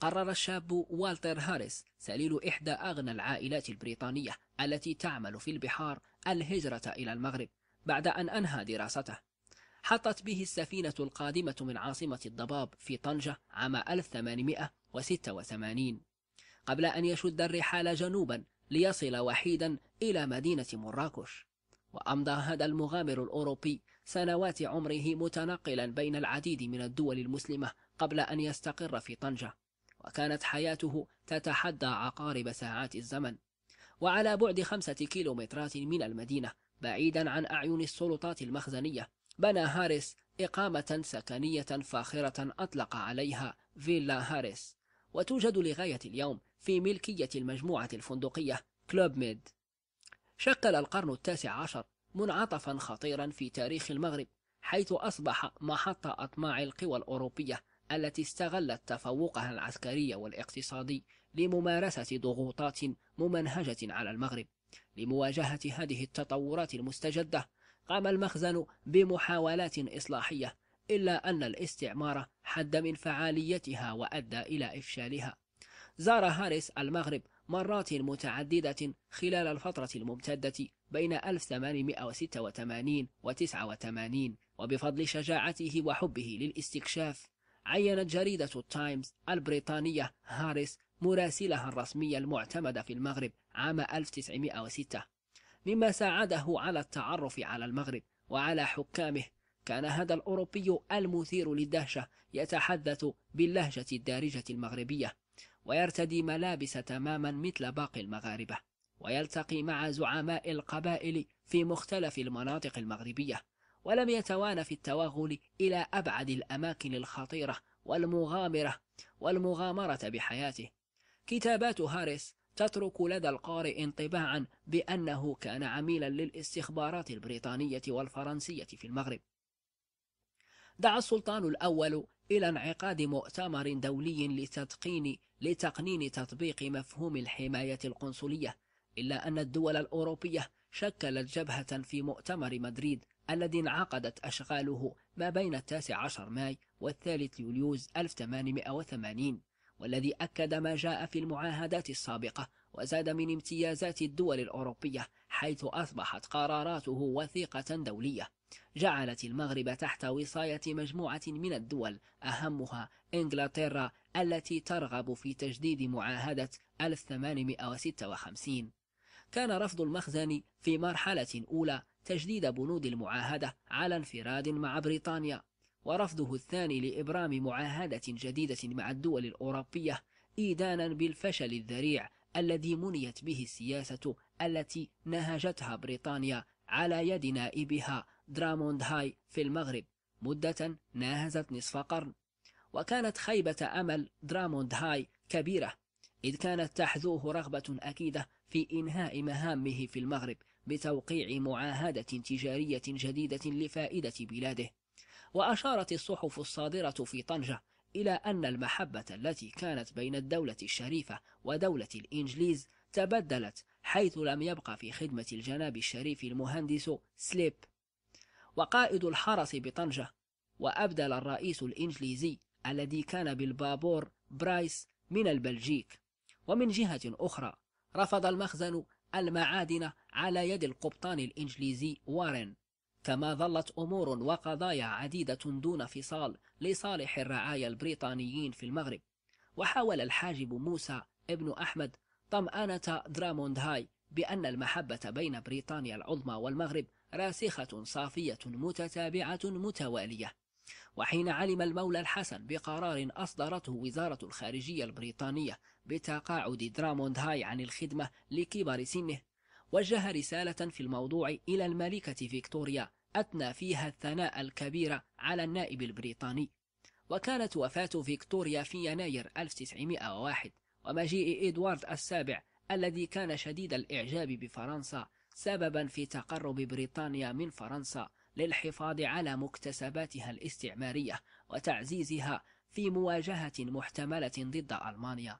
قرر الشاب والتر هاريس سليل إحدى أغنى العائلات البريطانية التي تعمل في البحار الهجرة إلى المغرب بعد أن أنهى دراسته حطت به السفينة القادمة من عاصمة الضباب في طنجة عام 1886 قبل أن يشد الرحال جنوبا ليصل وحيدا إلى مدينة مراكش وأمضى هذا المغامر الأوروبي سنوات عمره متنقلا بين العديد من الدول المسلمة قبل أن يستقر في طنجة وكانت حياته تتحدى عقارب ساعات الزمن وعلى بعد خمسة كيلومترات من المدينة بعيدا عن أعين السلطات المخزنية بنى هاريس إقامة سكنية فاخرة أطلق عليها فيلا هاريس وتوجد لغاية اليوم في ملكية المجموعة الفندقية كلوب ميد شكل القرن التاسع عشر منعطفا خطيرا في تاريخ المغرب حيث أصبح محط أطماع القوى الأوروبية التي استغلت تفوقها العسكري والاقتصادي لممارسة ضغوطات ممنهجة على المغرب لمواجهة هذه التطورات المستجدة قام المخزن بمحاولات إصلاحية إلا أن الاستعمار حد من فعاليتها وأدى إلى إفشالها زار هاريس المغرب مرات متعددة خلال الفترة الممتدة بين 1886 و 89 وبفضل شجاعته وحبه للاستكشاف عينت جريدة التايمز البريطانية هاريس مراسلها الرسمي المعتمد في المغرب عام 1906 مما ساعده على التعرف على المغرب وعلى حكامه كان هذا الأوروبي المثير للدهشة يتحدث باللهجة الدارجة المغربية ويرتدي ملابس تماما مثل باقي المغاربة ويلتقي مع زعماء القبائل في مختلف المناطق المغربية ولم يتوانى في التوغل إلى أبعد الأماكن الخطيرة والمغامرة والمغامرة بحياته كتابات هاريس تترك لدى القارئ انطباعا بأنه كان عميلا للاستخبارات البريطانية والفرنسية في المغرب دعا السلطان الأول إلى انعقاد مؤتمر دولي لتتقين لتقنين تطبيق مفهوم الحماية القنصلية إلا أن الدول الأوروبية شكلت جبهة في مؤتمر مدريد الذي انعقدت أشغاله ما بين التاسع عشر ماي والثالث يوليوز 1880 والذي أكد ما جاء في المعاهدات السابقة وزاد من امتيازات الدول الأوروبية حيث أصبحت قراراته وثيقة دولية جعلت المغرب تحت وصاية مجموعة من الدول أهمها إنجلترا التي ترغب في تجديد معاهدة 1856 كان رفض المخزن في مرحلة أولى تجديد بنود المعاهدة على انفراد مع بريطانيا ورفضه الثاني لإبرام معاهدة جديدة مع الدول الأوروبية إيدانا بالفشل الذريع الذي منيت به السياسة التي نهجتها بريطانيا على يد نائبها دراموند هاي في المغرب مدة ناهزت نصف قرن وكانت خيبة أمل دراموند هاي كبيرة إذ كانت تحذوه رغبة أكيدة في إنهاء مهامه في المغرب بتوقيع معاهدة تجارية جديدة لفائدة بلاده وأشارت الصحف الصادرة في طنجة إلى أن المحبة التي كانت بين الدولة الشريفة ودولة الإنجليز تبدلت حيث لم يبقى في خدمة الجناب الشريف المهندس سليب وقائد الحرس بطنجة وأبدل الرئيس الإنجليزي الذي كان بالبابور برايس من البلجيك ومن جهة أخرى رفض المخزن المعادن على يد القبطان الإنجليزي وارن كما ظلت أمور وقضايا عديدة دون فصال لصالح الرعايا البريطانيين في المغرب وحاول الحاجب موسى ابن أحمد طمأنة دراموند هاي بأن المحبة بين بريطانيا العظمى والمغرب راسخة صافية متتابعة متوالية وحين علم المولى الحسن بقرار أصدرته وزارة الخارجية البريطانية بتقاعد دراموند هاي عن الخدمة لكبر سنه وجه رسالة في الموضوع إلى الملكة فيكتوريا أثنى فيها الثناء الكبير على النائب البريطاني وكانت وفاة فيكتوريا في يناير 1901 ومجيء إدوارد السابع الذي كان شديد الإعجاب بفرنسا سببا في تقرب بريطانيا من فرنسا للحفاظ على مكتسباتها الاستعمارية وتعزيزها في مواجهة محتملة ضد ألمانيا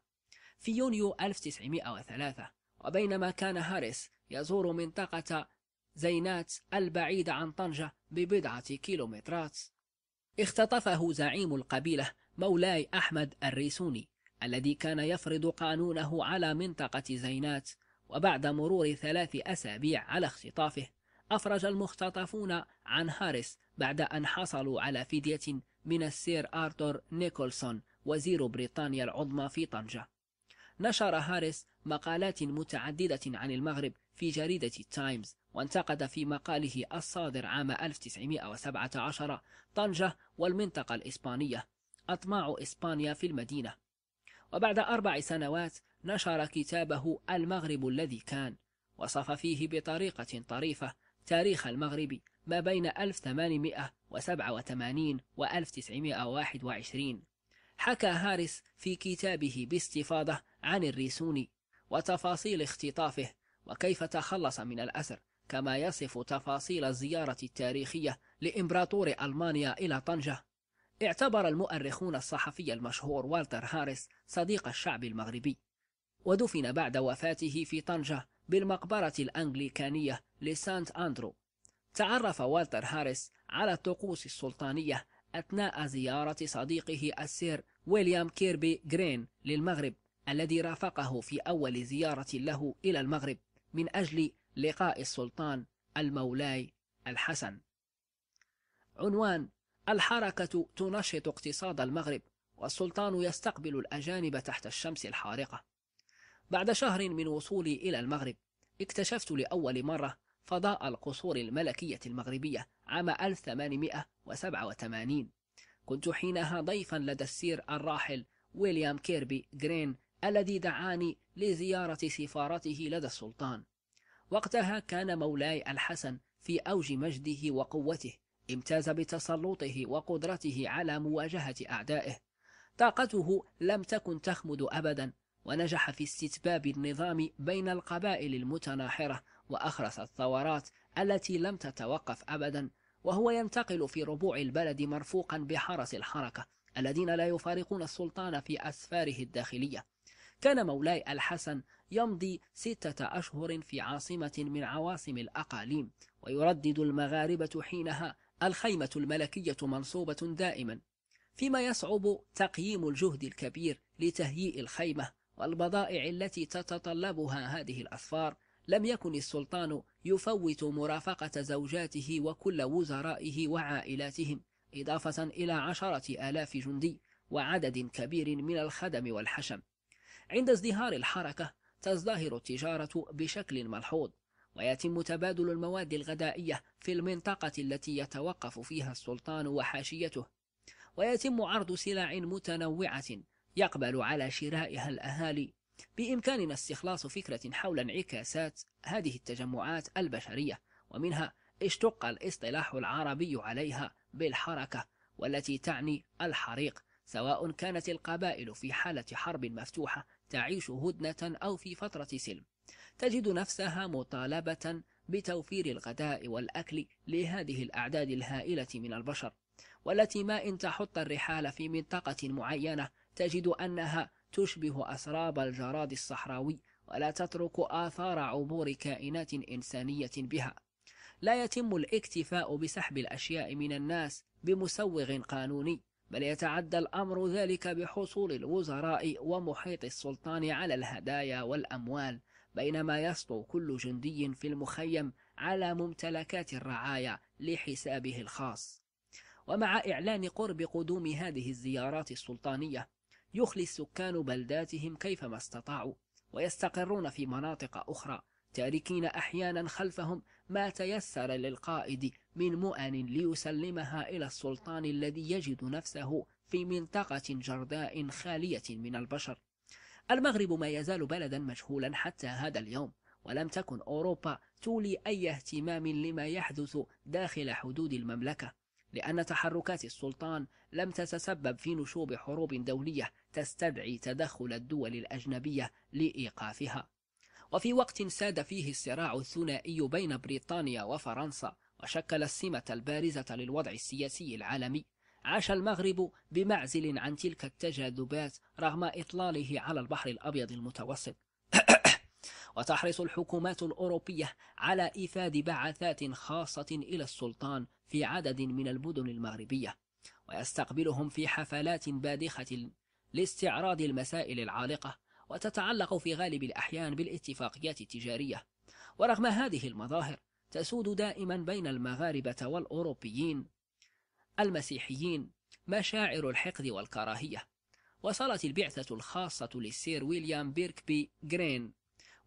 في يونيو 1903 وبينما كان هاريس يزور منطقة زينات البعيدة عن طنجة ببضعة كيلومترات اختطفه زعيم القبيلة مولاي أحمد الريسوني الذي كان يفرض قانونه على منطقة زينات وبعد مرور ثلاث أسابيع على اختطافه أفرج المختطفون عن هاريس بعد أن حصلوا على فدية من السير آرتور نيكولسون وزير بريطانيا العظمى في طنجة نشر هاريس مقالات متعددة عن المغرب في جريدة تايمز وانتقد في مقاله الصادر عام 1917 طنجة والمنطقة الإسبانية أطماع إسبانيا في المدينة وبعد أربع سنوات نشر كتابه المغرب الذي كان وصف فيه بطريقة طريفة تاريخ المغرب ما بين 1887 و 1921 حكى هاريس في كتابه باستفاضة عن الريسوني وتفاصيل اختطافه وكيف تخلص من الأسر كما يصف تفاصيل الزيارة التاريخية لإمبراطور ألمانيا إلى طنجة اعتبر المؤرخون الصحفي المشهور والتر هاريس صديق الشعب المغربي ودفن بعد وفاته في طنجة بالمقبرة الأنجليكانية لسانت أندرو تعرف والتر هاريس على الطقوس السلطانية أثناء زيارة صديقه السير ويليام كيربي جرين للمغرب الذي رافقه في أول زيارة له إلى المغرب من أجل لقاء السلطان المولاي الحسن عنوان الحركة تنشط اقتصاد المغرب والسلطان يستقبل الأجانب تحت الشمس الحارقة بعد شهر من وصولي إلى المغرب اكتشفت لأول مرة فضاء القصور الملكية المغربية عام 1887 كنت حينها ضيفا لدى السير الراحل ويليام كيربي جرين الذي دعاني لزيارة سفارته لدى السلطان وقتها كان مولاي الحسن في أوج مجده وقوته امتاز بتسلطه وقدرته على مواجهة أعدائه طاقته لم تكن تخمد أبدا ونجح في استتباب النظام بين القبائل المتناحرة وأخرس الثورات التي لم تتوقف أبدا وهو ينتقل في ربوع البلد مرفوقا بحرس الحركة الذين لا يفارقون السلطان في أسفاره الداخلية كان مولاي الحسن يمضي ستة أشهر في عاصمة من عواصم الأقاليم ويردد المغاربة حينها الخيمة الملكية منصوبة دائما فيما يصعب تقييم الجهد الكبير لتهيئ الخيمة والبضائع التي تتطلبها هذه الأسفار لم يكن السلطان يفوت مرافقة زوجاته وكل وزرائه وعائلاتهم إضافة إلى عشرة آلاف جندي وعدد كبير من الخدم والحشم عند ازدهار الحركة تزدهر التجارة بشكل ملحوظ ويتم تبادل المواد الغذائية في المنطقة التي يتوقف فيها السلطان وحاشيته ويتم عرض سلع متنوعة يقبل على شرائها الأهالي بإمكاننا استخلاص فكرة حول انعكاسات هذه التجمعات البشرية ومنها اشتق الاصطلاح العربي عليها بالحركة والتي تعني الحريق سواء كانت القبائل في حالة حرب مفتوحة تعيش هدنة أو في فترة سلم تجد نفسها مطالبة بتوفير الغداء والأكل لهذه الأعداد الهائلة من البشر والتي ما إن تحط الرحال في منطقة معينة تجد أنها تشبه أسراب الجراد الصحراوي ولا تترك آثار عبور كائنات إنسانية بها لا يتم الاكتفاء بسحب الأشياء من الناس بمسوغ قانوني بل يتعدى الأمر ذلك بحصول الوزراء ومحيط السلطان على الهدايا والأموال بينما يسطو كل جندي في المخيم على ممتلكات الرعايا لحسابه الخاص ومع إعلان قرب قدوم هذه الزيارات السلطانية يخلي السكان بلداتهم كيفما استطاعوا ويستقرون في مناطق أخرى تاركين أحيانا خلفهم ما تيسر للقائد من مؤن ليسلمها إلى السلطان الذي يجد نفسه في منطقة جرداء خالية من البشر المغرب ما يزال بلدا مجهولا حتى هذا اليوم ولم تكن أوروبا تولي أي اهتمام لما يحدث داخل حدود المملكة لأن تحركات السلطان لم تتسبب في نشوب حروب دولية تستدعي تدخل الدول الأجنبية لإيقافها وفي وقت ساد فيه الصراع الثنائي بين بريطانيا وفرنسا وشكل السمة البارزة للوضع السياسي العالمي عاش المغرب بمعزل عن تلك التجاذبات رغم إطلاله على البحر الأبيض المتوسط وتحرص الحكومات الأوروبية على إيفاد بعثات خاصة إلى السلطان في عدد من المدن المغربية ويستقبلهم في حفلات باذخة لاستعراض المسائل العالقة وتتعلق في غالب الأحيان بالاتفاقيات التجارية ورغم هذه المظاهر تسود دائما بين المغاربة والأوروبيين المسيحيين مشاعر الحقد والكراهية وصلت البعثة الخاصة للسير ويليام بيركبي جرين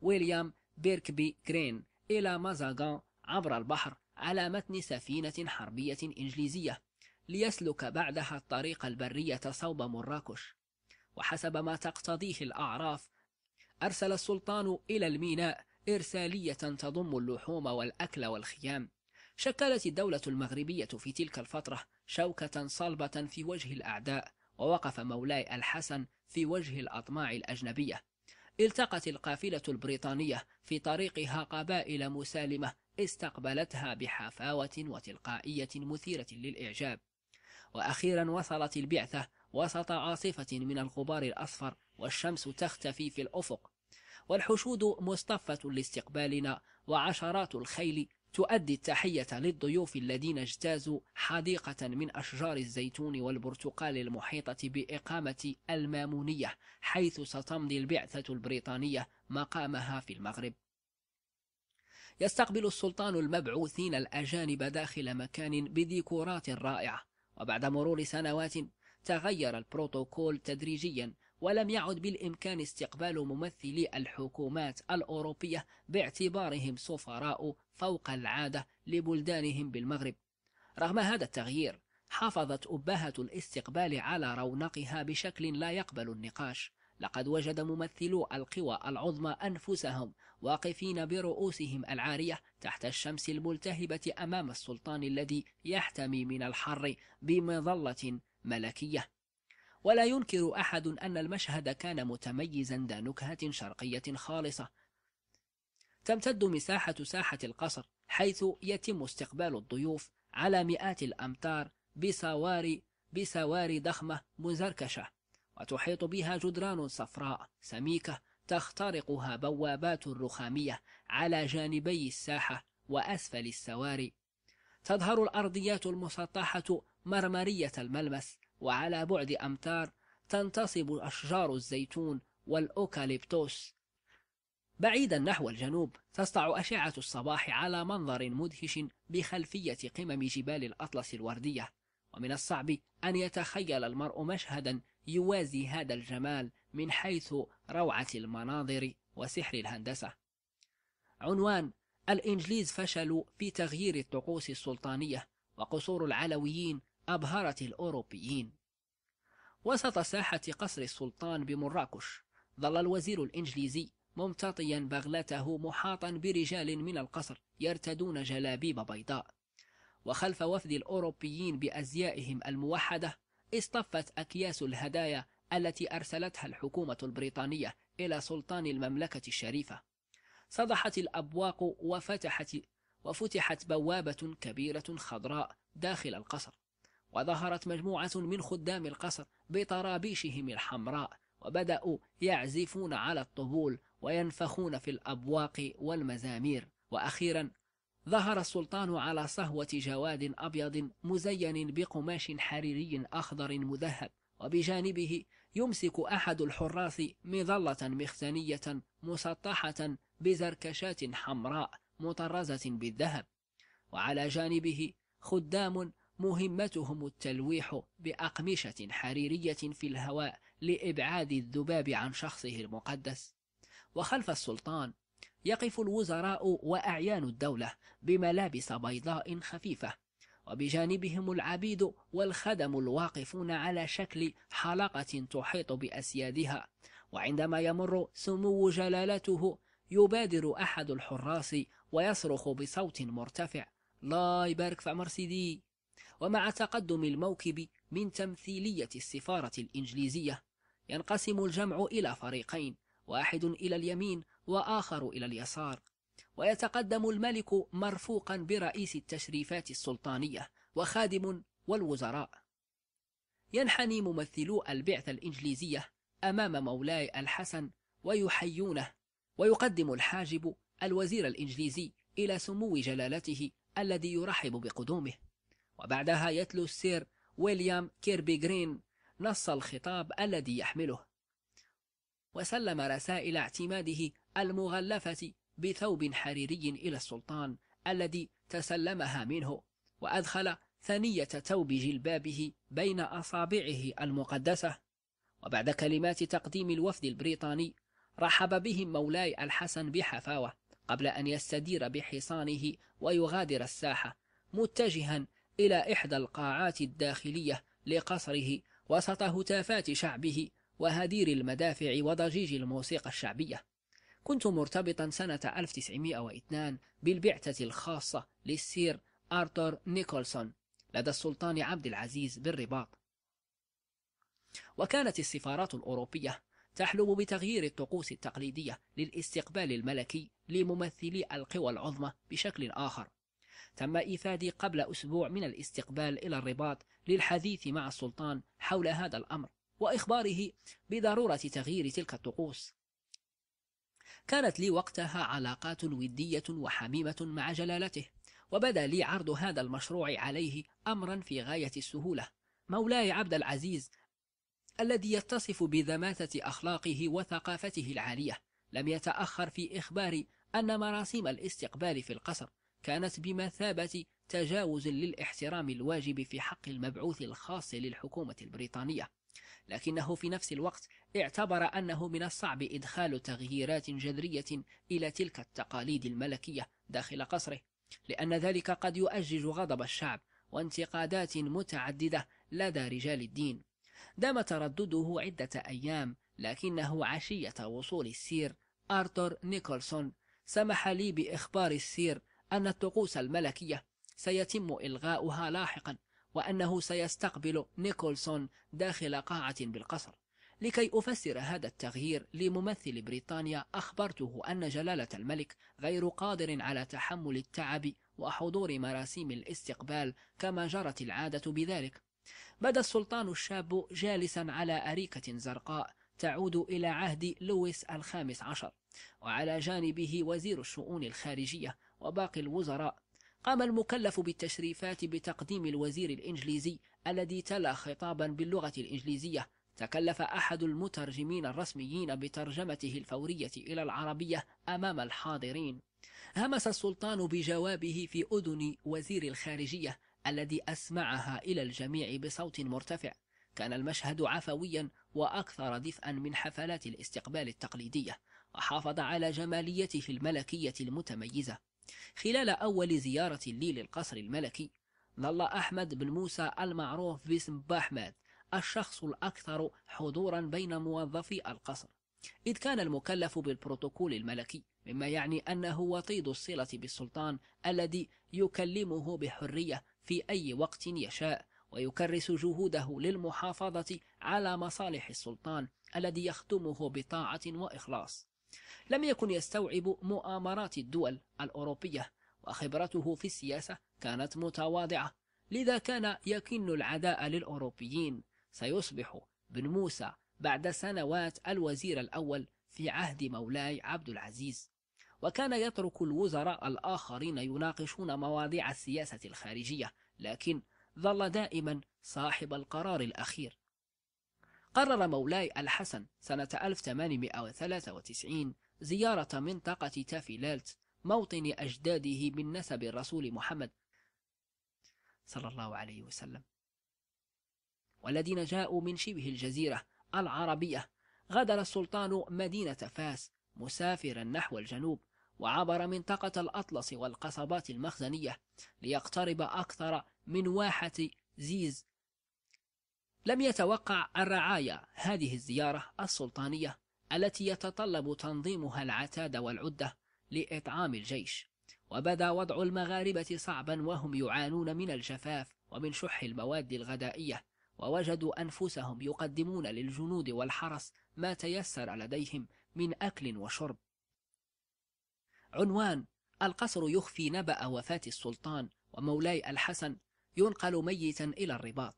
ويليام بيركبي جرين إلى مازاغان عبر البحر على متن سفينة حربية إنجليزية ليسلك بعدها الطريق البرية صوب مراكش وحسب ما تقتضيه الأعراف أرسل السلطان إلى الميناء إرسالية تضم اللحوم والأكل والخيام شكلت الدولة المغربية في تلك الفترة شوكة صلبة في وجه الأعداء ووقف مولاي الحسن في وجه الأطماع الأجنبية التقت القافلة البريطانية في طريقها قبائل مسالمة استقبلتها بحفاوة وتلقائية مثيرة للإعجاب وأخيرا وصلت البعثة وسط عاصفة من الغبار الأصفر والشمس تختفي في الأفق والحشود مصطفة لاستقبالنا وعشرات الخيل تؤدي التحية للضيوف الذين اجتازوا حديقة من أشجار الزيتون والبرتقال المحيطة بإقامة المامونية حيث ستمضي البعثة البريطانية مقامها في المغرب يستقبل السلطان المبعوثين الأجانب داخل مكان بديكورات رائعة وبعد مرور سنوات تغير البروتوكول تدريجيا ولم يعد بالإمكان استقبال ممثلي الحكومات الأوروبية باعتبارهم سفراء فوق العادة لبلدانهم بالمغرب رغم هذا التغيير حافظت أبهة الاستقبال على رونقها بشكل لا يقبل النقاش لقد وجد ممثلو القوى العظمى أنفسهم واقفين برؤوسهم العارية تحت الشمس الملتهبة أمام السلطان الذي يحتمي من الحر بمظلة ملكية ولا ينكر أحد أن المشهد كان متميزا ذا نكهة شرقية خالصة تمتد مساحة ساحة القصر حيث يتم استقبال الضيوف على مئات الأمتار بسواري بسواري ضخمة مزركشة وتحيط بها جدران صفراء سميكة تخترقها بوابات رخامية على جانبي الساحة وأسفل السواري تظهر الأرضيات المسطحة مرمرية الملمس وعلى بعد أمتار تنتصب أشجار الزيتون والأوكاليبتوس بعيدا نحو الجنوب تسطع أشعة الصباح على منظر مدهش بخلفية قمم جبال الأطلس الوردية ومن الصعب أن يتخيل المرء مشهدا يوازي هذا الجمال من حيث روعة المناظر وسحر الهندسة عنوان الإنجليز فشلوا في تغيير الطقوس السلطانية وقصور العلويين أبهرت الأوروبيين وسط ساحة قصر السلطان بمراكش ظل الوزير الإنجليزي ممتطيا بغلته محاطا برجال من القصر يرتدون جلابيب بيضاء وخلف وفد الأوروبيين بأزيائهم الموحدة اصطفت أكياس الهدايا التي أرسلتها الحكومة البريطانية إلى سلطان المملكة الشريفة صدحت الأبواق وفتحت وفتحت بوابة كبيرة خضراء داخل القصر وظهرت مجموعة من خدام القصر بطرابيشهم الحمراء وبدأوا يعزفون على الطبول وينفخون في الأبواق والمزامير وأخيرا ظهر السلطان على صهوة جواد أبيض مزين بقماش حريري أخضر مذهب وبجانبه يمسك أحد الحراس مظلة مخزنية مسطحة بزركشات حمراء مطرزة بالذهب وعلى جانبه خدام مهمتهم التلويح بأقمشة حريرية في الهواء لإبعاد الذباب عن شخصه المقدس وخلف السلطان يقف الوزراء وأعيان الدولة بملابس بيضاء خفيفة وبجانبهم العبيد والخدم الواقفون على شكل حلقة تحيط بأسيادها وعندما يمر سمو جلالته يبادر أحد الحراس ويصرخ بصوت مرتفع الله يبارك في عمر سيدي ومع تقدم الموكب من تمثيلية السفارة الإنجليزية ينقسم الجمع إلى فريقين واحد إلى اليمين وآخر إلى اليسار ويتقدم الملك مرفوقا برئيس التشريفات السلطانية وخادم والوزراء ينحني ممثلو البعثة الإنجليزية أمام مولاي الحسن ويحيونه ويقدم الحاجب الوزير الإنجليزي إلى سمو جلالته الذي يرحب بقدومه وبعدها يتلو السير ويليام كيربي جرين نص الخطاب الذي يحمله وسلم رسائل اعتماده المغلفة بثوب حريري إلى السلطان الذي تسلمها منه وأدخل ثنية ثوب جلبابه بين أصابعه المقدسة وبعد كلمات تقديم الوفد البريطاني رحب بهم مولاي الحسن بحفاوة قبل أن يستدير بحصانه ويغادر الساحة متجها إلى إحدى القاعات الداخلية لقصره وسط هتافات شعبه وهدير المدافع وضجيج الموسيقى الشعبية كنت مرتبطا سنة 1902 بالبعثة الخاصة للسير آرثur نيكولسون لدى السلطان عبد العزيز بالرباط وكانت السفارات الأوروبية تحلم بتغيير الطقوس التقليدية للاستقبال الملكي لممثلي القوى العظمى بشكل آخر تم إيفادي قبل أسبوع من الاستقبال إلى الرباط للحديث مع السلطان حول هذا الأمر وإخباره بضرورة تغيير تلك الطقوس كانت لي وقتها علاقات ودية وحميمة مع جلالته وبدا لي عرض هذا المشروع عليه أمرا في غاية السهولة مولاي عبد العزيز الذي يتصف بذماتة أخلاقه وثقافته العالية لم يتأخر في إخباري أن مراسيم الاستقبال في القصر كانت بمثابة تجاوز للاحترام الواجب في حق المبعوث الخاص للحكومة البريطانية لكنه في نفس الوقت اعتبر أنه من الصعب إدخال تغييرات جذرية إلى تلك التقاليد الملكية داخل قصره لأن ذلك قد يؤجج غضب الشعب وانتقادات متعددة لدى رجال الدين دام تردده عدة أيام لكنه عشية وصول السير أرتور نيكولسون سمح لي بإخبار السير أن الطقوس الملكية سيتم إلغاؤها لاحقا وأنه سيستقبل نيكولسون داخل قاعة بالقصر لكي أفسر هذا التغيير لممثل بريطانيا أخبرته أن جلالة الملك غير قادر على تحمل التعب وحضور مراسيم الاستقبال كما جرت العادة بذلك بدا السلطان الشاب جالسا على أريكة زرقاء تعود إلى عهد لويس الخامس عشر وعلى جانبه وزير الشؤون الخارجية وباقي الوزراء قام المكلف بالتشريفات بتقديم الوزير الإنجليزي الذي تلا خطابا باللغة الإنجليزية تكلف أحد المترجمين الرسميين بترجمته الفورية إلى العربية أمام الحاضرين همس السلطان بجوابه في أذن وزير الخارجية الذي أسمعها إلى الجميع بصوت مرتفع كان المشهد عفويا وأكثر دفئا من حفلات الاستقبال التقليدية وحافظ على جماليته الملكية المتميزة خلال أول زيارة لي للقصر الملكي ظل أحمد بن موسى المعروف باسم باحمد الشخص الأكثر حضورا بين موظفي القصر إذ كان المكلف بالبروتوكول الملكي مما يعني أنه وطيد الصلة بالسلطان الذي يكلمه بحرية في أي وقت يشاء ويكرس جهوده للمحافظة على مصالح السلطان الذي يخدمه بطاعة وإخلاص لم يكن يستوعب مؤامرات الدول الأوروبية وخبرته في السياسة كانت متواضعة لذا كان يكن العداء للأوروبيين سيصبح بن موسى بعد سنوات الوزير الأول في عهد مولاي عبد العزيز وكان يترك الوزراء الآخرين يناقشون مواضيع السياسة الخارجية لكن ظل دائما صاحب القرار الأخير قرر مولاي الحسن سنة 1893 زيارة منطقة تافيلالت موطن أجداده من نسب الرسول محمد صلى الله عليه وسلم والذين جاءوا من شبه الجزيرة العربية غادر السلطان مدينة فاس مسافرا نحو الجنوب وعبر منطقة الأطلس والقصبات المخزنية ليقترب أكثر من واحة زيز لم يتوقع الرعايا هذه الزيارة السلطانية التي يتطلب تنظيمها العتاد والعدة لإطعام الجيش وبدا وضع المغاربة صعبا وهم يعانون من الجفاف ومن شح المواد الغذائية ووجدوا أنفسهم يقدمون للجنود والحرس ما تيسر لديهم من أكل وشرب عنوان القصر يخفي نبأ وفاة السلطان ومولاي الحسن ينقل ميتا إلى الرباط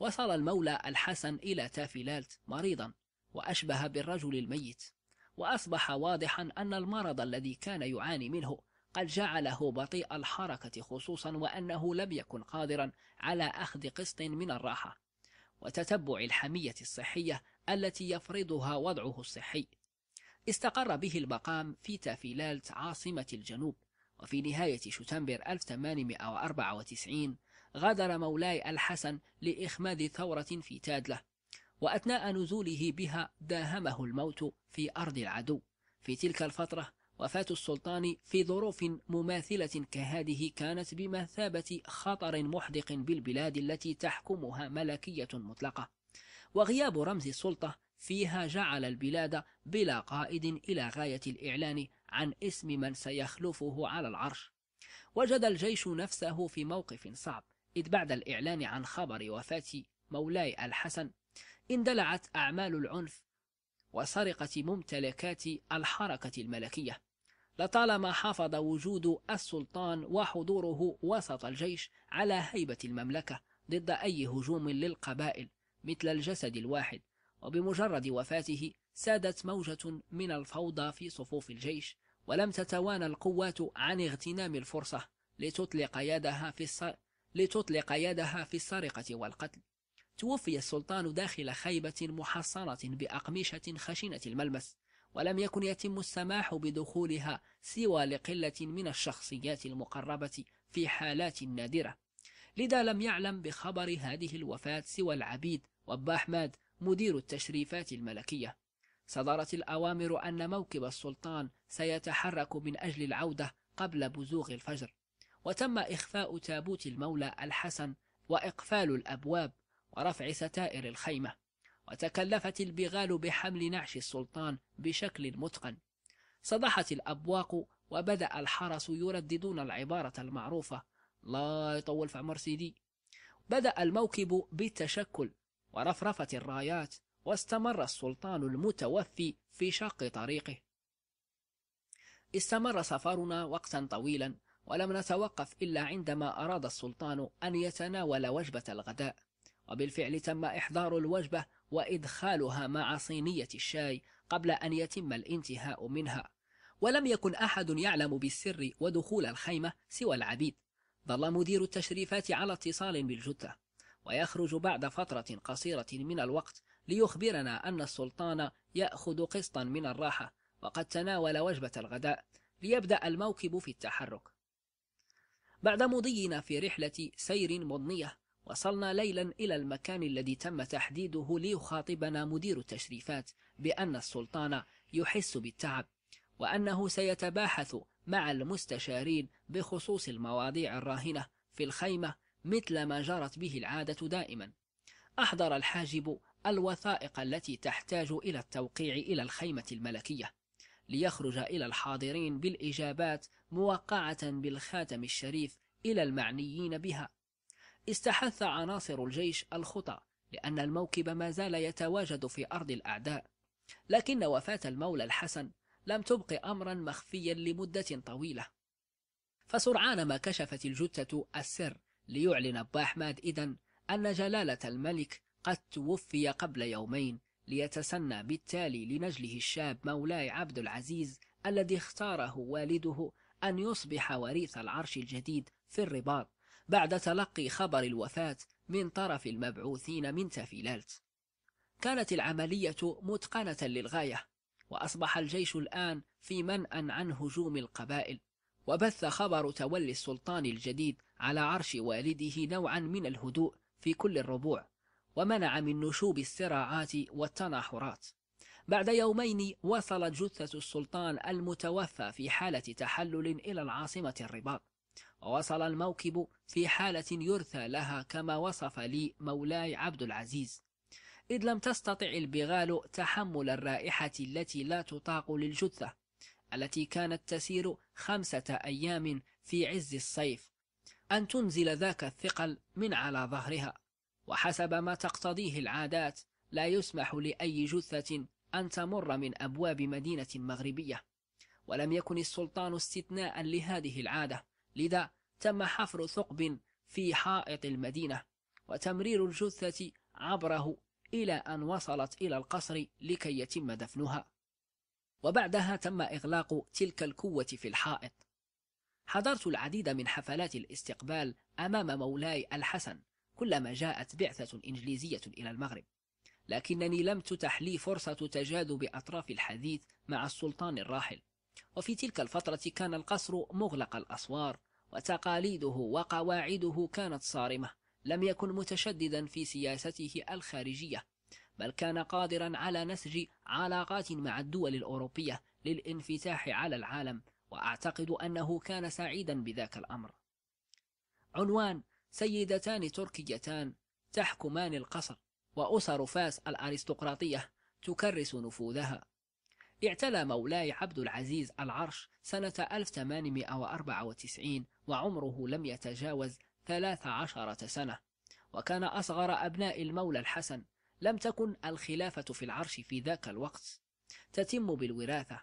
وصل المولى الحسن إلى تافيلالت مريضا وأشبه بالرجل الميت وأصبح واضحا أن المرض الذي كان يعاني منه قد جعله بطيء الحركة خصوصا وأنه لم يكن قادرا على أخذ قسط من الراحة وتتبع الحمية الصحية التي يفرضها وضعه الصحي استقر به المقام في تافيلالت عاصمة الجنوب وفي نهاية شتنبر 1894 غادر مولاي الحسن لإخماد ثورة في تادلة وأثناء نزوله بها داهمه الموت في أرض العدو في تلك الفترة وفاة السلطان في ظروف مماثلة كهذه كانت بمثابة خطر محدق بالبلاد التي تحكمها ملكية مطلقة وغياب رمز السلطة فيها جعل البلاد بلا قائد إلى غاية الإعلان عن اسم من سيخلفه على العرش وجد الجيش نفسه في موقف صعب إذ بعد الإعلان عن خبر وفاة مولاي الحسن اندلعت أعمال العنف وسرقة ممتلكات الحركة الملكية لطالما حافظ وجود السلطان وحضوره وسط الجيش على هيبة المملكة ضد أي هجوم للقبائل مثل الجسد الواحد وبمجرد وفاته سادت موجة من الفوضى في صفوف الجيش ولم تتوانى القوات عن اغتنام الفرصة لتطلق يدها في لتطلق يدها في السرقة والقتل توفي السلطان داخل خيبة محصنة بأقمشة خشنة الملمس ولم يكن يتم السماح بدخولها سوى لقلة من الشخصيات المقربة في حالات نادرة لذا لم يعلم بخبر هذه الوفاة سوى العبيد وباحماد مدير التشريفات الملكية صدرت الأوامر أن موكب السلطان سيتحرك من أجل العودة قبل بزوغ الفجر وتم إخفاء تابوت المولى الحسن وإقفال الأبواب ورفع ستائر الخيمة وتكلفت البغال بحمل نعش السلطان بشكل متقن صدحت الأبواق وبدأ الحرس يرددون العبارة المعروفة لا يطول في عمر سيدي بدأ الموكب بالتشكل ورفرفة الرايات واستمر السلطان المتوفي في شق طريقه استمر سفرنا وقتا طويلا ولم نتوقف إلا عندما أراد السلطان أن يتناول وجبة الغداء وبالفعل تم إحضار الوجبة وإدخالها مع صينية الشاي قبل أن يتم الانتهاء منها ولم يكن أحد يعلم بالسر ودخول الخيمة سوى العبيد ظل مدير التشريفات على اتصال بالجثة ويخرج بعد فترة قصيرة من الوقت ليخبرنا أن السلطان يأخذ قسطا من الراحة وقد تناول وجبة الغداء ليبدأ الموكب في التحرك بعد مضينا في رحلة سير مضنية وصلنا ليلا إلى المكان الذي تم تحديده ليخاطبنا مدير التشريفات بأن السلطان يحس بالتعب وأنه سيتباحث مع المستشارين بخصوص المواضيع الراهنة في الخيمة مثل ما جرت به العادة دائما أحضر الحاجب الوثائق التي تحتاج إلى التوقيع إلى الخيمة الملكية ليخرج إلى الحاضرين بالإجابات موقعة بالخاتم الشريف إلى المعنيين بها استحث عناصر الجيش الخطى لأن الموكب ما زال يتواجد في أرض الأعداء لكن وفاة المولى الحسن لم تبق أمرا مخفيا لمدة طويلة فسرعان ما كشفت الجثة السر ليعلن أحمد إذن أن جلالة الملك قد توفي قبل يومين ليتسنى بالتالي لنجله الشاب مولاي عبد العزيز الذي اختاره والده أن يصبح وريث العرش الجديد في الرباط بعد تلقي خبر الوفاة من طرف المبعوثين من تافيلالت كانت العملية متقنة للغاية وأصبح الجيش الآن في منأى عن هجوم القبائل وبث خبر تولي السلطان الجديد على عرش والده نوعا من الهدوء في كل الربوع ومنع من نشوب الصراعات والتناحرات بعد يومين وصلت جثة السلطان المتوفى في حالة تحلل إلى العاصمة الرباط ووصل الموكب في حالة يرثى لها كما وصف لي مولاي عبد العزيز إذ لم تستطع البغال تحمل الرائحة التي لا تطاق للجثة التي كانت تسير خمسة أيام في عز الصيف أن تنزل ذاك الثقل من على ظهرها وحسب ما تقتضيه العادات لا يسمح لأي جثة أن تمر من أبواب مدينة مغربية ولم يكن السلطان استثناء لهذه العادة لذا تم حفر ثقب في حائط المدينة وتمرير الجثة عبره إلى أن وصلت إلى القصر لكي يتم دفنها وبعدها تم إغلاق تلك الكوة في الحائط حضرت العديد من حفلات الاستقبال أمام مولاي الحسن كلما جاءت بعثة إنجليزية إلى المغرب لكنني لم تتح لي فرصة تجاذب أطراف الحديث مع السلطان الراحل وفي تلك الفترة كان القصر مغلق الأسوار وتقاليده وقواعده كانت صارمة لم يكن متشددا في سياسته الخارجية بل كان قادرا على نسج علاقات مع الدول الأوروبية للانفتاح على العالم وأعتقد أنه كان سعيدا بذاك الأمر عنوان سيدتان تركيتان تحكمان القصر وأسر فاس الأرستقراطية تكرس نفوذها اعتلى مولاي عبد العزيز العرش سنة 1894 وعمره لم يتجاوز 13 سنة وكان أصغر أبناء المولى الحسن لم تكن الخلافة في العرش في ذاك الوقت تتم بالوراثة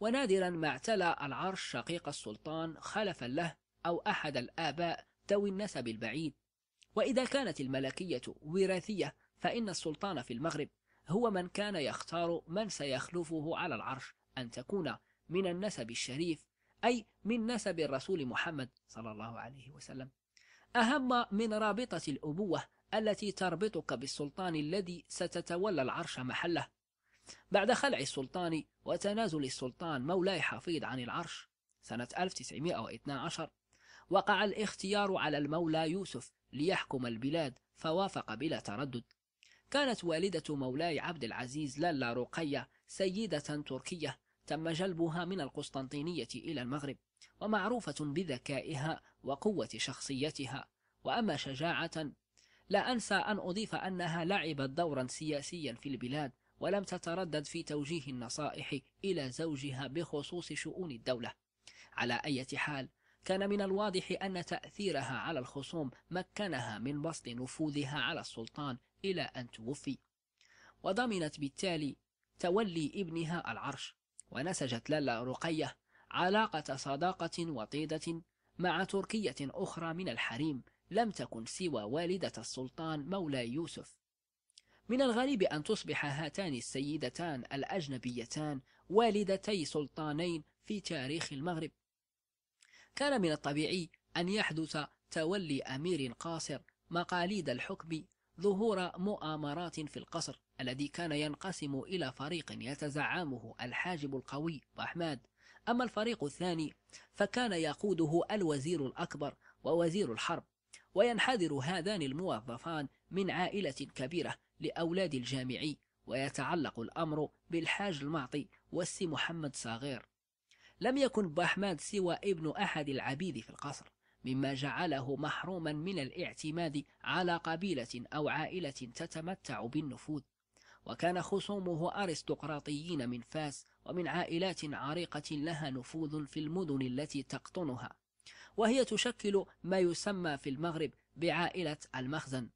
ونادرا ما اعتلى العرش شقيق السلطان خلفا له أو أحد الآباء ذوي النسب البعيد وإذا كانت الملكية وراثية فإن السلطان في المغرب هو من كان يختار من سيخلفه على العرش أن تكون من النسب الشريف أي من نسب الرسول محمد صلى الله عليه وسلم أهم من رابطة الأبوة التي تربطك بالسلطان الذي ستتولى العرش محله بعد خلع السلطان وتنازل السلطان مولاي حفيظ عن العرش سنة 1912 وقع الاختيار على المولى يوسف ليحكم البلاد فوافق بلا تردد كانت والدة مولاي عبد العزيز لالا رقية سيدة تركية تم جلبها من القسطنطينية إلى المغرب ومعروفة بذكائها وقوة شخصيتها وأما شجاعة لا أنسى أن أضيف أنها لعبت دورا سياسيا في البلاد ولم تتردد في توجيه النصائح إلى زوجها بخصوص شؤون الدولة على أي حال كان من الواضح أن تأثيرها على الخصوم مكنها من بسط نفوذها على السلطان إلى أن توفي وضمنت بالتالي تولي ابنها العرش ونسجت للا رقية علاقة صداقة وطيدة مع تركية أخرى من الحريم لم تكن سوى والدة السلطان مولى يوسف من الغريب أن تصبح هاتان السيدتان الأجنبيتان والدتي سلطانين في تاريخ المغرب كان من الطبيعي أن يحدث تولي أمير قاصر مقاليد الحكم ظهور مؤامرات في القصر الذي كان ينقسم إلى فريق يتزعمه الحاجب القوي أحمد أما الفريق الثاني فكان يقوده الوزير الأكبر ووزير الحرب وينحدر هذان الموظفان من عائلة كبيرة لأولاد الجامعي ويتعلق الأمر بالحاج المعطي والسي محمد صغير لم يكن بأحمد سوى ابن أحد العبيد في القصر مما جعله محروما من الاعتماد على قبيلة أو عائلة تتمتع بالنفوذ وكان خصومه أرستقراطيين من فاس ومن عائلات عريقة لها نفوذ في المدن التي تقطنها وهي تشكل ما يسمى في المغرب بعائلة المخزن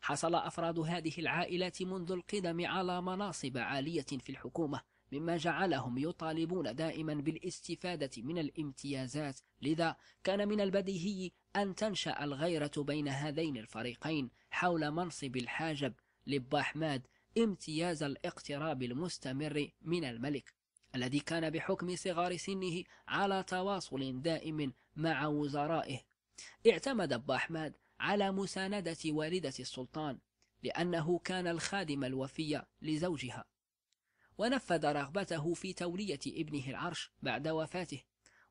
حصل أفراد هذه العائلات منذ القدم على مناصب عالية في الحكومة مما جعلهم يطالبون دائما بالاستفادة من الامتيازات لذا كان من البديهي أن تنشأ الغيرة بين هذين الفريقين حول منصب الحاجب لباحماد امتياز الاقتراب المستمر من الملك الذي كان بحكم صغار سنه على تواصل دائم مع وزرائه اعتمد باحماد على مساندة والدة السلطان لأنه كان الخادم الوفي لزوجها ونفذ رغبته في تولية ابنه العرش بعد وفاته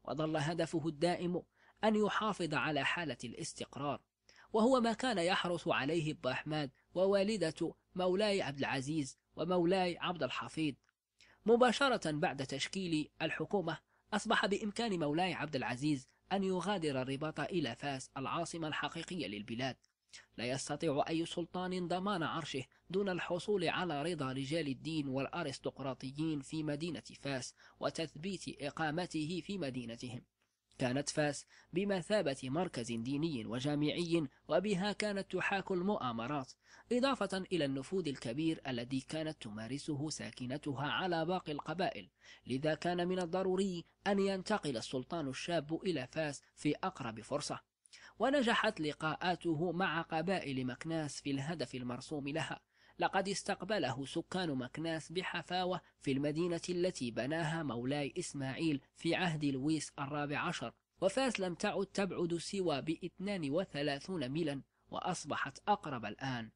وظل هدفه الدائم أن يحافظ على حالة الاستقرار وهو ما كان يحرص عليه أبو أحمد ووالدة مولاي عبد العزيز ومولاي عبد الحفيظ مباشرة بعد تشكيل الحكومة أصبح بإمكان مولاي عبد العزيز أن يغادر الرباط إلى فاس العاصمة الحقيقية للبلاد لا يستطيع أي سلطان ضمان عرشه دون الحصول على رضا رجال الدين والأرستقراطيين في مدينة فاس وتثبيت إقامته في مدينتهم كانت فاس بمثابة مركز ديني وجامعي وبها كانت تحاك المؤامرات إضافة إلى النفوذ الكبير الذي كانت تمارسه ساكنتها على باقي القبائل لذا كان من الضروري أن ينتقل السلطان الشاب إلى فاس في أقرب فرصة ونجحت لقاءاته مع قبائل مكناس في الهدف المرسوم لها لقد استقبله سكان مكناس بحفاوة في المدينة التي بناها مولاي إسماعيل في عهد لويس الرابع عشر وفاس لم تعد تبعد سوى باثنان وثلاثون ميلا وأصبحت أقرب الآن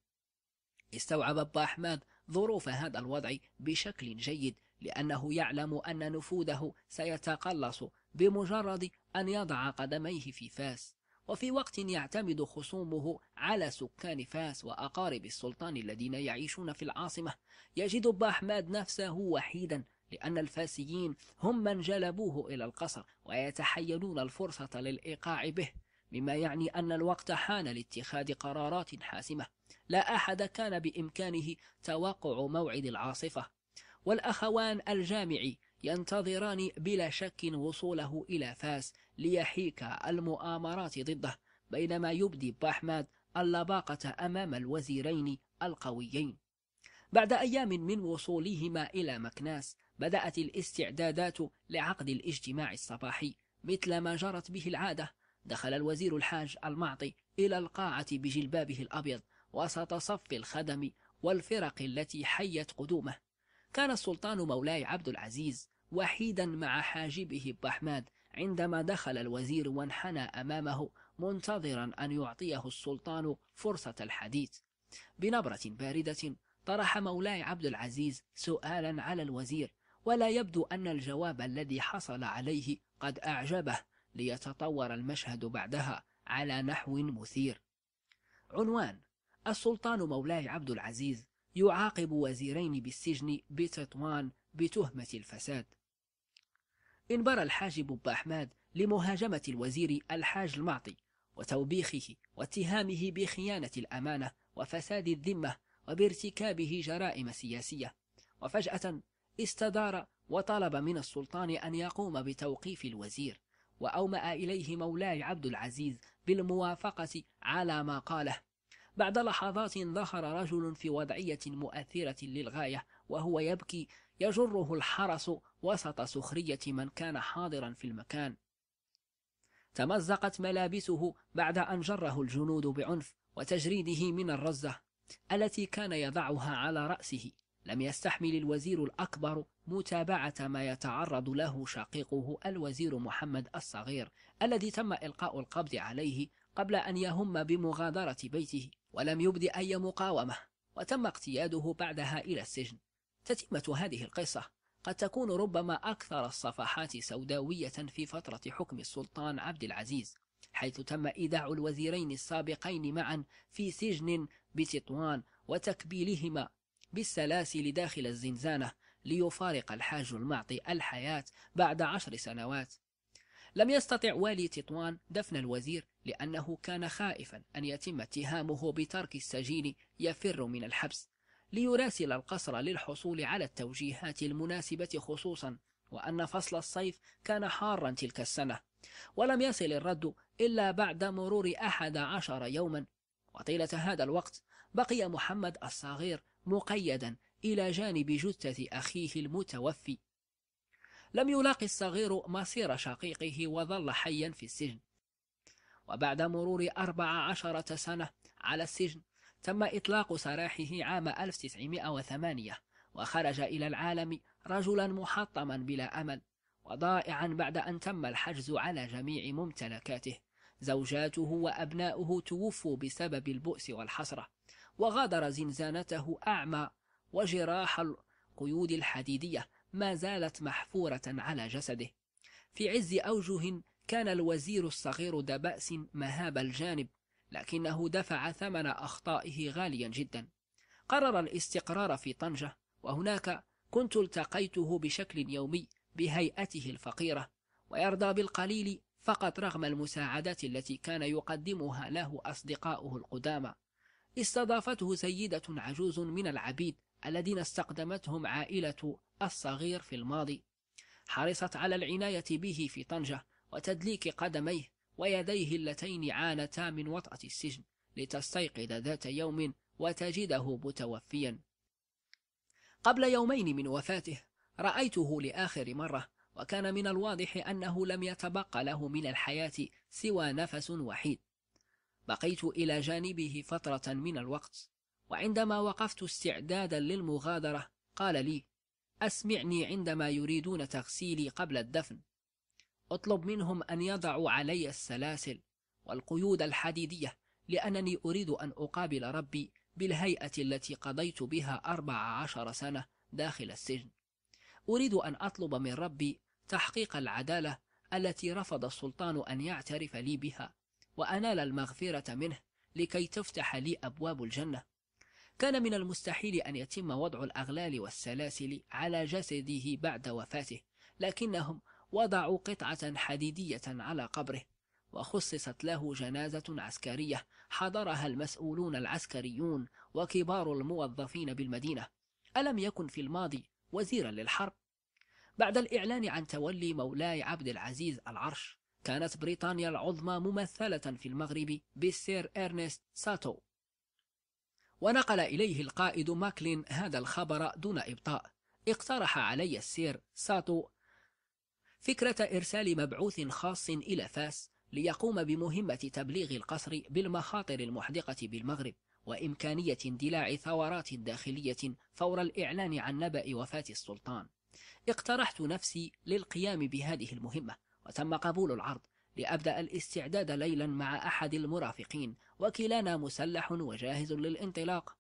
استوعب أبا أحمد ظروف هذا الوضع بشكل جيد لأنه يعلم أن نفوذه سيتقلص بمجرد أن يضع قدميه في فاس وفي وقت يعتمد خصومه على سكان فاس وأقارب السلطان الذين يعيشون في العاصمة يجد بأحمد نفسه وحيدا لأن الفاسيين هم من جلبوه إلى القصر ويتحيلون الفرصة للإيقاع به مما يعني أن الوقت حان لاتخاذ قرارات حاسمة لا أحد كان بإمكانه توقع موعد العاصفة والأخوان الجامعي ينتظران بلا شك وصوله إلى فاس ليحيك المؤامرات ضده بينما يبدي بأحمد اللباقة أمام الوزيرين القويين بعد أيام من وصولهما إلى مكناس بدأت الاستعدادات لعقد الاجتماع الصباحي مثل ما جرت به العادة دخل الوزير الحاج المعطي إلى القاعة بجلبابه الأبيض وسط صف الخدم والفرق التي حيت قدومه كان السلطان مولاي عبد العزيز وحيدا مع حاجبه بحماد عندما دخل الوزير وانحنى أمامه منتظرا أن يعطيه السلطان فرصة الحديث بنبرة باردة طرح مولاي عبد العزيز سؤالا على الوزير ولا يبدو أن الجواب الذي حصل عليه قد أعجبه ليتطور المشهد بعدها على نحو مثير عنوان السلطان مولاي عبد العزيز يعاقب وزيرين بالسجن بتطوان بتهمة الفساد انبرى الحاج بوبا أحمد لمهاجمة الوزير الحاج المعطي وتوبيخه واتهامه بخيانة الأمانة وفساد الذمة وبارتكابه جرائم سياسية وفجأة استدار وطلب من السلطان أن يقوم بتوقيف الوزير وأومأ إليه مولاي عبد العزيز بالموافقة على ما قاله بعد لحظات ظهر رجل في وضعية مؤثرة للغاية وهو يبكي يجره الحرس وسط سخرية من كان حاضرا في المكان تمزقت ملابسه بعد أن جره الجنود بعنف وتجريده من الرزة التي كان يضعها على رأسه لم يستحمل الوزير الأكبر متابعة ما يتعرض له شقيقه الوزير محمد الصغير الذي تم إلقاء القبض عليه قبل أن يهم بمغادرة بيته ولم يبدي أي مقاومة وتم اقتياده بعدها إلى السجن تتمة هذه القصة قد تكون ربما أكثر الصفحات سوداوية في فترة حكم السلطان عبد العزيز حيث تم إيداع الوزيرين السابقين معا في سجن بتطوان وتكبيلهما بالسلاسل داخل الزنزانة ليفارق الحاج المعطي الحياة بعد عشر سنوات لم يستطع والي تطوان دفن الوزير لأنه كان خائفا أن يتم اتهامه بترك السجين يفر من الحبس ليراسل القصر للحصول على التوجيهات المناسبة خصوصا وأن فصل الصيف كان حارا تلك السنة ولم يصل الرد إلا بعد مرور أحد عشر يوما وطيلة هذا الوقت بقي محمد الصغير مقيدا إلى جانب جثة أخيه المتوفي لم يلاقي الصغير مصير شقيقه وظل حيا في السجن وبعد مرور أربع عشرة سنة على السجن تم إطلاق سراحه عام 1908 وخرج إلى العالم رجلا محطما بلا أمل وضائعا بعد أن تم الحجز على جميع ممتلكاته زوجاته وأبناؤه توفوا بسبب البؤس والحسرة وغادر زنزانته أعمى وجراح القيود الحديدية ما زالت محفورة على جسده في عز أوجه كان الوزير الصغير دبأس مهاب الجانب لكنه دفع ثمن أخطائه غاليا جدا قرر الاستقرار في طنجة وهناك كنت التقيته بشكل يومي بهيئته الفقيرة ويرضى بالقليل فقط رغم المساعدات التي كان يقدمها له أصدقاؤه القدامى استضافته سيدة عجوز من العبيد الذين استقدمتهم عائلة الصغير في الماضي حرصت على العناية به في طنجة وتدليك قدميه ويديه اللتين عانتا من وطأة السجن لتستيقظ ذات يوم وتجده متوفيا قبل يومين من وفاته رأيته لآخر مرة وكان من الواضح أنه لم يتبقى له من الحياة سوى نفس وحيد بقيت إلى جانبه فترة من الوقت وعندما وقفت استعدادا للمغادرة قال لي أسمعني عندما يريدون تغسيلي قبل الدفن أطلب منهم أن يضعوا علي السلاسل والقيود الحديدية لأنني أريد أن أقابل ربي بالهيئة التي قضيت بها أربع عشر سنة داخل السجن أريد أن أطلب من ربي تحقيق العدالة التي رفض السلطان أن يعترف لي بها وأنال المغفرة منه لكي تفتح لي أبواب الجنة كان من المستحيل أن يتم وضع الأغلال والسلاسل على جسده بعد وفاته لكنهم وضعوا قطعة حديدية على قبره وخصصت له جنازة عسكرية حضرها المسؤولون العسكريون وكبار الموظفين بالمدينة ألم يكن في الماضي وزيرا للحرب بعد الإعلان عن تولي مولاي عبد العزيز العرش كانت بريطانيا العظمى ممثلة في المغرب بالسير إرنست ساتو ونقل إليه القائد ماكلين هذا الخبر دون إبطاء اقترح علي السير ساتو فكرة إرسال مبعوث خاص إلى فاس ليقوم بمهمة تبليغ القصر بالمخاطر المحدقة بالمغرب وإمكانية اندلاع ثورات داخلية فور الإعلان عن نبأ وفاة السلطان اقترحت نفسي للقيام بهذه المهمة وتم قبول العرض لأبدأ الاستعداد ليلا مع أحد المرافقين وكلانا مسلح وجاهز للانطلاق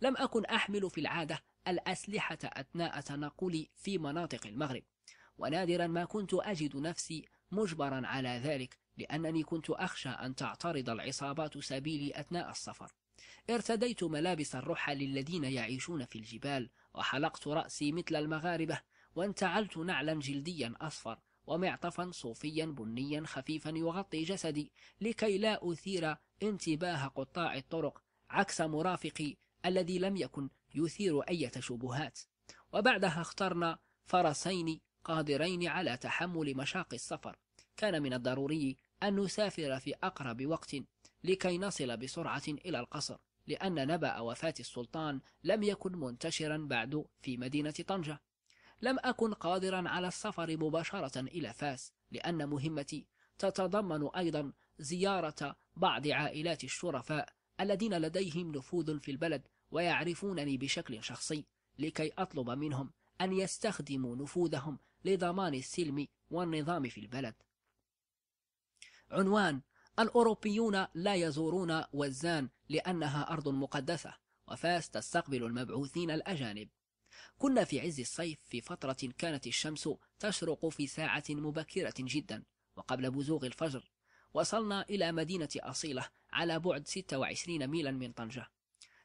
لم أكن أحمل في العادة الأسلحة أثناء تنقلي في مناطق المغرب ونادرا ما كنت أجد نفسي مجبرا على ذلك لأنني كنت أخشى أن تعترض العصابات سبيلي أثناء السفر ارتديت ملابس الرحل الذين يعيشون في الجبال وحلقت رأسي مثل المغاربة وانتعلت نعلا جلديا أصفر ومعطفا صوفيا بنيا خفيفا يغطي جسدي لكي لا أثير انتباه قطاع الطرق عكس مرافقي الذي لم يكن يثير أي شبهات وبعدها اخترنا فرسين قادرين على تحمل مشاق السفر كان من الضروري أن نسافر في أقرب وقت لكي نصل بسرعة إلى القصر لأن نبأ وفاة السلطان لم يكن منتشرا بعد في مدينة طنجة لم أكن قادرا على السفر مباشرة إلى فاس لأن مهمتي تتضمن أيضا زيارة بعض عائلات الشرفاء الذين لديهم نفوذ في البلد ويعرفونني بشكل شخصي لكي أطلب منهم أن يستخدموا نفوذهم لضمان السلم والنظام في البلد عنوان الأوروبيون لا يزورون وزان لأنها أرض مقدسة وفاس تستقبل المبعوثين الأجانب كنا في عز الصيف في فترة كانت الشمس تشرق في ساعة مبكرة جدا وقبل بزوغ الفجر وصلنا إلى مدينة أصيلة على بعد 26 ميلا من طنجة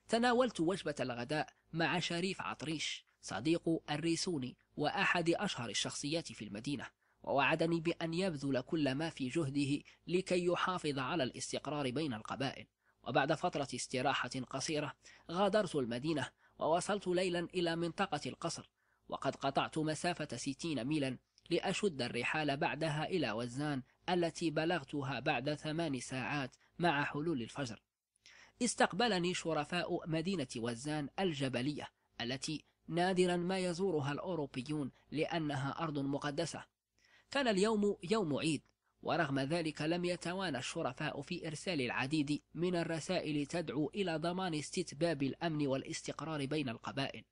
تناولت وجبة الغداء مع شريف عطريش صديق الريسوني وأحد أشهر الشخصيات في المدينة ووعدني بأن يبذل كل ما في جهده لكي يحافظ على الاستقرار بين القبائل وبعد فترة استراحة قصيرة غادرت المدينة ووصلت ليلا إلى منطقة القصر وقد قطعت مسافة ستين ميلا لأشد الرحال بعدها إلى وزان التي بلغتها بعد ثمان ساعات مع حلول الفجر استقبلني شرفاء مدينة وزان الجبلية التي نادرا ما يزورها الأوروبيون لأنها أرض مقدسة كان اليوم يوم عيد ورغم ذلك لم يتوانى الشرفاء في إرسال العديد من الرسائل تدعو إلى ضمان استتباب الأمن والاستقرار بين القبائل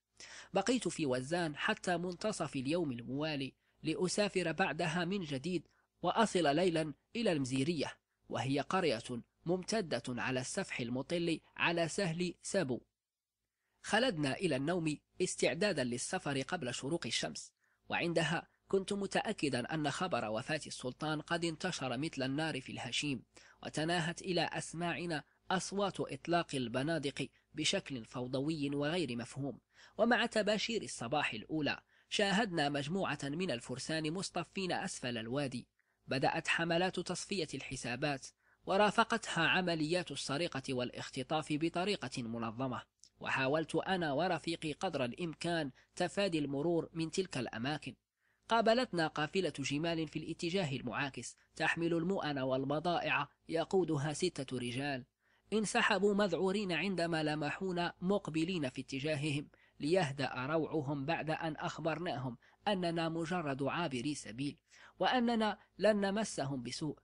بقيت في وزان حتى منتصف اليوم الموالي لأسافر بعدها من جديد وأصل ليلا إلى المزيرية وهي قرية ممتدة على السفح المطل على سهل سابو خلدنا إلى النوم استعدادا للسفر قبل شروق الشمس وعندها كنت متأكدا أن خبر وفاة السلطان قد انتشر مثل النار في الهشيم وتناهت إلى أسماعنا أصوات إطلاق البنادق بشكل فوضوي وغير مفهوم ومع تباشير الصباح الأولى شاهدنا مجموعة من الفرسان مصطفين أسفل الوادي بدأت حملات تصفية الحسابات ورافقتها عمليات السرقة والاختطاف بطريقة منظمة وحاولت أنا ورفيقي قدر الإمكان تفادي المرور من تلك الأماكن قابلتنا قافلة جمال في الاتجاه المعاكس تحمل المؤن والبضائع يقودها ستة رجال انسحبوا مذعورين عندما لمحونا مقبلين في اتجاههم ليهدأ روعهم بعد أن أخبرناهم أننا مجرد عابري سبيل وأننا لن نمسهم بسوء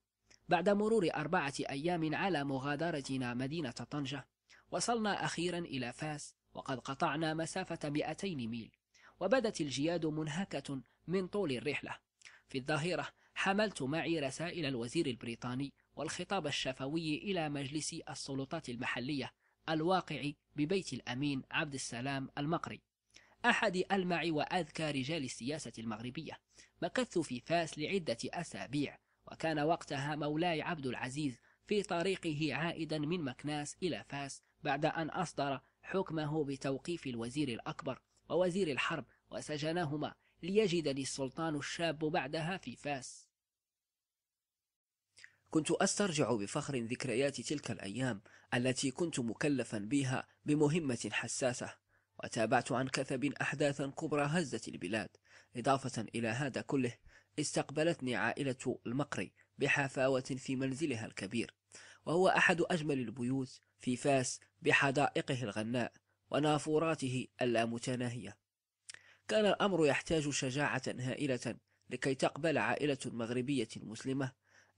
بعد مرور أربعة أيام على مغادرتنا مدينة طنجة وصلنا أخيرا إلى فاس وقد قطعنا مسافة 200 ميل وبدت الجياد منهكة من طول الرحلة في الظهيرة حملت معي رسائل الوزير البريطاني والخطاب الشفوي إلى مجلس السلطات المحلية الواقع ببيت الأمين عبد السلام المقري أحد ألمع وأذكى رجال السياسة المغربية مكثت في فاس لعدة أسابيع وكان وقتها مولاي عبد العزيز في طريقه عائدا من مكناس إلى فاس بعد أن أصدر حكمه بتوقيف الوزير الأكبر ووزير الحرب وسجناهما ليجدني السلطان الشاب بعدها في فاس كنت أسترجع بفخر ذكريات تلك الأيام التي كنت مكلفا بها بمهمة حساسة وتابعت عن كثب أحداثا كبرى هزت البلاد إضافة إلى هذا كله استقبلتني عائلة المقري بحفاوة في منزلها الكبير وهو أحد أجمل البيوت في فاس بحدائقه الغناء ونافوراته اللامتناهية كان الأمر يحتاج شجاعة هائلة لكي تقبل عائلة مغربية مسلمة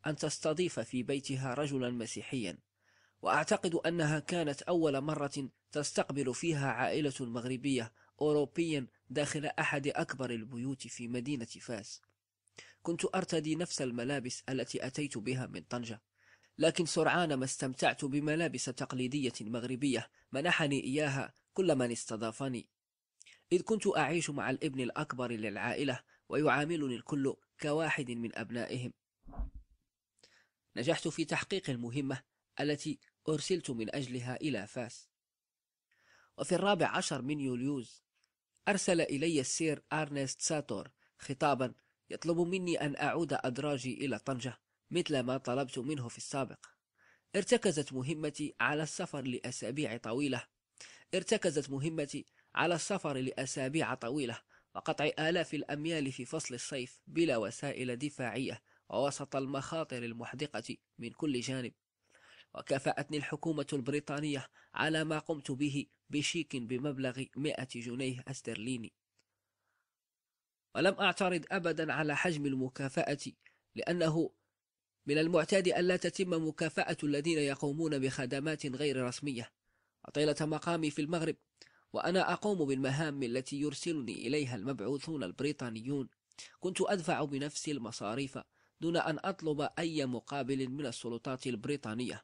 أن تستضيف في بيتها رجلا مسيحيا وأعتقد أنها كانت أول مرة تستقبل فيها عائلة مغربية أوروبيا داخل أحد أكبر البيوت في مدينة فاس كنت أرتدي نفس الملابس التي أتيت بها من طنجة لكن سرعان ما استمتعت بملابس تقليدية مغربية منحني إياها كل من استضافني إذ كنت أعيش مع الابن الأكبر للعائلة ويعاملني الكل كواحد من أبنائهم نجحت في تحقيق المهمة التي أرسلت من أجلها إلى فاس وفي الرابع عشر من يوليوز أرسل إلي السير أرنست ساتور خطابا يطلب مني أن أعود أدراجي إلى طنجة مثل ما طلبت منه في السابق ارتكزت مهمتي على السفر لأسابيع طويلة ارتكزت مهمتي على السفر لأسابيع طويلة وقطع آلاف الأميال في فصل الصيف بلا وسائل دفاعية ووسط المخاطر المحدقة من كل جانب وكافأتني الحكومة البريطانية على ما قمت به بشيك بمبلغ مئة جنيه استرليني ولم أعترض أبدا على حجم المكافأة لأنه من المعتاد ألا تتم مكافأة الذين يقومون بخدمات غير رسمية وطيلة مقامي في المغرب وأنا أقوم بالمهام التي يرسلني إليها المبعوثون البريطانيون كنت أدفع بنفسي المصاريف دون أن أطلب أي مقابل من السلطات البريطانية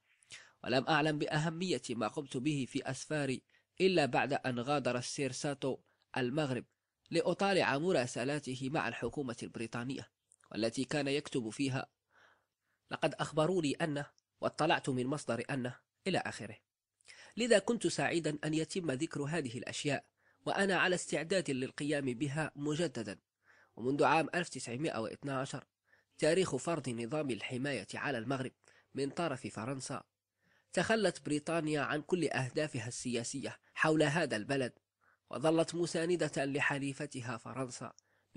ولم أعلم بأهمية ما قمت به في أسفاري إلا بعد أن غادر السير ساتو المغرب لأطالع مراسلاته مع الحكومة البريطانية والتي كان يكتب فيها لقد أخبروني أنه واطلعت من مصدر أنه إلى آخره لذا كنت سعيدا أن يتم ذكر هذه الأشياء وأنا على استعداد للقيام بها مجددا ومنذ عام 1912 تاريخ فرض نظام الحماية على المغرب من طرف فرنسا تخلت بريطانيا عن كل أهدافها السياسية حول هذا البلد وظلت مساندة لحليفتها فرنسا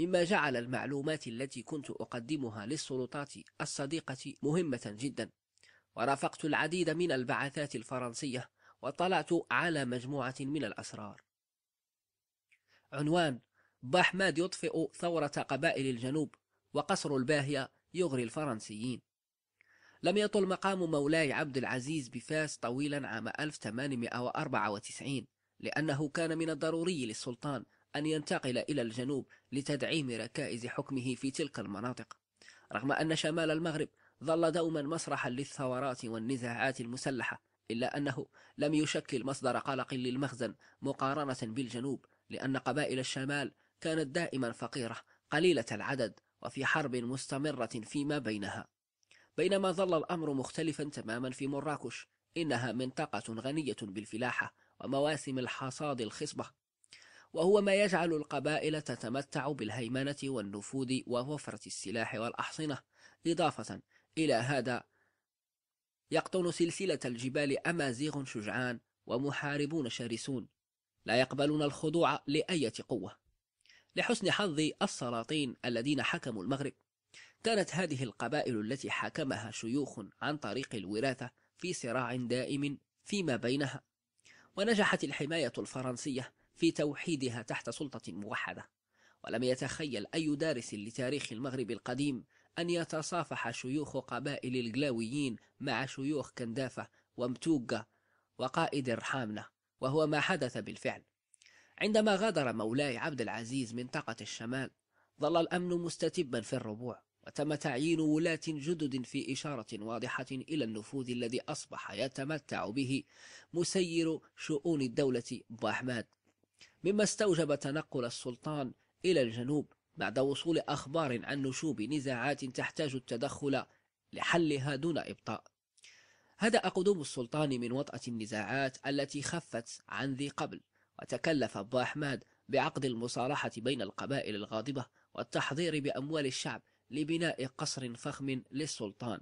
مما جعل المعلومات التي كنت أقدمها للسلطات الصديقة مهمة جدا ورافقت العديد من البعثات الفرنسية وطلعت على مجموعة من الأسرار عنوان بحماد يطفئ ثورة قبائل الجنوب وقصر الباهية يغري الفرنسيين لم يطل مقام مولاي عبد العزيز بفاس طويلا عام 1894 لأنه كان من الضروري للسلطان أن ينتقل إلى الجنوب لتدعيم ركائز حكمه في تلك المناطق رغم أن شمال المغرب ظل دوما مسرحا للثورات والنزاعات المسلحة إلا أنه لم يشكل مصدر قلق للمخزن مقارنة بالجنوب لأن قبائل الشمال كانت دائما فقيرة قليلة العدد وفي حرب مستمرة فيما بينها بينما ظل الأمر مختلفا تماما في مراكش إنها منطقة غنية بالفلاحة ومواسم الحصاد الخصبة وهو ما يجعل القبائل تتمتع بالهيمنة والنفوذ ووفرة السلاح والأحصنة إضافة إلى هذا يقطن سلسلة الجبال أمازيغ شجعان ومحاربون شرسون لا يقبلون الخضوع لأية قوة لحسن حظ السلاطين الذين حكموا المغرب كانت هذه القبائل التي حكمها شيوخ عن طريق الوراثة في صراع دائم فيما بينها ونجحت الحماية الفرنسية في توحيدها تحت سلطة موحدة ولم يتخيل أي دارس لتاريخ المغرب القديم أن يتصافح شيوخ قبائل الجلاويين مع شيوخ كندافة ومتوقة وقائد الرحامنة وهو ما حدث بالفعل عندما غادر مولاي عبد العزيز منطقة الشمال ظل الأمن مستتبا في الربوع وتم تعيين ولاة جدد في إشارة واضحة إلى النفوذ الذي أصبح يتمتع به مسير شؤون الدولة أبو أحمد مما استوجب تنقل السلطان إلى الجنوب بعد وصول أخبار عن نشوب نزاعات تحتاج التدخل لحلها دون إبطاء هدأ قدوم السلطان من وطأة النزاعات التي خفت عن ذي قبل وتكلف أبو أحمد بعقد المصالحة بين القبائل الغاضبة والتحضير بأموال الشعب لبناء قصر فخم للسلطان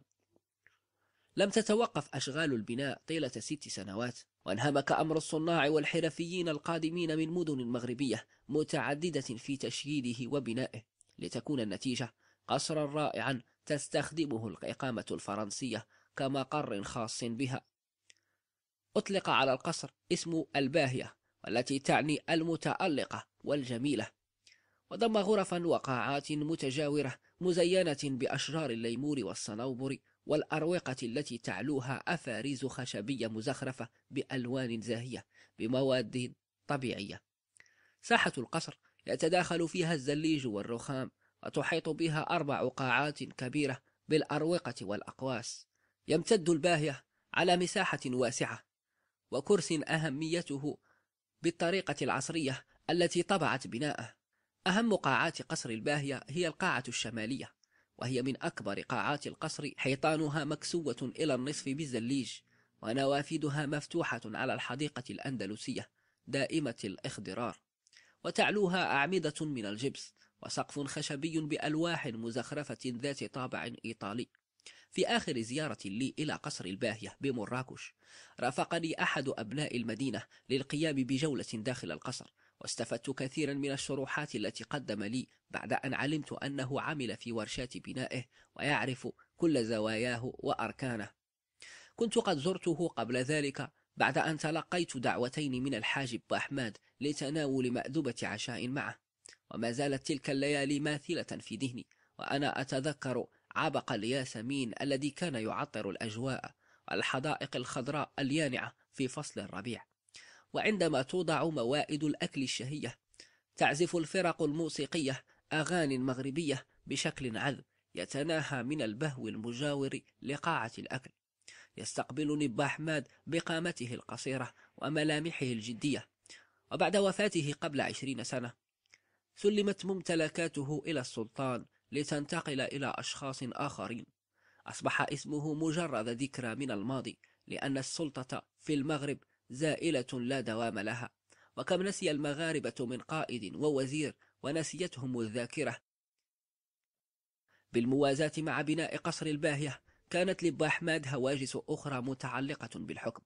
لم تتوقف أشغال البناء طيلة ست سنوات وانهمك أمر الصناع والحرفيين القادمين من مدن مغربية متعددة في تشييده وبنائه لتكون النتيجة قصرا رائعا تستخدمه الإقامة الفرنسية كمقر خاص بها أطلق على القصر اسم الباهية والتي تعني المتألقة والجميلة وضم غرفا وقاعات متجاورة مزينة بأشجار الليمور والصنوبر والأروقة التي تعلوها أفاريز خشبية مزخرفة بألوان زاهية بمواد طبيعية ساحة القصر يتداخل فيها الزليج والرخام وتحيط بها أربع قاعات كبيرة بالأروقة والأقواس يمتد الباهية على مساحة واسعة وكرس أهميته بالطريقة العصرية التي طبعت بناءه أهم قاعات قصر الباهية هي القاعة الشمالية وهي من أكبر قاعات القصر حيطانها مكسوة إلى النصف بالزليج ونوافذها مفتوحة على الحديقة الأندلسية دائمة الإخضرار وتعلوها أعمدة من الجبس وسقف خشبي بألواح مزخرفة ذات طابع إيطالي في آخر زيارة لي إلى قصر الباهية بمراكش رافقني أحد أبناء المدينة للقيام بجولة داخل القصر واستفدت كثيرا من الشروحات التي قدم لي بعد أن علمت أنه عمل في ورشات بنائه ويعرف كل زواياه وأركانه كنت قد زرته قبل ذلك بعد أن تلقيت دعوتين من الحاجب أحمد لتناول مأدبة عشاء معه وما زالت تلك الليالي ماثلة في ذهني وأنا أتذكر عبق الياسمين الذي كان يعطر الأجواء والحدائق الخضراء اليانعة في فصل الربيع وعندما توضع موائد الأكل الشهية تعزف الفرق الموسيقية أغاني مغربية بشكل عذب يتناهى من البهو المجاور لقاعة الأكل يستقبلني باحمد بقامته القصيرة وملامحه الجدية وبعد وفاته قبل عشرين سنة سلمت ممتلكاته إلى السلطان لتنتقل إلى أشخاص آخرين أصبح اسمه مجرد ذكرى من الماضي لأن السلطة في المغرب زائلة لا دوام لها وكم نسي المغاربة من قائد ووزير ونسيتهم الذاكرة بالموازاة مع بناء قصر الباهية كانت لباحماد هواجس أخرى متعلقة بالحكم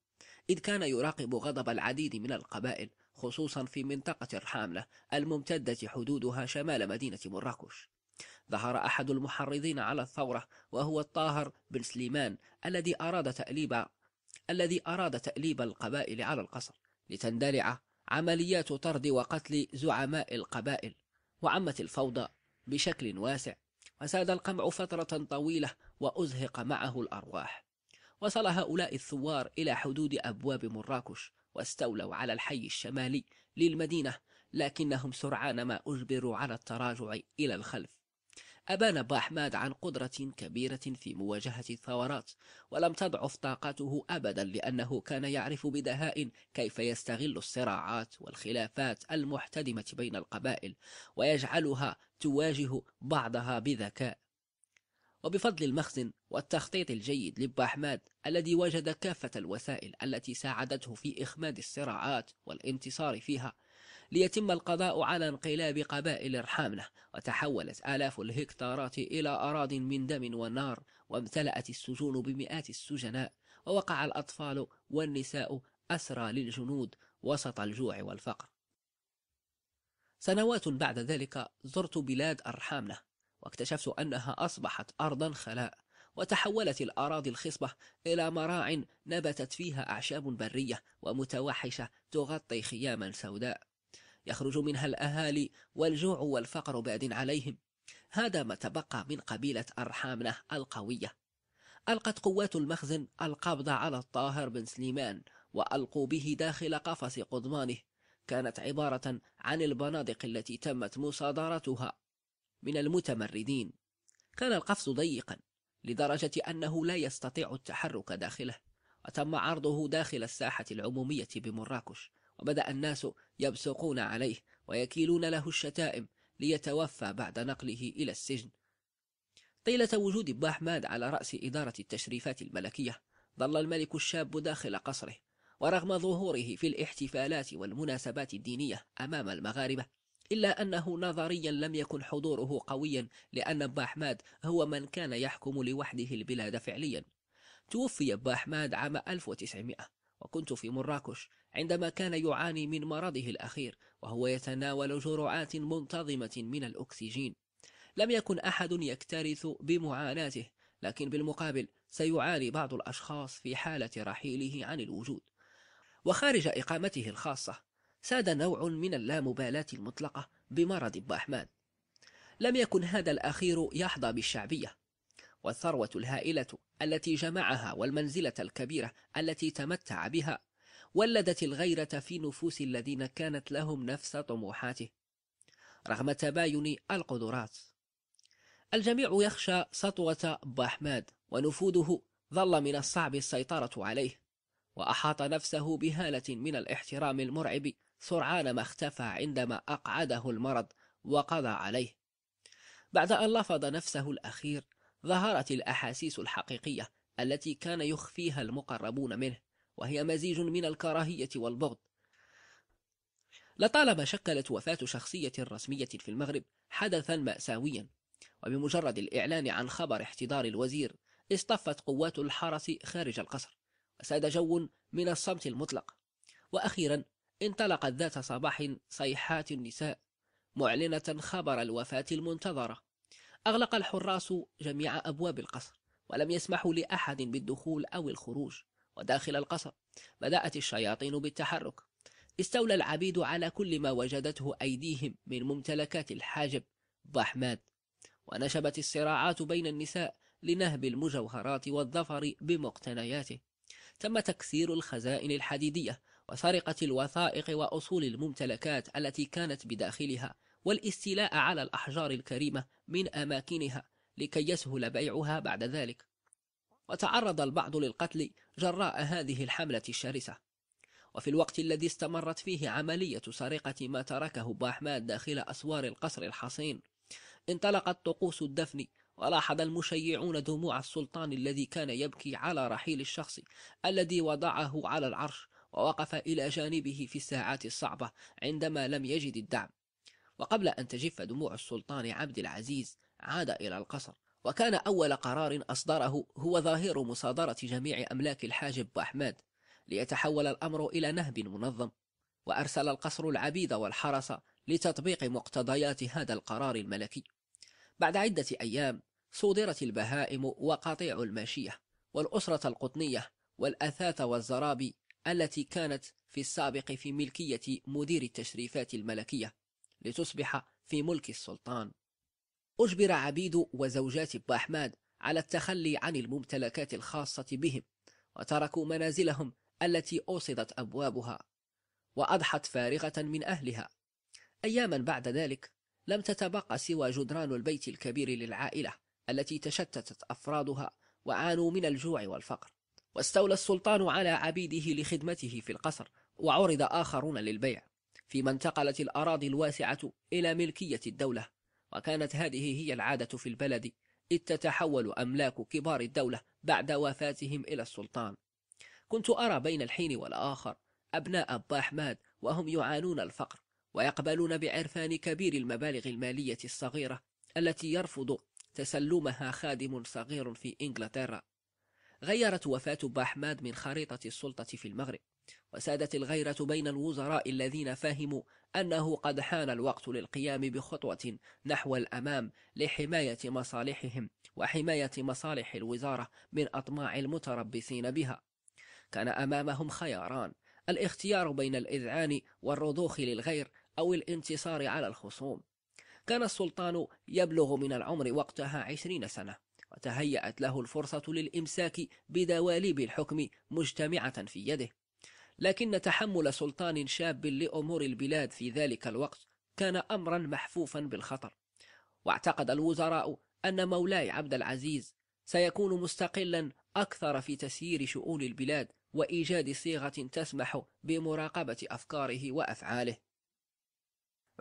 إذ كان يراقب غضب العديد من القبائل خصوصا في منطقة الحاملة الممتدة حدودها شمال مدينة مراكش ظهر أحد المحرضين على الثورة وهو الطاهر بن سليمان الذي أراد تأليب الذي أراد تأليب القبائل على القصر لتندلع عمليات طرد وقتل زعماء القبائل وعمت الفوضى بشكل واسع وساد القمع فترة طويلة وأزهق معه الأرواح وصل هؤلاء الثوار إلى حدود أبواب مراكش واستولوا على الحي الشمالي للمدينة لكنهم سرعان ما أجبروا على التراجع إلى الخلف أبان باحماد أحمد عن قدرة كبيرة في مواجهة الثورات ولم تضعف طاقته أبدا لأنه كان يعرف بدهاء كيف يستغل الصراعات والخلافات المحتدمة بين القبائل ويجعلها تواجه بعضها بذكاء وبفضل المخزن والتخطيط الجيد لباحماد أحمد الذي وجد كافة الوسائل التي ساعدته في إخماد الصراعات والانتصار فيها ليتم القضاء على انقلاب قبائل الرحامنة وتحولت آلاف الهكتارات إلى أراض من دم ونار وامتلأت السجون بمئات السجناء ووقع الأطفال والنساء أسرى للجنود وسط الجوع والفقر سنوات بعد ذلك زرت بلاد الرحامنة واكتشفت أنها أصبحت أرضا خلاء وتحولت الأراضي الخصبة إلى مراع نبتت فيها أعشاب برية ومتوحشة تغطي خياما سوداء يخرج منها الأهالي والجوع والفقر باد عليهم هذا ما تبقى من قبيلة أرحامنا القوية ألقت قوات المخزن القبض على الطاهر بن سليمان وألقوا به داخل قفص قضمانه كانت عبارة عن البنادق التي تمت مصادرتها من المتمردين كان القفص ضيقا لدرجة أنه لا يستطيع التحرك داخله وتم عرضه داخل الساحة العمومية بمراكش وبدأ الناس يبصقون عليه ويكيلون له الشتائم ليتوفى بعد نقله إلى السجن طيلة وجود أحمد على رأس إدارة التشريفات الملكية ظل الملك الشاب داخل قصره ورغم ظهوره في الاحتفالات والمناسبات الدينية أمام المغاربة إلا أنه نظريا لم يكن حضوره قويا لأن أحمد هو من كان يحكم لوحده البلاد فعليا توفي أحمد عام 1900 وكنت في مراكش عندما كان يعاني من مرضه الأخير وهو يتناول جرعات منتظمة من الأكسجين لم يكن أحد يكترث بمعاناته لكن بالمقابل سيعاني بعض الأشخاص في حالة رحيله عن الوجود وخارج إقامته الخاصة ساد نوع من اللامبالاة المطلقة بمرض باحمان لم يكن هذا الأخير يحظى بالشعبية والثروة الهائلة التي جمعها والمنزلة الكبيرة التي تمتع بها ولدت الغيرة في نفوس الذين كانت لهم نفس طموحاته رغم تباين القدرات الجميع يخشى سطوة بحماد ونفوذه ظل من الصعب السيطرة عليه وأحاط نفسه بهالة من الاحترام المرعب سرعان ما اختفى عندما أقعده المرض وقضى عليه بعد أن لفظ نفسه الأخير ظهرت الأحاسيس الحقيقية التي كان يخفيها المقربون منه وهي مزيج من الكراهية والبغض لطالما شكلت وفاة شخصية رسمية في المغرب حدثا مأساويا وبمجرد الإعلان عن خبر احتضار الوزير اصطفت قوات الحرس خارج القصر وساد جو من الصمت المطلق وأخيرا انطلقت ذات صباح صيحات النساء معلنة خبر الوفاة المنتظرة أغلق الحراس جميع أبواب القصر ولم يسمحوا لأحد بالدخول أو الخروج وداخل القصر بدأت الشياطين بالتحرك استولى العبيد على كل ما وجدته أيديهم من ممتلكات الحاجب ضحمات ونشبت الصراعات بين النساء لنهب المجوهرات والظفر بمقتنياته تم تكسير الخزائن الحديدية وسرقة الوثائق وأصول الممتلكات التي كانت بداخلها والاستيلاء على الأحجار الكريمة من أماكنها لكي يسهل بيعها بعد ذلك وتعرض البعض للقتل جراء هذه الحملة الشرسة وفي الوقت الذي استمرت فيه عملية سرقة ما تركه بأحمد داخل أسوار القصر الحصين انطلقت طقوس الدفن ولاحظ المشيعون دموع السلطان الذي كان يبكي على رحيل الشخص الذي وضعه على العرش ووقف إلى جانبه في الساعات الصعبة عندما لم يجد الدعم وقبل أن تجف دموع السلطان عبد العزيز عاد إلى القصر وكان أول قرار أصدره هو ظاهر مصادرة جميع أملاك الحاجب وأحمد ليتحول الأمر إلى نهب منظم وأرسل القصر العبيد والحرس لتطبيق مقتضيات هذا القرار الملكي بعد عدة أيام صودرت البهائم وقطيع الماشية والأسرة القطنية والأثاث والزرابي التي كانت في السابق في ملكية مدير التشريفات الملكية لتصبح في ملك السلطان أجبر عبيد وزوجات أبا أحمد على التخلي عن الممتلكات الخاصة بهم وتركوا منازلهم التي أوصدت أبوابها وأضحت فارغة من أهلها أياما بعد ذلك لم تتبقى سوى جدران البيت الكبير للعائلة التي تشتتت أفرادها وعانوا من الجوع والفقر واستولى السلطان على عبيده لخدمته في القصر وعرض آخرون للبيع فيما انتقلت الأراضي الواسعة إلى ملكية الدولة وكانت هذه هي العادة في البلد إذ تتحول أملاك كبار الدولة بعد وفاتهم إلى السلطان كنت أرى بين الحين والآخر أبناء أبا أحمد وهم يعانون الفقر ويقبلون بعرفان كبير المبالغ المالية الصغيرة التي يرفض تسلمها خادم صغير في إنجلترا غيرت وفاة أبا أحمد من خريطة السلطة في المغرب وسادت الغيرة بين الوزراء الذين فهموا أنه قد حان الوقت للقيام بخطوة نحو الأمام لحماية مصالحهم وحماية مصالح الوزارة من أطماع المتربصين بها كان أمامهم خياران الاختيار بين الإذعان والرضوخ للغير أو الانتصار على الخصوم كان السلطان يبلغ من العمر وقتها عشرين سنة وتهيأت له الفرصة للإمساك بدواليب الحكم مجتمعة في يده لكن تحمل سلطان شاب لأمور البلاد في ذلك الوقت كان أمرا محفوفا بالخطر واعتقد الوزراء أن مولاي عبد العزيز سيكون مستقلا أكثر في تسيير شؤون البلاد وإيجاد صيغة تسمح بمراقبة أفكاره وأفعاله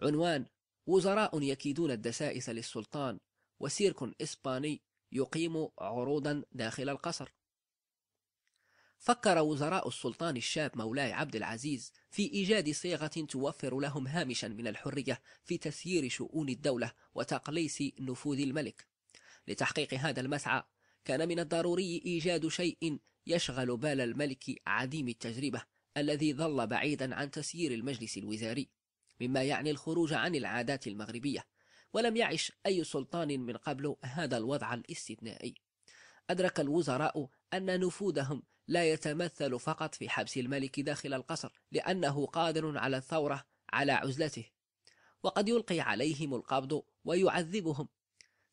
عنوان وزراء يكيدون الدسائس للسلطان وسيرك إسباني يقيم عروضا داخل القصر فكر وزراء السلطان الشاب مولاي عبد العزيز في إيجاد صيغة توفر لهم هامشا من الحرية في تسيير شؤون الدولة وتقليص نفوذ الملك لتحقيق هذا المسعى كان من الضروري إيجاد شيء يشغل بال الملك عديم التجربة الذي ظل بعيدا عن تسيير المجلس الوزاري مما يعني الخروج عن العادات المغربية ولم يعش أي سلطان من قبل هذا الوضع الاستثنائي أدرك الوزراء أن نفوذهم لا يتمثل فقط في حبس الملك داخل القصر لأنه قادر على الثورة على عزلته وقد يلقي عليهم القبض ويعذبهم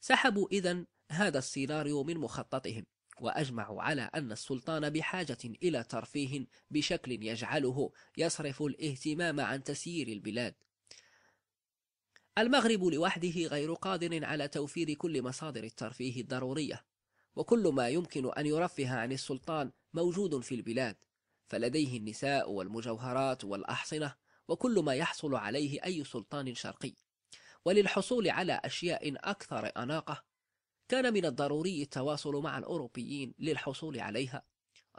سحبوا إذا هذا السيناريو من مخططهم وأجمعوا على أن السلطان بحاجة إلى ترفيه بشكل يجعله يصرف الاهتمام عن تسيير البلاد المغرب لوحده غير قادر على توفير كل مصادر الترفيه الضرورية وكل ما يمكن أن يرفه عن السلطان موجود في البلاد فلديه النساء والمجوهرات والأحصنة وكل ما يحصل عليه أي سلطان شرقي وللحصول على أشياء أكثر أناقة كان من الضروري التواصل مع الأوروبيين للحصول عليها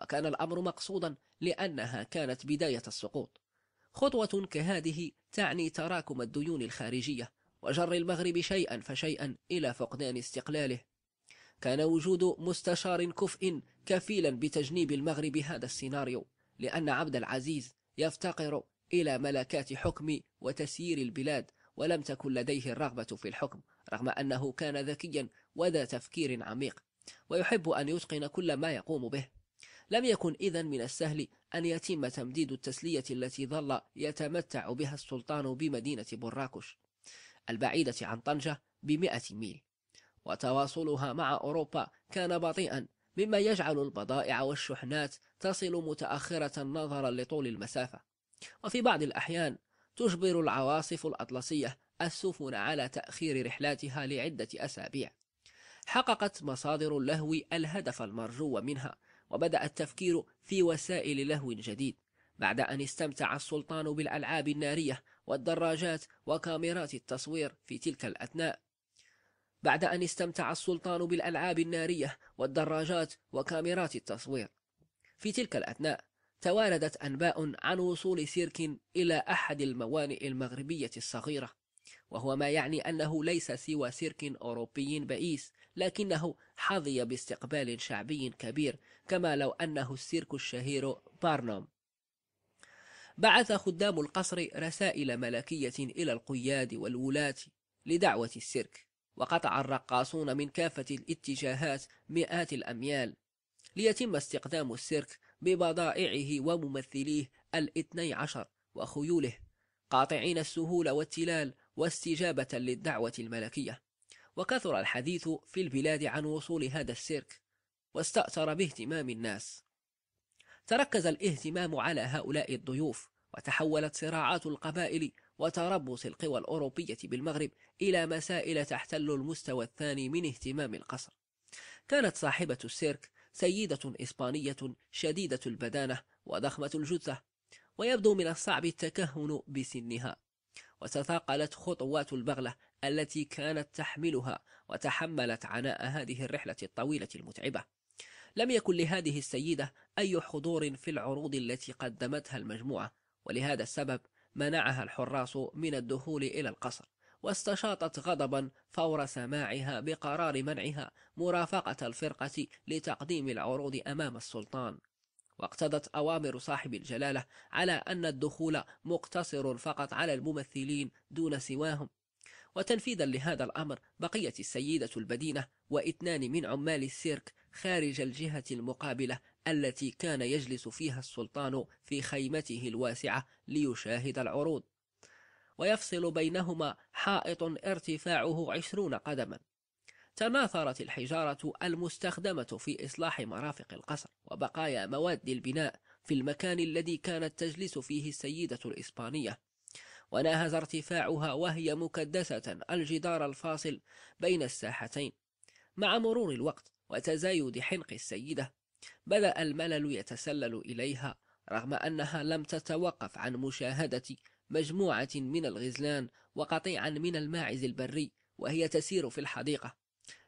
وكان الأمر مقصودا لأنها كانت بداية السقوط خطوة كهذه تعني تراكم الديون الخارجية وجر المغرب شيئا فشيئا إلى فقدان استقلاله كان وجود مستشار كفء كفيلا بتجنيب المغرب هذا السيناريو لأن عبد العزيز يفتقر إلى ملكات حكم وتسيير البلاد ولم تكن لديه الرغبة في الحكم رغم أنه كان ذكيا وذا تفكير عميق ويحب أن يتقن كل ما يقوم به لم يكن إذا من السهل أن يتم تمديد التسلية التي ظل يتمتع بها السلطان بمدينة براكش البعيدة عن طنجة بمئة ميل وتواصلها مع أوروبا كان بطيئا مما يجعل البضائع والشحنات تصل متأخرة نظرا لطول المسافة وفي بعض الأحيان تجبر العواصف الأطلسية السفن على تأخير رحلاتها لعدة أسابيع حققت مصادر اللهو الهدف المرجو منها وبدأ التفكير في وسائل لهو جديد بعد أن استمتع السلطان بالألعاب النارية والدراجات وكاميرات التصوير في تلك الأثناء بعد أن استمتع السلطان بالألعاب النارية والدراجات وكاميرات التصوير في تلك الأثناء تواردت أنباء عن وصول سيرك إلى أحد الموانئ المغربية الصغيرة وهو ما يعني أنه ليس سوى سيرك أوروبي بئيس لكنه حظي باستقبال شعبي كبير كما لو أنه السيرك الشهير بارنوم بعث خدام القصر رسائل ملكية إلى القياد والولاة لدعوة السيرك وقطع الرقاصون من كافة الاتجاهات مئات الأميال ليتم استخدام السيرك ببضائعه وممثليه الاثني عشر وخيوله قاطعين السهول والتلال واستجابة للدعوة الملكية وكثر الحديث في البلاد عن وصول هذا السيرك واستأثر باهتمام الناس تركز الاهتمام على هؤلاء الضيوف وتحولت صراعات القبائل وتربص القوى الأوروبية بالمغرب إلى مسائل تحتل المستوى الثاني من اهتمام القصر كانت صاحبة السيرك سيدة إسبانية شديدة البدانة وضخمة الجثة ويبدو من الصعب التكهن بسنها وتثاقلت خطوات البغلة التي كانت تحملها وتحملت عناء هذه الرحلة الطويلة المتعبة لم يكن لهذه السيدة أي حضور في العروض التي قدمتها المجموعة ولهذا السبب منعها الحراس من الدخول إلى القصر واستشاطت غضبا فور سماعها بقرار منعها مرافقة الفرقة لتقديم العروض أمام السلطان واقتضت أوامر صاحب الجلالة على أن الدخول مقتصر فقط على الممثلين دون سواهم وتنفيذا لهذا الأمر بقيت السيدة البدينة واثنان من عمال السيرك خارج الجهة المقابلة التي كان يجلس فيها السلطان في خيمته الواسعة ليشاهد العروض ويفصل بينهما حائط ارتفاعه عشرون قدما تناثرت الحجارة المستخدمة في إصلاح مرافق القصر وبقايا مواد البناء في المكان الذي كانت تجلس فيه السيدة الإسبانية وناهز ارتفاعها وهي مكدسة الجدار الفاصل بين الساحتين مع مرور الوقت وتزايد حنق السيدة بدأ الملل يتسلل إليها رغم أنها لم تتوقف عن مشاهدة مجموعة من الغزلان وقطيعا من الماعز البري وهي تسير في الحديقة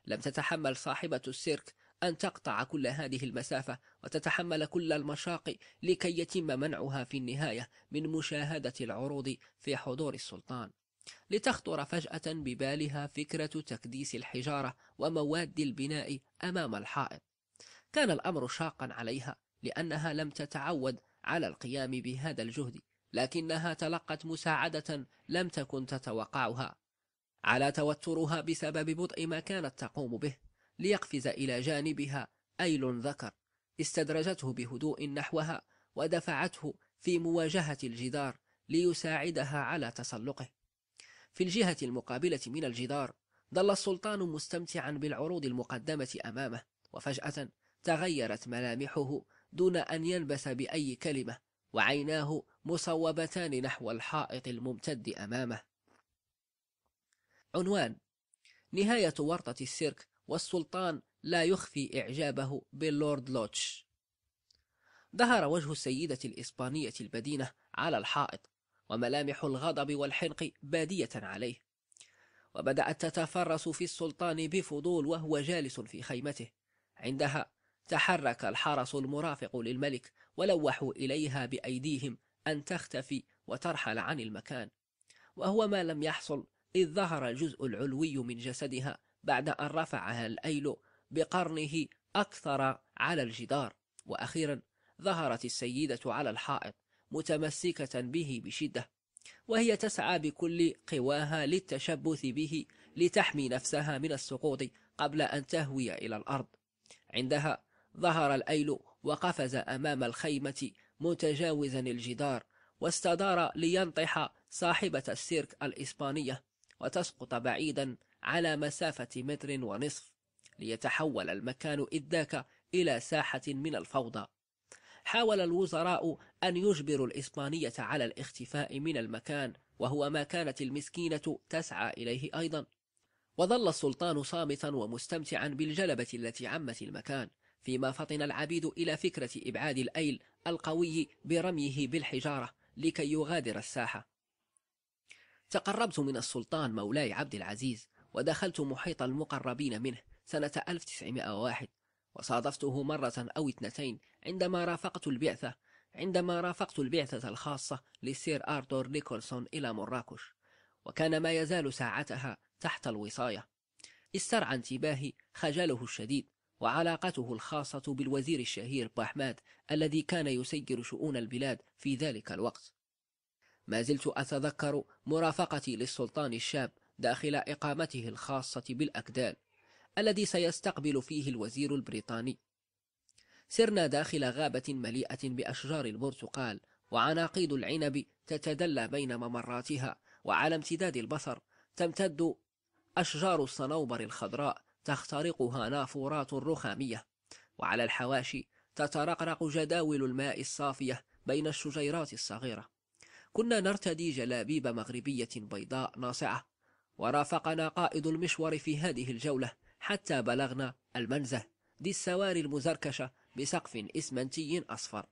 لم تتحمل صاحبة السيرك أن تقطع كل هذه المسافة وتتحمل كل المشاق لكي يتم منعها في النهاية من مشاهدة العروض في حضور السلطان لتخطر فجأة ببالها فكرة تكديس الحجارة ومواد البناء أمام الحائط كان الأمر شاقا عليها لأنها لم تتعود على القيام بهذا الجهد لكنها تلقت مساعدة لم تكن تتوقعها على توترها بسبب بطء ما كانت تقوم به ليقفز إلى جانبها أيل ذكر استدرجته بهدوء نحوها ودفعته في مواجهة الجدار ليساعدها على تسلقه في الجهة المقابلة من الجدار ظل السلطان مستمتعا بالعروض المقدمة أمامه وفجأة تغيرت ملامحه دون أن ينبس بأي كلمة وعيناه مصوبتان نحو الحائط الممتد أمامه عنوان نهاية ورطة السيرك والسلطان لا يخفي إعجابه باللورد لوتش ظهر وجه السيدة الإسبانية البدينة على الحائط وملامح الغضب والحنق بادية عليه وبدأت تتفرس في السلطان بفضول وهو جالس في خيمته عندها تحرك الحرس المرافق للملك ولوحوا إليها بأيديهم أن تختفي وترحل عن المكان وهو ما لم يحصل إذ ظهر الجزء العلوي من جسدها بعد أن رفعها الأيل بقرنه أكثر على الجدار وأخيرا ظهرت السيدة على الحائط متمسكة به بشدة وهي تسعى بكل قواها للتشبث به لتحمي نفسها من السقوط قبل أن تهوي إلى الأرض عندها ظهر الأيل وقفز أمام الخيمة متجاوزا الجدار واستدار لينطح صاحبة السيرك الإسبانية وتسقط بعيدا على مسافة متر ونصف ليتحول المكان إذ ذاك إلى ساحة من الفوضى حاول الوزراء أن يجبروا الإسبانية على الاختفاء من المكان وهو ما كانت المسكينة تسعى إليه أيضا وظل السلطان صامتا ومستمتعا بالجلبة التي عمت المكان فيما فطن العبيد إلى فكرة إبعاد الأيل القوي برميه بالحجارة لكي يغادر الساحة تقربت من السلطان مولاي عبد العزيز ودخلت محيط المقربين منه سنة 1901 وصادفته مرة أو اثنتين عندما رافقت البعثة عندما رافقت البعثة الخاصة للسير آرثور نيكولسون إلى مراكش وكان ما يزال ساعتها تحت الوصاية استرعى انتباهي خجله الشديد وعلاقته الخاصة بالوزير الشهير باحمد الذي كان يسير شؤون البلاد في ذلك الوقت ما زلت أتذكر مرافقتي للسلطان الشاب داخل إقامته الخاصة بالأكدال الذي سيستقبل فيه الوزير البريطاني سرنا داخل غابة مليئة بأشجار البرتقال وعناقيد العنب تتدلى بين ممراتها وعلى امتداد البصر تمتد أشجار الصنوبر الخضراء تخترقها نافورات رخامية وعلى الحواشي تترقرق جداول الماء الصافية بين الشجيرات الصغيرة كنا نرتدي جلابيب مغربية بيضاء ناصعة ورافقنا قائد المشور في هذه الجولة حتى بلغنا المنزل ذي السواري المزركشة بسقف إسمنتي أصفر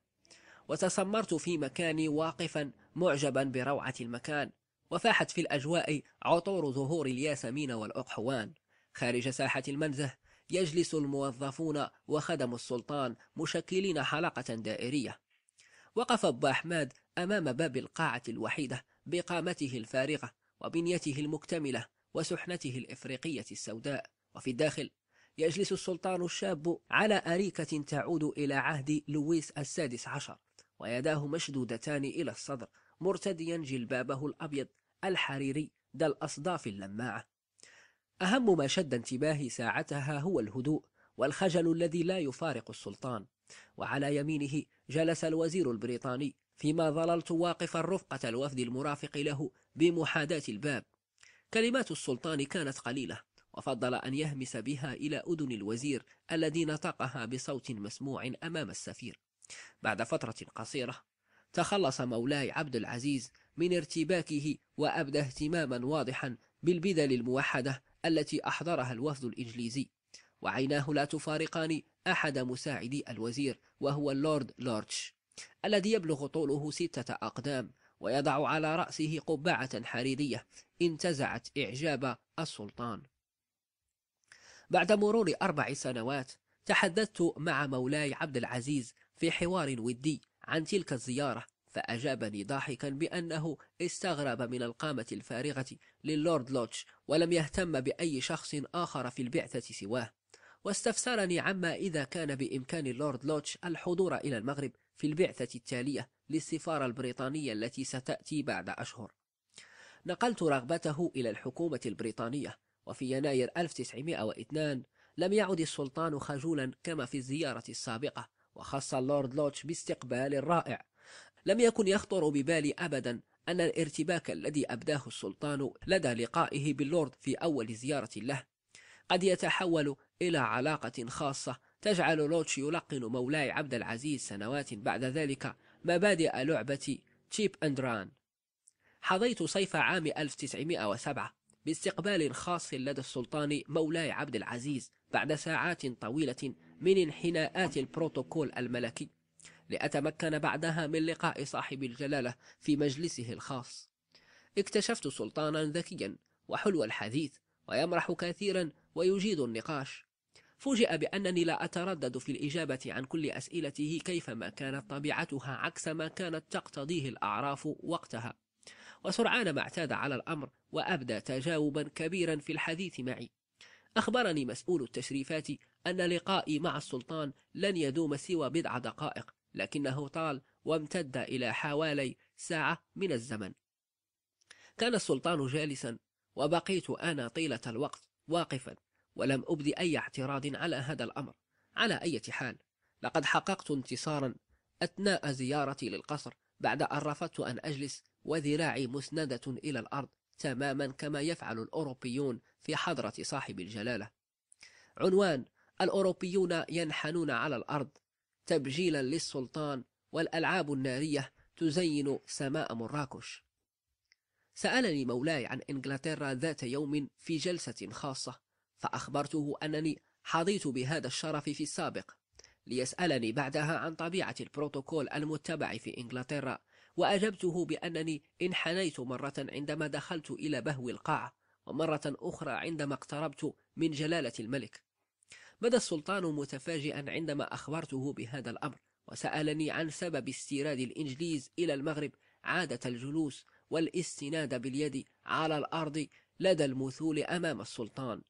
وتسمرت في مكاني واقفا معجبا بروعة المكان وفاحت في الأجواء عطور زهور الياسمين والأقحوان خارج ساحة المنزه يجلس الموظفون وخدم السلطان مشكلين حلقة دائرية وقف أبو أحمد أمام باب القاعة الوحيدة بقامته الفارغة وبنيته المكتملة وسحنته الإفريقية السوداء وفي الداخل يجلس السلطان الشاب على أريكة تعود إلى عهد لويس السادس عشر ويداه مشدودتان إلى الصدر مرتديا جلبابه الأبيض الحريري ذا الأصداف اللماعة أهم ما شد انتباهي ساعتها هو الهدوء والخجل الذي لا يفارق السلطان وعلى يمينه جلس الوزير البريطاني فيما ظللت واقفا رفقة الوفد المرافق له بمحاداة الباب كلمات السلطان كانت قليلة وفضل أن يهمس بها إلى أذن الوزير الذي نطقها بصوت مسموع أمام السفير بعد فترة قصيرة تخلص مولاي عبد العزيز من ارتباكه وأبدى اهتماما واضحا بالبذل الموحدة التي أحضرها الوفد الإنجليزي وعيناه لا تفارقان أحد مساعدي الوزير وهو اللورد لورتش الذي يبلغ طوله ستة أقدام ويضع على رأسه قبعة حريرية انتزعت إعجاب السلطان بعد مرور أربع سنوات تحدثت مع مولاي عبد العزيز في حوار ودي عن تلك الزيارة فأجابني ضاحكا بأنه استغرب من القامة الفارغة للورد لوتش ولم يهتم بأي شخص آخر في البعثة سواه واستفسرني عما إذا كان بإمكان اللورد لوتش الحضور إلى المغرب في البعثة التالية للسفارة البريطانية التي ستأتي بعد أشهر نقلت رغبته إلى الحكومة البريطانية وفي يناير 1902 لم يعد السلطان خجولا كما في الزيارة السابقة وخص اللورد لوتش باستقبال رائع لم يكن يخطر ببالي أبدا أن الارتباك الذي أبداه السلطان لدى لقائه باللورد في أول زيارة له قد يتحول إلى علاقة خاصة تجعل لوتش يلقن مولاي عبد العزيز سنوات بعد ذلك مبادئ لعبة تشيب أند ران حظيت صيف عام 1907 باستقبال خاص لدى السلطان مولاي عبد العزيز بعد ساعات طويلة من انحناءات البروتوكول الملكي لأتمكن بعدها من لقاء صاحب الجلالة في مجلسه الخاص اكتشفت سلطانا ذكيا وحلو الحديث ويمرح كثيرا ويجيد النقاش فوجئ بأنني لا أتردد في الإجابة عن كل أسئلته كيفما كانت طبيعتها عكس ما كانت تقتضيه الأعراف وقتها وسرعان ما اعتاد على الأمر وأبدى تجاوبا كبيرا في الحديث معي أخبرني مسؤول التشريفات أن لقائي مع السلطان لن يدوم سوى بضع دقائق لكنه طال وامتد إلى حوالي ساعة من الزمن كان السلطان جالسا وبقيت أنا طيلة الوقت واقفا ولم أبدي أي اعتراض على هذا الأمر على أي حال لقد حققت انتصارا أثناء زيارتي للقصر بعد أن رفضت أن أجلس وذراعي مسندة إلى الأرض تماما كما يفعل الأوروبيون في حضرة صاحب الجلالة عنوان الأوروبيون ينحنون على الأرض تبجيلا للسلطان والألعاب النارية تزين سماء مراكش سألني مولاي عن إنجلترا ذات يوم في جلسة خاصة فأخبرته أنني حظيت بهذا الشرف في السابق ليسألني بعدها عن طبيعة البروتوكول المتبع في إنجلترا وأجبته بأنني انحنيت مرة عندما دخلت إلى بهو القاعة ومرة أخرى عندما اقتربت من جلالة الملك بدا السلطان متفاجئا عندما أخبرته بهذا الأمر وسألني عن سبب استيراد الإنجليز إلى المغرب عادة الجلوس والاستناد باليد على الأرض لدى المثول أمام السلطان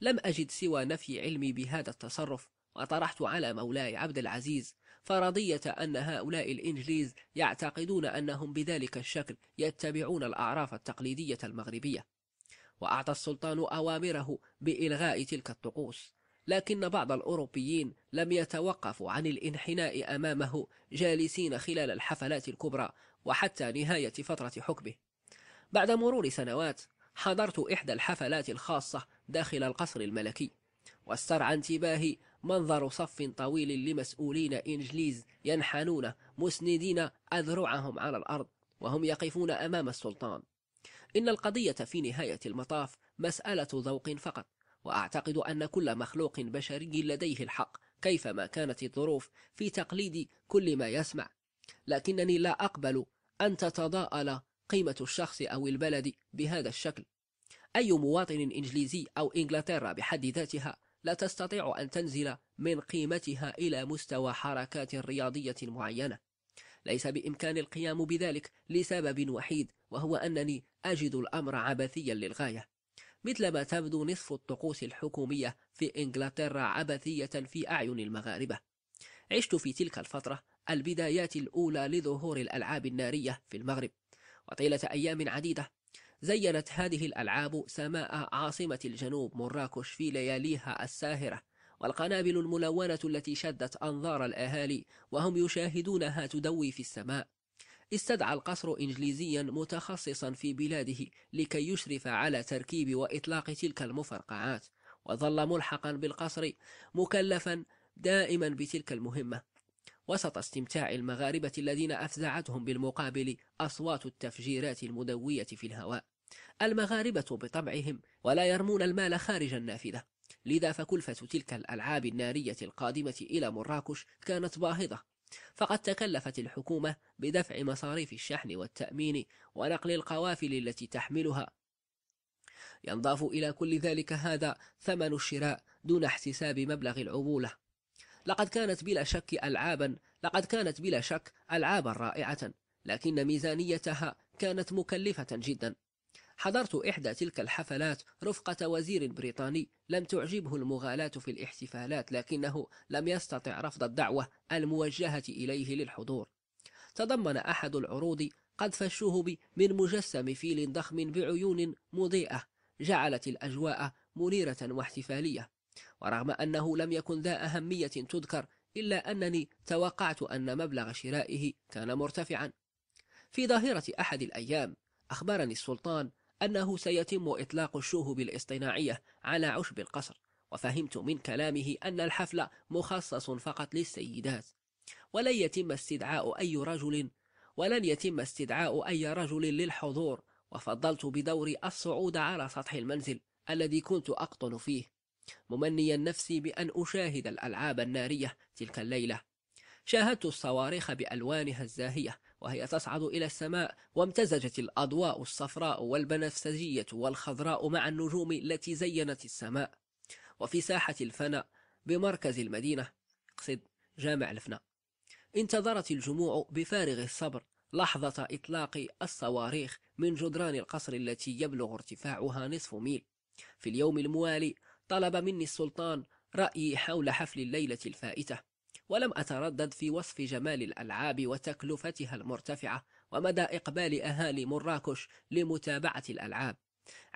لم أجد سوى نفي علمي بهذا التصرف وطرحت على مولاي عبد العزيز فرضية أن هؤلاء الإنجليز يعتقدون أنهم بذلك الشكل يتبعون الأعراف التقليدية المغربية وأعطى السلطان أوامره بإلغاء تلك الطقوس لكن بعض الأوروبيين لم يتوقفوا عن الانحناء أمامه جالسين خلال الحفلات الكبرى وحتى نهاية فترة حكمه بعد مرور سنوات حضرت إحدى الحفلات الخاصة داخل القصر الملكي واسترعى انتباهي منظر صف طويل لمسؤولين إنجليز ينحنون مسندين أذرعهم على الأرض وهم يقفون أمام السلطان إن القضية في نهاية المطاف مسألة ذوق فقط وأعتقد أن كل مخلوق بشري لديه الحق كيفما كانت الظروف في تقليد كل ما يسمع لكنني لا أقبل أن تتضاءل قيمة الشخص أو البلد بهذا الشكل أي مواطن إنجليزي أو إنجلترا بحد ذاتها لا تستطيع أن تنزل من قيمتها إلى مستوى حركات رياضية معينة ليس بإمكاني القيام بذلك لسبب وحيد وهو أنني أجد الأمر عبثيا للغاية مثل ما تبدو نصف الطقوس الحكومية في إنجلترا عبثية في أعين المغاربة عشت في تلك الفترة البدايات الأولى لظهور الألعاب النارية في المغرب وطيلة أيام عديدة زينت هذه الألعاب سماء عاصمة الجنوب مراكش في لياليها الساهرة والقنابل الملونة التي شدت أنظار الأهالي وهم يشاهدونها تدوي في السماء استدعى القصر إنجليزيا متخصصا في بلاده لكي يشرف على تركيب وإطلاق تلك المفرقعات وظل ملحقا بالقصر مكلفا دائما بتلك المهمة وسط استمتاع المغاربة الذين أفزعتهم بالمقابل أصوات التفجيرات المدوية في الهواء المغاربة بطبعهم ولا يرمون المال خارج النافذة لذا فكلفة تلك الألعاب النارية القادمة إلى مراكش كانت باهظة فقد تكلفت الحكومة بدفع مصاريف الشحن والتأمين ونقل القوافل التي تحملها ينضاف إلى كل ذلك هذا ثمن الشراء دون احتساب مبلغ العبولة. لقد كانت بلا شك ألعابا لقد كانت بلا شك ألعابا رائعة لكن ميزانيتها كانت مكلفة جدا حضرت إحدى تلك الحفلات رفقة وزير بريطاني لم تعجبه المغالاة في الاحتفالات لكنه لم يستطع رفض الدعوة الموجهة إليه للحضور تضمن أحد العروض قذف الشهب من مجسم فيل ضخم بعيون مضيئة جعلت الأجواء منيرة واحتفالية ورغم أنه لم يكن ذا أهمية تذكر إلا أنني توقعت أن مبلغ شرائه كان مرتفعا في ظاهرة أحد الأيام أخبرني السلطان أنه سيتم إطلاق الشوهب الاصطناعية على عشب القصر وفهمت من كلامه أن الحفل مخصص فقط للسيدات ولن يتم استدعاء أي رجل ولن يتم استدعاء أي رجل للحضور وفضلت بدوري الصعود على سطح المنزل الذي كنت أقطن فيه ممنيا نفسي بأن أشاهد الألعاب النارية تلك الليلة شاهدت الصواريخ بألوانها الزاهية وهي تصعد إلى السماء وامتزجت الأضواء الصفراء والبنفسجية والخضراء مع النجوم التي زينت السماء وفي ساحة الفناء بمركز المدينة اقصد جامع الفناء انتظرت الجموع بفارغ الصبر لحظة إطلاق الصواريخ من جدران القصر التي يبلغ ارتفاعها نصف ميل في اليوم الموالي طلب مني السلطان رأيي حول حفل الليلة الفائتة ولم أتردد في وصف جمال الألعاب وتكلفتها المرتفعة ومدى إقبال أهالي مراكش لمتابعة الألعاب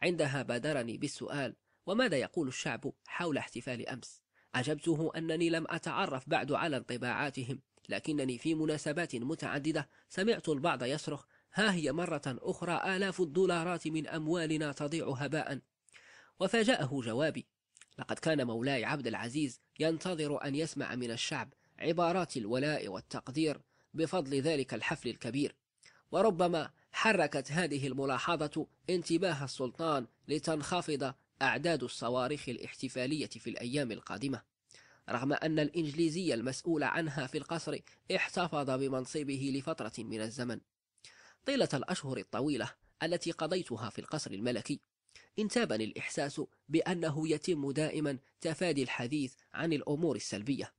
عندها بادرني بالسؤال وماذا يقول الشعب حول احتفال أمس؟ أجبته أنني لم أتعرف بعد على انطباعاتهم لكنني في مناسبات متعددة سمعت البعض يصرخ ها هي مرة أخرى آلاف الدولارات من أموالنا تضيع هباء وفاجأه جوابي لقد كان مولاي عبد العزيز ينتظر أن يسمع من الشعب عبارات الولاء والتقدير بفضل ذلك الحفل الكبير وربما حركت هذه الملاحظة انتباه السلطان لتنخفض أعداد الصواريخ الاحتفالية في الأيام القادمة رغم أن الإنجليزي المسؤول عنها في القصر احتفظ بمنصبه لفترة من الزمن طيلة الأشهر الطويلة التي قضيتها في القصر الملكي انتابني الإحساس بأنه يتم دائما تفادي الحديث عن الأمور السلبية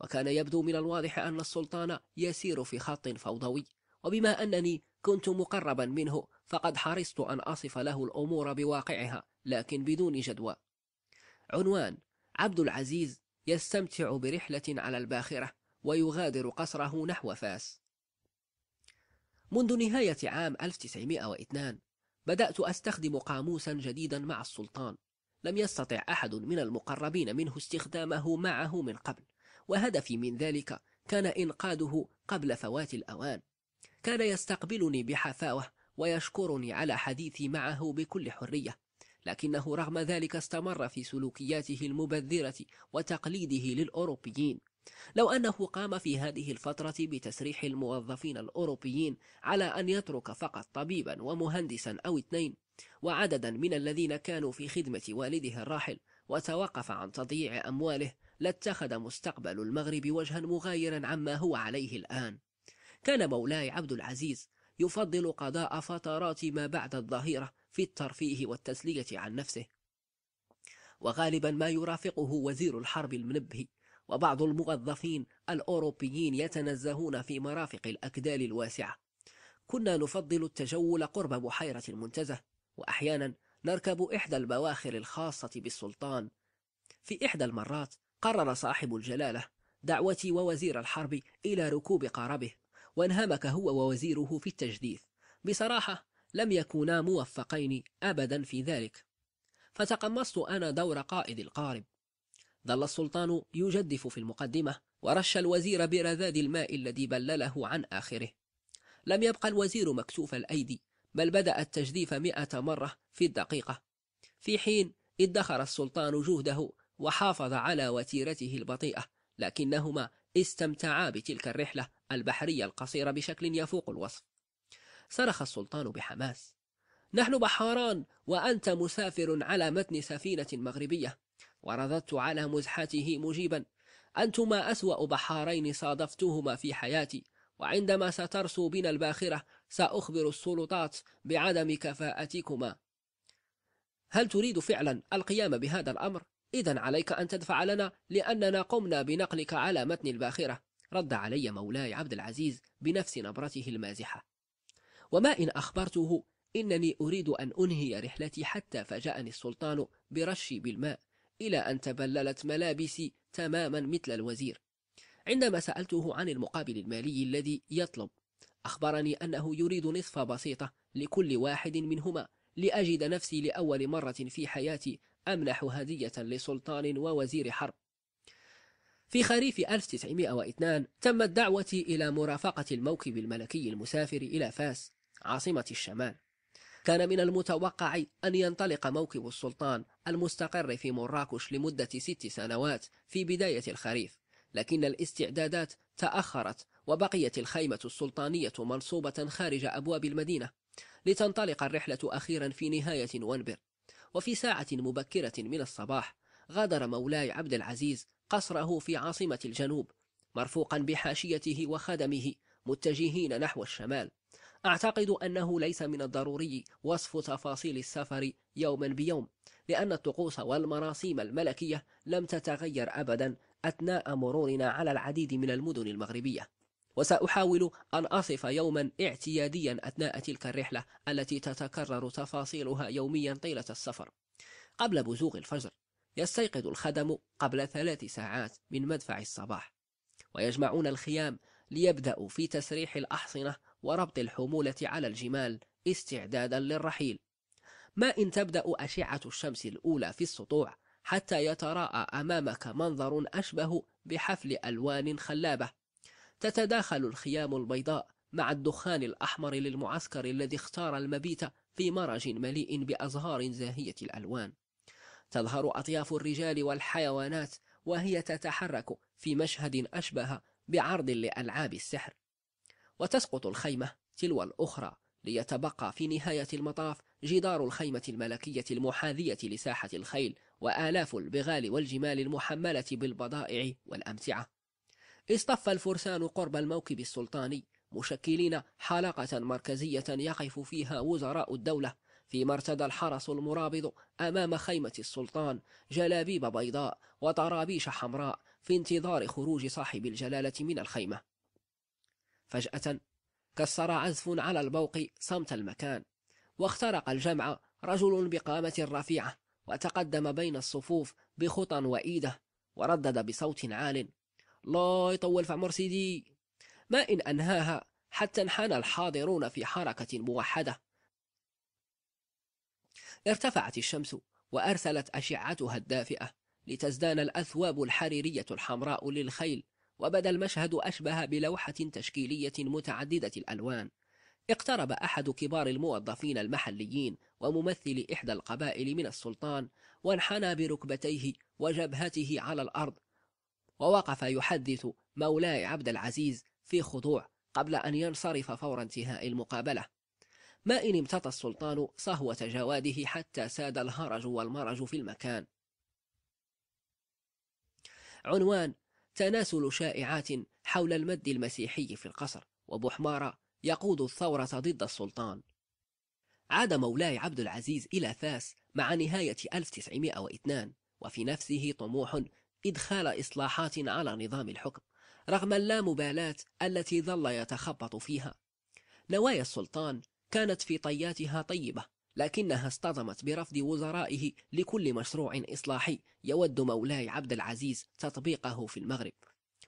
وكان يبدو من الواضح أن السلطان يسير في خط فوضوي وبما أنني كنت مقربا منه فقد حرصت أن أصف له الأمور بواقعها لكن بدون جدوى عنوان عبد العزيز يستمتع برحلة على الباخرة ويغادر قصره نحو فاس منذ نهاية عام 1902 بدأت أستخدم قاموسا جديدا مع السلطان لم يستطع أحد من المقربين منه استخدامه معه من قبل وهدفي من ذلك كان إنقاذه قبل فوات الأوان كان يستقبلني بحفاوة ويشكرني على حديثي معه بكل حرية لكنه رغم ذلك استمر في سلوكياته المبذرة وتقليده للأوروبيين لو أنه قام في هذه الفترة بتسريح الموظفين الأوروبيين على أن يترك فقط طبيبا ومهندسا أو اثنين وعددا من الذين كانوا في خدمة والده الراحل وتوقف عن تضييع أمواله لاتخذ مستقبل المغرب وجها مغايرا عما هو عليه الآن كان مولاي عبد العزيز يفضل قضاء فترات ما بعد الظهيرة في الترفيه والتسلية عن نفسه وغالبا ما يرافقه وزير الحرب المنبهي وبعض الموظفين الأوروبيين يتنزهون في مرافق الأكدال الواسعة كنا نفضل التجول قرب بحيرة المنتزه وأحيانا نركب إحدى البواخر الخاصة بالسلطان في إحدى المرات قرر صاحب الجلالة دعوتي ووزير الحرب إلى ركوب قاربه وانهمك هو ووزيره في التجديف بصراحة لم يكونا موفقين أبدا في ذلك فتقمصت أنا دور قائد القارب ظل السلطان يجدف في المقدمة ورش الوزير برذاذ الماء الذي بلله عن آخره لم يبقى الوزير مكتوف الأيدي بل بدأ التجديف مئة مرة في الدقيقة في حين ادخر السلطان جهده وحافظ على وتيرته البطيئة لكنهما استمتعا بتلك الرحلة البحرية القصيرة بشكل يفوق الوصف صرخ السلطان بحماس نحن بحاران وأنت مسافر على متن سفينة مغربية ورددت على مزحته مجيبا أنتما أسوأ بحارين صادفتهما في حياتي وعندما سترسو بنا الباخرة سأخبر السلطات بعدم كفاءتكما هل تريد فعلا القيام بهذا الأمر؟ إذا عليك أن تدفع لنا لأننا قمنا بنقلك على متن الباخرة رد علي مولاي عبد العزيز بنفس نبرته المازحة وما إن أخبرته إنني أريد أن أنهي رحلتي حتى فجأني السلطان برشي بالماء إلى أن تبللت ملابسي تماما مثل الوزير عندما سألته عن المقابل المالي الذي يطلب أخبرني أنه يريد نصف بسيطة لكل واحد منهما لأجد نفسي لأول مرة في حياتي أمنح هدية لسلطان ووزير حرب في خريف 1902 تمت دعوتي إلى مرافقة الموكب الملكي المسافر إلى فاس عاصمة الشمال كان من المتوقع أن ينطلق موكب السلطان المستقر في مراكش لمدة ست سنوات في بداية الخريف لكن الاستعدادات تأخرت وبقيت الخيمة السلطانية منصوبة خارج أبواب المدينة لتنطلق الرحلة أخيرا في نهاية نوفمبر وفي ساعة مبكرة من الصباح غادر مولاي عبد العزيز قصره في عاصمة الجنوب مرفوقا بحاشيته وخدمه متجهين نحو الشمال أعتقد أنه ليس من الضروري وصف تفاصيل السفر يوما بيوم لأن الطقوس والمراسيم الملكية لم تتغير أبدا أثناء مرورنا على العديد من المدن المغربية وسأحاول أن أصف يوما اعتياديا أثناء تلك الرحلة التي تتكرر تفاصيلها يوميا طيلة السفر قبل بزوغ الفجر يستيقظ الخدم قبل ثلاث ساعات من مدفع الصباح ويجمعون الخيام ليبدأوا في تسريح الأحصنة وربط الحمولة على الجمال استعدادا للرحيل ما إن تبدأ أشعة الشمس الأولى في السطوع حتى يتراءى أمامك منظر أشبه بحفل ألوان خلابة تتداخل الخيام البيضاء مع الدخان الأحمر للمعسكر الذي اختار المبيت في مرج مليء بأزهار زاهية الألوان تظهر أطياف الرجال والحيوانات وهي تتحرك في مشهد أشبه بعرض لألعاب السحر وتسقط الخيمة تلو الأخرى ليتبقى في نهاية المطاف جدار الخيمة الملكية المحاذية لساحة الخيل وآلاف البغال والجمال المحملة بالبضائع والأمتعة اصطف الفرسان قرب الموكب السلطاني مشكلين حلقة مركزية يقف فيها وزراء الدولة فيما ارتدى الحرس المرابض أمام خيمة السلطان جلابيب بيضاء وطرابيش حمراء في انتظار خروج صاحب الجلالة من الخيمة فجأة كسر عزف على البوق صمت المكان واخترق الجمع رجل بقامة رفيعة وتقدم بين الصفوف بخطى وإيده وردد بصوت عال الله يطول في عمر سيدي ما إن أنهاها حتى انحنى الحاضرون في حركة موحدة ارتفعت الشمس وأرسلت أشعتها الدافئة لتزدان الأثواب الحريرية الحمراء للخيل وبدا المشهد أشبه بلوحة تشكيلية متعددة الألوان اقترب أحد كبار الموظفين المحليين وممثل إحدى القبائل من السلطان وانحنى بركبتيه وجبهته على الأرض ووقف يحدث مولاي عبد العزيز في خضوع قبل أن ينصرف فور انتهاء المقابلة ما إن امتطى السلطان صهوة جواده حتى ساد الهرج والمرج في المكان عنوان تناسل شائعات حول المد المسيحي في القصر وبحمارة يقود الثورة ضد السلطان عاد مولاي عبد العزيز إلى فاس مع نهاية 1902 وفي نفسه طموح إدخال إصلاحات على نظام الحكم رغم اللامبالاة التي ظل يتخبط فيها نوايا السلطان كانت في طياتها طيبة لكنها اصطدمت برفض وزرائه لكل مشروع إصلاحي يود مولاي عبد العزيز تطبيقه في المغرب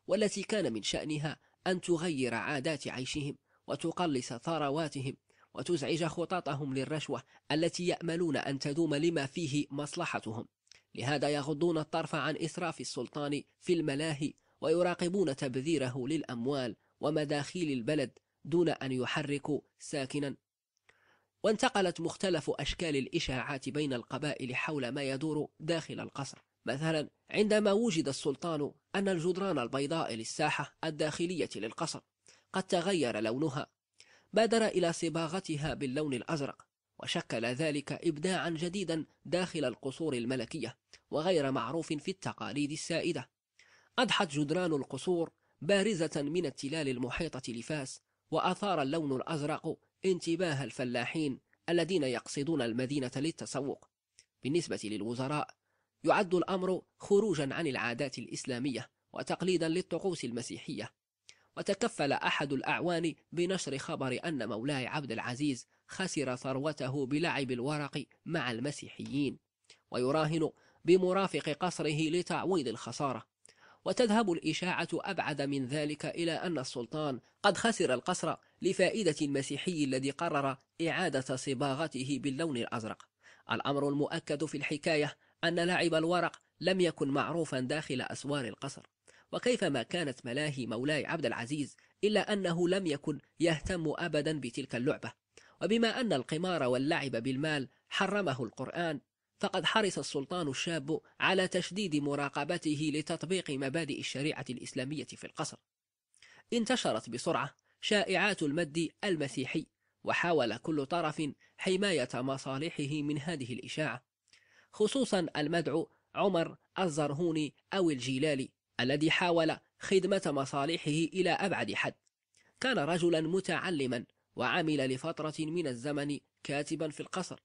والتي كان من شأنها أن تغير عادات عيشهم وتقلص ثرواتهم وتزعج خططهم للرشوة التي يأملون أن تدوم لما فيه مصلحتهم لهذا يغضون الطرف عن إسراف السلطان في الملاهي ويراقبون تبذيره للأموال ومداخيل البلد دون أن يحركوا ساكنا وانتقلت مختلف أشكال الإشاعات بين القبائل حول ما يدور داخل القصر مثلا عندما وجد السلطان أن الجدران البيضاء للساحة الداخلية للقصر قد تغير لونها بادر إلى صباغتها باللون الأزرق وشكل ذلك إبداعا جديدا داخل القصور الملكية وغير معروف في التقاليد السائدة أضحت جدران القصور بارزة من التلال المحيطة لفاس وأثار اللون الأزرق انتباه الفلاحين الذين يقصدون المدينة للتسوق بالنسبة للوزراء يعد الأمر خروجا عن العادات الإسلامية وتقليدا للطقوس المسيحية وتكفل أحد الأعوان بنشر خبر أن مولاي عبد العزيز خسر ثروته بلعب الورق مع المسيحيين ويراهن بمرافق قصره لتعويض الخسارة وتذهب الإشاعة أبعد من ذلك إلى أن السلطان قد خسر القصر لفائدة المسيحي الذي قرر إعادة صباغته باللون الأزرق الأمر المؤكد في الحكاية أن لعب الورق لم يكن معروفا داخل أسوار القصر وكيفما كانت ملاهي مولاي عبد العزيز إلا أنه لم يكن يهتم أبدا بتلك اللعبة وبما أن القمار واللعب بالمال حرمه القرآن فقد حرص السلطان الشاب على تشديد مراقبته لتطبيق مبادئ الشريعة الإسلامية في القصر انتشرت بسرعة شائعات المد المسيحي وحاول كل طرف حماية مصالحه من هذه الإشاعة خصوصا المدعو عمر الزرهوني أو الجيلالي الذي حاول خدمة مصالحه إلى أبعد حد كان رجلا متعلما وعمل لفترة من الزمن كاتبا في القصر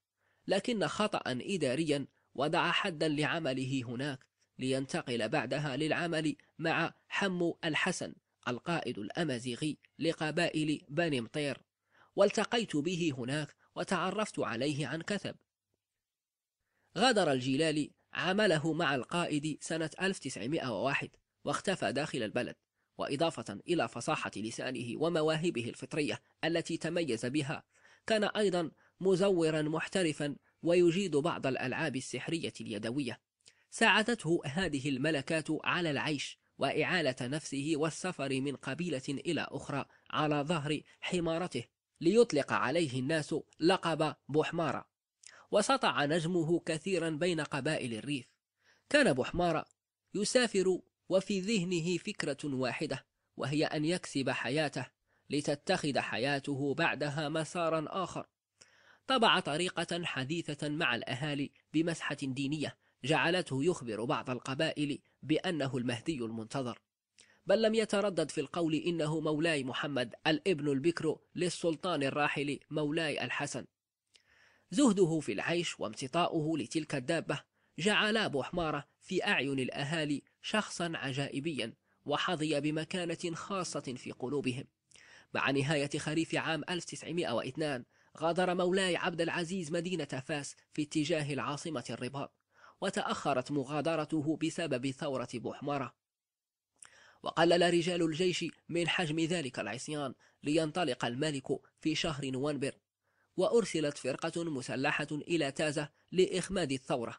لكن خطأ إداريا وضع حدا لعمله هناك لينتقل بعدها للعمل مع حمو الحسن القائد الأمازيغي لقبائل بني مطير والتقيت به هناك وتعرفت عليه عن كثب غادر الجلالي عمله مع القائد سنة 1901 واختفى داخل البلد وإضافة إلى فصاحة لسانه ومواهبه الفطرية التي تميز بها كان أيضا مزورا محترفا ويجيد بعض الألعاب السحرية اليدوية ساعدته هذه الملكات على العيش وإعالة نفسه والسفر من قبيلة إلى أخرى على ظهر حمارته ليطلق عليه الناس لقب بوحمارة وسطع نجمه كثيرا بين قبائل الريف كان بوحمارة يسافر وفي ذهنه فكرة واحدة وهي أن يكسب حياته لتتخذ حياته بعدها مسارا آخر طبع طريقة حديثة مع الأهالي بمسحة دينية جعلته يخبر بعض القبائل بأنه المهدي المنتظر بل لم يتردد في القول إنه مولاي محمد الابن البكر للسلطان الراحل مولاي الحسن زهده في العيش وامتطاؤه لتلك الدابة جعلا أبو حمارة في أعين الأهالي شخصا عجائبيا وحظي بمكانة خاصة في قلوبهم مع نهاية خريف عام 1902 غادر مولاي عبد العزيز مدينة فاس في اتجاه العاصمة الرباط وتأخرت مغادرته بسبب ثورة بوحمرة وقلل رجال الجيش من حجم ذلك العصيان لينطلق الملك في شهر نوفمبر وأرسلت فرقة مسلحة إلى تازة لإخماد الثورة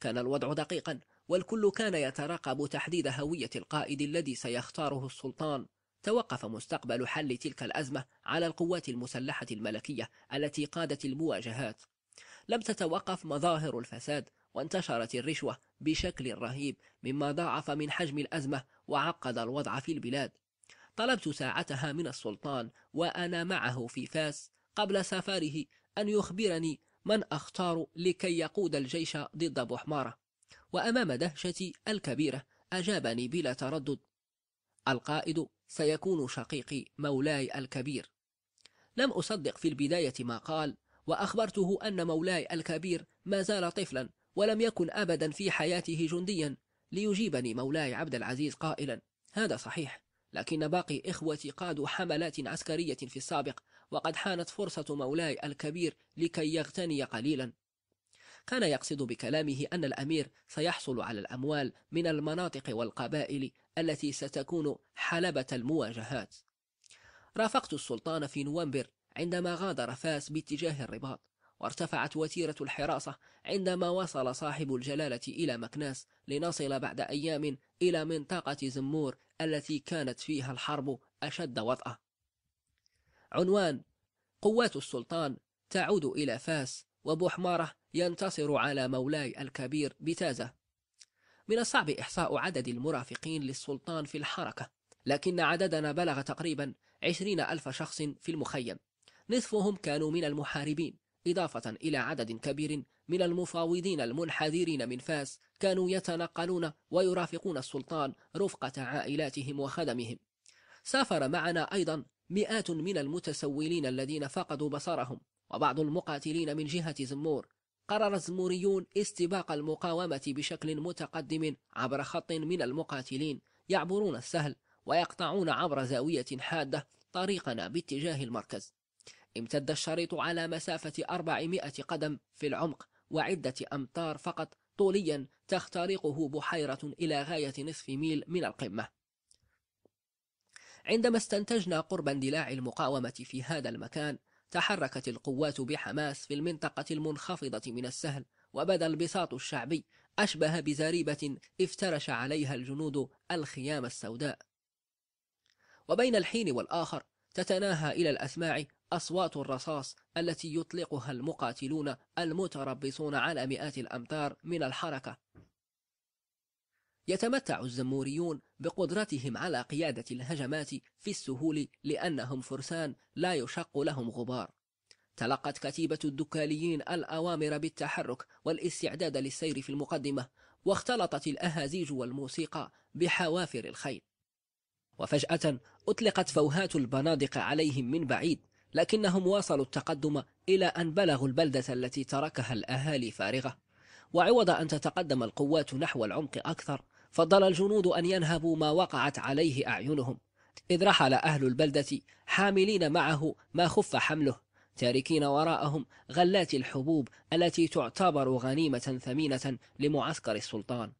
كان الوضع دقيقا والكل كان يترقب تحديد هوية القائد الذي سيختاره السلطان توقف مستقبل حل تلك الأزمة على القوات المسلحة الملكية التي قادت المواجهات لم تتوقف مظاهر الفساد وانتشرت الرشوة بشكل رهيب مما ضاعف من حجم الأزمة وعقد الوضع في البلاد طلبت ساعتها من السلطان وأنا معه في فاس قبل سفاره أن يخبرني من أختار لكي يقود الجيش ضد بحمارة وأمام دهشتي الكبيرة أجابني بلا تردد القائد سيكون شقيقي مولاي الكبير لم أصدق في البداية ما قال وأخبرته أن مولاي الكبير ما زال طفلا ولم يكن أبدا في حياته جنديا ليجيبني مولاي عبد العزيز قائلا هذا صحيح لكن باقي إخوتي قادوا حملات عسكرية في السابق وقد حانت فرصة مولاي الكبير لكي يغتني قليلا كان يقصد بكلامه أن الأمير سيحصل على الأموال من المناطق والقبائل التي ستكون حلبة المواجهات رافقت السلطان في نوفمبر عندما غادر فاس باتجاه الرباط وارتفعت وتيرة الحراسة عندما وصل صاحب الجلالة إلى مكناس لنصل بعد أيام إلى منطقة زمور التي كانت فيها الحرب أشد وطأة عنوان قوات السلطان تعود إلى فاس وبحمارة ينتصر على مولاي الكبير بتازة من الصعب إحصاء عدد المرافقين للسلطان في الحركة لكن عددنا بلغ تقريبا عشرين ألف شخص في المخيم نصفهم كانوا من المحاربين إضافة إلى عدد كبير من المفاوضين المنحدرين من فاس كانوا يتنقلون ويرافقون السلطان رفقة عائلاتهم وخدمهم سافر معنا أيضا مئات من المتسولين الذين فقدوا بصرهم وبعض المقاتلين من جهة زمور قرر الزموريون استباق المقاومة بشكل متقدم عبر خط من المقاتلين يعبرون السهل ويقطعون عبر زاوية حادة طريقنا باتجاه المركز امتد الشريط على مسافة 400 قدم في العمق وعدة أمتار فقط طوليا تخترقه بحيرة إلى غاية نصف ميل من القمة عندما استنتجنا قرب اندلاع المقاومة في هذا المكان تحركت القوات بحماس في المنطقة المنخفضة من السهل وبدا البساط الشعبي أشبه بزريبة افترش عليها الجنود الخيام السوداء وبين الحين والآخر تتناهى إلى الأسماع أصوات الرصاص التي يطلقها المقاتلون المتربصون على مئات الأمتار من الحركة يتمتع الزموريون بقدرتهم على قيادة الهجمات في السهول لأنهم فرسان لا يشق لهم غبار تلقت كتيبة الدكاليين الأوامر بالتحرك والاستعداد للسير في المقدمة واختلطت الأهازيج والموسيقى بحوافر الخيل وفجأة أطلقت فوهات البنادق عليهم من بعيد لكنهم واصلوا التقدم إلى أن بلغوا البلدة التي تركها الأهالي فارغة وعوض أن تتقدم القوات نحو العمق أكثر فضل الجنود أن ينهبوا ما وقعت عليه أعينهم إذ رحل أهل البلدة حاملين معه ما خف حمله تاركين وراءهم غلات الحبوب التي تعتبر غنيمة ثمينة لمعسكر السلطان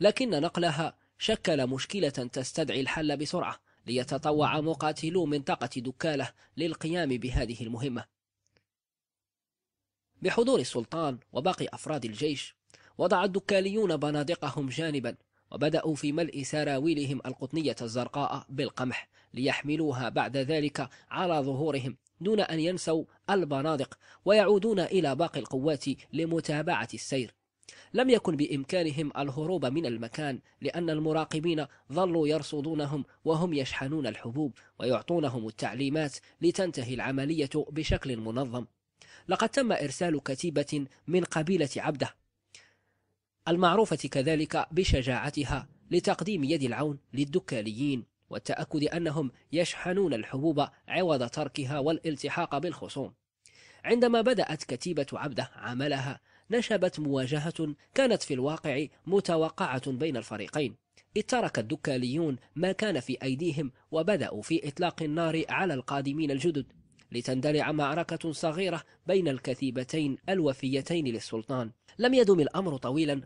لكن نقلها شكل مشكلة تستدعي الحل بسرعة ليتطوع مقاتلو منطقة دكالة للقيام بهذه المهمة بحضور السلطان وباقي أفراد الجيش وضع الدكاليون بنادقهم جانبا وبدأوا في ملء سراويلهم القطنية الزرقاء بالقمح ليحملوها بعد ذلك على ظهورهم دون أن ينسوا البنادق ويعودون إلى باقي القوات لمتابعة السير لم يكن بإمكانهم الهروب من المكان لأن المراقبين ظلوا يرصدونهم وهم يشحنون الحبوب ويعطونهم التعليمات لتنتهي العملية بشكل منظم لقد تم إرسال كتيبة من قبيلة عبده المعروفة كذلك بشجاعتها لتقديم يد العون للدكاليين والتأكد أنهم يشحنون الحبوب عوض تركها والالتحاق بالخصوم عندما بدأت كتيبة عبده عملها نشبت مواجهة كانت في الواقع متوقعة بين الفريقين إذ ترك الدكاليون ما كان في أيديهم وبدأوا في إطلاق النار على القادمين الجدد لتندلع معركة صغيرة بين الكتيبتين الوفيتين للسلطان لم يدم الأمر طويلا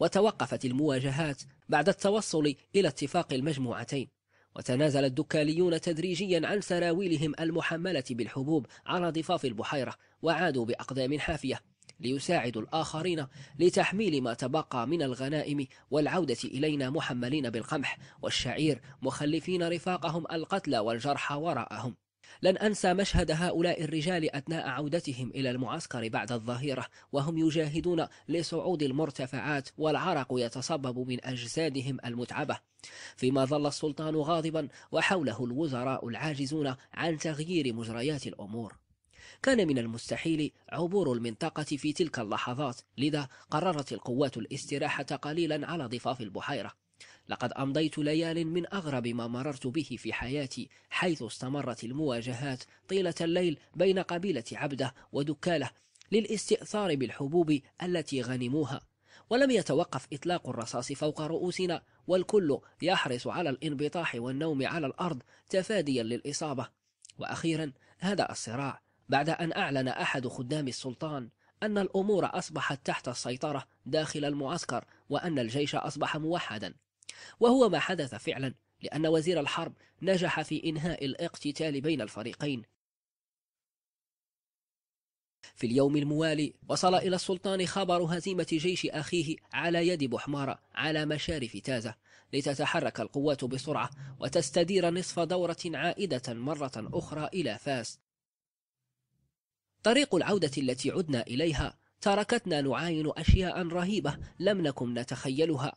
وتوقفت المواجهات بعد التوصل إلى اتفاق المجموعتين وتنازل الدكاليون تدريجيا عن سراويلهم المحملة بالحبوب على ضفاف البحيرة وعادوا بأقدام حافية ليساعدوا الآخرين لتحميل ما تبقى من الغنائم والعودة إلينا محملين بالقمح والشعير مخلفين رفاقهم القتلى والجرح وراءهم لن أنسى مشهد هؤلاء الرجال أثناء عودتهم إلى المعسكر بعد الظهيرة وهم يجاهدون لصعود المرتفعات والعرق يتصبب من أجسادهم المتعبة فيما ظل السلطان غاضبا وحوله الوزراء العاجزون عن تغيير مجريات الأمور كان من المستحيل عبور المنطقة في تلك اللحظات لذا قررت القوات الاستراحة قليلا على ضفاف البحيرة لقد أمضيت ليال من أغرب ما مررت به في حياتي حيث استمرت المواجهات طيلة الليل بين قبيلة عبده ودكاله للاستئثار بالحبوب التي غنموها ولم يتوقف إطلاق الرصاص فوق رؤوسنا والكل يحرص على الانبطاح والنوم على الأرض تفاديا للإصابة وأخيرا هذا الصراع بعد أن أعلن أحد خدام السلطان أن الأمور أصبحت تحت السيطرة داخل المعسكر وأن الجيش أصبح موحدا وهو ما حدث فعلا لأن وزير الحرب نجح في إنهاء الاقتتال بين الفريقين في اليوم الموالي وصل إلى السلطان خبر هزيمة جيش أخيه على يد بحمارة على مشارف تازة لتتحرك القوات بسرعة وتستدير نصف دورة عائدة مرة أخرى إلى فاس طريق العودة التي عدنا إليها تركتنا نعاين أشياء رهيبة لم نكن نتخيلها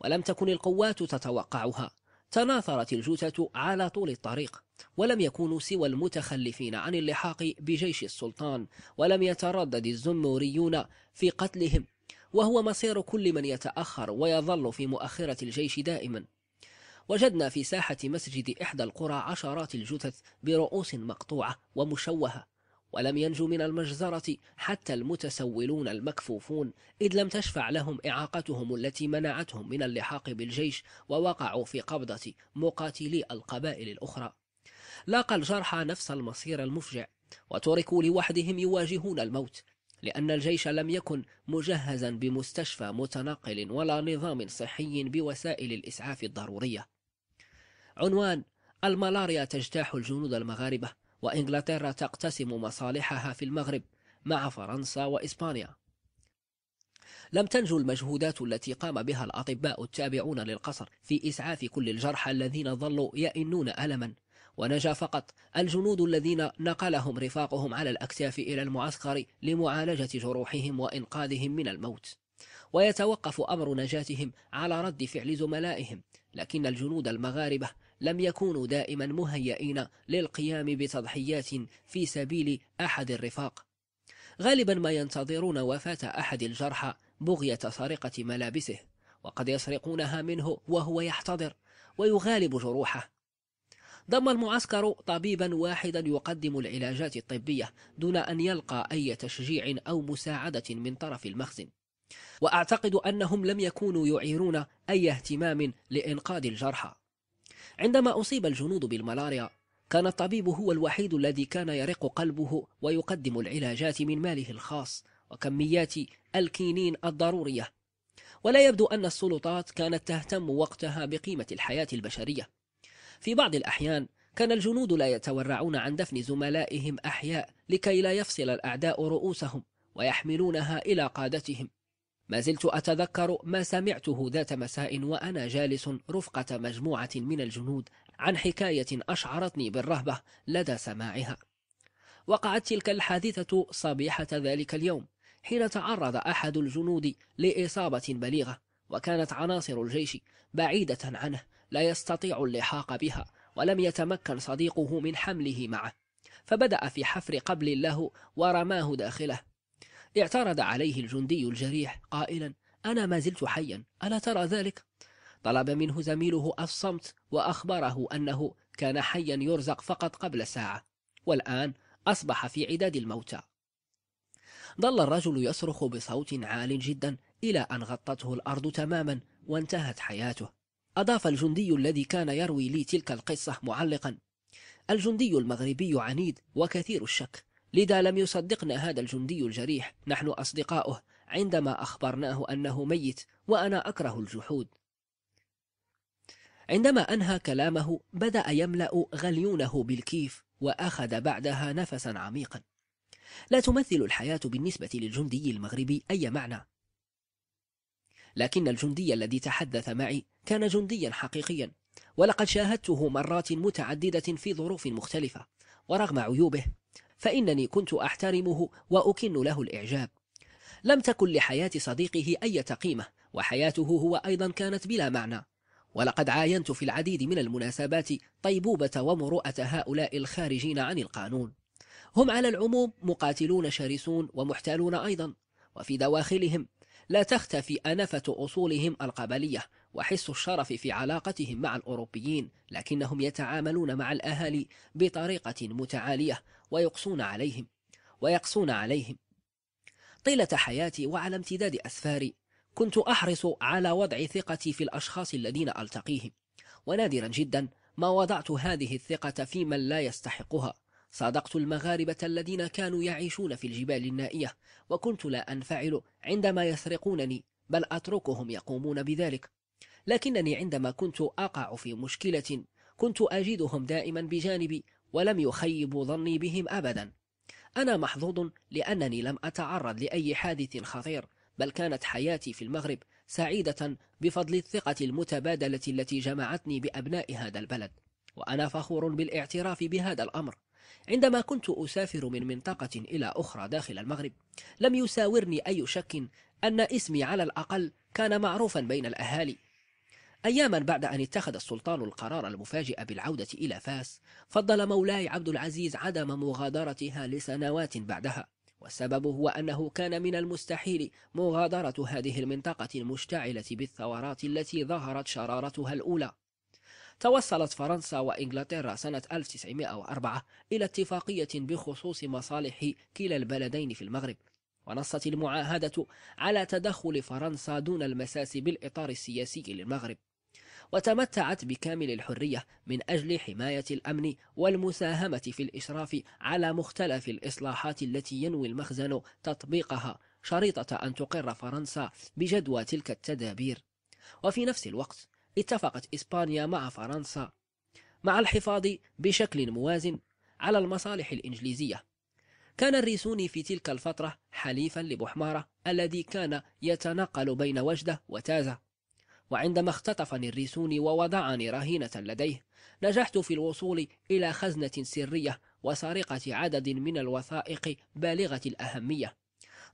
ولم تكن القوات تتوقعها تناثرت الجثث على طول الطريق ولم يكونوا سوى المتخلفين عن اللحاق بجيش السلطان ولم يتردد الزموريون في قتلهم وهو مصير كل من يتأخر ويظل في مؤخرة الجيش دائما وجدنا في ساحة مسجد إحدى القرى عشرات الجثث برؤوس مقطوعة ومشوهة ولم ينجو من المجزرة حتى المتسولون المكفوفون إذ لم تشفع لهم إعاقتهم التي منعتهم من اللحاق بالجيش ووقعوا في قبضة مقاتلي القبائل الأخرى لاقى الجرحى نفس المصير المفجع وتركوا لوحدهم يواجهون الموت لأن الجيش لم يكن مجهزا بمستشفى متنقل ولا نظام صحي بوسائل الإسعاف الضرورية عنوان الملاريا تجتاح الجنود المغاربة وإنجلترا تقتسم مصالحها في المغرب مع فرنسا وإسبانيا لم تنجو المجهودات التي قام بها الأطباء التابعون للقصر في إسعاف كل الجرحى الذين ظلوا يئنون ألما ونجا فقط الجنود الذين نقلهم رفاقهم على الأكتاف إلى المعسكر لمعالجة جروحهم وإنقاذهم من الموت ويتوقف أمر نجاتهم على رد فعل زملائهم لكن الجنود المغاربة لم يكونوا دائما مهيئين للقيام بتضحيات في سبيل أحد الرفاق غالبا ما ينتظرون وفاة أحد الجرحى بغية سرقة ملابسه وقد يسرقونها منه وهو يحتضر ويغالب جروحه ضم المعسكر طبيبا واحدا يقدم العلاجات الطبية دون أن يلقى أي تشجيع أو مساعدة من طرف المخزن وأعتقد أنهم لم يكونوا يعيرون أي اهتمام لإنقاذ الجرحى عندما أصيب الجنود بالملاريا كان الطبيب هو الوحيد الذي كان يرق قلبه ويقدم العلاجات من ماله الخاص وكميات الكينين الضرورية ولا يبدو أن السلطات كانت تهتم وقتها بقيمة الحياة البشرية في بعض الأحيان كان الجنود لا يتورعون عن دفن زملائهم أحياء لكي لا يفصل الأعداء رؤوسهم ويحملونها إلى قادتهم ما زلت أتذكر ما سمعته ذات مساء وأنا جالس رفقة مجموعة من الجنود عن حكاية أشعرتني بالرهبة لدى سماعها وقعت تلك الحادثة صبيحة ذلك اليوم حين تعرض أحد الجنود لإصابة بليغة وكانت عناصر الجيش بعيدة عنه لا يستطيع اللحاق بها ولم يتمكن صديقه من حمله معه فبدأ في حفر قبل له ورماه داخله اعترض عليه الجندي الجريح قائلا أنا ما زلت حيا ألا ترى ذلك؟ طلب منه زميله الصمت وأخبره أنه كان حيا يرزق فقط قبل ساعة والآن أصبح في عداد الموتى ظل الرجل يصرخ بصوت عال جدا إلى أن غطته الأرض تماما وانتهت حياته أضاف الجندي الذي كان يروي لي تلك القصة معلقا الجندي المغربي عنيد وكثير الشك لذا لم يصدقنا هذا الجندي الجريح نحن أصدقاؤه عندما أخبرناه أنه ميت وأنا أكره الجحود عندما أنهى كلامه بدأ يملأ غليونه بالكيف وأخذ بعدها نفسا عميقا لا تمثل الحياة بالنسبة للجندي المغربي أي معنى لكن الجندي الذي تحدث معي كان جنديا حقيقيا ولقد شاهدته مرات متعددة في ظروف مختلفة ورغم عيوبه فإنني كنت أحترمه وأكن له الإعجاب لم تكن لحياة صديقه أي قيمة وحياته هو أيضا كانت بلا معنى ولقد عاينت في العديد من المناسبات طيبوبة ومروءة هؤلاء الخارجين عن القانون هم على العموم مقاتلون شرسون ومحتالون أيضا وفي دواخلهم لا تختفي أنفة أصولهم القبلية وحس الشرف في علاقتهم مع الأوروبيين لكنهم يتعاملون مع الأهالي بطريقة متعالية ويقصون عليهم ويقصون عليهم طيلة حياتي وعلى امتداد أسفاري كنت أحرص على وضع ثقتي في الأشخاص الذين ألتقيهم ونادرا جدا ما وضعت هذه الثقة في من لا يستحقها صادقت المغاربة الذين كانوا يعيشون في الجبال النائية وكنت لا أنفعل عندما يسرقونني بل أتركهم يقومون بذلك لكنني عندما كنت أقع في مشكلة كنت أجدهم دائما بجانبي ولم يخيبوا ظني بهم أبدا أنا محظوظ لأنني لم أتعرض لأي حادث خطير بل كانت حياتي في المغرب سعيدة بفضل الثقة المتبادلة التي جمعتني بأبناء هذا البلد وأنا فخور بالاعتراف بهذا الأمر عندما كنت أسافر من منطقة إلى أخرى داخل المغرب لم يساورني أي شك أن اسمي على الأقل كان معروفا بين الأهالي أياما بعد أن اتخذ السلطان القرار المفاجئ بالعودة إلى فاس فضل مولاي عبد العزيز عدم مغادرتها لسنوات بعدها والسبب هو أنه كان من المستحيل مغادرة هذه المنطقة المشتعلة بالثورات التي ظهرت شرارتها الأولى توصلت فرنسا وإنجلترا سنة 1904 إلى اتفاقية بخصوص مصالح كلا البلدين في المغرب ونصت المعاهدة على تدخل فرنسا دون المساس بالإطار السياسي للمغرب وتمتعت بكامل الحرية من أجل حماية الأمن والمساهمة في الإشراف على مختلف الإصلاحات التي ينوي المخزن تطبيقها شريطة أن تقر فرنسا بجدوى تلك التدابير وفي نفس الوقت اتفقت إسبانيا مع فرنسا مع الحفاظ بشكل موازن على المصالح الإنجليزية كان الريسوني في تلك الفترة حليفا لبحمارة الذي كان يتنقل بين وجدة وتازة وعندما اختطفني الريسوني ووضعني رهينة لديه نجحت في الوصول إلى خزنة سرية وسرقة عدد من الوثائق بالغة الأهمية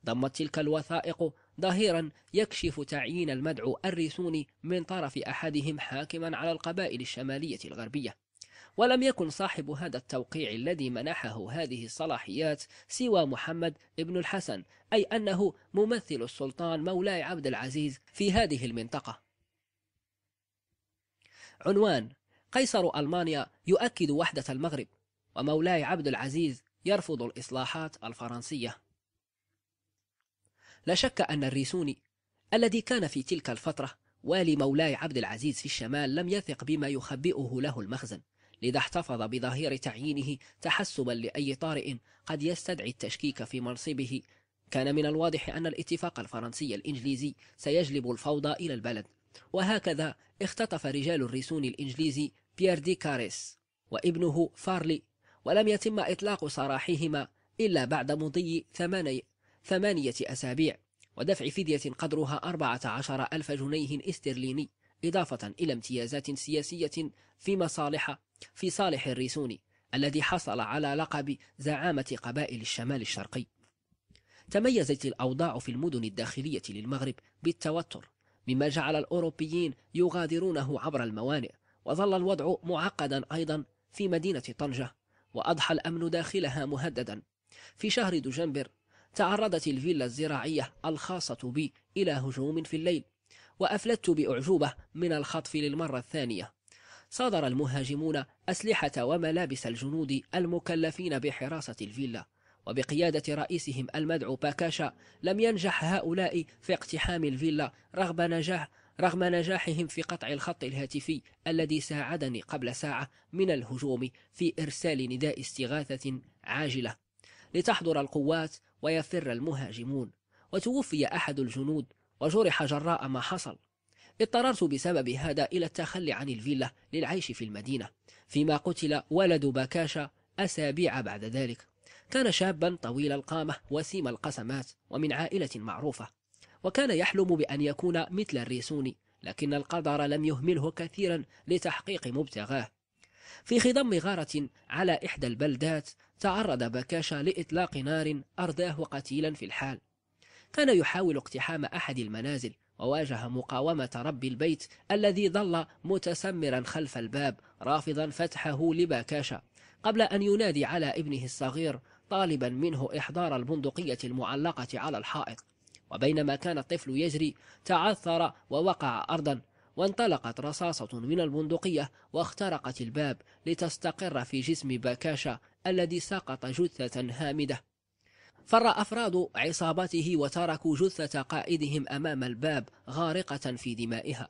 ضمت تلك الوثائق ظهيرا يكشف تعيين المدعو الريسوني من طرف أحدهم حاكما على القبائل الشمالية الغربية ولم يكن صاحب هذا التوقيع الذي منحه هذه الصلاحيات سوى محمد ابن الحسن أي أنه ممثل السلطان مولاي عبد العزيز في هذه المنطقة عنوان قيصر ألمانيا يؤكد وحدة المغرب ومولاي عبد العزيز يرفض الإصلاحات الفرنسية لا شك أن الريسوني الذي كان في تلك الفترة والي مولاي عبد العزيز في الشمال لم يثق بما يخبئه له المخزن لذا احتفظ بظهير تعيينه تحسبا لأي طارئ قد يستدعي التشكيك في منصبه كان من الواضح أن الاتفاق الفرنسي الإنجليزي سيجلب الفوضى إلى البلد وهكذا اختطف رجال الريسون الإنجليزي بيير دي كاريس وابنه فارلي ولم يتم إطلاق سراحهما إلا بعد مضي ثماني ثمانية أسابيع ودفع فدية قدرها 14 ألف جنيه استرليني إضافة إلى امتيازات سياسية في مصالح في صالح الريسوني الذي حصل على لقب زعامة قبائل الشمال الشرقي تميزت الأوضاع في المدن الداخلية للمغرب بالتوتر مما جعل الأوروبيين يغادرونه عبر الموانئ وظل الوضع معقدا أيضا في مدينة طنجة وأضحى الأمن داخلها مهددا في شهر دجنبر تعرضت الفيلا الزراعية الخاصة بي إلى هجوم في الليل وأفلت بأعجوبة من الخطف للمرة الثانية صادر المهاجمون أسلحة وملابس الجنود المكلفين بحراسة الفيلا وبقيادة رئيسهم المدعو باكاشا لم ينجح هؤلاء في اقتحام الفيلا رغم نجاح رغم نجاحهم في قطع الخط الهاتفي الذي ساعدني قبل ساعة من الهجوم في إرسال نداء استغاثة عاجلة لتحضر القوات ويفر المهاجمون وتوفي أحد الجنود وجرح جراء ما حصل اضطررت بسبب هذا إلى التخلي عن الفيلا للعيش في المدينة فيما قتل ولد باكاشا أسابيع بعد ذلك كان شابا طويل القامة وسيم القسمات ومن عائلة معروفة وكان يحلم بأن يكون مثل الريسوني لكن القدر لم يهمله كثيرا لتحقيق مبتغاه في خضم غارة على إحدى البلدات تعرض بكاشا لإطلاق نار أرداه قتيلا في الحال كان يحاول اقتحام أحد المنازل وواجه مقاومة رب البيت الذي ظل متسمرا خلف الباب رافضا فتحه لباكاشا قبل أن ينادي على ابنه الصغير طالبا منه إحضار البندقية المعلقة على الحائط وبينما كان الطفل يجري تعثر ووقع أرضا وانطلقت رصاصة من البندقية واخترقت الباب لتستقر في جسم باكاشا الذي سقط جثة هامدة فر أفراد عصابته وتركوا جثة قائدهم أمام الباب غارقة في دمائها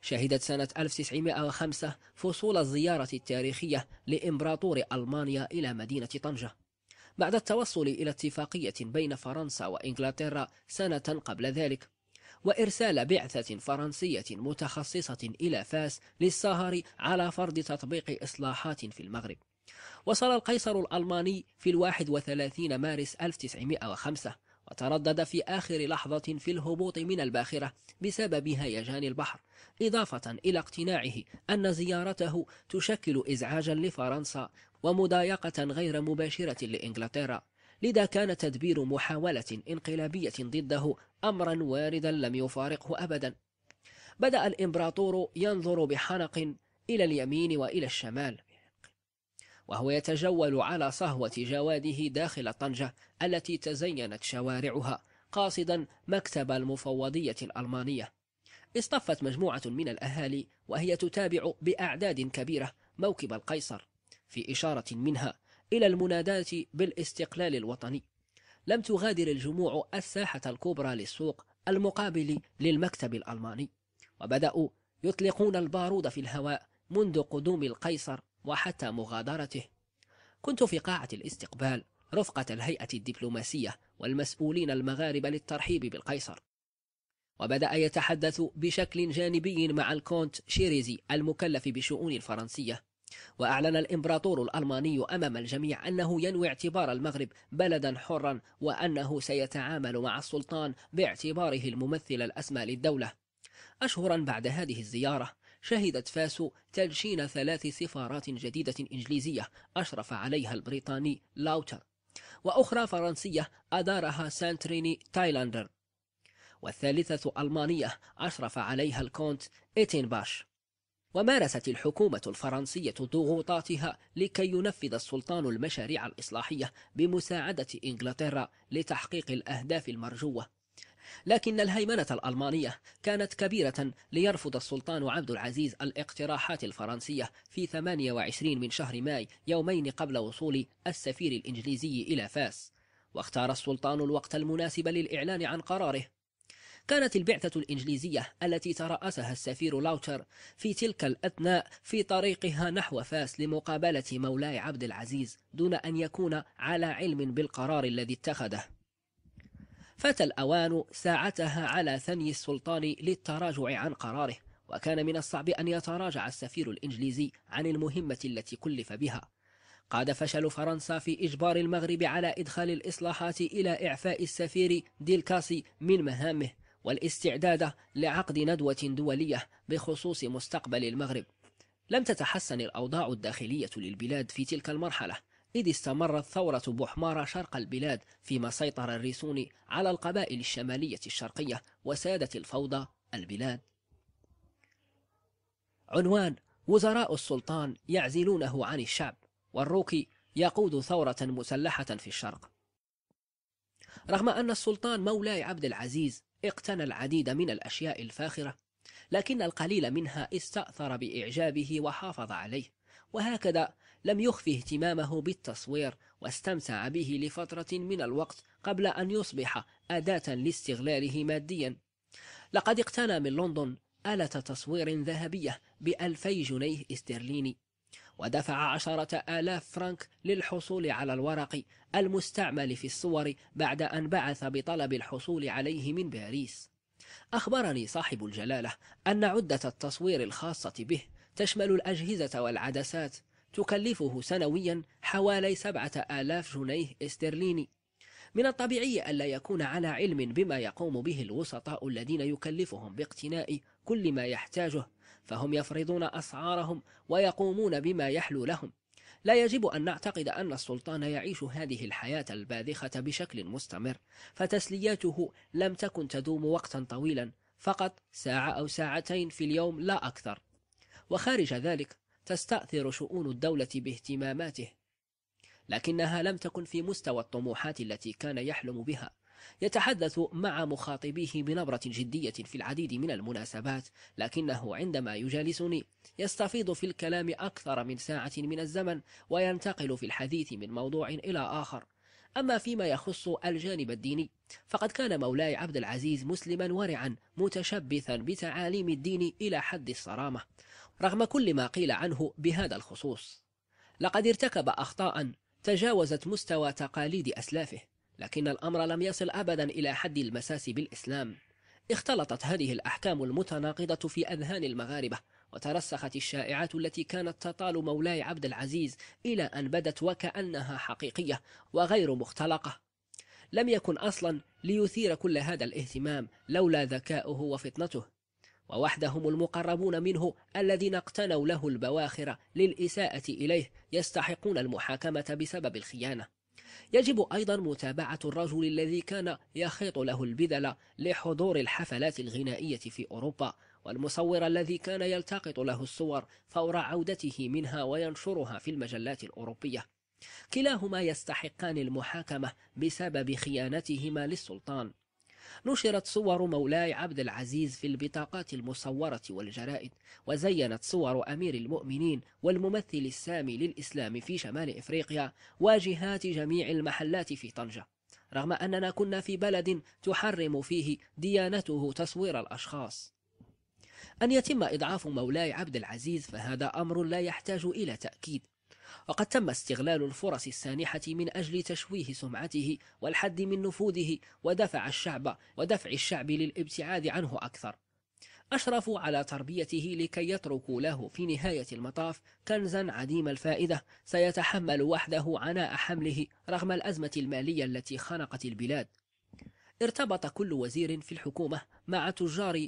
شهدت سنة 1905 فصول الزيارة التاريخية لإمبراطور ألمانيا إلى مدينة طنجة بعد التوصل إلى اتفاقية بين فرنسا وإنجلترا سنة قبل ذلك وإرسال بعثة فرنسية متخصصة إلى فاس للسهر على فرض تطبيق إصلاحات في المغرب وصل القيصر الألماني في الواحد وثلاثين مارس 1905 وتردد في آخر لحظة في الهبوط من الباخرة بسبب هيجان البحر إضافة إلى اقتناعه أن زيارته تشكل إزعاجا لفرنسا ومضايقة غير مباشرة لإنجلترا لذا كان تدبير محاولة انقلابية ضده أمرا واردا لم يفارقه أبدا بدأ الإمبراطور ينظر بحنق إلى اليمين وإلى الشمال وهو يتجول على صهوة جواده داخل طنجة التي تزينت شوارعها قاصدا مكتب المفوضية الألمانية اصطفت مجموعة من الأهالي وهي تتابع بأعداد كبيرة موكب القيصر في إشارة منها إلى المناداة بالاستقلال الوطني لم تغادر الجموع الساحة الكبرى للسوق المقابل للمكتب الألماني وبدأوا يطلقون البارود في الهواء منذ قدوم القيصر وحتى مغادرته كنت في قاعة الاستقبال رفقة الهيئة الدبلوماسية والمسؤولين المغاربة للترحيب بالقيصر وبدأ يتحدث بشكل جانبي مع الكونت شيريزي المكلف بشؤون الفرنسية وأعلن الإمبراطور الألماني أمام الجميع أنه ينوي اعتبار المغرب بلدا حرا وأنه سيتعامل مع السلطان باعتباره الممثل الأسمى للدولة أشهرا بعد هذه الزيارة شهدت فاس تدشين ثلاث سفارات جديدة إنجليزية أشرف عليها البريطاني لاوتر وأخرى فرنسية أدارها سانتريني تايلاندر والثالثة ألمانية أشرف عليها الكونت إيتنباش ومارست الحكومة الفرنسية ضغوطاتها لكي ينفذ السلطان المشاريع الإصلاحية بمساعدة إنجلترا لتحقيق الأهداف المرجوة لكن الهيمنة الألمانية كانت كبيرة ليرفض السلطان عبد العزيز الاقتراحات الفرنسية في 28 من شهر ماي يومين قبل وصول السفير الإنجليزي إلى فاس واختار السلطان الوقت المناسب للإعلان عن قراره كانت البعثة الإنجليزية التي ترأسها السفير لاوتر في تلك الأثناء في طريقها نحو فاس لمقابلة مولاي عبد العزيز دون أن يكون على علم بالقرار الذي اتخذه فات الأوان ساعتها على ثني السلطان للتراجع عن قراره وكان من الصعب أن يتراجع السفير الإنجليزي عن المهمة التي كلف بها قاد فشل فرنسا في إجبار المغرب على إدخال الإصلاحات إلى إعفاء السفير ديلكاسي من مهامه والاستعداد لعقد ندوة دولية بخصوص مستقبل المغرب لم تتحسن الأوضاع الداخلية للبلاد في تلك المرحلة إذ استمرت ثورة بوحمارة شرق البلاد فيما سيطر الريسون على القبائل الشمالية الشرقية وسادت الفوضى البلاد عنوان وزراء السلطان يعزلونه عن الشعب والروكي يقود ثورة مسلحة في الشرق رغم أن السلطان مولاي عبد العزيز اقتنى العديد من الأشياء الفاخرة لكن القليل منها استأثر بإعجابه وحافظ عليه وهكذا لم يخف اهتمامه بالتصوير واستمتع به لفترة من الوقت قبل أن يصبح أداة لاستغلاله ماديا لقد اقتنى من لندن آلة تصوير ذهبية بألفي جنيه استرليني ودفع عشرة آلاف فرنك للحصول على الورق المستعمل في الصور بعد أن بعث بطلب الحصول عليه من باريس أخبرني صاحب الجلالة أن عدة التصوير الخاصة به تشمل الأجهزة والعدسات تكلفه سنويا حوالي سبعة آلاف جنيه استرليني من الطبيعي ألا يكون على علم بما يقوم به الوسطاء الذين يكلفهم باقتناء كل ما يحتاجه فهم يفرضون أسعارهم ويقومون بما يحلو لهم لا يجب أن نعتقد أن السلطان يعيش هذه الحياة الباذخة بشكل مستمر فتسلياته لم تكن تدوم وقتا طويلا فقط ساعة أو ساعتين في اليوم لا أكثر وخارج ذلك تستأثر شؤون الدولة باهتماماته لكنها لم تكن في مستوى الطموحات التي كان يحلم بها يتحدث مع مخاطبيه بنبرة جدية في العديد من المناسبات لكنه عندما يجالسني يستفيض في الكلام أكثر من ساعة من الزمن وينتقل في الحديث من موضوع إلى آخر أما فيما يخص الجانب الديني فقد كان مولاي عبد العزيز مسلما ورعا متشبثا بتعاليم الدين إلى حد الصرامة رغم كل ما قيل عنه بهذا الخصوص لقد ارتكب أخطاء تجاوزت مستوى تقاليد أسلافه لكن الأمر لم يصل أبدا إلى حد المساس بالإسلام اختلطت هذه الأحكام المتناقضة في أذهان المغاربة وترسخت الشائعات التي كانت تطال مولاي عبد العزيز إلى أن بدت وكأنها حقيقية وغير مختلقة لم يكن أصلا ليثير كل هذا الاهتمام لولا ذكاؤه وفطنته ووحدهم المقربون منه الذين اقتنوا له البواخر للإساءة إليه يستحقون المحاكمة بسبب الخيانة يجب أيضا متابعة الرجل الذي كان يخيط له البدل لحضور الحفلات الغنائية في أوروبا والمصور الذي كان يلتقط له الصور فور عودته منها وينشرها في المجلات الأوروبية كلاهما يستحقان المحاكمة بسبب خيانتهما للسلطان نشرت صور مولاي عبد العزيز في البطاقات المصورة والجرائد وزينت صور أمير المؤمنين والممثل السامي للإسلام في شمال إفريقيا واجهات جميع المحلات في طنجة رغم أننا كنا في بلد تحرم فيه ديانته تصوير الأشخاص أن يتم إضعاف مولاي عبد العزيز فهذا أمر لا يحتاج إلى تأكيد وقد تم استغلال الفرص السانحة من أجل تشويه سمعته والحد من نفوذه ودفع الشعب ودفع الشعب للابتعاد عنه أكثر أشرفوا على تربيته لكي يتركوا له في نهاية المطاف كنزا عديم الفائدة سيتحمل وحده عناء حمله رغم الأزمة المالية التي خنقت البلاد ارتبط كل وزير في الحكومة مع تجار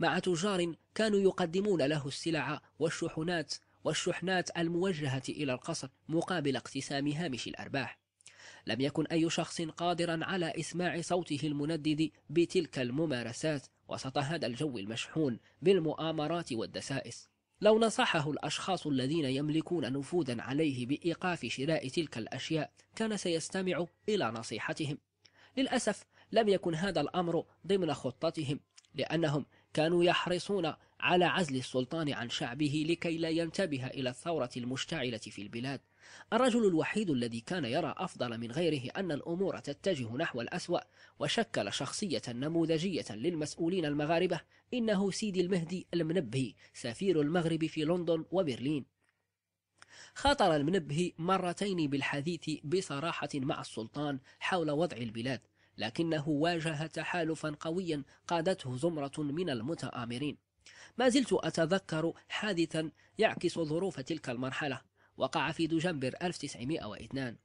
مع تجار كانوا يقدمون له السلع والشحنات والشحنات الموجهة إلى القصر مقابل اقتسام هامش الأرباح لم يكن أي شخص قادرا على إسماع صوته المندد بتلك الممارسات وسط هذا الجو المشحون بالمؤامرات والدسائس لو نصحه الأشخاص الذين يملكون نفوذا عليه بإيقاف شراء تلك الأشياء كان سيستمع إلى نصيحتهم للأسف لم يكن هذا الأمر ضمن خطتهم لأنهم كانوا يحرصون على عزل السلطان عن شعبه لكي لا ينتبه إلى الثورة المشتعلة في البلاد الرجل الوحيد الذي كان يرى أفضل من غيره أن الأمور تتجه نحو الأسوأ وشكل شخصية نموذجية للمسؤولين المغاربة إنه سيدي المهدي المنبهي سفير المغرب في لندن وبرلين خاطر المنبهي مرتين بالحديث بصراحة مع السلطان حول وضع البلاد لكنه واجه تحالفا قويا قادته زمرة من المتآمرين ما زلت أتذكر حادثا يعكس ظروف تلك المرحلة وقع في دجنبر 1902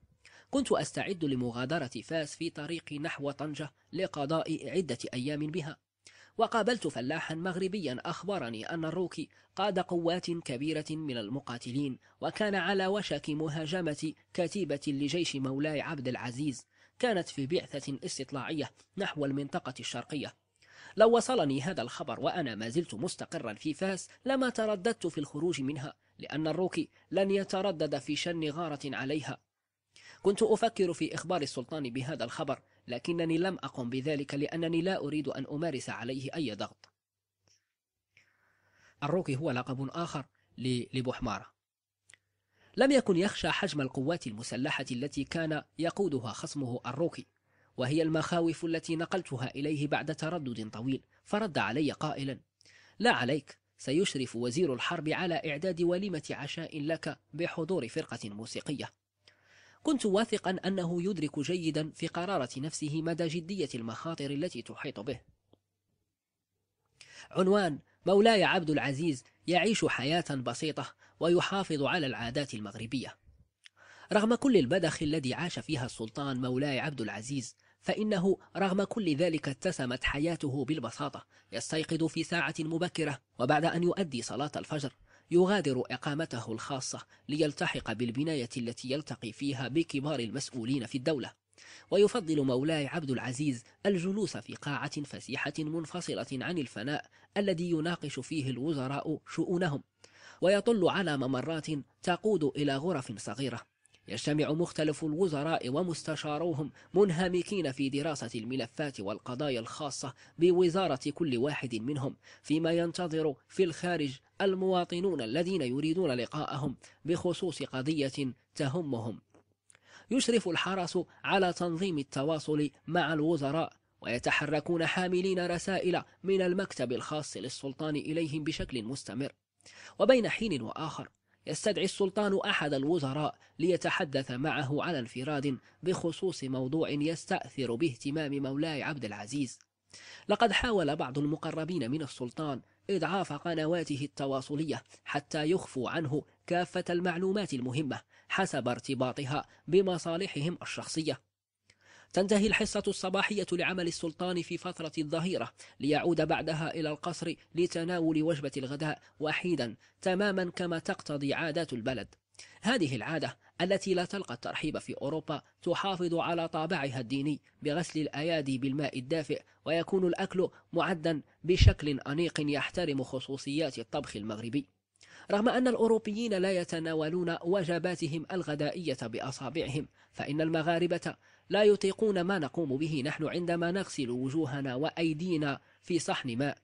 كنت أستعد لمغادرة فاس في طريقي نحو طنجة لقضاء عدة أيام بها وقابلت فلاحا مغربيا أخبرني أن الروكي قاد قوات كبيرة من المقاتلين وكان على وشك مهاجمة كتيبة لجيش مولاي عبد العزيز كانت في بعثة استطلاعية نحو المنطقة الشرقية لو وصلني هذا الخبر وأنا ما زلت مستقرا في فاس لما ترددت في الخروج منها لأن الروكي لن يتردد في شن غارة عليها كنت أفكر في إخبار السلطان بهذا الخبر لكنني لم أقم بذلك لأنني لا أريد أن أمارس عليه أي ضغط الروكي هو لقب آخر لبحمارة لم يكن يخشى حجم القوات المسلحة التي كان يقودها خصمه الروكي وهي المخاوف التي نقلتها إليه بعد تردد طويل فرد علي قائلا لا عليك سيشرف وزير الحرب على إعداد وليمة عشاء لك بحضور فرقة موسيقية كنت واثقا أنه يدرك جيدا في قرارة نفسه مدى جدية المخاطر التي تحيط به عنوان مولاي عبد العزيز يعيش حياة بسيطة ويحافظ على العادات المغربية رغم كل البدخ الذي عاش فيها السلطان مولاي عبد العزيز فإنه رغم كل ذلك اتسمت حياته بالبساطة يستيقظ في ساعة مبكرة وبعد أن يؤدي صلاة الفجر يغادر إقامته الخاصة ليلتحق بالبناية التي يلتقي فيها بكبار المسؤولين في الدولة ويفضل مولاي عبد العزيز الجلوس في قاعة فسيحة منفصلة عن الفناء الذي يناقش فيه الوزراء شؤونهم ويطل على ممرات تقود إلى غرف صغيرة يجتمع مختلف الوزراء ومستشاروهم منهمكين في دراسة الملفات والقضايا الخاصة بوزارة كل واحد منهم فيما ينتظر في الخارج المواطنون الذين يريدون لقاءهم بخصوص قضية تهمهم يشرف الحرس على تنظيم التواصل مع الوزراء ويتحركون حاملين رسائل من المكتب الخاص للسلطان إليهم بشكل مستمر وبين حين وآخر يستدعي السلطان أحد الوزراء ليتحدث معه على انفراد بخصوص موضوع يستأثر باهتمام مولاي عبد العزيز لقد حاول بعض المقربين من السلطان إضعاف قنواته التواصلية حتى يخفوا عنه كافة المعلومات المهمة حسب ارتباطها بمصالحهم الشخصية تنتهي الحصة الصباحية لعمل السلطان في فترة الظهيرة ليعود بعدها إلى القصر لتناول وجبة الغداء وحيدا تماما كما تقتضي عادات البلد هذه العادة التي لا تلقى الترحيب في أوروبا تحافظ على طابعها الديني بغسل الأيادي بالماء الدافئ ويكون الأكل معدا بشكل أنيق يحترم خصوصيات الطبخ المغربي رغم أن الأوروبيين لا يتناولون وجباتهم الغذائية بأصابعهم فإن المغاربة لا يطيقون ما نقوم به نحن عندما نغسل وجوهنا وأيدينا في صحن ماء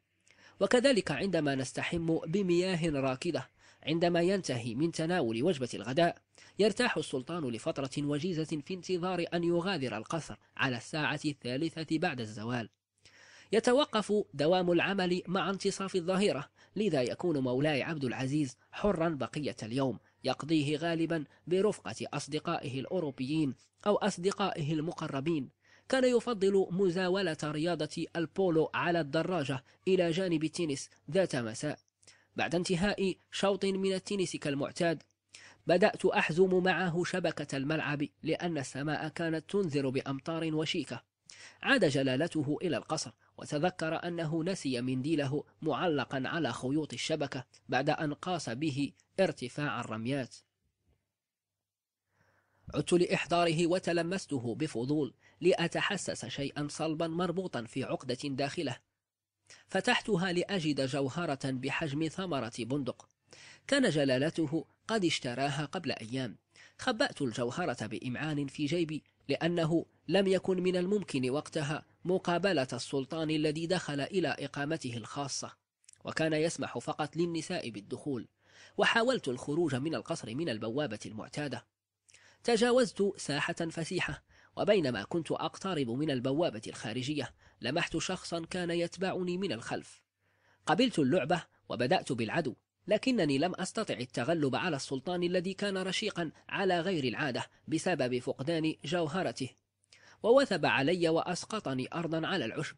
وكذلك عندما نستحم بمياه راكدة عندما ينتهي من تناول وجبة الغداء يرتاح السلطان لفترة وجيزة في انتظار أن يغادر القصر على الساعة الثالثة بعد الزوال يتوقف دوام العمل مع انتصاف الظهيرة لذا يكون مولاي عبد العزيز حرا بقية اليوم يقضيه غالبا برفقة أصدقائه الأوروبيين أو أصدقائه المقربين كان يفضل مزاولة رياضة البولو على الدراجة إلى جانب التنس ذات مساء بعد انتهاء شوط من التنس كالمعتاد بدأت أحزم معه شبكة الملعب لأن السماء كانت تنذر بأمطار وشيكة عاد جلالته إلى القصر وتذكر أنه نسي منديله معلقا على خيوط الشبكة بعد أن قاس به ارتفاع الرميات عدت لإحضاره وتلمسته بفضول لأتحسس شيئا صلبا مربوطا في عقدة داخله فتحتها لأجد جوهرة بحجم ثمرة بندق كان جلالته قد اشتراها قبل أيام خبأت الجوهرة بإمعان في جيبي لأنه لم يكن من الممكن وقتها مقابلة السلطان الذي دخل إلى إقامته الخاصة وكان يسمح فقط للنساء بالدخول وحاولت الخروج من القصر من البوابة المعتادة تجاوزت ساحة فسيحة وبينما كنت أقترب من البوابة الخارجية لمحت شخصا كان يتبعني من الخلف قبلت اللعبة وبدأت بالعدو لكنني لم أستطع التغلب على السلطان الذي كان رشيقا على غير العادة بسبب فقدان جوهرته ووثب علي وأسقطني أرضا على العشب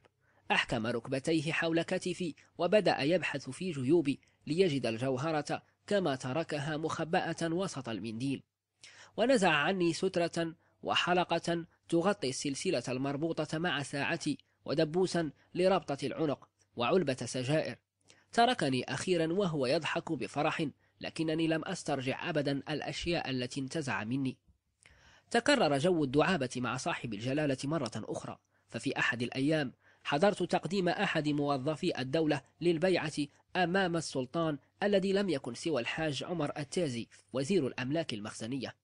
أحكم ركبتيه حول كتفي وبدأ يبحث في جيوبي ليجد الجوهرة كما تركها مخبأة وسط المنديل ونزع عني سترة وحلقة تغطي السلسلة المربوطة مع ساعتي ودبوسا لربطة العنق وعلبة سجائر تركني أخيرا وهو يضحك بفرح لكنني لم أسترجع أبدا الأشياء التي انتزع مني تكرر جو الدعابة مع صاحب الجلالة مرة أخرى ففي أحد الأيام حضرت تقديم أحد موظفي الدولة للبيعة أمام السلطان الذي لم يكن سوى الحاج عمر التازي وزير الأملاك المخزنية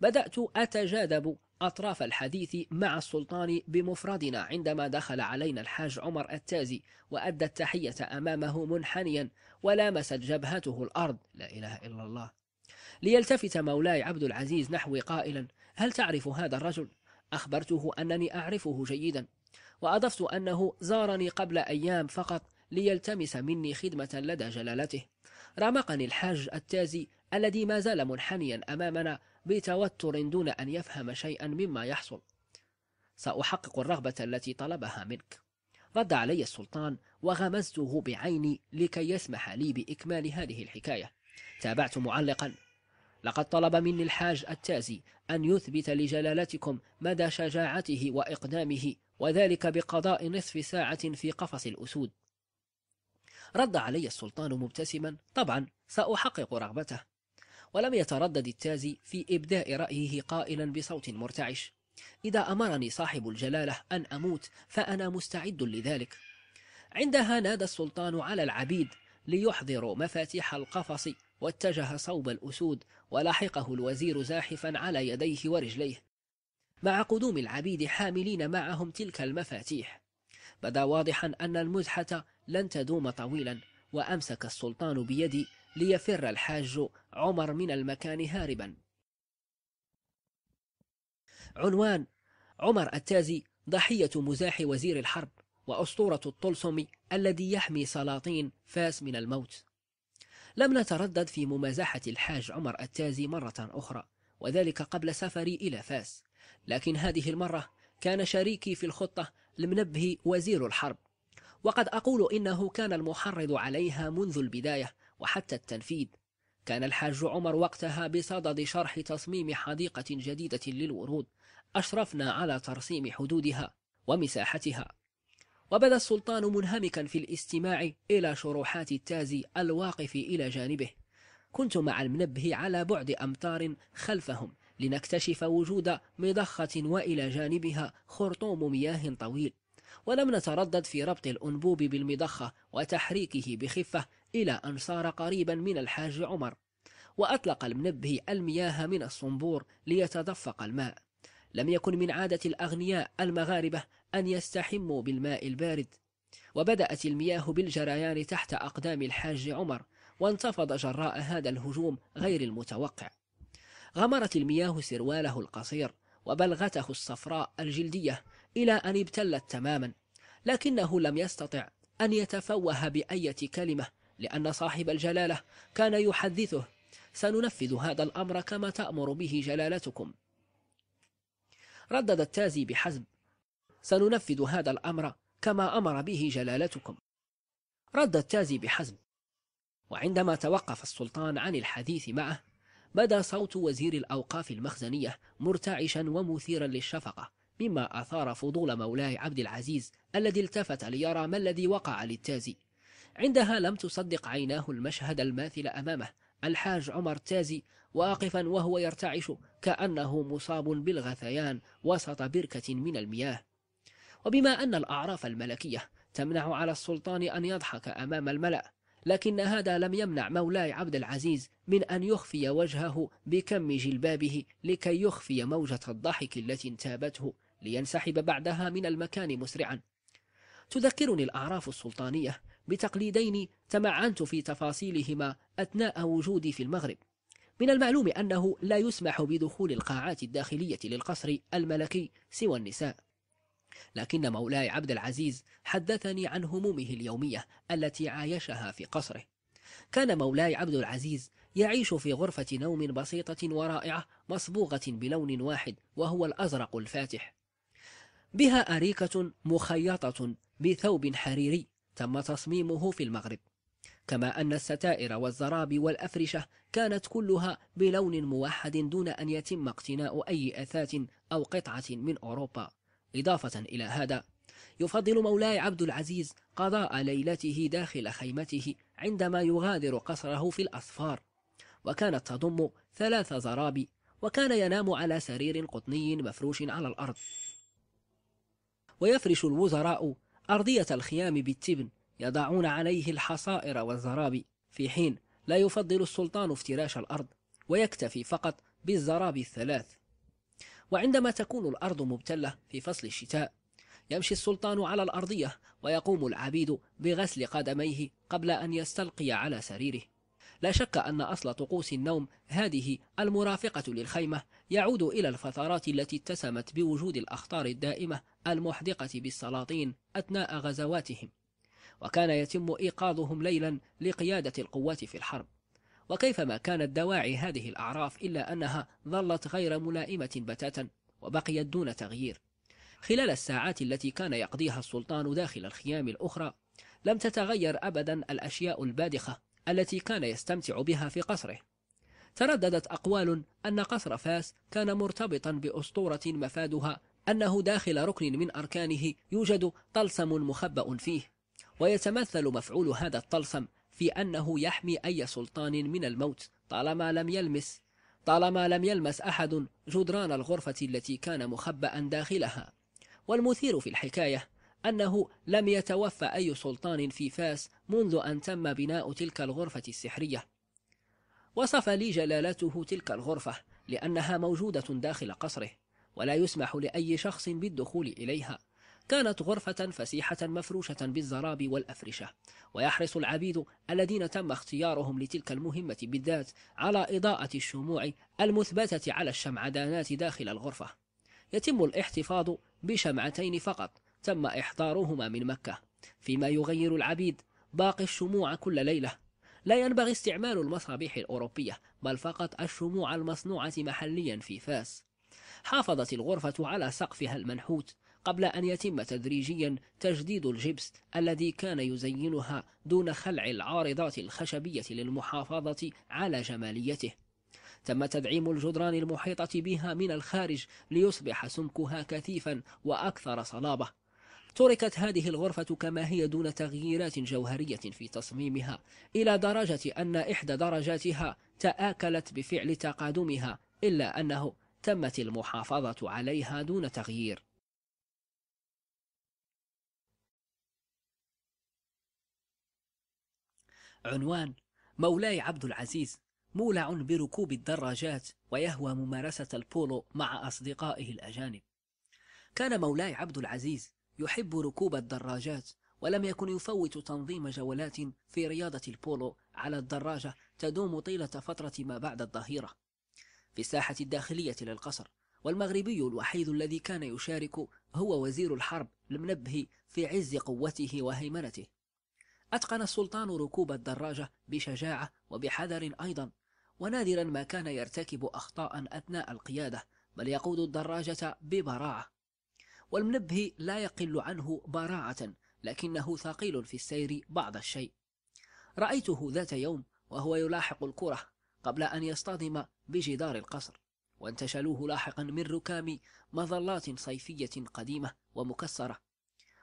بدأت أتجاذب أطراف الحديث مع السلطان بمفردنا عندما دخل علينا الحاج عمر التازي وأدى التحية أمامه منحنيا ولامست جبهته الأرض لا إله إلا الله ليلتفت مولاي عبد العزيز نحوي قائلا هل تعرف هذا الرجل؟ أخبرته أنني أعرفه جيدا وأضفت أنه زارني قبل أيام فقط ليلتمس مني خدمة لدى جلالته رمقني الحاج التازي الذي ما زال منحنيا أمامنا بتوتر دون أن يفهم شيئا مما يحصل سأحقق الرغبة التي طلبها منك رد علي السلطان وغمزته بعيني لكي يسمح لي بإكمال هذه الحكاية تابعت معلقا لقد طلب مني الحاج التازي أن يثبت لجلالتكم مدى شجاعته وإقدامه وذلك بقضاء نصف ساعة في قفص الأسود رد علي السلطان مبتسما طبعا سأحقق رغبته ولم يتردد التازي في إبداء رأيه قائلا بصوت مرتعش إذا أمرني صاحب الجلالة أن أموت فأنا مستعد لذلك عندها نادى السلطان على العبيد ليحضروا مفاتيح القفص واتجه صوب الأسود ولحقه الوزير زاحفا على يديه ورجليه مع قدوم العبيد حاملين معهم تلك المفاتيح بدا واضحا أن المزحة لن تدوم طويلا وأمسك السلطان بيدي ليفر الحاج عمر من المكان هاربا عنوان عمر التازي ضحية مزاح وزير الحرب وأسطورة الطلسم الذي يحمي سلاطين فاس من الموت لم نتردد في ممازحة الحاج عمر التازي مرة أخرى وذلك قبل سفري إلى فاس لكن هذه المرة كان شريكي في الخطة المنبه وزير الحرب وقد أقول إنه كان المحرض عليها منذ البداية وحتى التنفيذ كان الحاج عمر وقتها بصدد شرح تصميم حديقة جديدة للورود أشرفنا على ترسيم حدودها ومساحتها وبدا السلطان منهمكا في الاستماع إلى شروحات التازي الواقف إلى جانبه كنت مع المنبه على بعد أمتار خلفهم لنكتشف وجود مضخة وإلى جانبها خرطوم مياه طويل ولم نتردد في ربط الأنبوب بالمضخة وتحريكه بخفة إلى أن صار قريبا من الحاج عمر وأطلق المنبه المياه من الصنبور ليتدفق الماء لم يكن من عادة الأغنياء المغاربة أن يستحموا بالماء البارد وبدأت المياه بالجريان تحت أقدام الحاج عمر وانتفض جراء هذا الهجوم غير المتوقع غمرت المياه سرواله القصير وبلغته الصفراء الجلدية إلى أن ابتلت تماما لكنه لم يستطع أن يتفوه بأية كلمة لأن صاحب الجلالة كان يحدثه سننفذ هذا الأمر كما تأمر به جلالتكم ردد التازي بحزم سننفذ هذا الأمر كما أمر به جلالتكم رد التازي بحزم وعندما توقف السلطان عن الحديث معه بدا صوت وزير الأوقاف المخزنية مرتعشا ومثيرا للشفقة مما أثار فضول مولاي عبد العزيز الذي التفت ليرى ما الذي وقع للتازي عندها لم تصدق عيناه المشهد الماثل أمامه الحاج عمر تازي واقفا وهو يرتعش كأنه مصاب بالغثيان وسط بركة من المياه وبما أن الأعراف الملكية تمنع على السلطان أن يضحك أمام الملأ لكن هذا لم يمنع مولاي عبد العزيز من أن يخفي وجهه بكم جلبابه لكي يخفي موجة الضحك التي انتابته لينسحب بعدها من المكان مسرعا تذكرني الأعراف السلطانية بتقليدين تمعنت في تفاصيلهما أثناء وجودي في المغرب من المعلوم أنه لا يسمح بدخول القاعات الداخلية للقصر الملكي سوى النساء لكن مولاي عبد العزيز حدثني عن همومه اليومية التي عايشها في قصره كان مولاي عبد العزيز يعيش في غرفة نوم بسيطة ورائعة مصبوغة بلون واحد وهو الأزرق الفاتح بها أريكة مخيطة بثوب حريري تم تصميمه في المغرب كما أن الستائر والزراب والأفرشة كانت كلها بلون موحد دون أن يتم اقتناء أي أثاث أو قطعة من أوروبا إضافة إلى هذا يفضل مولاي عبد العزيز قضاء ليلته داخل خيمته عندما يغادر قصره في الأصفار وكانت تضم ثلاث زراب وكان ينام على سرير قطني مفروش على الأرض ويفرش الوزراء أرضية الخيام بالتبن يضعون عليه الحصائر والزرابي في حين لا يفضل السلطان افتراش الأرض ويكتفي فقط بالزرابي الثلاث وعندما تكون الأرض مبتلة في فصل الشتاء يمشي السلطان على الأرضية ويقوم العبيد بغسل قدميه قبل أن يستلقي على سريره لا شك أن أصل طقوس النوم هذه المرافقة للخيمة يعود إلى الفترات التي اتسمت بوجود الأخطار الدائمة المحدقة بالسلاطين أثناء غزواتهم وكان يتم إيقاظهم ليلا لقيادة القوات في الحرب وكيفما كانت دواعي هذه الأعراف إلا أنها ظلت غير ملائمة بتاتا وبقيت دون تغيير خلال الساعات التي كان يقضيها السلطان داخل الخيام الأخرى لم تتغير أبدا الأشياء البادخة التي كان يستمتع بها في قصره ترددت أقوال أن قصر فاس كان مرتبطا بأسطورة مفادها أنه داخل ركن من أركانه يوجد طلسم مخبأ فيه ويتمثل مفعول هذا الطلسم في أنه يحمي أي سلطان من الموت طالما لم يلمس طالما لم يلمس أحد جدران الغرفة التي كان مخبأ داخلها والمثير في الحكاية أنه لم يتوفى أي سلطان في فاس منذ أن تم بناء تلك الغرفة السحرية وصف لي جلالته تلك الغرفة لأنها موجودة داخل قصره ولا يسمح لأي شخص بالدخول إليها كانت غرفة فسيحة مفروشة بالزراب والأفرشة ويحرص العبيد الذين تم اختيارهم لتلك المهمة بالذات على إضاءة الشموع المثبتة على الشمعدانات داخل الغرفة يتم الاحتفاظ بشمعتين فقط تم إحضارهما من مكة فيما يغير العبيد باقي الشموع كل ليلة لا ينبغي استعمال المصابيح الأوروبية بل فقط الشموع المصنوعة محليا في فاس حافظت الغرفة على سقفها المنحوت قبل أن يتم تدريجيا تجديد الجبس الذي كان يزينها دون خلع العارضات الخشبية للمحافظة على جماليته تم تدعيم الجدران المحيطة بها من الخارج ليصبح سمكها كثيفا وأكثر صلابة تركت هذه الغرفة كما هي دون تغييرات جوهرية في تصميمها إلى درجة أن إحدى درجاتها تآكلت بفعل تقادمها إلا أنه تمت المحافظة عليها دون تغيير عنوان مولاي عبد العزيز مولع بركوب الدراجات ويهوى ممارسة البولو مع أصدقائه الأجانب كان مولاي عبد العزيز يحب ركوب الدراجات ولم يكن يفوت تنظيم جولات في رياضة البولو على الدراجة تدوم طيلة فترة ما بعد الظهيرة في الساحة الداخلية للقصر والمغربي الوحيد الذي كان يشارك هو وزير الحرب المنبه في عز قوته وهيمنته أتقن السلطان ركوب الدراجة بشجاعة وبحذر أيضا ونادرا ما كان يرتكب أخطاء أثناء القيادة بل يقود الدراجة ببراعة والمنبه لا يقل عنه براعة لكنه ثقيل في السير بعض الشيء رأيته ذات يوم وهو يلاحق الكرة قبل أن يصطدم بجدار القصر وانتشلوه لاحقا من ركام مظلات صيفية قديمة ومكسرة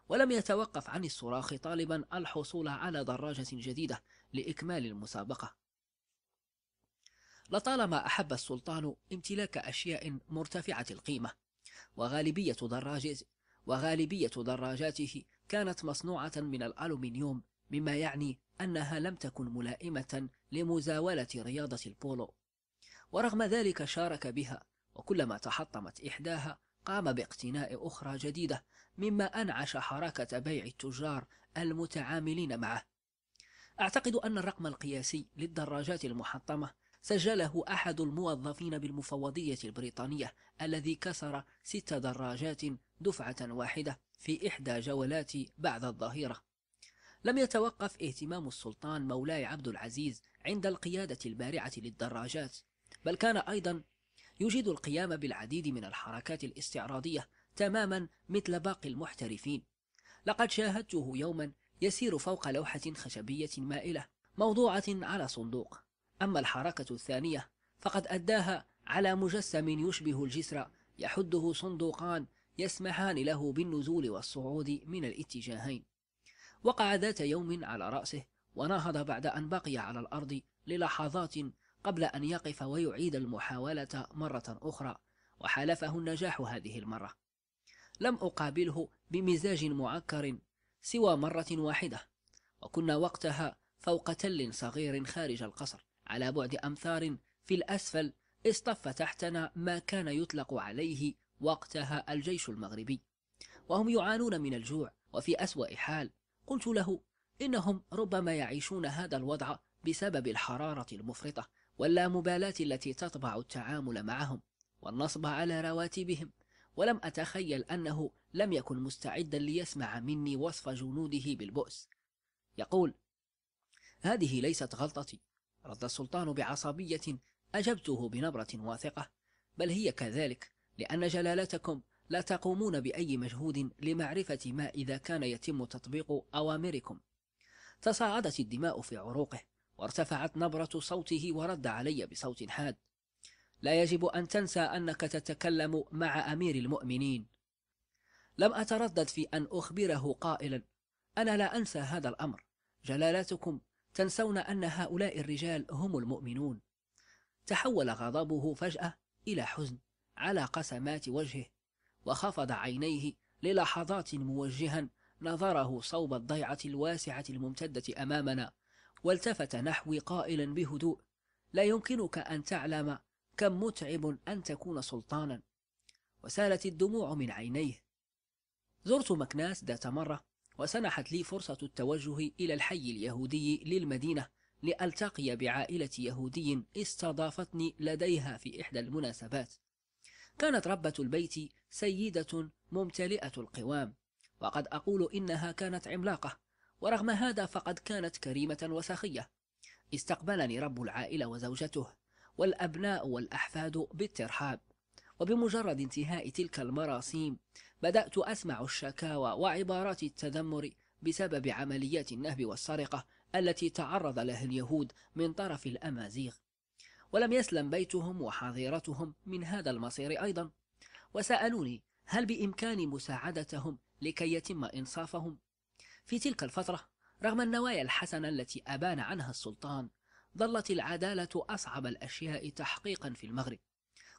ولم يتوقف عن الصراخ طالبا الحصول على دراجة جديدة لإكمال المسابقة لطالما أحب السلطان امتلاك أشياء مرتفعة القيمة وغالبية دراجته وغالبية دراجاته كانت مصنوعة من الألومنيوم مما يعني أنها لم تكن ملائمة لمزاولة رياضة البولو ورغم ذلك شارك بها وكلما تحطمت إحداها قام باقتناء أخرى جديدة مما أنعش حركة بيع التجار المتعاملين معه أعتقد أن الرقم القياسي للدراجات المحطمة سجله أحد الموظفين بالمفوضية البريطانية الذي كسر ست دراجات دفعة واحدة في إحدى جولات بعد الظهيرة لم يتوقف اهتمام السلطان مولاي عبد العزيز عند القيادة البارعة للدراجات بل كان أيضا يجيد القيام بالعديد من الحركات الاستعراضية تماما مثل باقي المحترفين لقد شاهدته يوما يسير فوق لوحة خشبية مائلة موضوعة على صندوق أما الحركة الثانية فقد أداها على مجسم يشبه الجسر يحده صندوقان يسمحان له بالنزول والصعود من الاتجاهين وقع ذات يوم على رأسه ونهض بعد أن بقي على الأرض للحظات قبل أن يقف ويعيد المحاولة مرة أخرى وحالفه النجاح هذه المرة لم أقابله بمزاج معكر سوى مرة واحدة وكنا وقتها فوق تل صغير خارج القصر على بعد أمثار في الأسفل اصطف تحتنا ما كان يطلق عليه وقتها الجيش المغربي وهم يعانون من الجوع وفي أسوأ حال قلت له إنهم ربما يعيشون هذا الوضع بسبب الحرارة المفرطة واللامبالاة التي تطبع التعامل معهم والنصب على رواتبهم ولم أتخيل أنه لم يكن مستعدا ليسمع مني وصف جنوده بالبؤس يقول هذه ليست غلطتي رد السلطان بعصبية أجبته بنبرة واثقة بل هي كذلك لأن جلالتكم لا تقومون بأي مجهود لمعرفة ما إذا كان يتم تطبيق أوامركم تصاعدت الدماء في عروقه وارتفعت نبرة صوته ورد علي بصوت حاد لا يجب أن تنسى أنك تتكلم مع أمير المؤمنين لم أتردد في أن أخبره قائلا أنا لا أنسى هذا الأمر جلالتكم تنسون أن هؤلاء الرجال هم المؤمنون تحول غضبه فجأة إلى حزن على قسمات وجهه وخفض عينيه للحظات موجها نظره صوب الضيعة الواسعة الممتدة أمامنا والتفت نحوي قائلا بهدوء لا يمكنك أن تعلم كم متعب أن تكون سلطانا وسالت الدموع من عينيه زرت مكناس ذات مرة وسنحت لي فرصة التوجه إلى الحي اليهودي للمدينة لألتقي بعائلة يهودي استضافتني لديها في إحدى المناسبات كانت ربة البيت سيدة ممتلئة القوام وقد أقول إنها كانت عملاقة ورغم هذا فقد كانت كريمة وسخية استقبلني رب العائلة وزوجته والأبناء والأحفاد بالترحاب وبمجرد انتهاء تلك المراسيم بدأت أسمع الشكاوى وعبارات التذمر بسبب عمليات النهب والسرقة التي تعرض لها اليهود من طرف الأمازيغ ولم يسلم بيتهم وحظيرتهم من هذا المصير أيضا وسألوني هل بإمكاني مساعدتهم لكي يتم إنصافهم في تلك الفترة رغم النوايا الحسنة التي أبان عنها السلطان ظلت العدالة أصعب الأشياء تحقيقا في المغرب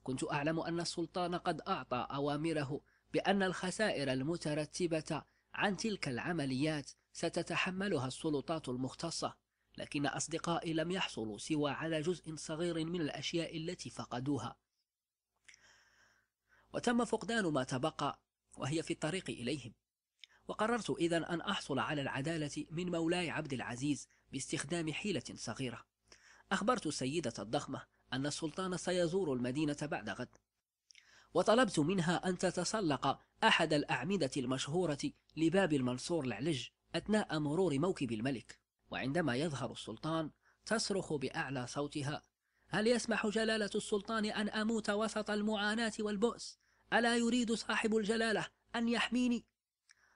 كنت أعلم أن السلطان قد أعطى أوامره بأن الخسائر المترتبة عن تلك العمليات ستتحملها السلطات المختصة لكن أصدقائي لم يحصلوا سوى على جزء صغير من الأشياء التي فقدوها وتم فقدان ما تبقى وهي في الطريق إليهم وقررت إذا أن أحصل على العدالة من مولاي عبد العزيز باستخدام حيلة صغيرة أخبرت السيدة الضخمة أن السلطان سيزور المدينة بعد غد وطلبت منها أن تتسلق أحد الأعمدة المشهورة لباب المنصور العلج أثناء مرور موكب الملك وعندما يظهر السلطان تصرخ بأعلى صوتها هل يسمح جلالة السلطان أن أموت وسط المعاناة والبؤس؟ ألا يريد صاحب الجلالة أن يحميني؟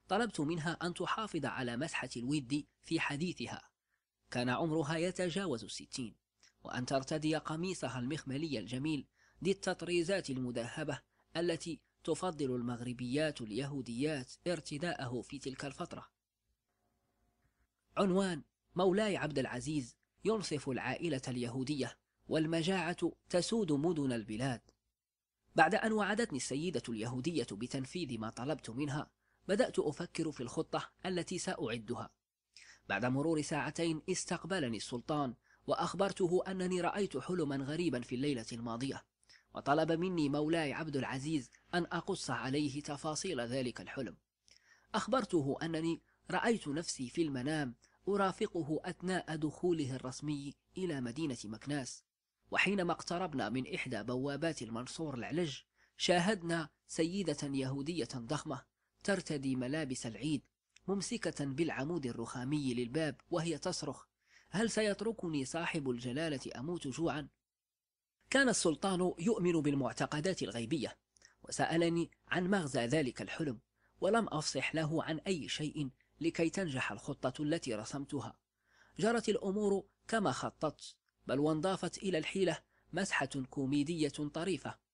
طلبت منها أن تحافظ على مسحة الود في حديثها كان عمرها يتجاوز الستين وأن ترتدي قميصها المخملي الجميل ذي التطريزات المذهبة التي تفضل المغربيات اليهوديات ارتداءه في تلك الفترة عنوان مولاي عبد العزيز ينصف العائلة اليهودية والمجاعة تسود مدن البلاد بعد أن وعدتني السيدة اليهودية بتنفيذ ما طلبت منها بدأت أفكر في الخطة التي سأعدها بعد مرور ساعتين استقبلني السلطان وأخبرته أنني رأيت حلما غريبا في الليلة الماضية وطلب مني مولاي عبد العزيز أن أقص عليه تفاصيل ذلك الحلم أخبرته أنني رأيت نفسي في المنام أرافقه أثناء دخوله الرسمي إلى مدينة مكناس وحينما اقتربنا من إحدى بوابات المنصور العلج شاهدنا سيدة يهودية ضخمة ترتدي ملابس العيد ممسكة بالعمود الرخامي للباب وهي تصرخ هل سيتركني صاحب الجلالة أموت جوعا؟ كان السلطان يؤمن بالمعتقدات الغيبية وسألني عن مغزى ذلك الحلم ولم أفصح له عن أي شيء لكي تنجح الخطة التي رسمتها جرت الأمور كما خططت بل وانضافت إلى الحيلة مسحة كوميدية طريفة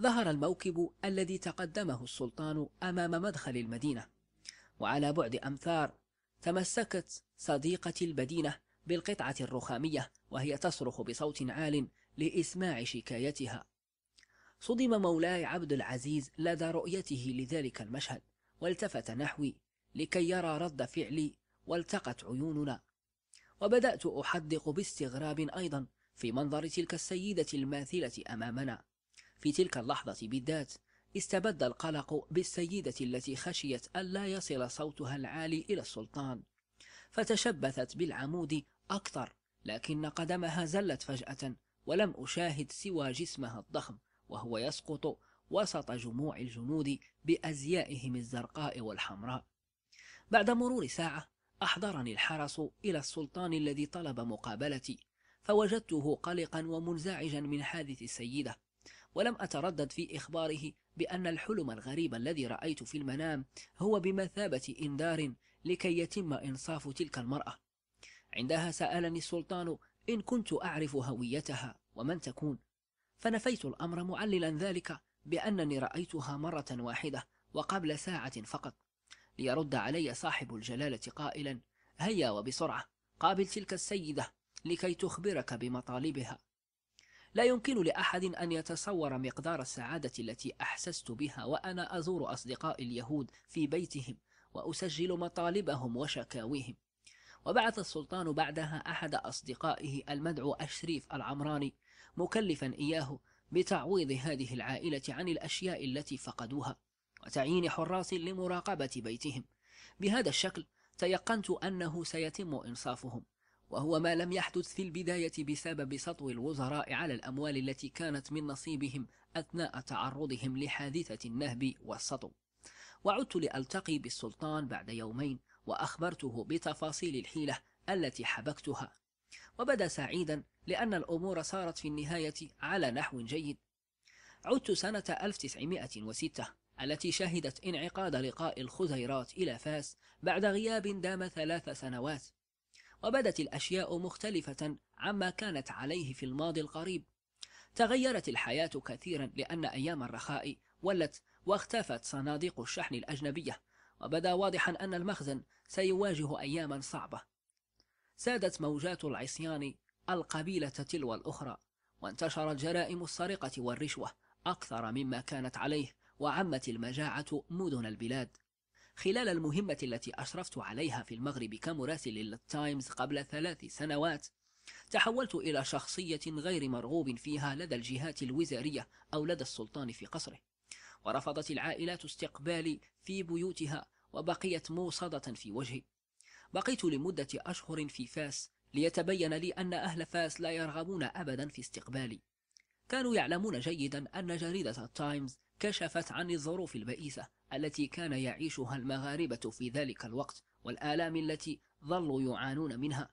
ظهر الموكب الذي تقدمه السلطان أمام مدخل المدينة وعلى بعد أمثار تمسكت صديقة البدينة بالقطعة الرخامية وهي تصرخ بصوت عال لإسماع شكايتها صدم مولاي عبد العزيز لدى رؤيته لذلك المشهد والتفت نحوي لكي يرى رد فعلي والتقت عيوننا وبدأت أحدق باستغراب أيضا في منظر تلك السيدة الماثلة أمامنا في تلك اللحظة بالذات استبد القلق بالسيدة التي خشيت ألا يصل صوتها العالي إلى السلطان فتشبثت بالعمود أكثر لكن قدمها زلت فجأة ولم أشاهد سوى جسمها الضخم وهو يسقط وسط جموع الجنود بأزيائهم الزرقاء والحمراء بعد مرور ساعة أحضرني الحرس إلى السلطان الذي طلب مقابلتي فوجدته قلقا ومنزعجا من حادث السيدة ولم أتردد في إخباره بأن الحلم الغريب الذي رأيت في المنام هو بمثابة إنذار لكي يتم إنصاف تلك المرأة. عندها سألني السلطان إن كنت أعرف هويتها ومن تكون، فنفيت الأمر معللا ذلك بأنني رأيتها مرة واحدة وقبل ساعة فقط، ليرد علي صاحب الجلالة قائلا: هيا وبسرعة قابل تلك السيدة لكي تخبرك بمطالبها لا يمكن لأحد أن يتصور مقدار السعادة التي أحسست بها وأنا أزور أصدقاء اليهود في بيتهم وأسجل مطالبهم وشكاويهم وبعث السلطان بعدها أحد أصدقائه المدعو أشريف العمراني مكلفا إياه بتعويض هذه العائلة عن الأشياء التي فقدوها وتعيين حراس لمراقبة بيتهم بهذا الشكل تيقنت أنه سيتم إنصافهم وهو ما لم يحدث في البداية بسبب سطو الوزراء على الأموال التي كانت من نصيبهم أثناء تعرضهم لحادثة النهب والسطو وعدت لألتقي بالسلطان بعد يومين وأخبرته بتفاصيل الحيلة التي حبكتها وبدا سعيدا لأن الأمور صارت في النهاية على نحو جيد عدت سنة 1906 التي شهدت انعقاد لقاء الخزيرات إلى فاس بعد غياب دام ثلاث سنوات وبدت الأشياء مختلفة عما كانت عليه في الماضي القريب تغيرت الحياة كثيرا لأن أيام الرخاء ولت واختفت صناديق الشحن الأجنبية وبدا واضحا أن المخزن سيواجه أياما صعبة سادت موجات العصيان القبيلة تلو الأخرى وانتشرت جرائم السرقة والرشوة أكثر مما كانت عليه وعمت المجاعة مدن البلاد خلال المهمة التي أشرفت عليها في المغرب كمراسل للتايمز قبل ثلاث سنوات تحولت إلى شخصية غير مرغوب فيها لدى الجهات الوزارية أو لدى السلطان في قصره ورفضت العائلات استقبالي في بيوتها وبقيت موصدة في وجهي بقيت لمدة أشهر في فاس ليتبين لي أن أهل فاس لا يرغبون أبدا في استقبالي كانوا يعلمون جيدا أن جريدة التايمز كشفت عن الظروف البئيسة التي كان يعيشها المغاربة في ذلك الوقت والآلام التي ظلوا يعانون منها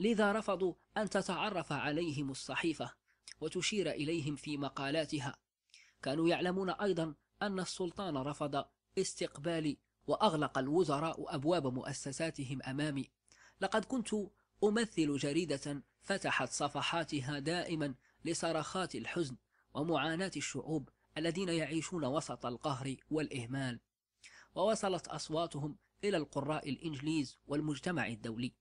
لذا رفضوا أن تتعرف عليهم الصحيفة وتشير إليهم في مقالاتها كانوا يعلمون أيضا أن السلطان رفض استقبالي وأغلق الوزراء أبواب مؤسساتهم أمامي لقد كنت أمثل جريدة فتحت صفحاتها دائما لصرخات الحزن ومعاناة الشعوب الذين يعيشون وسط القهر والإهمال ووصلت أصواتهم إلى القراء الإنجليز والمجتمع الدولي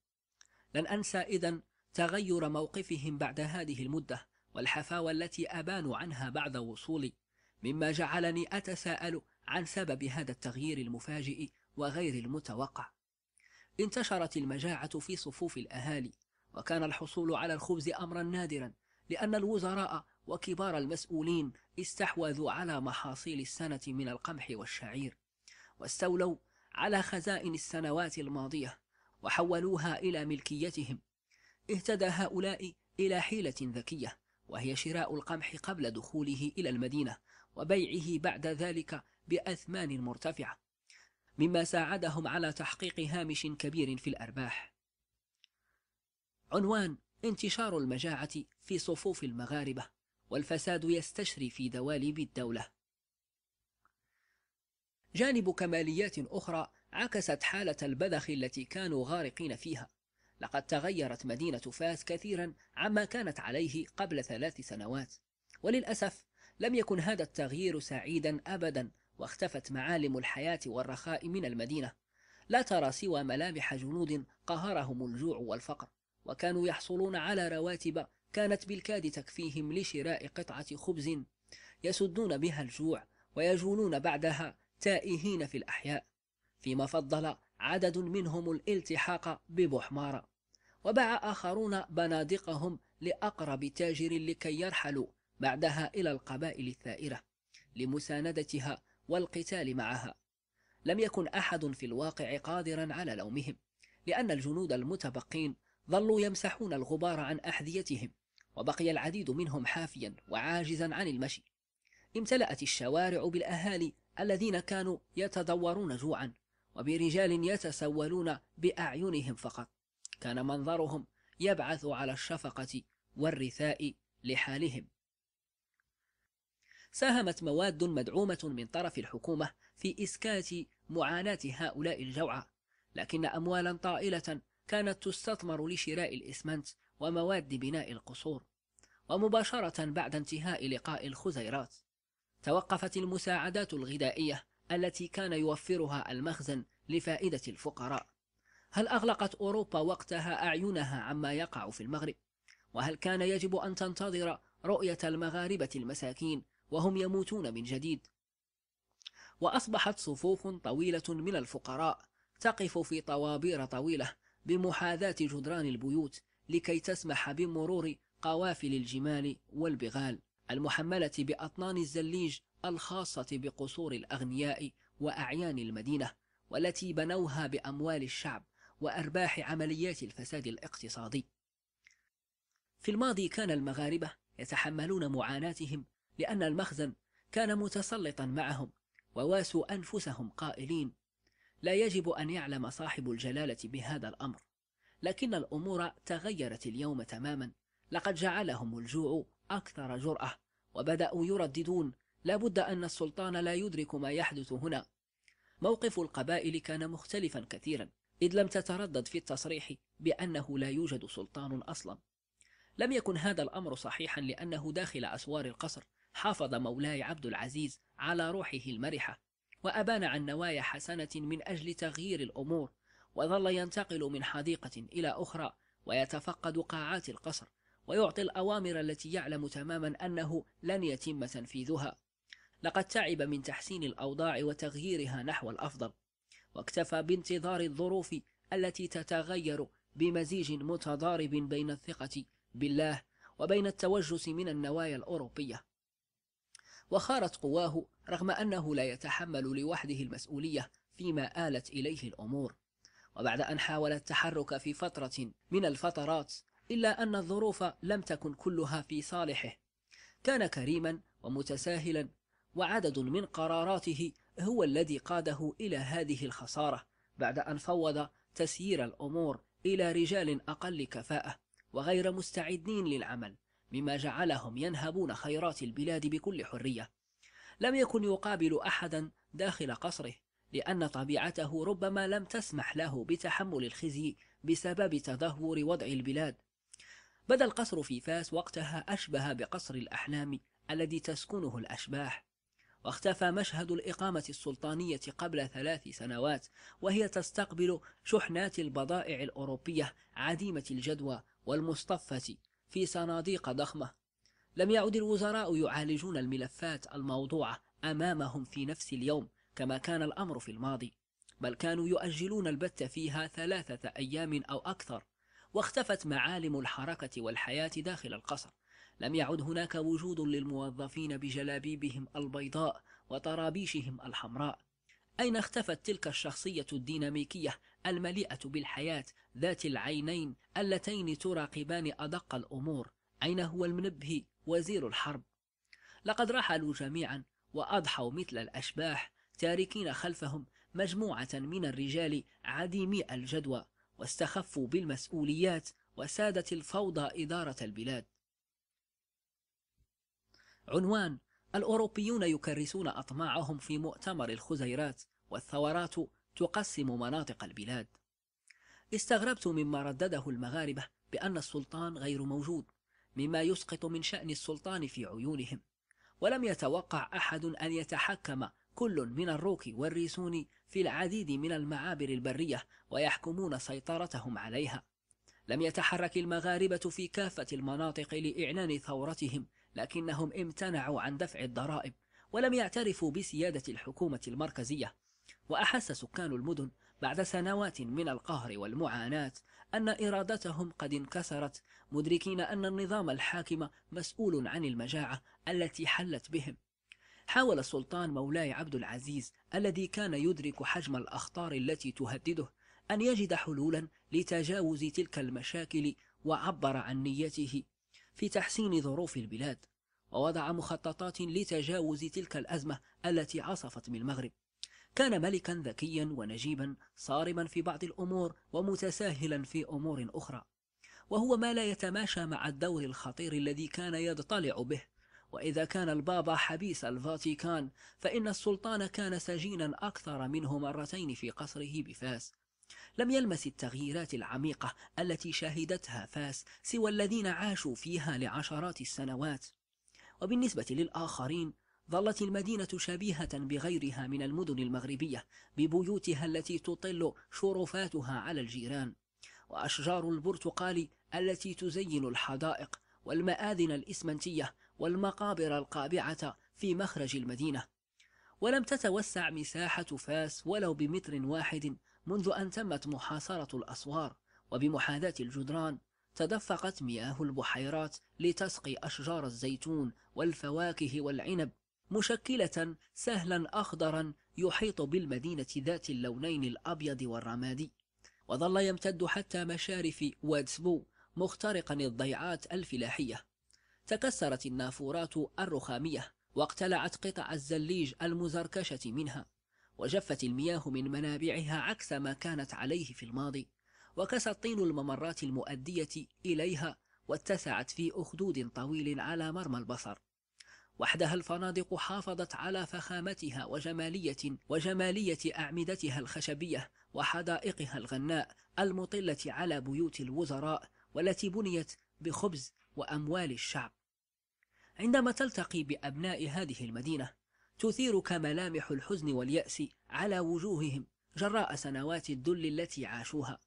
لن أنسى إذا تغير موقفهم بعد هذه المدة والحفاوة التي أبانوا عنها بعد وصولي مما جعلني أتساءل عن سبب هذا التغيير المفاجئ وغير المتوقع انتشرت المجاعة في صفوف الأهالي وكان الحصول على الخبز أمرا نادرا لأن الوزراء وكبار المسؤولين استحوذوا على محاصيل السنة من القمح والشعير واستولوا على خزائن السنوات الماضية وحولوها إلى ملكيتهم اهتدى هؤلاء إلى حيلة ذكية وهي شراء القمح قبل دخوله إلى المدينة وبيعه بعد ذلك بأثمان مرتفعة مما ساعدهم على تحقيق هامش كبير في الأرباح عنوان انتشار المجاعة في صفوف المغاربة والفساد يستشري في دواليب الدولة جانب كماليات أخرى عكست حالة البذخ التي كانوا غارقين فيها لقد تغيرت مدينة فاس كثيرا عما كانت عليه قبل ثلاث سنوات وللأسف لم يكن هذا التغيير سعيدا أبدا واختفت معالم الحياة والرخاء من المدينة لا ترى سوى ملامح جنود قهرهم الجوع والفقر وكانوا يحصلون على رواتب كانت بالكاد تكفيهم لشراء قطعة خبز يسدون بها الجوع ويجولون بعدها تائهين في الأحياء فيما فضل عدد منهم الالتحاق ببحمارة وباع آخرون بنادقهم لأقرب تاجر لكي يرحلوا بعدها إلى القبائل الثائرة لمساندتها والقتال معها لم يكن أحد في الواقع قادرا على لومهم لأن الجنود المتبقين ظلوا يمسحون الغبار عن أحذيتهم وبقي العديد منهم حافيا وعاجزا عن المشي امتلأت الشوارع بالأهالي الذين كانوا يتدورون جوعا وبرجال يتسولون بأعينهم فقط كان منظرهم يبعث على الشفقة والرثاء لحالهم ساهمت مواد مدعومة من طرف الحكومة في إسكات معاناة هؤلاء الجوعى لكن أموالا طائلة كانت تستثمر لشراء الإسمنت ومواد بناء القصور ومباشرة بعد انتهاء لقاء الخزيرات توقفت المساعدات الغذائية التي كان يوفرها المخزن لفائدة الفقراء هل أغلقت أوروبا وقتها أعينها عما يقع في المغرب؟ وهل كان يجب أن تنتظر رؤية المغاربة المساكين وهم يموتون من جديد؟ وأصبحت صفوف طويلة من الفقراء تقف في طوابير طويلة بمحاذاة جدران البيوت لكي تسمح بمرور قوافل الجمال والبغال المحملة بأطنان الزليج الخاصة بقصور الأغنياء وأعيان المدينة والتي بنوها بأموال الشعب وأرباح عمليات الفساد الاقتصادي. في الماضي كان المغاربة يتحملون معاناتهم لأن المخزن كان متسلطا معهم وواسوا أنفسهم قائلين لا يجب أن يعلم صاحب الجلالة بهذا الأمر لكن الأمور تغيرت اليوم تماما لقد جعلهم الجوع أكثر جرأة وبدأوا يرددون لابد أن السلطان لا يدرك ما يحدث هنا موقف القبائل كان مختلفا كثيرا إذ لم تتردد في التصريح بأنه لا يوجد سلطان أصلا لم يكن هذا الأمر صحيحا لأنه داخل أسوار القصر حافظ مولاي عبد العزيز على روحه المرحة وأبان عن نوايا حسنة من أجل تغيير الأمور وظل ينتقل من حديقة إلى أخرى ويتفقد قاعات القصر ويعطي الأوامر التي يعلم تماما أنه لن يتم تنفيذها لقد تعب من تحسين الأوضاع وتغييرها نحو الأفضل واكتفى بانتظار الظروف التي تتغير بمزيج متضارب بين الثقة بالله وبين التوجس من النوايا الأوروبية وخارت قواه رغم أنه لا يتحمل لوحده المسؤولية فيما آلت إليه الأمور وبعد أن حاول التحرك في فترة من الفترات إلا أن الظروف لم تكن كلها في صالحه كان كريما ومتساهلا وعدد من قراراته هو الذي قاده إلى هذه الخسارة بعد أن فوض تسيير الأمور إلى رجال أقل كفاءة وغير مستعدين للعمل مما جعلهم ينهبون خيرات البلاد بكل حرية لم يكن يقابل أحدا داخل قصره لأن طبيعته ربما لم تسمح له بتحمل الخزي بسبب تدهور وضع البلاد بدا القصر في فاس وقتها أشبه بقصر الأحلام الذي تسكنه الأشباح واختفى مشهد الإقامة السلطانية قبل ثلاث سنوات وهي تستقبل شحنات البضائع الأوروبية عديمة الجدوى والمصطفة في صناديق ضخمة لم يعد الوزراء يعالجون الملفات الموضوعة أمامهم في نفس اليوم كما كان الأمر في الماضي بل كانوا يؤجلون البت فيها ثلاثة أيام أو أكثر واختفت معالم الحركة والحياة داخل القصر لم يعد هناك وجود للموظفين بجلابيبهم البيضاء وطرابيشهم الحمراء أين اختفت تلك الشخصية الديناميكية المليئة بالحياة ذات العينين اللتين تراقبان أدق الأمور أين هو المنبه وزير الحرب لقد رحلوا جميعا وأضحوا مثل الأشباح تاركين خلفهم مجموعة من الرجال عديمي الجدوى واستخفوا بالمسؤوليات وسادت الفوضى إدارة البلاد عنوان الأوروبيون يكرسون أطماعهم في مؤتمر الخزيرات والثورات تقسم مناطق البلاد استغربت مما ردده المغاربة بأن السلطان غير موجود مما يسقط من شأن السلطان في عيونهم ولم يتوقع أحد أن يتحكم كل من الروك والريسون في العديد من المعابر البرية ويحكمون سيطرتهم عليها لم يتحرك المغاربة في كافة المناطق لإعلان ثورتهم لكنهم امتنعوا عن دفع الضرائب ولم يعترفوا بسيادة الحكومة المركزية وأحس سكان المدن بعد سنوات من القهر والمعاناة أن إرادتهم قد انكسرت مدركين أن النظام الحاكم مسؤول عن المجاعة التي حلت بهم حاول السلطان مولاي عبد العزيز الذي كان يدرك حجم الأخطار التي تهدده أن يجد حلولا لتجاوز تلك المشاكل وعبر عن نيته في تحسين ظروف البلاد ووضع مخططات لتجاوز تلك الأزمة التي عصفت بالمغرب كان ملكا ذكيا ونجيبا صارما في بعض الأمور ومتساهلا في أمور أخرى وهو ما لا يتماشى مع الدور الخطير الذي كان يضطلع به وإذا كان البابا حبيس الفاتيكان فإن السلطان كان سجينا أكثر منه مرتين في قصره بفاس لم يلمس التغييرات العميقة التي شهدتها فاس سوى الذين عاشوا فيها لعشرات السنوات وبالنسبة للآخرين ظلت المدينة شبيهة بغيرها من المدن المغربية ببيوتها التي تطل شرفاتها على الجيران وأشجار البرتقال التي تزين الحدائق والمآذن الإسمنتية والمقابر القابعة في مخرج المدينة ولم تتوسع مساحة فاس ولو بمتر واحد منذ أن تمت محاصرة الأسوار وبمحاذاة الجدران تدفقت مياه البحيرات لتسقي أشجار الزيتون والفواكه والعنب مشكلة سهلا أخضرا يحيط بالمدينة ذات اللونين الأبيض والرمادي وظل يمتد حتى مشارف وادسبو مخترقا الضيعات الفلاحية تكسرت النافورات الرخامية واقتلعت قطع الزليج المزركشة منها وجفت المياه من منابعها عكس ما كانت عليه في الماضي وكسى الطين الممرات المؤدية إليها واتسعت في أخدود طويل على مرمى البصر وحدها الفنادق حافظت على فخامتها وجمالية وجمالية أعمدتها الخشبية وحدائقها الغناء المطلة على بيوت الوزراء والتي بنيت بخبز وأموال الشعب عندما تلتقي بأبناء هذه المدينة تثيرك ملامح الحزن واليأس على وجوههم جراء سنوات الذل التي عاشوها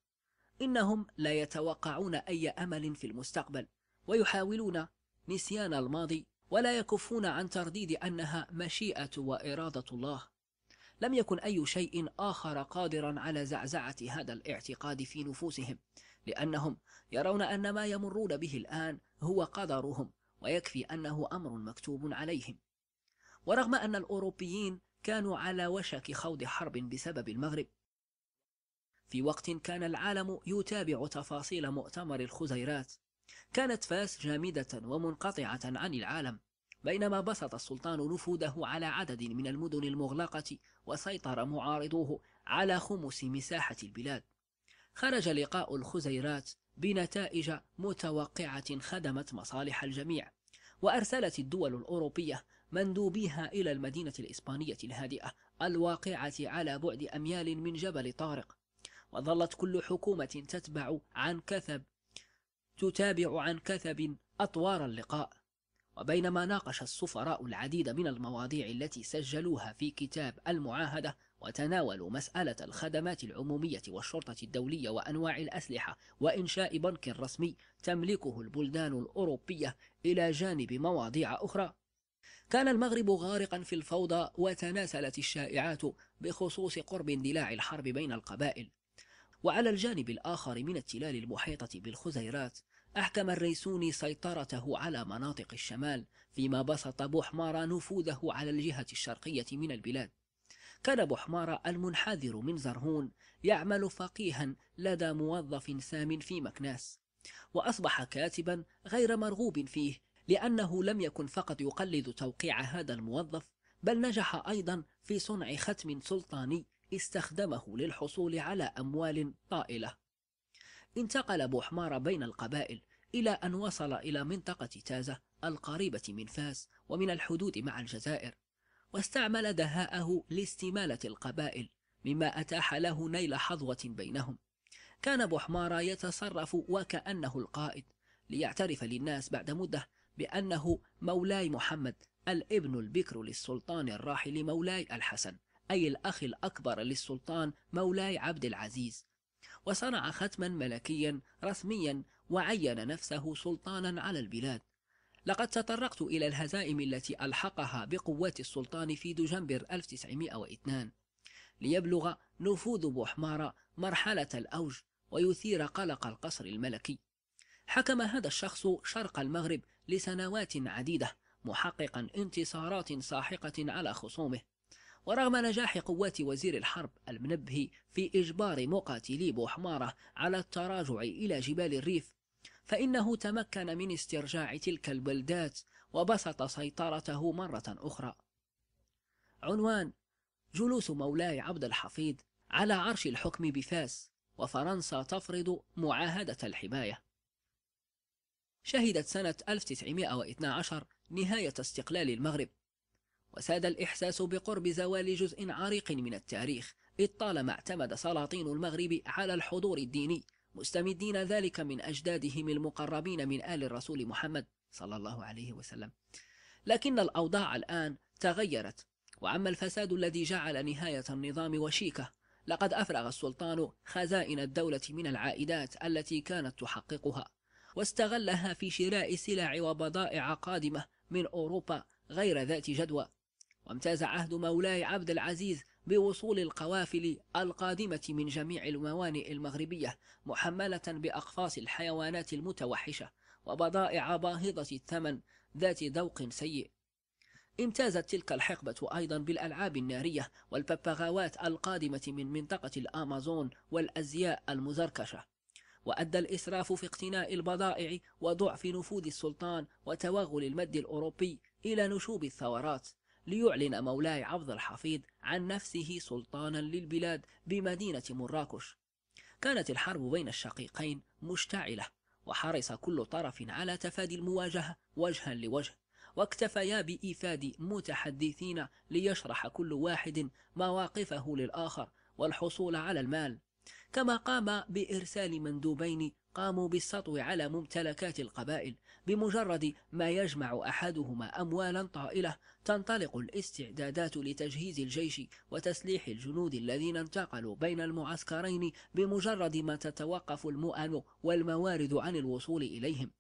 إنهم لا يتوقعون أي أمل في المستقبل ويحاولون نسيان الماضي ولا يكفون عن ترديد أنها مشيئة وإرادة الله لم يكن أي شيء آخر قادرا على زعزعة هذا الاعتقاد في نفوسهم لأنهم يرون أن ما يمرون به الآن هو قدرهم ويكفي أنه أمر مكتوب عليهم ورغم أن الأوروبيين كانوا على وشك خوض حرب بسبب المغرب في وقت كان العالم يتابع تفاصيل مؤتمر الخزيرات كانت فاس جامدة ومنقطعة عن العالم بينما بسط السلطان نفوذه على عدد من المدن المغلقة وسيطر معارضوه على خمس مساحة البلاد خرج لقاء الخزيرات بنتائج متوقعة خدمت مصالح الجميع وأرسلت الدول الأوروبية مندوبيها إلى المدينة الإسبانية الهادئة الواقعة على بعد أميال من جبل طارق وظلت كل حكومة تتبع عن كثب تتابع عن كثب أطوار اللقاء وبينما ناقش السفراء العديد من المواضيع التي سجلوها في كتاب المعاهدة وتناولوا مسألة الخدمات العمومية والشرطة الدولية وأنواع الأسلحة وإنشاء بنك رسمي تملكه البلدان الأوروبية إلى جانب مواضيع أخرى كان المغرب غارقا في الفوضى وتناسلت الشائعات بخصوص قرب اندلاع الحرب بين القبائل وعلى الجانب الآخر من التلال المحيطة بالخزيرات أحكم الريسوني سيطرته على مناطق الشمال فيما بسط بوحمارة نفوذه على الجهة الشرقية من البلاد كان بوحمارة المنحدر من زرهون يعمل فقيها لدى موظف سام في مكناس وأصبح كاتبا غير مرغوب فيه لأنه لم يكن فقط يقلد توقيع هذا الموظف بل نجح أيضا في صنع ختم سلطاني استخدمه للحصول على أموال طائلة انتقل بوحمار بين القبائل إلى أن وصل إلى منطقة تازة القريبة من فاس ومن الحدود مع الجزائر واستعمل دهاءه لاستمالة القبائل مما أتاح له نيل حظوة بينهم كان بوحمار يتصرف وكأنه القائد ليعترف للناس بعد مدة بأنه مولاي محمد الابن البكر للسلطان الراحل مولاي الحسن أي الأخ الأكبر للسلطان مولاي عبد العزيز وصنع ختما ملكيا رسميا وعين نفسه سلطانا على البلاد لقد تطرقت إلى الهزائم التي ألحقها بقوات السلطان في دجنبر 1902 ليبلغ نفوذ بوحمارة مرحلة الأوج ويثير قلق القصر الملكي حكم هذا الشخص شرق المغرب لسنوات عديدة محققا انتصارات ساحقة على خصومه ورغم نجاح قوات وزير الحرب المنبهي في إجبار مقاتلي بوحمارة على التراجع إلى جبال الريف فإنه تمكن من استرجاع تلك البلدات وبسط سيطرته مرة أخرى عنوان جلوس مولاي عبد الحفيظ على عرش الحكم بفاس وفرنسا تفرض معاهدة الحماية شهدت سنة 1912 نهاية استقلال المغرب وساد الإحساس بقرب زوال جزء عريق من التاريخ إذ طالما اعتمد سلاطين المغرب على الحضور الديني مستمدين ذلك من أجدادهم المقربين من آل الرسول محمد صلى الله عليه وسلم لكن الأوضاع الآن تغيرت وعم الفساد الذي جعل نهاية النظام وشيكة لقد أفرغ السلطان خزائن الدولة من العائدات التي كانت تحققها واستغلها في شراء سلع وبضائع قادمة من أوروبا غير ذات جدوى وامتاز عهد مولاي عبد العزيز بوصول القوافل القادمة من جميع الموانئ المغربية محملة بأقفاص الحيوانات المتوحشة وبضائع باهظة الثمن ذات ذوق سيء امتازت تلك الحقبة أيضا بالألعاب النارية والببغاوات القادمة من منطقة الأمازون والأزياء المزركشة وأدى الإسراف في اقتناء البضائع وضعف نفوذ السلطان وتوغل المد الأوروبي إلى نشوب الثورات ليعلن مولاي عبد الحفيظ عن نفسه سلطانا للبلاد بمدينة مراكش كانت الحرب بين الشقيقين مشتعلة وحرص كل طرف على تفادي المواجهة وجها لوجه واكتفيا بإيفاد متحدثين ليشرح كل واحد مواقفه للآخر والحصول على المال كما قام بإرسال مندوبين قاموا بالسطو على ممتلكات القبائل بمجرد ما يجمع أحدهما أموالا طائلة تنطلق الاستعدادات لتجهيز الجيش وتسليح الجنود الذين انتقلوا بين المعسكرين بمجرد ما تتوقف المؤن والموارد عن الوصول إليهم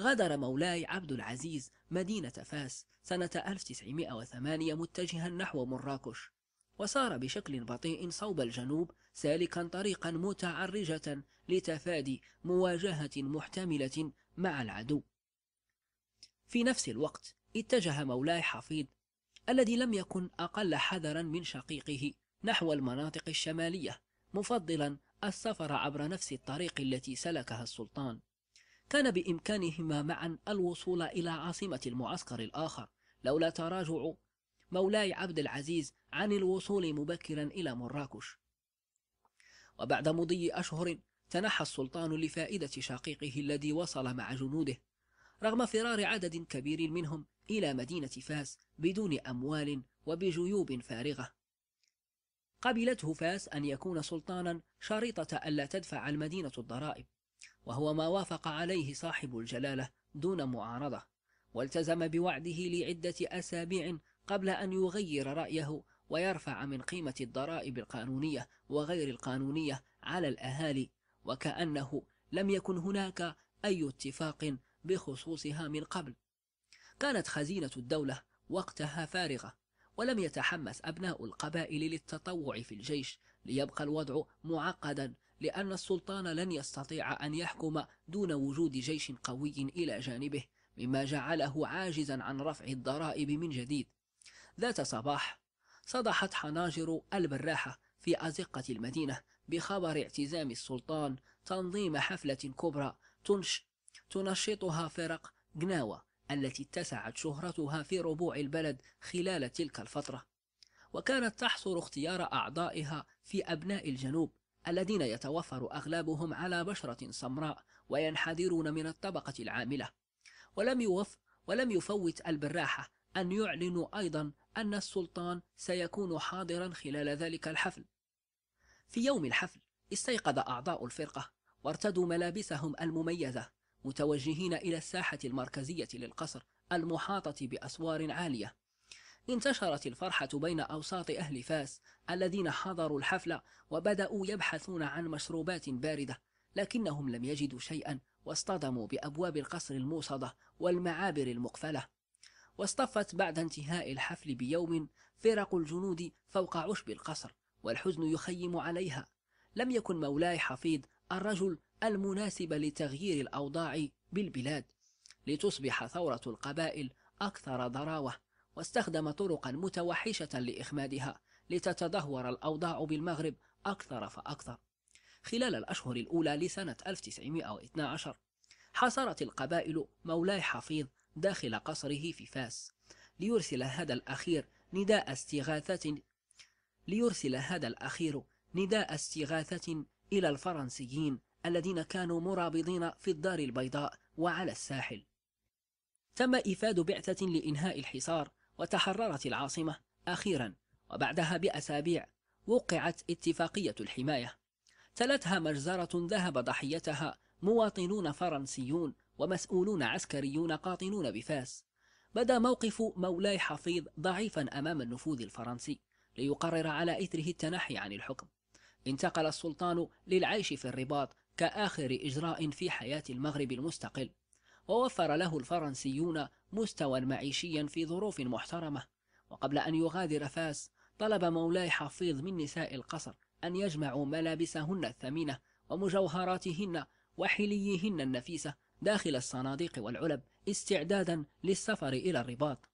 غادر مولاي عبد العزيز مدينة فاس سنة 1908 متجها نحو مراكش وسار بشكل بطيء صوب الجنوب سالكا طريقا متعرجة لتفادي مواجهة محتملة مع العدو في نفس الوقت اتجه مولاي حفيظ الذي لم يكن أقل حذرا من شقيقه نحو المناطق الشمالية مفضلا السفر عبر نفس الطريق التي سلكها السلطان كان بإمكانهما معا الوصول إلى عاصمة المعسكر الآخر لولا تراجع مولاي عبد العزيز عن الوصول مبكرا إلى مراكش وبعد مضي أشهر تنحى السلطان لفائدة شقيقه الذي وصل مع جنوده رغم فرار عدد كبير منهم إلى مدينة فاس بدون أموال وبجيوب فارغة قبلته فاس أن يكون سلطانا شريطة ألا تدفع المدينة الضرائب وهو ما وافق عليه صاحب الجلالة دون معارضة والتزم بوعده لعدة أسابيع قبل أن يغير رأيه ويرفع من قيمة الضرائب القانونية وغير القانونية على الأهالي وكأنه لم يكن هناك أي اتفاق بخصوصها من قبل كانت خزينة الدولة وقتها فارغة ولم يتحمس أبناء القبائل للتطوع في الجيش ليبقى الوضع معقدا لأن السلطان لن يستطيع أن يحكم دون وجود جيش قوي إلى جانبه مما جعله عاجزا عن رفع الضرائب من جديد ذات صباح صدحت حناجر البراحة في أزقة المدينة بخبر اعتزام السلطان تنظيم حفلة كبرى تنش تنشطها فرق جناوة التي اتسعت شهرتها في ربوع البلد خلال تلك الفترة وكانت تحصر اختيار أعضائها في أبناء الجنوب الذين يتوفر أغلبهم على بشرة سمراء وينحدرون من الطبقة العاملة ولم يوف ولم يفوت البراحة أن يعلنوا أيضا أن السلطان سيكون حاضرا خلال ذلك الحفل في يوم الحفل استيقظ أعضاء الفرقة وارتدوا ملابسهم المميزة متوجهين إلى الساحة المركزية للقصر المحاطة بأسوار عالية انتشرت الفرحة بين أوساط أهل فاس الذين حضروا الحفل وبدأوا يبحثون عن مشروبات باردة لكنهم لم يجدوا شيئا واصطدموا بأبواب القصر الموصدة والمعابر المقفلة واصطفت بعد انتهاء الحفل بيوم فرق الجنود فوق عشب القصر والحزن يخيم عليها لم يكن مولاي حفيظ الرجل المناسب لتغيير الأوضاع بالبلاد لتصبح ثورة القبائل أكثر ضراوة واستخدم طرقا متوحشة لإخمادها لتتدهور الأوضاع بالمغرب أكثر فأكثر خلال الأشهر الأولى لسنة 1912 حاصرت القبائل مولاي حفيظ داخل قصره في فاس ليرسل هذا الأخير نداء استغاثة ليرسل هذا الأخير نداء استغاثة إلى الفرنسيين الذين كانوا مرابضين في الدار البيضاء وعلى الساحل تم إيفاد بعثة لإنهاء الحصار وتحررت العاصمة أخيرا وبعدها بأسابيع وقعت اتفاقية الحماية تلتها مجزرة ذهب ضحيتها مواطنون فرنسيون ومسؤولون عسكريون قاطنون بفاس بدا موقف مولاي حفيظ ضعيفا أمام النفوذ الفرنسي ليقرر على إثره التنحي عن الحكم انتقل السلطان للعيش في الرباط كآخر إجراء في حياة المغرب المستقل ووفر له الفرنسيون مستوى معيشيا في ظروف محترمة وقبل أن يغادر فاس طلب مولاي حفيظ من نساء القصر أن يجمعوا ملابسهن الثمينة ومجوهراتهن وحليهن النفيسة داخل الصناديق والعلب استعدادا للسفر إلى الرباط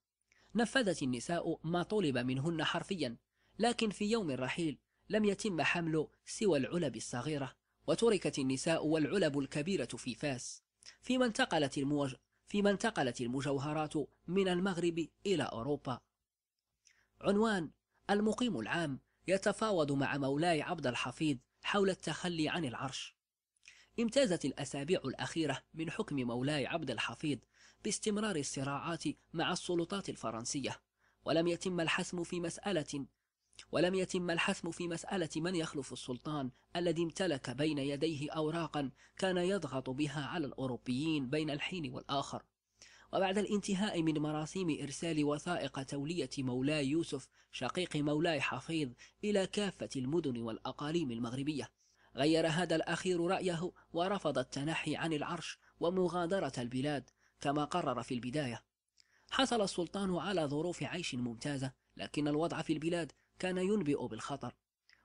نفذت النساء ما طلب منهن حرفيا لكن في يوم الرحيل لم يتم حمل سوى العلب الصغيرة وتركت النساء والعلب الكبيرة في فاس فيما انتقلت, الموج... فيما انتقلت المجوهرات من المغرب إلى أوروبا عنوان المقيم العام يتفاوض مع مولاي عبد الحفيظ حول التخلي عن العرش امتازت الأسابيع الأخيرة من حكم مولاي عبد الحفيظ باستمرار الصراعات مع السلطات الفرنسية ولم يتم الحسم في مسألة ولم يتم الحسم في مسألة من يخلف السلطان الذي امتلك بين يديه أوراقا كان يضغط بها على الأوروبيين بين الحين والآخر وبعد الانتهاء من مراسيم إرسال وثائق تولية مولاي يوسف شقيق مولاي حفيظ إلى كافة المدن والأقاليم المغربية غير هذا الأخير رأيه ورفض التنحي عن العرش ومغادرة البلاد كما قرر في البداية حصل السلطان على ظروف عيش ممتازة لكن الوضع في البلاد كان ينبئ بالخطر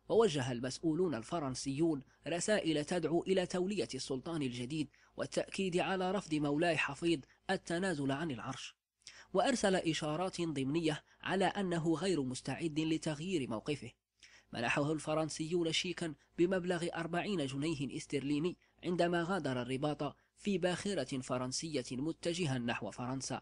ووجه المسؤولون الفرنسيون رسائل تدعو إلى تولية السلطان الجديد والتأكيد على رفض مولاي حفيظ التنازل عن العرش وأرسل إشارات ضمنية على أنه غير مستعد لتغيير موقفه منحه الفرنسيون شيكا بمبلغ أربعين جنيه استرليني عندما غادر الرباط في باخرة فرنسية متجها نحو فرنسا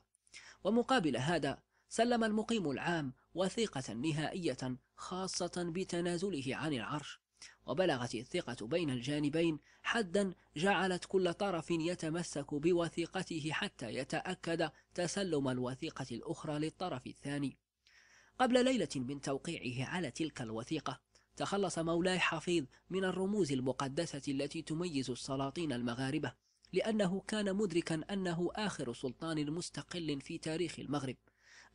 ومقابل هذا سلم المقيم العام وثيقة نهائية خاصة بتنازله عن العرش وبلغت الثقة بين الجانبين حدا جعلت كل طرف يتمسك بوثيقته حتى يتأكد تسلم الوثيقة الأخرى للطرف الثاني قبل ليلة من توقيعه على تلك الوثيقة تخلص مولاي حفيظ من الرموز المقدسة التي تميز السلاطين المغاربة لأنه كان مدركا أنه آخر سلطان مستقل في تاريخ المغرب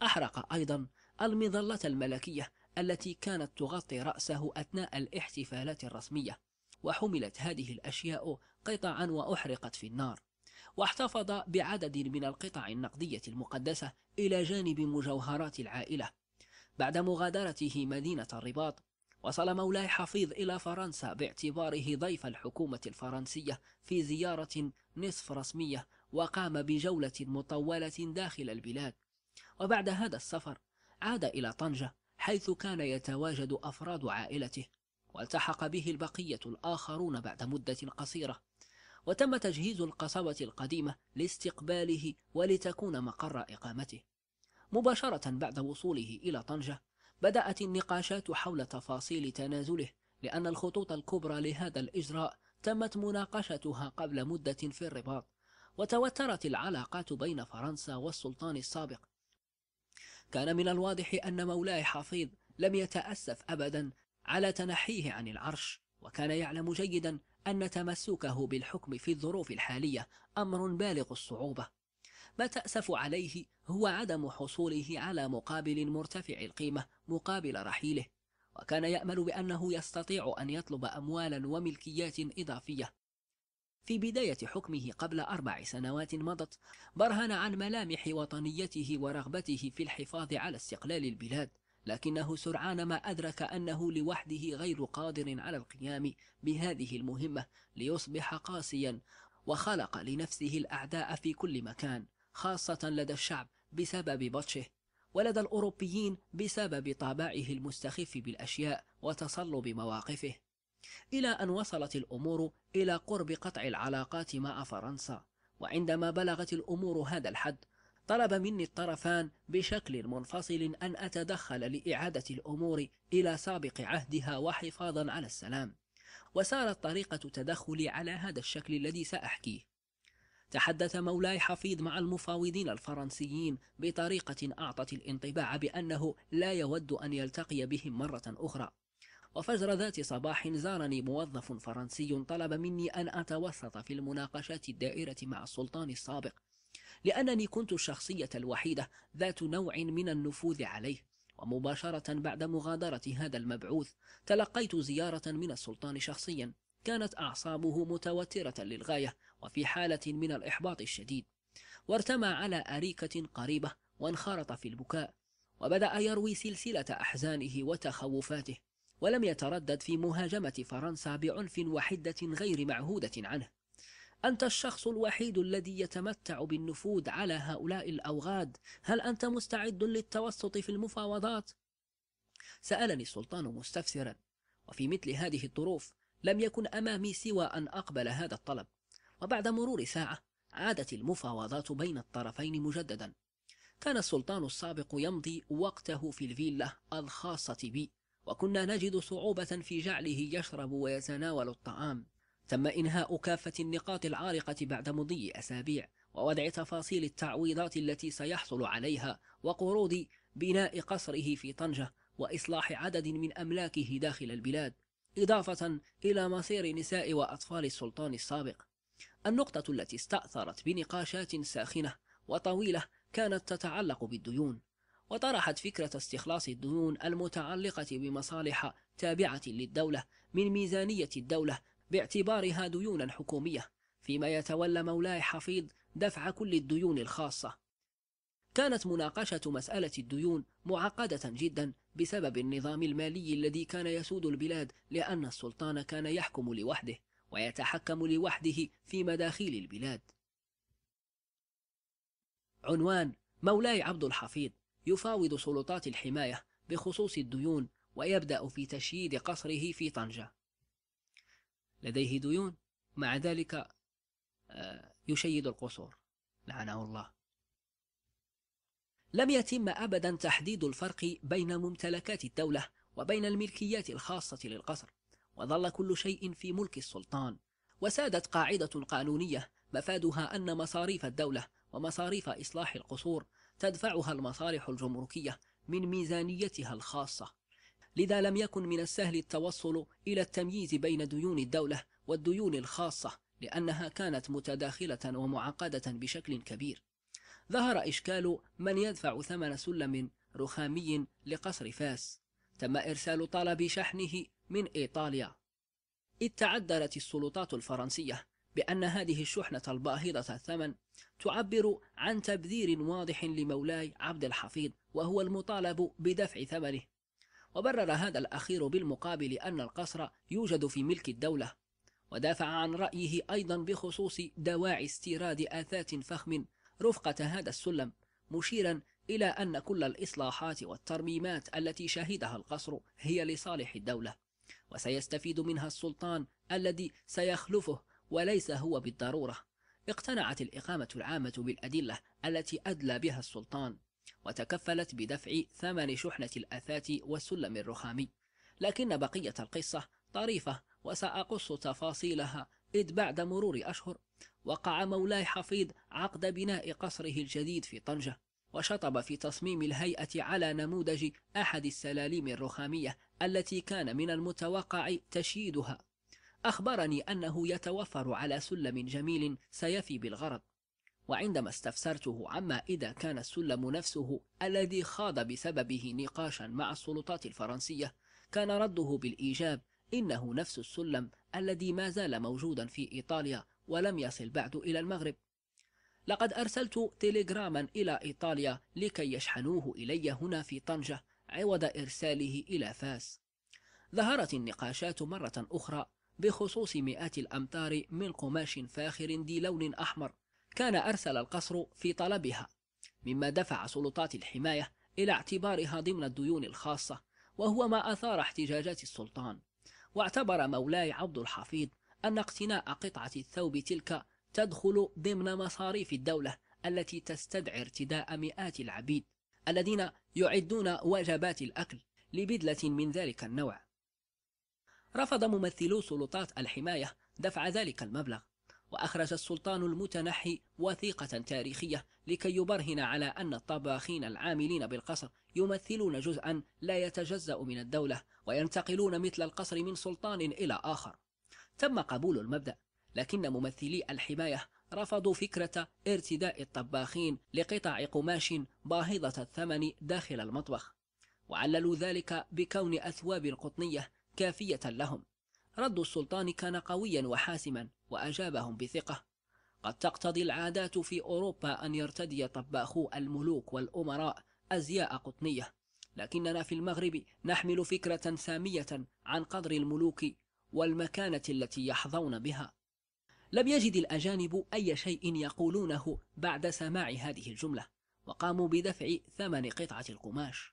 أحرق أيضا المظلة الملكية التي كانت تغطي رأسه أثناء الاحتفالات الرسمية وحملت هذه الأشياء قطعا وأحرقت في النار واحتفظ بعدد من القطع النقدية المقدسة إلى جانب مجوهرات العائلة بعد مغادرته مدينة الرباط وصل مولاي حفيظ إلى فرنسا باعتباره ضيف الحكومة الفرنسية في زيارة نصف رسمية وقام بجولة مطولة داخل البلاد وبعد هذا السفر عاد إلى طنجة حيث كان يتواجد أفراد عائلته والتحق به البقية الآخرون بعد مدة قصيرة وتم تجهيز القصبة القديمة لاستقباله ولتكون مقر إقامته مباشرة بعد وصوله إلى طنجة بدأت النقاشات حول تفاصيل تنازله لأن الخطوط الكبرى لهذا الإجراء تمت مناقشتها قبل مدة في الرباط وتوترت العلاقات بين فرنسا والسلطان السابق كان من الواضح أن مولاي حفيظ لم يتأسف أبدا على تنحيه عن العرش وكان يعلم جيدا أن تمسكه بالحكم في الظروف الحالية أمر بالغ الصعوبة ما تأسف عليه هو عدم حصوله على مقابل مرتفع القيمة مقابل رحيله وكان يأمل بأنه يستطيع أن يطلب أموالا وملكيات إضافية في بداية حكمه قبل أربع سنوات مضت برهن عن ملامح وطنيته ورغبته في الحفاظ على استقلال البلاد لكنه سرعان ما أدرك أنه لوحده غير قادر على القيام بهذه المهمة ليصبح قاسيا وخلق لنفسه الأعداء في كل مكان خاصة لدى الشعب بسبب بطشه ولدى الأوروبيين بسبب طابعه المستخف بالأشياء وتصلب مواقفه إلى أن وصلت الأمور إلى قرب قطع العلاقات مع فرنسا وعندما بلغت الأمور هذا الحد طلب مني الطرفان بشكل منفصل أن أتدخل لإعادة الأمور إلى سابق عهدها وحفاظا على السلام وسارت طريقة تدخلي على هذا الشكل الذي سأحكيه تحدث مولاي حفيظ مع المفاوضين الفرنسيين بطريقة أعطت الانطباع بأنه لا يود أن يلتقي بهم مرة أخرى وفجر ذات صباح زارني موظف فرنسي طلب مني أن أتوسط في المناقشات الدائرة مع السلطان السابق لأنني كنت الشخصية الوحيدة ذات نوع من النفوذ عليه ومباشرة بعد مغادرة هذا المبعوث تلقيت زيارة من السلطان شخصيا كانت أعصابه متوترة للغاية وفي حالة من الإحباط الشديد وارتمى على أريكة قريبة وانخرط في البكاء وبدأ يروي سلسلة أحزانه وتخوفاته ولم يتردد في مهاجمة فرنسا بعنف وحدة غير معهودة عنه أنت الشخص الوحيد الذي يتمتع بالنفوذ على هؤلاء الأوغاد هل أنت مستعد للتوسط في المفاوضات؟ سألني السلطان مستفسرا وفي مثل هذه الظروف لم يكن أمامي سوى أن أقبل هذا الطلب وبعد مرور ساعة عادت المفاوضات بين الطرفين مجددا كان السلطان السابق يمضي وقته في الفيلا الخاصة بي وكنا نجد صعوبة في جعله يشرب ويتناول الطعام تم إنهاء كافة النقاط العارقة بعد مضي أسابيع ووضع تفاصيل التعويضات التي سيحصل عليها وقروض بناء قصره في طنجة وإصلاح عدد من أملاكه داخل البلاد إضافة إلى مصير نساء وأطفال السلطان السابق النقطة التي استأثرت بنقاشات ساخنة وطويلة كانت تتعلق بالديون وطرحت فكرة استخلاص الديون المتعلقة بمصالح تابعة للدولة من ميزانية الدولة باعتبارها ديونا حكومية فيما يتولى مولاي حفيظ دفع كل الديون الخاصة كانت مناقشة مسألة الديون معقدة جدا بسبب النظام المالي الذي كان يسود البلاد لأن السلطان كان يحكم لوحده ويتحكم لوحده في مداخيل البلاد عنوان مولاي عبد الحفيظ يفاوض سلطات الحماية بخصوص الديون ويبدأ في تشييد قصره في طنجة لديه ديون مع ذلك آه، يشيد القصور لعنه الله لم يتم أبدا تحديد الفرق بين ممتلكات الدولة وبين الملكيات الخاصة للقصر وظل كل شيء في ملك السلطان وسادت قاعدة قانونية مفادها أن مصاريف الدولة ومصاريف إصلاح القصور تدفعها المصالح الجمركية من ميزانيتها الخاصة لذا لم يكن من السهل التوصل إلى التمييز بين ديون الدولة والديون الخاصة لأنها كانت متداخلة ومعقدة بشكل كبير ظهر إشكال من يدفع ثمن سلم رخامي لقصر فاس تم إرسال طلب شحنه من إيطاليا إذ تعذرت السلطات الفرنسية بأن هذه الشحنة الباهظة الثمن تعبر عن تبذير واضح لمولاي عبد الحفيظ وهو المطالب بدفع ثمنه وبرر هذا الأخير بالمقابل أن القصر يوجد في ملك الدولة ودافع عن رأيه أيضا بخصوص دواعي استيراد آثات فخم رفقة هذا السلم مشيرا إلى أن كل الإصلاحات والترميمات التي شهدها القصر هي لصالح الدولة وسيستفيد منها السلطان الذي سيخلفه وليس هو بالضرورة اقتنعت الإقامة العامة بالأدلة التي أدلى بها السلطان وتكفلت بدفع ثمن شحنة الأثاث والسلم الرخامي لكن بقية القصة طريفة وسأقص تفاصيلها إذ بعد مرور أشهر وقع مولاي حفيظ عقد بناء قصره الجديد في طنجة وشطب في تصميم الهيئة على نموذج أحد السلاليم الرخامية التي كان من المتوقع تشييدها أخبرني أنه يتوفر على سلم جميل سيفي بالغرض وعندما استفسرته عما إذا كان السلم نفسه الذي خاض بسببه نقاشا مع السلطات الفرنسية كان رده بالإيجاب إنه نفس السلم الذي ما زال موجودا في إيطاليا ولم يصل بعد إلى المغرب لقد أرسلت تيليجراما إلى إيطاليا لكي يشحنوه إلي هنا في طنجة عوض إرساله إلى فاس ظهرت النقاشات مرة أخرى بخصوص مئات الأمتار من قماش فاخر ذي لون أحمر كان أرسل القصر في طلبها مما دفع سلطات الحماية إلى اعتبارها ضمن الديون الخاصة وهو ما أثار احتجاجات السلطان واعتبر مولاي عبد الحفيظ أن اقتناء قطعة الثوب تلك تدخل ضمن مصاريف الدولة التي تستدعي ارتداء مئات العبيد الذين يعدون وجبات الأكل لبدلة من ذلك النوع رفض ممثلو سلطات الحماية دفع ذلك المبلغ وأخرج السلطان المتنحي وثيقة تاريخية لكي يبرهن على أن الطباخين العاملين بالقصر يمثلون جزءا لا يتجزأ من الدولة وينتقلون مثل القصر من سلطان إلى آخر تم قبول المبدأ لكن ممثلي الحماية رفضوا فكرة ارتداء الطباخين لقطع قماش باهظة الثمن داخل المطبخ وعللوا ذلك بكون أثواب القطنية كافية لهم رد السلطان كان قويا وحاسما وأجابهم بثقة قد تقتضي العادات في أوروبا أن يرتدي طباخو الملوك والأمراء أزياء قطنية لكننا في المغرب نحمل فكرة سامية عن قدر الملوك والمكانة التي يحظون بها لم يجد الأجانب أي شيء يقولونه بعد سماع هذه الجملة وقاموا بدفع ثمن قطعة القماش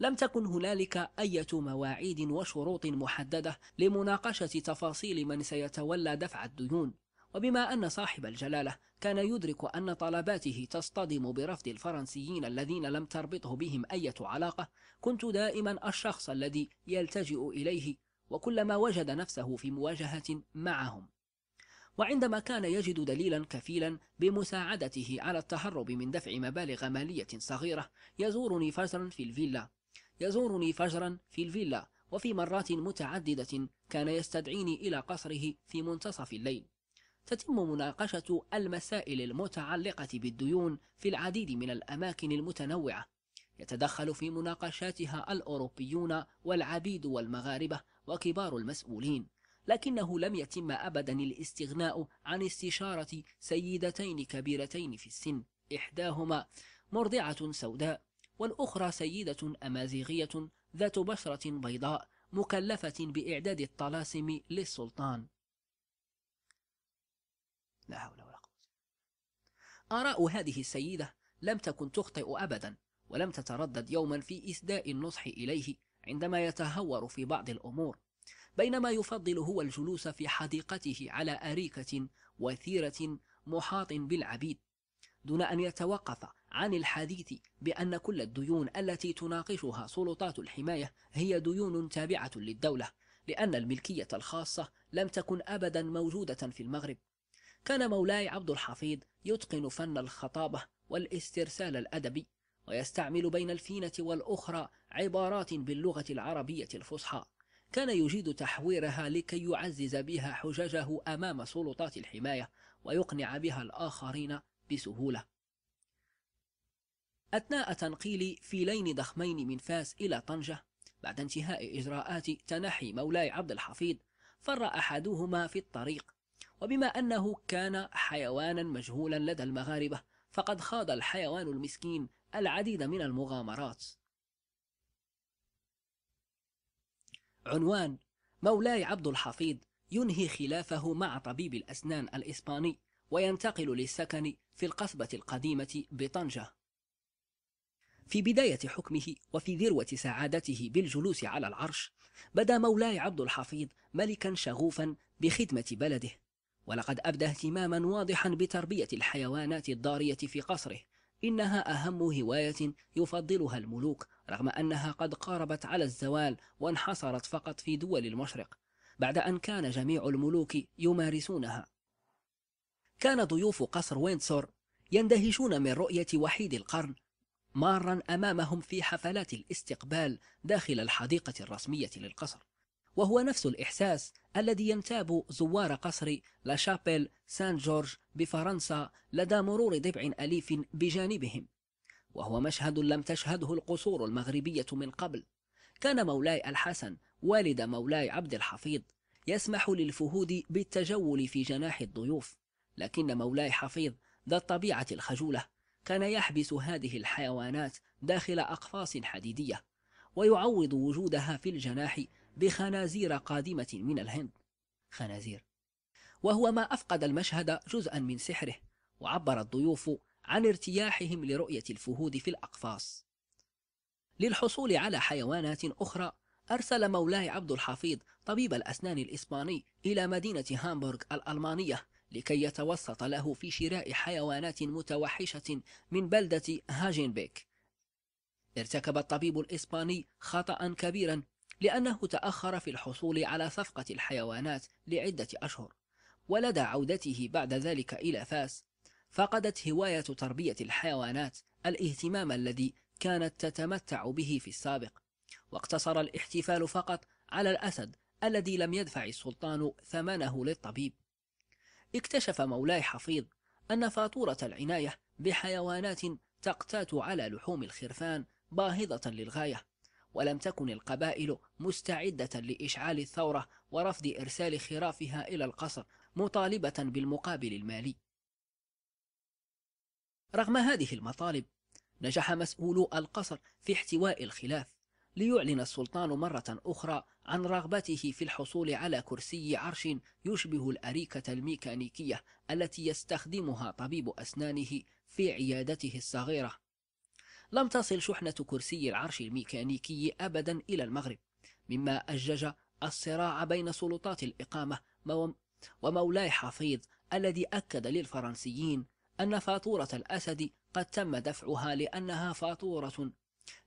لم تكن هنالك أي مواعيد وشروط محددة لمناقشة تفاصيل من سيتولى دفع الديون وبما أن صاحب الجلالة كان يدرك أن طلباته تصطدم برفض الفرنسيين الذين لم تربطه بهم أي علاقة كنت دائما الشخص الذي يلتجئ إليه وكلما وجد نفسه في مواجهة معهم وعندما كان يجد دليلا كفيلا بمساعدته على التهرب من دفع مبالغ مالية صغيرة يزورني فجرا في الفيلا يزورني فجرا في الفيلا وفي مرات متعددة كان يستدعيني إلى قصره في منتصف الليل تتم مناقشة المسائل المتعلقة بالديون في العديد من الأماكن المتنوعة يتدخل في مناقشاتها الأوروبيون والعبيد والمغاربة وكبار المسؤولين لكنه لم يتم أبدا الاستغناء عن استشارة سيدتين كبيرتين في السن إحداهما مرضعة سوداء والأخرى سيدة أمازيغية ذات بشرة بيضاء مكلفة بإعداد الطلاسم للسلطان لا حول ولا قوة آراء هذه السيدة لم تكن تخطئ أبدا ولم تتردد يوما في إسداء النصح إليه عندما يتهور في بعض الأمور بينما يفضل هو الجلوس في حديقته على أريكة وثيرة محاط بالعبيد دون أن يتوقف عن الحديث بأن كل الديون التي تناقشها سلطات الحماية هي ديون تابعة للدولة لأن الملكية الخاصة لم تكن أبدا موجودة في المغرب كان مولاي عبد الحفيظ يتقن فن الخطابة والاسترسال الأدبي ويستعمل بين الفينة والأخرى عبارات باللغة العربية الفصحى كان يجيد تحويرها لكي يعزز بها حججه أمام سلطات الحماية ويقنع بها الآخرين بسهولة أثناء تنقيل فيلين ضخمين من فاس إلى طنجة بعد انتهاء إجراءات تنحي مولاي عبد الحفيظ فر أحدهما في الطريق وبما أنه كان حيوانا مجهولا لدى المغاربة فقد خاض الحيوان المسكين العديد من المغامرات عنوان مولاي عبد الحفيظ ينهي خلافه مع طبيب الأسنان الإسباني وينتقل للسكن في القصبة القديمة بطنجة في بداية حكمه وفي ذروة سعادته بالجلوس على العرش بدا مولاي عبد الحفيظ ملكا شغوفا بخدمة بلده ولقد أبدى اهتماما واضحا بتربية الحيوانات الضارية في قصره إنها أهم هواية يفضلها الملوك رغم أنها قد قاربت على الزوال وانحصرت فقط في دول المشرق بعد أن كان جميع الملوك يمارسونها كان ضيوف قصر ويندسور يندهشون من رؤية وحيد القرن مارا أمامهم في حفلات الاستقبال داخل الحديقة الرسمية للقصر وهو نفس الإحساس الذي ينتاب زوار قصر لاشابيل سان جورج بفرنسا لدى مرور ضبع أليف بجانبهم وهو مشهد لم تشهده القصور المغربية من قبل كان مولاي الحسن والد مولاي عبد الحفيظ يسمح للفهود بالتجول في جناح الضيوف لكن مولاي حفيظ ذا الطبيعة الخجولة كان يحبس هذه الحيوانات داخل أقفاص حديدية ويعوض وجودها في الجناح بخنازير قادمة من الهند خنازير وهو ما أفقد المشهد جزءا من سحره وعبر الضيوف عن ارتياحهم لرؤية الفهود في الأقفاص للحصول على حيوانات أخرى أرسل مولاي عبد الحفيظ طبيب الأسنان الإسباني إلى مدينة هامبورغ الألمانية لكي يتوسط له في شراء حيوانات متوحشة من بلدة هاجينبيك ارتكب الطبيب الإسباني خطأ كبيرا لأنه تأخر في الحصول على صفقة الحيوانات لعدة أشهر ولدى عودته بعد ذلك إلى فاس فقدت هواية تربية الحيوانات الاهتمام الذي كانت تتمتع به في السابق واقتصر الاحتفال فقط على الأسد الذي لم يدفع السلطان ثمنه للطبيب اكتشف مولاي حفيظ أن فاتورة العناية بحيوانات تقتات على لحوم الخرفان باهظة للغاية ولم تكن القبائل مستعدة لإشعال الثورة ورفض إرسال خرافها إلى القصر مطالبة بالمقابل المالي رغم هذه المطالب نجح مسؤولو القصر في احتواء الخلاف ليعلن السلطان مرة أخرى عن رغبته في الحصول على كرسي عرش يشبه الأريكة الميكانيكية التي يستخدمها طبيب أسنانه في عيادته الصغيرة. لم تصل شحنة كرسي العرش الميكانيكي أبدا إلى المغرب، مما أجج الصراع بين سلطات الإقامة ومولاي حفيظ الذي أكد للفرنسيين أن فاتورة الأسد قد تم دفعها لأنها فاتورة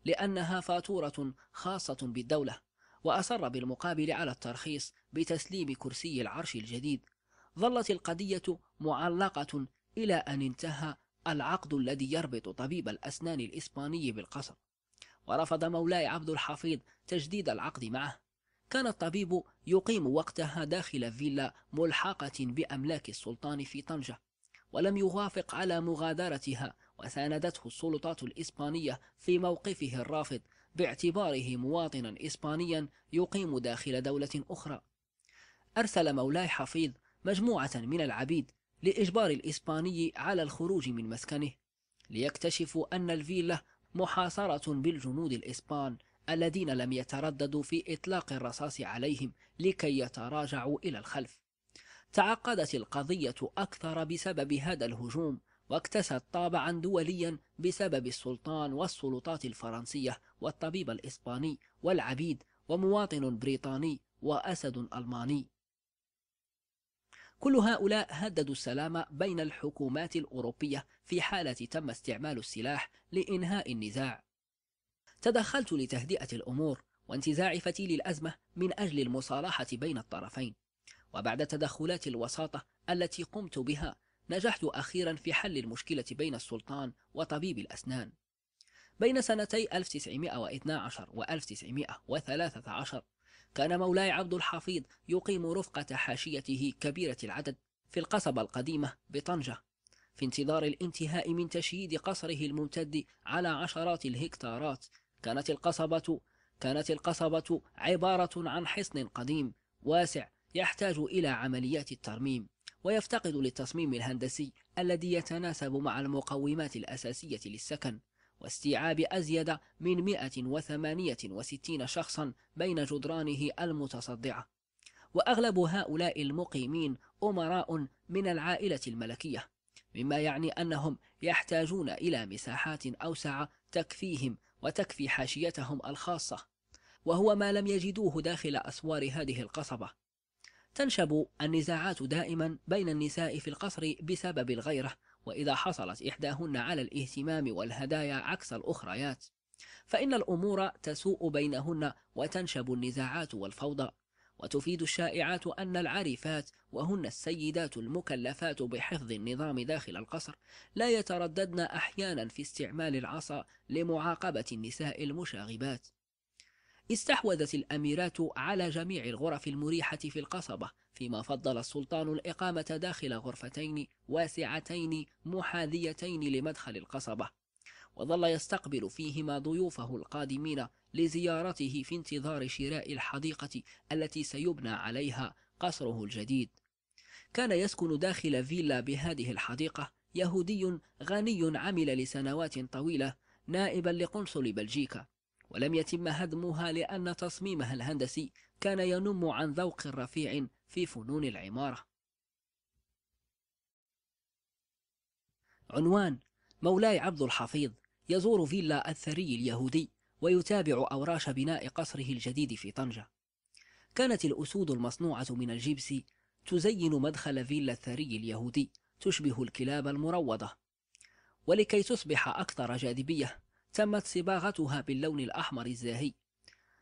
لأنها فاتورة خاصة بالدولة وأصر بالمقابل على الترخيص بتسليم كرسي العرش الجديد ظلت القضية معلقة إلى أن انتهى العقد الذي يربط طبيب الأسنان الإسباني بالقصر ورفض مولاي عبد الحفيظ تجديد العقد معه كان الطبيب يقيم وقتها داخل فيلا ملحقة بأملاك السلطان في طنجة ولم يوافق على مغادرتها وساندته السلطات الإسبانية في موقفه الرافض باعتباره مواطنا إسبانيا يقيم داخل دولة أخرى أرسل مولاي حفيظ مجموعة من العبيد لإجبار الإسباني على الخروج من مسكنه ليكتشفوا أن الفيلا محاصرة بالجنود الإسبان الذين لم يترددوا في إطلاق الرصاص عليهم لكي يتراجعوا إلى الخلف تعقدت القضية أكثر بسبب هذا الهجوم واكتست طابعا دوليا بسبب السلطان والسلطات الفرنسية والطبيب الإسباني والعبيد ومواطن بريطاني وأسد ألماني كل هؤلاء هددوا السلام بين الحكومات الأوروبية في حالة تم استعمال السلاح لإنهاء النزاع تدخلت لتهدئة الأمور وانتزاع فتيل الأزمة من أجل المصالحة بين الطرفين وبعد تدخلات الوساطة التي قمت بها نجحت أخيرا في حل المشكلة بين السلطان وطبيب الأسنان بين سنتي 1912 و 1913 كان مولاي عبد الحفيظ يقيم رفقة حاشيته كبيرة العدد في القصبة القديمة بطنجة في انتظار الانتهاء من تشييد قصره الممتد على عشرات الهكتارات كانت القصبة كانت القصبة عبارة عن حصن قديم واسع يحتاج إلى عمليات الترميم ويفتقد للتصميم الهندسي الذي يتناسب مع المقومات الأساسية للسكن واستيعاب أزيد من 168 شخصا بين جدرانه المتصدعة وأغلب هؤلاء المقيمين أمراء من العائلة الملكية مما يعني أنهم يحتاجون إلى مساحات أوسع تكفيهم وتكفي حاشيتهم الخاصة وهو ما لم يجدوه داخل أسوار هذه القصبة تنشب النزاعات دائما بين النساء في القصر بسبب الغيرة وإذا حصلت إحداهن على الاهتمام والهدايا عكس الأخريات فإن الأمور تسوء بينهن وتنشب النزاعات والفوضى وتفيد الشائعات أن العريفات وهن السيدات المكلفات بحفظ النظام داخل القصر لا يترددن أحيانا في استعمال العصا لمعاقبة النساء المشاغبات استحوذت الأميرات على جميع الغرف المريحة في القصبة فيما فضل السلطان الإقامة داخل غرفتين واسعتين محاذيتين لمدخل القصبة وظل يستقبل فيهما ضيوفه القادمين لزيارته في انتظار شراء الحديقة التي سيبنى عليها قصره الجديد كان يسكن داخل فيلا بهذه الحديقة يهودي غني عمل لسنوات طويلة نائبا لقنصل بلجيكا ولم يتم هدمها لأن تصميمها الهندسي كان ينم عن ذوق رفيع في فنون العمارة. عنوان مولاي عبد الحفيظ يزور فيلا الثري اليهودي ويتابع أوراش بناء قصره الجديد في طنجة. كانت الأسود المصنوعة من الجبس تزين مدخل فيلا الثري اليهودي تشبه الكلاب المروضة. ولكي تصبح أكثر جاذبية تمت صباغتها باللون الأحمر الزاهي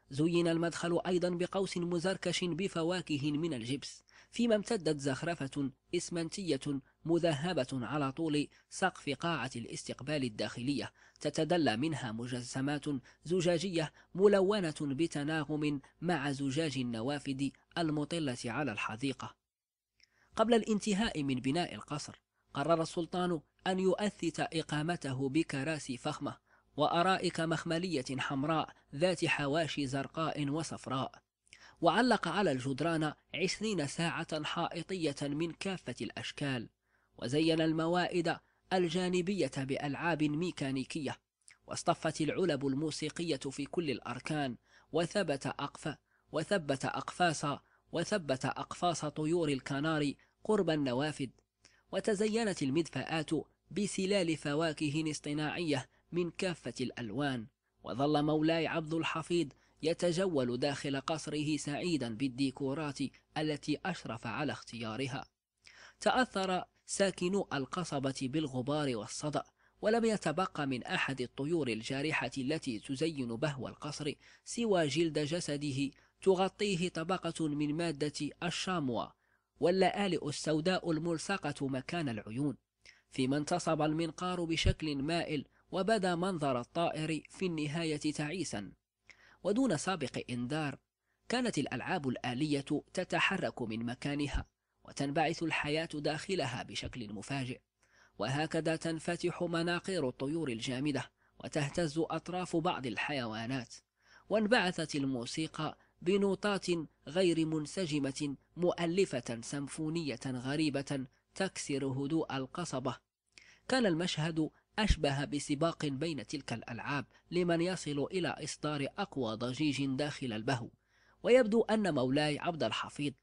زين المدخل أيضا بقوس مزركش بفواكه من الجبس فيما امتدت زخرفة إسمنتية مذهبة على طول سقف قاعة الاستقبال الداخلية تتدلى منها مجسمات زجاجية ملونة بتناغم مع زجاج النوافذ المطلة على الحديقة قبل الانتهاء من بناء القصر قرر السلطان أن يؤثث إقامته بكراسي فخمة وأرائك مخملية حمراء ذات حواشي زرقاء وصفراء وعلق على الجدران عشرين ساعة حائطية من كافة الأشكال وزين الموائد الجانبية بألعاب ميكانيكية واصطفت العلب الموسيقية في كل الأركان وثبت أقف وثبت أقفاص وثبت أقفاص طيور الكناري قرب النوافذ وتزينت المدفآت بسلال فواكه اصطناعية من كافة الألوان وظل مولاي عبد الحفيظ يتجول داخل قصره سعيدا بالديكورات التي أشرف على اختيارها تأثر ساكنو القصبة بالغبار والصدأ ولم يتبقى من أحد الطيور الجارحة التي تزين بهو القصر سوى جلد جسده تغطيه طبقة من مادة الشاموا واللآلئ السوداء الملصقة مكان العيون فيما انتصب المنقار بشكل مائل وبدا منظر الطائر في النهاية تعيسا ودون سابق إنذار كانت الألعاب الآلية تتحرك من مكانها وتنبعث الحياة داخلها بشكل مفاجئ وهكذا تنفتح مناقير الطيور الجامدة وتهتز أطراف بعض الحيوانات وانبعثت الموسيقى بنوطات غير منسجمة مؤلفة سمفونية غريبة تكسر هدوء القصبة كان المشهد أشبه بسباق بين تلك الألعاب لمن يصل إلى إصدار أقوى ضجيج داخل البهو ويبدو أن مولاي عبد الحفيظ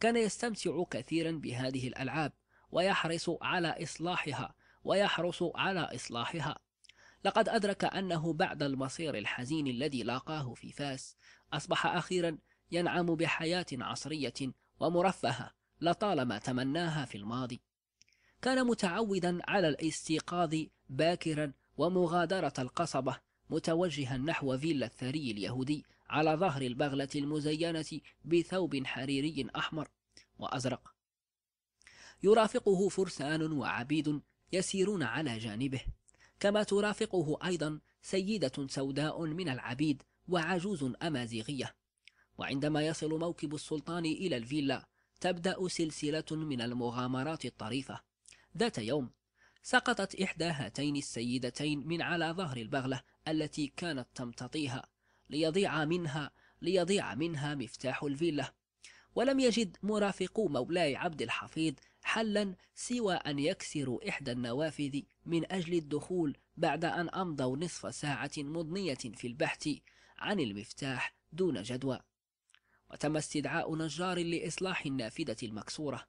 كان يستمتع كثيرا بهذه الألعاب ويحرص على إصلاحها ويحرص على إصلاحها لقد أدرك أنه بعد المصير الحزين الذي لاقاه في فاس أصبح أخيرا ينعم بحياة عصرية ومرفهة لطالما تمناها في الماضي كان متعودا على الاستيقاظ باكرا ومغادرة القصبة متوجها نحو فيلا الثري اليهودي على ظهر البغلة المزينة بثوب حريري أحمر وأزرق يرافقه فرسان وعبيد يسيرون على جانبه كما ترافقه أيضا سيدة سوداء من العبيد وعجوز أمازيغية وعندما يصل موكب السلطان إلى الفيلا تبدأ سلسلة من المغامرات الطريفة ذات يوم سقطت إحدى هاتين السيدتين من على ظهر البغلة التي كانت تمتطيها ليضيع منها ليضيع منها مفتاح الفيلا ولم يجد مرافقو مولاي عبد الحفيظ حلا سوى أن يكسروا إحدى النوافذ من أجل الدخول بعد أن أمضوا نصف ساعة مضنية في البحث عن المفتاح دون جدوى وتم استدعاء نجار لإصلاح النافذة المكسورة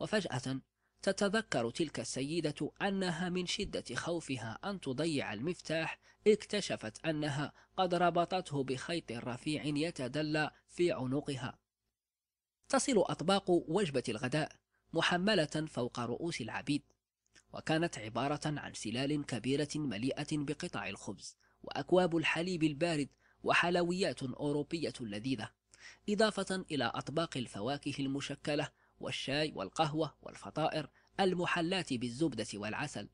وفجأة تتذكر تلك السيدة أنها من شدة خوفها أن تضيع المفتاح اكتشفت أنها قد ربطته بخيط رفيع يتدلى في عنقها تصل أطباق وجبة الغداء محملة فوق رؤوس العبيد وكانت عبارة عن سلال كبيرة مليئة بقطع الخبز وأكواب الحليب البارد وحلويات أوروبية لذيذة إضافة إلى أطباق الفواكه المشكلة والشاي والقهوة والفطائر المحلات بالزبدة والعسل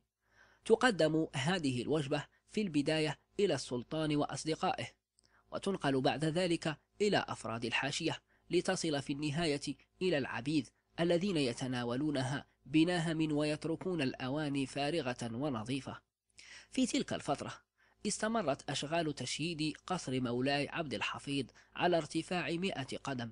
تقدم هذه الوجبة في البداية إلى السلطان وأصدقائه وتنقل بعد ذلك إلى أفراد الحاشية لتصل في النهاية إلى العبيد الذين يتناولونها بنهم ويتركون الأواني فارغة ونظيفة في تلك الفترة استمرت أشغال تشييد قصر مولاي عبد الحفيظ على ارتفاع مئة قدم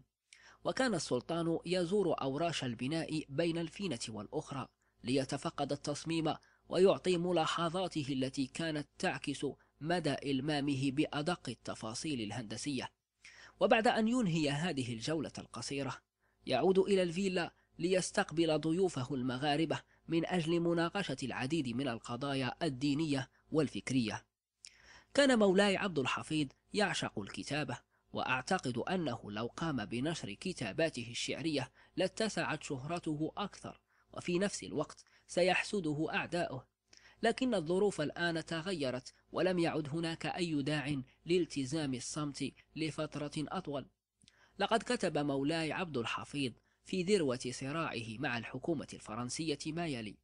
وكان السلطان يزور أوراش البناء بين الفينة والأخرى ليتفقد التصميم ويعطي ملاحظاته التي كانت تعكس مدى إلمامه بأدق التفاصيل الهندسية وبعد أن ينهي هذه الجولة القصيرة يعود إلى الفيلا ليستقبل ضيوفه المغاربة من أجل مناقشة العديد من القضايا الدينية والفكرية كان مولاي عبد الحفيظ يعشق الكتابة وأعتقد أنه لو قام بنشر كتاباته الشعرية لاتسعت شهرته أكثر وفي نفس الوقت سيحسده أعداؤه لكن الظروف الآن تغيرت ولم يعد هناك أي داع لالتزام الصمت لفترة أطول لقد كتب مولاي عبد الحفيظ في ذروة صراعه مع الحكومة الفرنسية ما يلي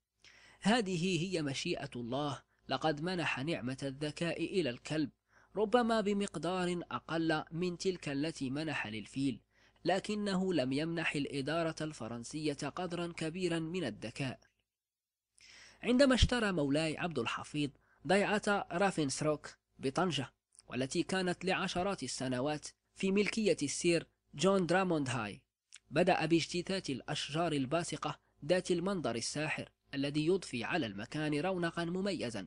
هذه هي مشيئة الله لقد منح نعمة الذكاء إلى الكلب ربما بمقدار أقل من تلك التي منح للفيل لكنه لم يمنح الإدارة الفرنسية قدرا كبيرا من الذكاء عندما اشترى مولاي عبد الحفيظ ضيعة رافنسروك بطنجة والتي كانت لعشرات السنوات في ملكية السير جون دراموند هاي بدأ باجتثاث الأشجار الباسقة ذات المنظر الساحر الذي يضفي على المكان رونقا مميزا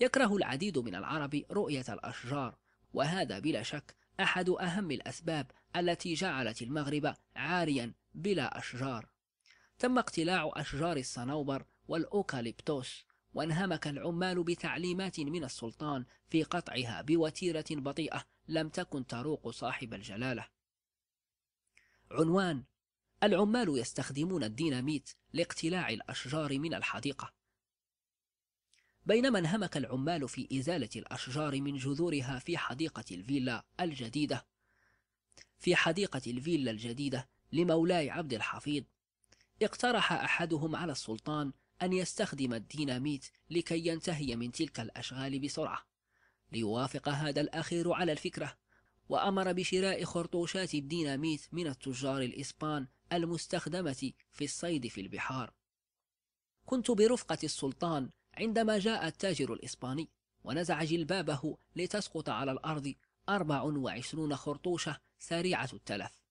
يكره العديد من العرب رؤية الأشجار وهذا بلا شك أحد أهم الأسباب التي جعلت المغرب عاريا بلا أشجار تم اقتلاع أشجار الصنوبر والأوكاليبتوس وانهمك العمال بتعليمات من السلطان في قطعها بوتيرة بطيئة لم تكن تروق صاحب الجلالة عنوان العمال يستخدمون الديناميت لاقتلاع الأشجار من الحديقة بينما انهمك العمال في إزالة الأشجار من جذورها في حديقة الفيلا الجديدة في حديقة الفيلا الجديدة لمولاي عبد الحفيظ اقترح أحدهم على السلطان أن يستخدم الديناميت لكي ينتهي من تلك الأشغال بسرعة ليوافق هذا الأخير على الفكرة وأمر بشراء خرطوشات الديناميت من التجار الإسبان المستخدمة في الصيد في البحار كنت برفقة السلطان عندما جاء التاجر الإسباني ونزع جلبابه لتسقط على الأرض 24 خرطوشة سريعة التلف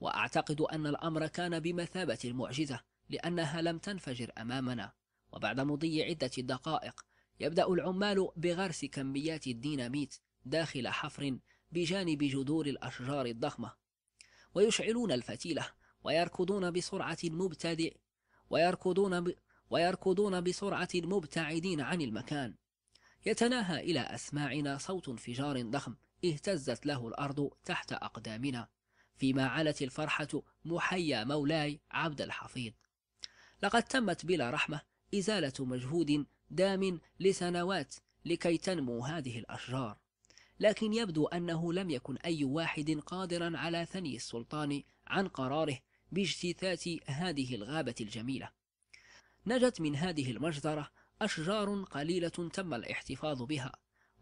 وأعتقد أن الأمر كان بمثابة المعجزة لأنها لم تنفجر أمامنا وبعد مضي عدة دقائق يبدأ العمال بغرس كميات الديناميت داخل حفر بجانب جذور الأشجار الضخمة ويشعلون الفتيلة ويركضون بسرعة مبتدئ ويركضون ب... ويركضون بسرعة مبتعدين عن المكان يتناهى إلى أسماعنا صوت انفجار ضخم اهتزت له الأرض تحت أقدامنا فيما علت الفرحة محيا مولاي عبد الحفيظ لقد تمت بلا رحمة إزالة مجهود دام لسنوات لكي تنمو هذه الأشجار لكن يبدو أنه لم يكن أي واحد قادرا على ثني السلطان عن قراره باجتثاث هذه الغابة الجميلة نجت من هذه المجزرة أشجار قليلة تم الاحتفاظ بها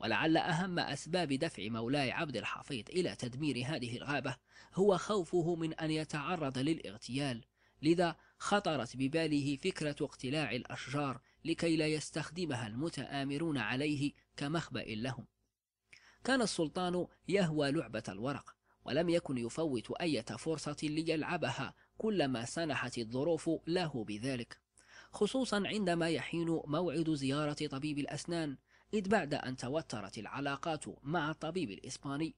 ولعل أهم أسباب دفع مولاي عبد الحفيظ إلى تدمير هذه الغابة هو خوفه من أن يتعرض للاغتيال لذا خطرت بباله فكرة اقتلاع الأشجار لكي لا يستخدمها المتآمرون عليه كمخبأ لهم كان السلطان يهوى لعبة الورق ولم يكن يفوت أي فرصة ليلعبها كلما سنحت الظروف له بذلك خصوصا عندما يحين موعد زيارة طبيب الأسنان إذ بعد أن توترت العلاقات مع الطبيب الإسباني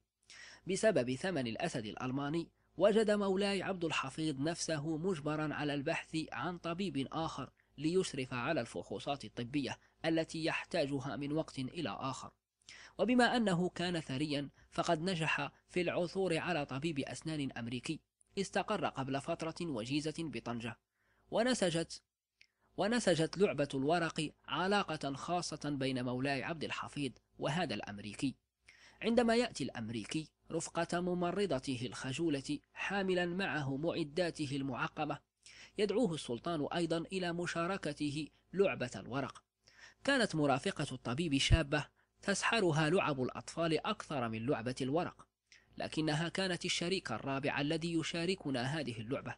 بسبب ثمن الأسد الألماني وجد مولاي عبد الحفيظ نفسه مجبرا على البحث عن طبيب آخر ليشرف على الفحوصات الطبية التي يحتاجها من وقت إلى آخر وبما أنه كان ثريا فقد نجح في العثور على طبيب أسنان أمريكي استقر قبل فترة وجيزة بطنجة ونسجت ونسجت لعبة الورق علاقة خاصة بين مولاي عبد الحفيظ وهذا الأمريكي عندما يأتي الأمريكي رفقة ممرضته الخجولة حاملا معه معداته المعقمة يدعوه السلطان أيضا إلى مشاركته لعبة الورق كانت مرافقة الطبيب شابة تسحرها لعب الأطفال أكثر من لعبة الورق لكنها كانت الشريك الرابع الذي يشاركنا هذه اللعبة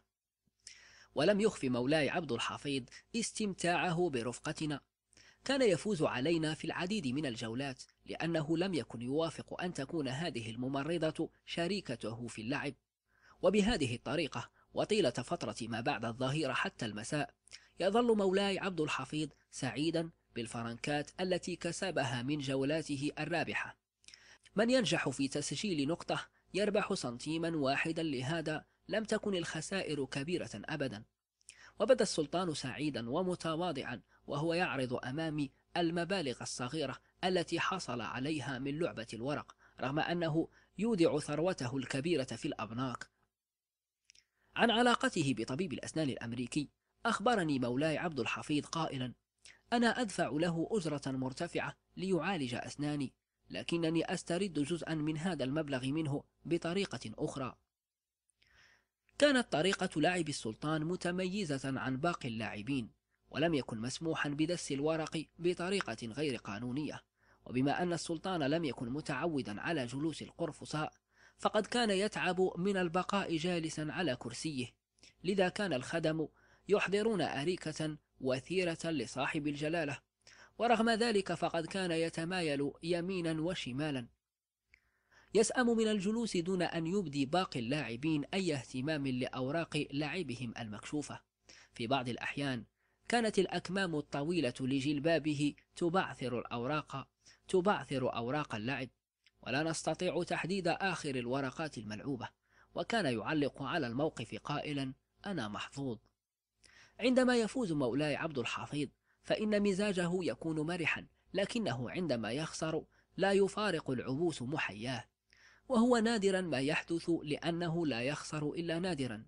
ولم يخف مولاي عبد الحفيظ استمتاعه برفقتنا كان يفوز علينا في العديد من الجولات لأنه لم يكن يوافق أن تكون هذه الممرضة شريكته في اللعب وبهذه الطريقة وطيلة فترة ما بعد الظهيرة حتى المساء يظل مولاي عبد الحفيظ سعيدا بالفرنكات التي كسبها من جولاته الرابحة من ينجح في تسجيل نقطة يربح سنتيما واحدا لهذا لم تكن الخسائر كبيرة أبدا وبدا السلطان سعيدا ومتواضعا وهو يعرض أمامي المبالغ الصغيرة التي حصل عليها من لعبة الورق رغم أنه يودع ثروته الكبيرة في الأبناك عن علاقته بطبيب الأسنان الأمريكي أخبرني مولاي عبد الحفيظ قائلا أنا أدفع له أجرة مرتفعة ليعالج أسناني لكنني أسترد جزءا من هذا المبلغ منه بطريقة أخرى كانت طريقة لعب السلطان متميزة عن باقي اللاعبين ولم يكن مسموحا بدس الورق بطريقة غير قانونية وبما أن السلطان لم يكن متعودا على جلوس القرفصاء فقد كان يتعب من البقاء جالسا على كرسيه لذا كان الخدم يحضرون أريكة وثيرة لصاحب الجلالة ورغم ذلك فقد كان يتمايل يمينا وشمالا يسأم من الجلوس دون أن يبدي باقي اللاعبين أي اهتمام لأوراق لعبهم المكشوفة في بعض الأحيان كانت الأكمام الطويلة لجلبابه تبعثر الأوراق تبعثر أوراق اللعب ولا نستطيع تحديد آخر الورقات الملعوبة وكان يعلق على الموقف قائلا أنا محظوظ عندما يفوز مولاي عبد الحفيظ فإن مزاجه يكون مرحا لكنه عندما يخسر لا يفارق العبوس محياه وهو نادرا ما يحدث لأنه لا يخسر إلا نادرا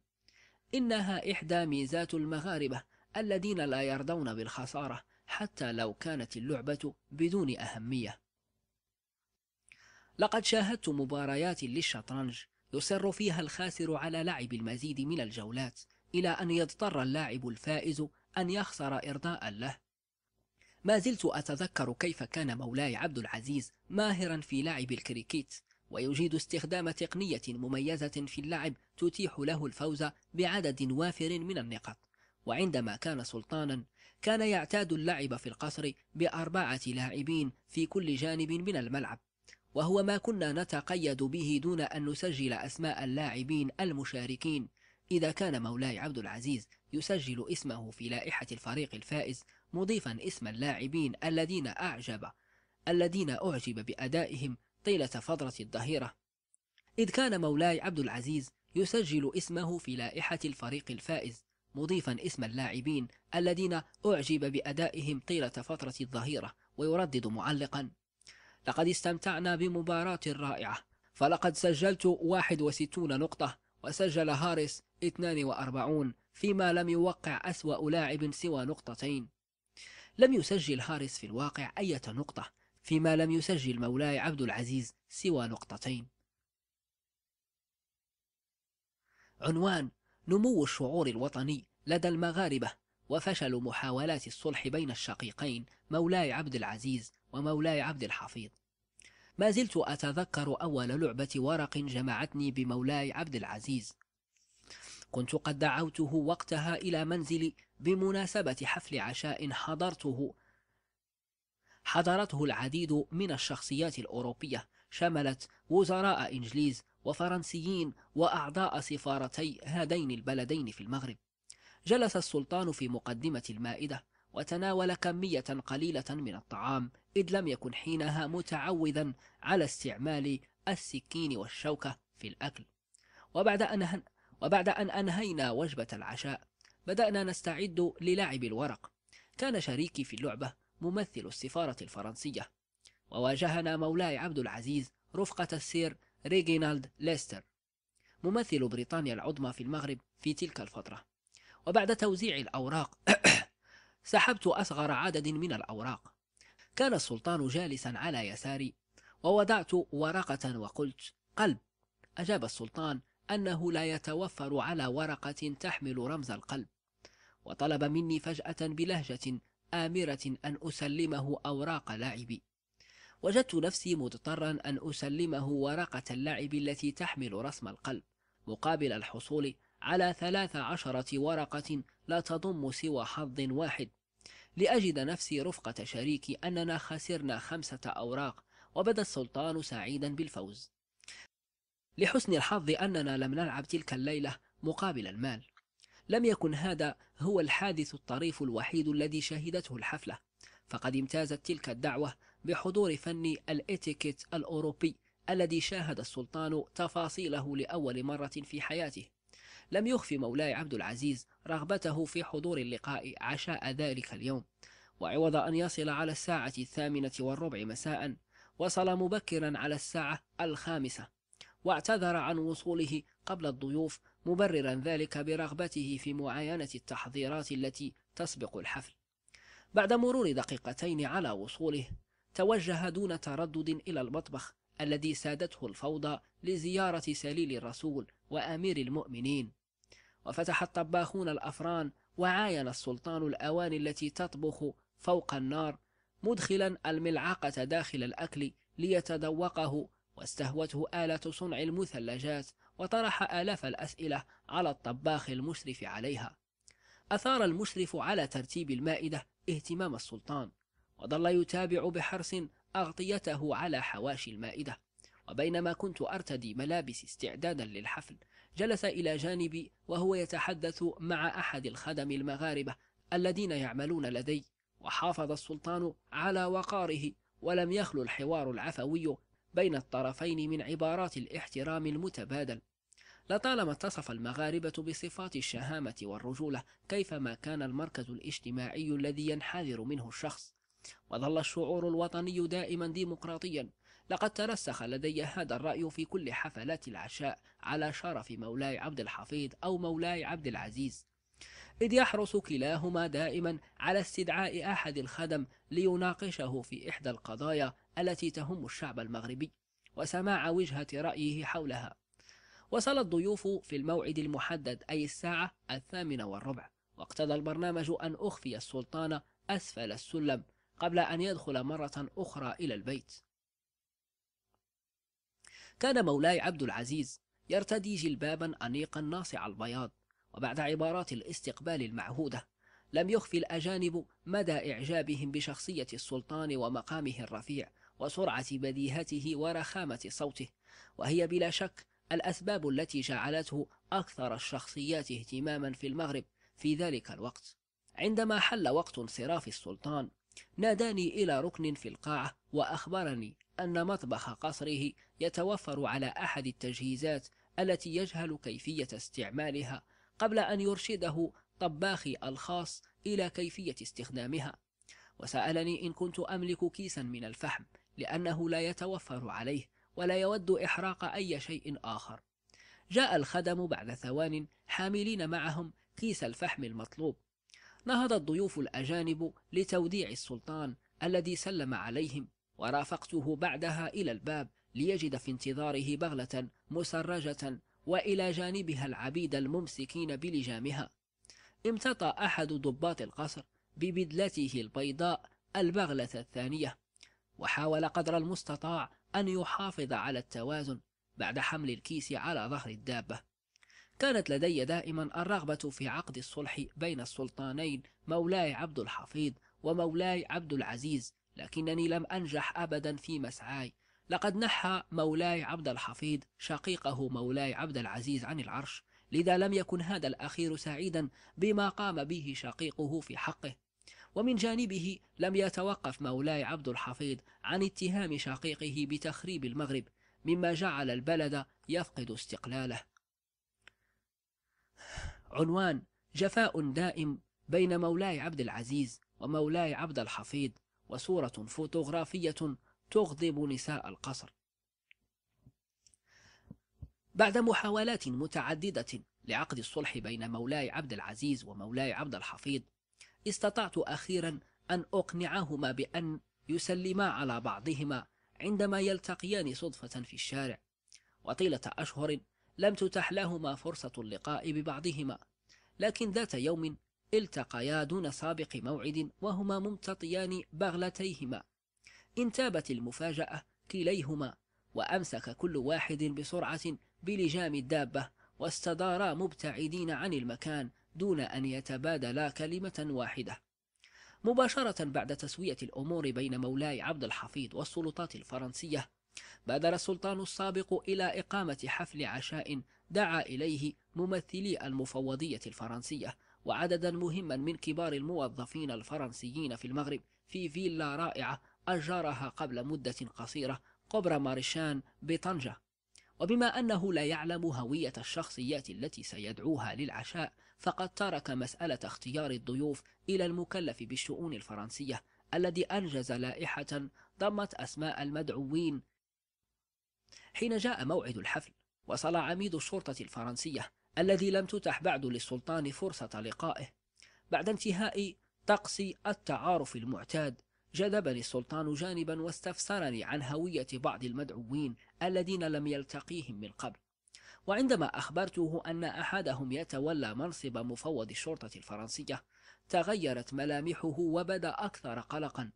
إنها إحدى ميزات المغاربة الذين لا يرضون بالخسارة حتى لو كانت اللعبة بدون أهمية لقد شاهدت مباريات للشطرنج يصر فيها الخاسر على لعب المزيد من الجولات إلى أن يضطر اللاعب الفائز أن يخسر إرضاء له ما زلت أتذكر كيف كان مولاي عبد العزيز ماهرا في لعب الكريكيت ويجيد استخدام تقنية مميزة في اللعب تتيح له الفوز بعدد وافر من النقاط وعندما كان سلطانا كان يعتاد اللعب في القصر بأربعة لاعبين في كل جانب من الملعب وهو ما كنا نتقيد به دون أن نسجل أسماء اللاعبين المشاركين إذا كان مولاي عبد العزيز يسجل اسمه في لائحة الفريق الفائز مضيفا اسم اللاعبين الذين أعجب الذين أعجب بأدائهم طيلة فترة الظهيرة إذ كان مولاي عبد العزيز يسجل اسمه في لائحة الفريق الفائز مضيفا اسم اللاعبين الذين أعجب بأدائهم طيلة فترة الظهيرة ويردد معلقا لقد استمتعنا بمباراة رائعة فلقد سجلت 61 نقطة وسجل هاريس 42 فيما لم يوقع أسوأ لاعب سوى نقطتين لم يسجل هاريس في الواقع أية نقطة فيما لم يسجل مولاي عبد العزيز سوى نقطتين عنوان نمو الشعور الوطني لدى المغاربة وفشل محاولات الصلح بين الشقيقين مولاي عبد العزيز ومولاي عبد الحفيظ ما زلت أتذكر أول لعبة ورق جمعتني بمولاي عبد العزيز كنت قد دعوته وقتها إلى منزلي بمناسبة حفل عشاء حضرته حضرته العديد من الشخصيات الأوروبية شملت وزراء إنجليز وفرنسيين وأعضاء سفارتي هذين البلدين في المغرب جلس السلطان في مقدمة المائدة وتناول كمية قليلة من الطعام إذ لم يكن حينها متعوذا على استعمال السكين والشوكة في الأكل وبعد أن, وبعد أن أنهينا وجبة العشاء بدأنا نستعد للعب الورق كان شريكي في اللعبة ممثل السفارة الفرنسية وواجهنا مولاي عبد العزيز رفقة السير ريجينالد ليستر ممثل بريطانيا العظمى في المغرب في تلك الفترة وبعد توزيع الأوراق سحبت أصغر عدد من الأوراق كان السلطان جالسا على يساري ووضعت ورقة وقلت قلب أجاب السلطان أنه لا يتوفر على ورقة تحمل رمز القلب وطلب مني فجأة بلهجة آمرة أن أسلمه أوراق لاعبي وجدت نفسي مضطرا أن أسلمه ورقة اللعب التي تحمل رسم القلب مقابل الحصول على ثلاث عشرة ورقة لا تضم سوى حظ واحد لأجد نفسي رفقة شريكي أننا خسرنا خمسة أوراق وبدا السلطان سعيدا بالفوز لحسن الحظ أننا لم نلعب تلك الليلة مقابل المال لم يكن هذا هو الحادث الطريف الوحيد الذي شهدته الحفلة فقد امتازت تلك الدعوة بحضور فن الاتيكيت الأوروبي الذي شاهد السلطان تفاصيله لأول مرة في حياته لم يخف مولاي عبد العزيز رغبته في حضور اللقاء عشاء ذلك اليوم وعوض أن يصل على الساعة الثامنة والربع مساء وصل مبكرا على الساعة الخامسة واعتذر عن وصوله قبل الضيوف مبررا ذلك برغبته في معاينة التحضيرات التي تسبق الحفل بعد مرور دقيقتين على وصوله توجه دون تردد إلى المطبخ الذي سادته الفوضى لزيارة سليل الرسول وأمير المؤمنين وفتح الطباخون الأفران وعاين السلطان الأواني التي تطبخ فوق النار مدخلا الملعقة داخل الأكل ليتذوقه واستهوته آلة صنع المثلجات وطرح آلاف الأسئلة على الطباخ المشرف عليها أثار المشرف على ترتيب المائدة اهتمام السلطان وظل يتابع بحرص أغطيته على حواشي المائدة وبينما كنت أرتدي ملابسي استعدادا للحفل جلس إلى جانبي وهو يتحدث مع أحد الخدم المغاربة الذين يعملون لدي وحافظ السلطان على وقاره ولم يخلو الحوار العفوي بين الطرفين من عبارات الاحترام المتبادل لطالما اتصف المغاربة بصفات الشهامة والرجولة كيفما كان المركز الاجتماعي الذي ينحذر منه الشخص وظل الشعور الوطني دائما ديمقراطيا لقد ترسخ لدي هذا الرأي في كل حفلات العشاء على شرف مولاي عبد الحفيظ أو مولاي عبد العزيز إذ يحرص كلاهما دائما على استدعاء أحد الخدم ليناقشه في إحدى القضايا التي تهم الشعب المغربي وسماع وجهة رأيه حولها وصل الضيوف في الموعد المحدد أي الساعة الثامنة والربع واقتضى البرنامج أن أخفي السلطان أسفل السلم قبل أن يدخل مرة أخرى إلى البيت كان مولاي عبد العزيز يرتدي جلبابا أنيقا ناصع البياض وبعد عبارات الاستقبال المعهودة لم يخفي الأجانب مدى إعجابهم بشخصية السلطان ومقامه الرفيع وسرعة بديهته ورخامة صوته وهي بلا شك الأسباب التي جعلته أكثر الشخصيات اهتماما في المغرب في ذلك الوقت عندما حل وقت انصراف السلطان ناداني إلى ركن في القاعة وأخبرني أن مطبخ قصره يتوفر على أحد التجهيزات التي يجهل كيفية استعمالها قبل أن يرشده طباخي الخاص إلى كيفية استخدامها وسألني إن كنت أملك كيسا من الفحم لأنه لا يتوفر عليه ولا يود إحراق أي شيء آخر جاء الخدم بعد ثوان حاملين معهم كيس الفحم المطلوب نهض الضيوف الأجانب لتوديع السلطان الذي سلم عليهم ورافقته بعدها إلى الباب ليجد في انتظاره بغلة مسرجة وإلى جانبها العبيد الممسكين بلجامها امتطى أحد ضباط القصر ببدلته البيضاء البغلة الثانية وحاول قدر المستطاع أن يحافظ على التوازن بعد حمل الكيس على ظهر الدابة كانت لدي دائما الرغبة في عقد الصلح بين السلطانين مولاي عبد الحفيظ ومولاي عبد العزيز لكنني لم أنجح أبدا في مسعاي لقد نحى مولاي عبد الحفيظ شقيقه مولاي عبد العزيز عن العرش لذا لم يكن هذا الأخير سعيدا بما قام به شقيقه في حقه ومن جانبه لم يتوقف مولاي عبد الحفيظ عن اتهام شقيقه بتخريب المغرب مما جعل البلد يفقد استقلاله عنوان جفاء دائم بين مولاي عبد العزيز ومولاي عبد الحفيظ وصورة فوتوغرافية تغضب نساء القصر بعد محاولات متعددة لعقد الصلح بين مولاي عبد العزيز ومولاي عبد الحفيظ استطعت أخيرا أن أقنعهما بأن يسلما على بعضهما عندما يلتقيان صدفة في الشارع وطيلة أشهر لم تتح لهما فرصة اللقاء ببعضهما لكن ذات يوم التقيا دون سابق موعد وهما ممتطيان بغلتيهما انتابت المفاجأة كليهما وأمسك كل واحد بسرعة بلجام الدابة واستدارا مبتعدين عن المكان دون أن يتبادلا كلمة واحدة مباشرة بعد تسوية الأمور بين مولاي عبد الحفيظ والسلطات الفرنسية بادر السلطان السابق إلى إقامة حفل عشاء دعا إليه ممثلي المفوضية الفرنسية وعددا مهما من كبار الموظفين الفرنسيين في المغرب في فيلا رائعة أجرها قبل مدة قصيرة قبر مارشان بطنجة وبما أنه لا يعلم هوية الشخصيات التي سيدعوها للعشاء فقد ترك مسألة اختيار الضيوف إلى المكلف بالشؤون الفرنسية الذي أنجز لائحة ضمت أسماء المدعوين حين جاء موعد الحفل وصل عميد الشرطة الفرنسية الذي لم تتح بعد للسلطان فرصة لقائه بعد انتهاء طقس التعارف المعتاد جذبني السلطان جانبا واستفسرني عن هوية بعض المدعوين الذين لم يلتقيهم من قبل وعندما أخبرته أن أحدهم يتولى منصب مفوض الشرطة الفرنسية تغيرت ملامحه وبدا أكثر قلقا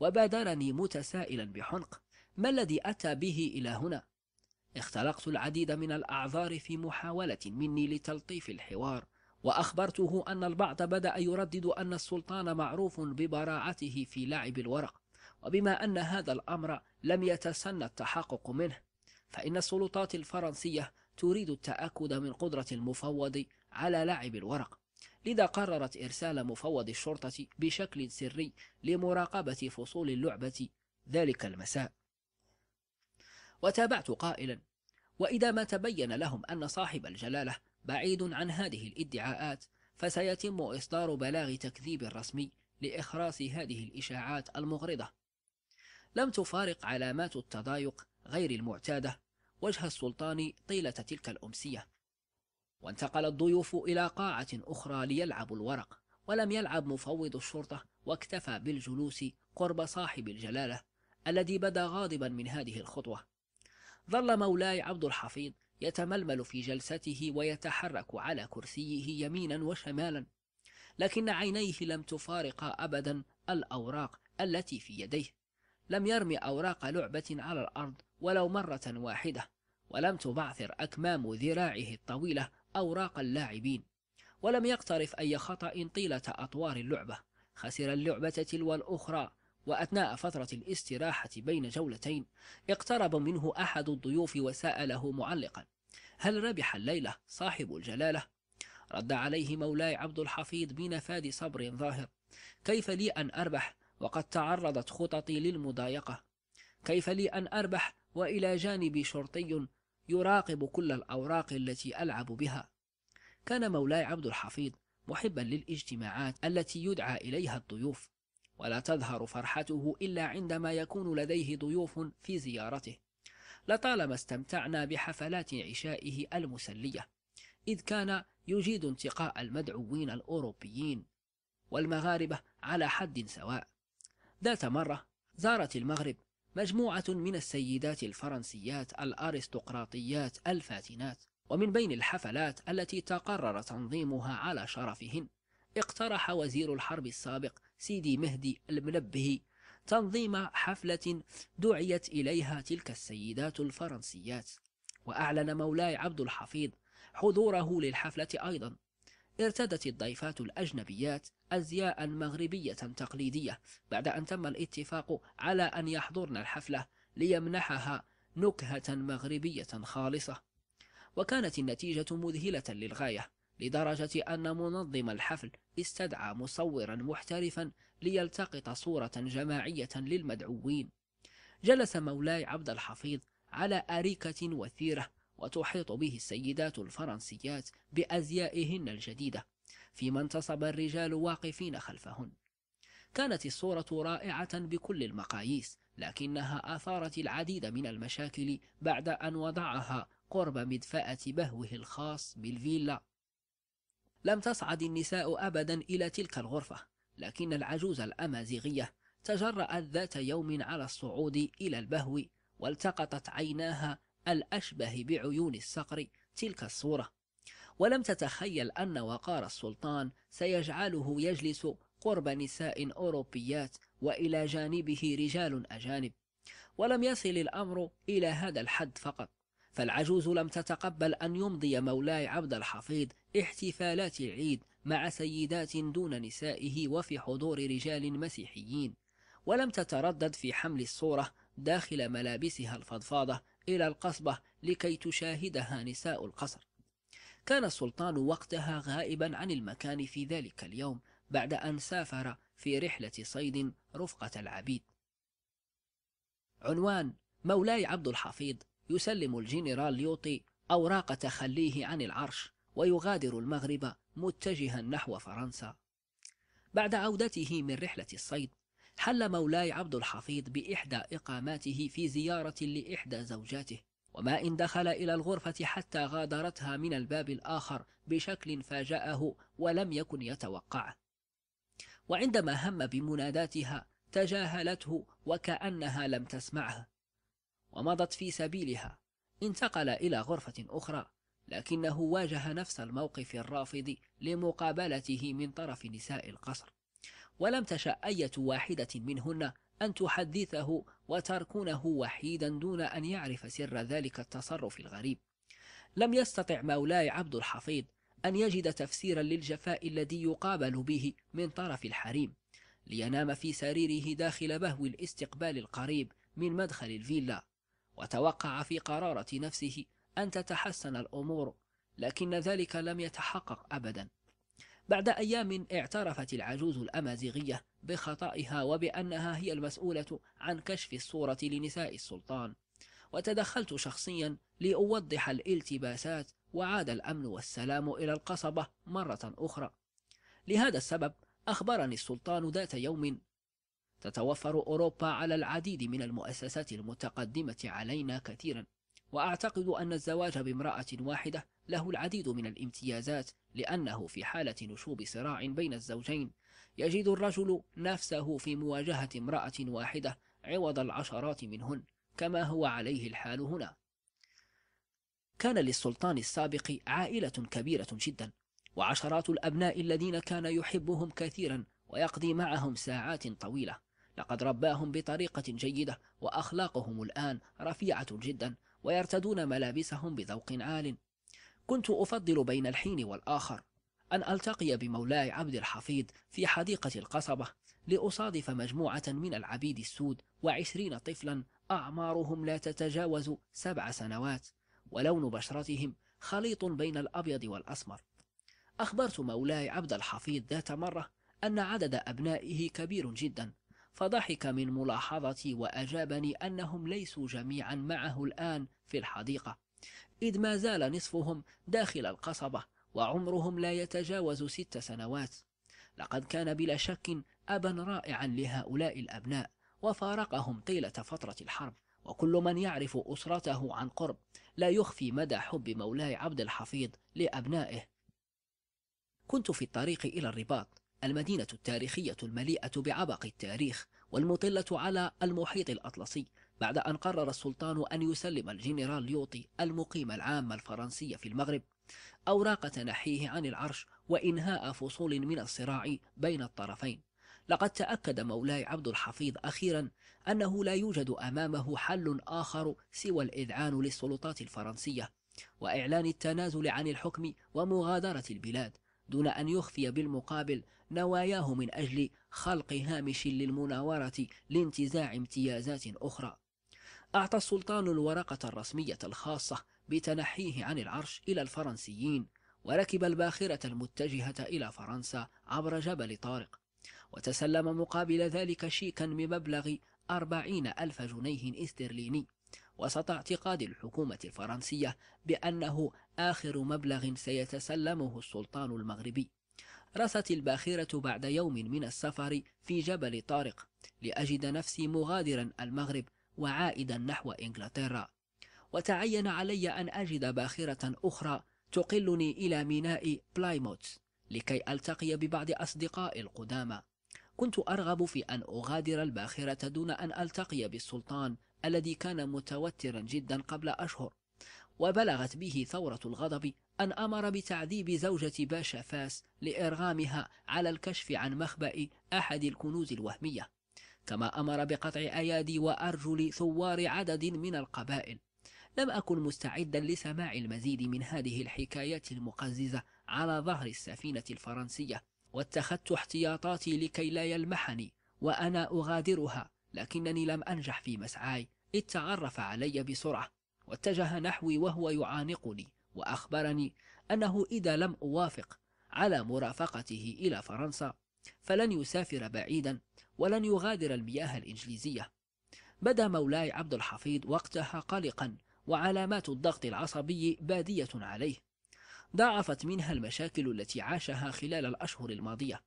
وبادرني متسائلا بحنق ما الذي أتى به إلى هنا؟ اختلقت العديد من الأعذار في محاولة مني لتلطيف الحوار وأخبرته أن البعض بدأ يردد أن السلطان معروف ببراعته في لعب الورق وبما أن هذا الأمر لم يتسنى التحقق منه فإن السلطات الفرنسية تريد التأكد من قدرة المفوض على لعب الورق لذا قررت إرسال مفوض الشرطة بشكل سري لمراقبة فصول اللعبة ذلك المساء وتابعت قائلا وإذا ما تبين لهم أن صاحب الجلالة بعيد عن هذه الادعاءات فسيتم إصدار بلاغ تكذيب رسمي لإخراس هذه الإشاعات المغرضة لم تفارق علامات التضايق غير المعتادة وجه السلطان طيلة تلك الأمسية وانتقل الضيوف إلى قاعة أخرى ليلعبوا الورق ولم يلعب مفوض الشرطة واكتفى بالجلوس قرب صاحب الجلالة الذي بدا غاضبا من هذه الخطوة ظل مولاي عبد الحفيظ يتململ في جلسته ويتحرك على كرسيه يمينا وشمالا لكن عينيه لم تفارقا أبدا الأوراق التي في يديه لم يرم أوراق لعبة على الأرض ولو مرة واحدة ولم تبعثر أكمام ذراعه الطويلة أوراق اللاعبين ولم يقترف أي خطأ طيلة أطوار اللعبة خسر اللعبة تلو الأخرى وأثناء فترة الاستراحة بين جولتين اقترب منه أحد الضيوف وسأله معلقا هل ربح الليلة صاحب الجلالة؟ رد عليه مولاي عبد الحفيظ بنفاد صبر ظاهر كيف لي أن أربح وقد تعرضت خططي للمضايقة كيف لي أن أربح وإلى جانبي شرطي يراقب كل الأوراق التي ألعب بها كان مولاي عبد الحفيظ محبا للاجتماعات التي يدعى إليها الضيوف ولا تظهر فرحته إلا عندما يكون لديه ضيوف في زيارته لطالما استمتعنا بحفلات عشائه المسلية إذ كان يجيد انتقاء المدعوين الأوروبيين والمغاربة على حد سواء ذات مرة زارت المغرب مجموعة من السيدات الفرنسيات الأرستقراطيات الفاتنات ومن بين الحفلات التي تقرر تنظيمها على شرفهن اقترح وزير الحرب السابق سيدي مهدي المنبه تنظيم حفلة دعيت إليها تلك السيدات الفرنسيات وأعلن مولاي عبد الحفيظ حضوره للحفلة أيضا ارتدت الضيفات الأجنبيات أزياء مغربية تقليدية بعد أن تم الاتفاق على أن يحضرن الحفلة ليمنحها نكهة مغربية خالصة وكانت النتيجة مذهلة للغاية لدرجة أن منظم الحفل استدعى مصورا محترفا ليلتقط صورة جماعية للمدعوين جلس مولاي عبد الحفيظ على أريكة وثيرة وتحيط به السيدات الفرنسيات بأزيائهن الجديدة فيما انتصب الرجال واقفين خلفهن كانت الصورة رائعة بكل المقاييس لكنها أثارت العديد من المشاكل بعد أن وضعها قرب مدفأة بهوه الخاص بالفيلا لم تصعد النساء أبدا إلى تلك الغرفة لكن العجوز الأمازيغية تجرأت ذات يوم على الصعود إلى البهو والتقطت عيناها الأشبه بعيون الصقر تلك الصورة ولم تتخيل أن وقار السلطان سيجعله يجلس قرب نساء أوروبيات وإلى جانبه رجال أجانب ولم يصل الأمر إلى هذا الحد فقط فالعجوز لم تتقبل أن يمضي مولاي عبد الحفيظ احتفالات العيد مع سيدات دون نسائه وفي حضور رجال مسيحيين ولم تتردد في حمل الصورة داخل ملابسها الفضفاضة إلى القصبة لكي تشاهدها نساء القصر كان السلطان وقتها غائبا عن المكان في ذلك اليوم بعد أن سافر في رحلة صيد رفقة العبيد عنوان مولاي عبد الحفيظ يسلم الجنرال ليوطي أوراق تخليه عن العرش ويغادر المغرب متجها نحو فرنسا بعد عودته من رحلة الصيد حل مولاي عبد الحفيظ بإحدى إقاماته في زيارة لإحدى زوجاته وما إن دخل إلى الغرفة حتى غادرتها من الباب الآخر بشكل فاجأه ولم يكن يتوقعه وعندما هم بمناداتها تجاهلته وكأنها لم تسمعه ومضت في سبيلها انتقل إلى غرفة أخرى لكنه واجه نفس الموقف الرافض لمقابلته من طرف نساء القصر ولم تشأ أية واحدة منهن أن تحدثه وتركونه وحيدا دون أن يعرف سر ذلك التصرف الغريب لم يستطع مولاي عبد الحفيظ أن يجد تفسيرا للجفاء الذي يقابل به من طرف الحريم لينام في سريره داخل بهو الاستقبال القريب من مدخل الفيلا وتوقع في قرارة نفسه أن تتحسن الأمور لكن ذلك لم يتحقق أبدا بعد أيام اعترفت العجوز الأمازيغية بخطئها وبأنها هي المسؤولة عن كشف الصورة لنساء السلطان وتدخلت شخصيا لأوضح الالتباسات وعاد الأمن والسلام إلى القصبة مرة أخرى لهذا السبب أخبرني السلطان ذات يوم تتوفر أوروبا على العديد من المؤسسات المتقدمة علينا كثيرا وأعتقد أن الزواج بامرأة واحدة له العديد من الامتيازات لأنه في حالة نشوب صراع بين الزوجين يجد الرجل نفسه في مواجهة امرأة واحدة عوض العشرات منهن كما هو عليه الحال هنا كان للسلطان السابق عائلة كبيرة جدا وعشرات الأبناء الذين كان يحبهم كثيرا ويقضي معهم ساعات طويلة لقد رباهم بطريقة جيدة وأخلاقهم الآن رفيعة جدا ويرتدون ملابسهم بذوق عال كنت أفضل بين الحين والآخر أن ألتقي بمولاي عبد الحفيظ في حديقة القصبة لأصادف مجموعة من العبيد السود وعشرين طفلا أعمارهم لا تتجاوز سبع سنوات ولون بشرتهم خليط بين الأبيض والأسمر أخبرت مولاي عبد الحفيظ ذات مرة أن عدد أبنائه كبير جدا فضحك من ملاحظتي وأجابني أنهم ليسوا جميعا معه الآن في الحديقة إذ ما زال نصفهم داخل القصبة وعمرهم لا يتجاوز ست سنوات لقد كان بلا شك أبا رائعا لهؤلاء الأبناء وفارقهم طيلة فترة الحرب وكل من يعرف أسرته عن قرب لا يخفي مدى حب مولاي عبد الحفيظ لأبنائه كنت في الطريق إلى الرباط المدينة التاريخية المليئة بعبق التاريخ والمطلة على المحيط الأطلسي بعد أن قرر السلطان أن يسلم الجنرال ليوطي المقيم العام الفرنسي في المغرب أوراق تنحيه عن العرش وإنهاء فصول من الصراع بين الطرفين لقد تأكد مولاي عبد الحفيظ أخيرا أنه لا يوجد أمامه حل آخر سوى الإذعان للسلطات الفرنسية وإعلان التنازل عن الحكم ومغادرة البلاد دون أن يخفي بالمقابل نواياه من أجل خلق هامش للمناورة لانتزاع امتيازات أخرى أعطى السلطان الورقة الرسمية الخاصة بتنحيه عن العرش إلى الفرنسيين وركب الباخرة المتجهة إلى فرنسا عبر جبل طارق وتسلم مقابل ذلك شيكا بمبلغ أربعين ألف جنيه استرليني وسط اعتقاد الحكومة الفرنسية بأنه آخر مبلغ سيتسلمه السلطان المغربي رست الباخرة بعد يوم من السفر في جبل طارق لأجد نفسي مغادرا المغرب وعائدا نحو إنجلترا وتعين علي أن أجد باخرة أخرى تقلني إلى ميناء بلايموت لكي ألتقي ببعض أصدقاء القدامى كنت أرغب في أن أغادر الباخرة دون أن ألتقي بالسلطان الذي كان متوترا جدا قبل أشهر وبلغت به ثورة الغضب أن أمر بتعذيب زوجة باشا فاس لإرغامها على الكشف عن مخبأ أحد الكنوز الوهمية كما أمر بقطع أيادي وأرجل ثوار عدد من القبائل لم أكن مستعدا لسماع المزيد من هذه الحكايات المقززة على ظهر السفينة الفرنسية واتخذت احتياطاتي لكي لا يلمحني وأنا أغادرها لكنني لم أنجح في مسعاي إذ تعرف علي بسرعة واتجه نحوي وهو يعانقني وأخبرني أنه إذا لم أوافق على مرافقته إلى فرنسا فلن يسافر بعيدا ولن يغادر المياه الإنجليزية بدا مولاي عبد الحفيظ وقتها قلقا وعلامات الضغط العصبي بادية عليه ضاعفت منها المشاكل التي عاشها خلال الأشهر الماضية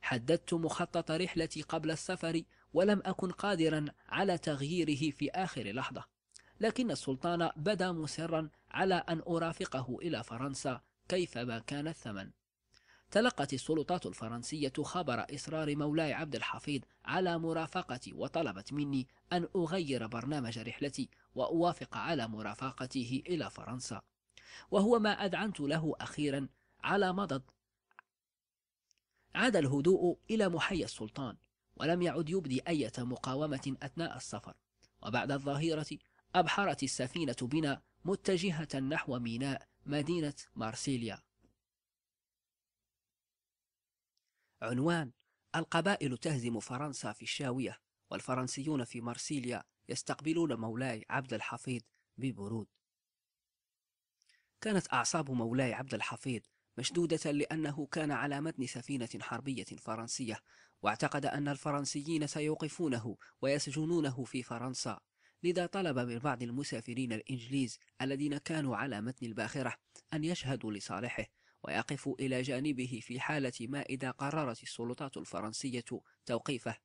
حددت مخطط رحلتي قبل السفر ولم أكن قادرا على تغييره في آخر لحظة لكن السلطان بدا مصرا على أن أرافقه إلى فرنسا كيفما كان الثمن تلقت السلطات الفرنسية خبر إصرار مولاي عبد الحفيظ على مرافقتي وطلبت مني أن أغير برنامج رحلتي وأوافق على مرافقته إلى فرنسا وهو ما أذعنت له أخيرا على مضض عاد الهدوء إلى محي السلطان ولم يعد يبدي أي مقاومة أثناء السفر وبعد الظهيرة أبحرت السفينة بنا متجهة نحو ميناء مدينة مارسيليا عنوان القبائل تهزم فرنسا في الشاوية والفرنسيون في مارسيليا يستقبلون مولاي عبد الحفيظ ببرود كانت أعصاب مولاي عبد الحفيظ مشدودة لأنه كان على متن سفينة حربية فرنسية واعتقد أن الفرنسيين سيوقفونه ويسجنونه في فرنسا لذا طلب من بعض المسافرين الإنجليز الذين كانوا على متن الباخرة أن يشهدوا لصالحه ويقفوا إلى جانبه في حالة ما إذا قررت السلطات الفرنسية توقيفه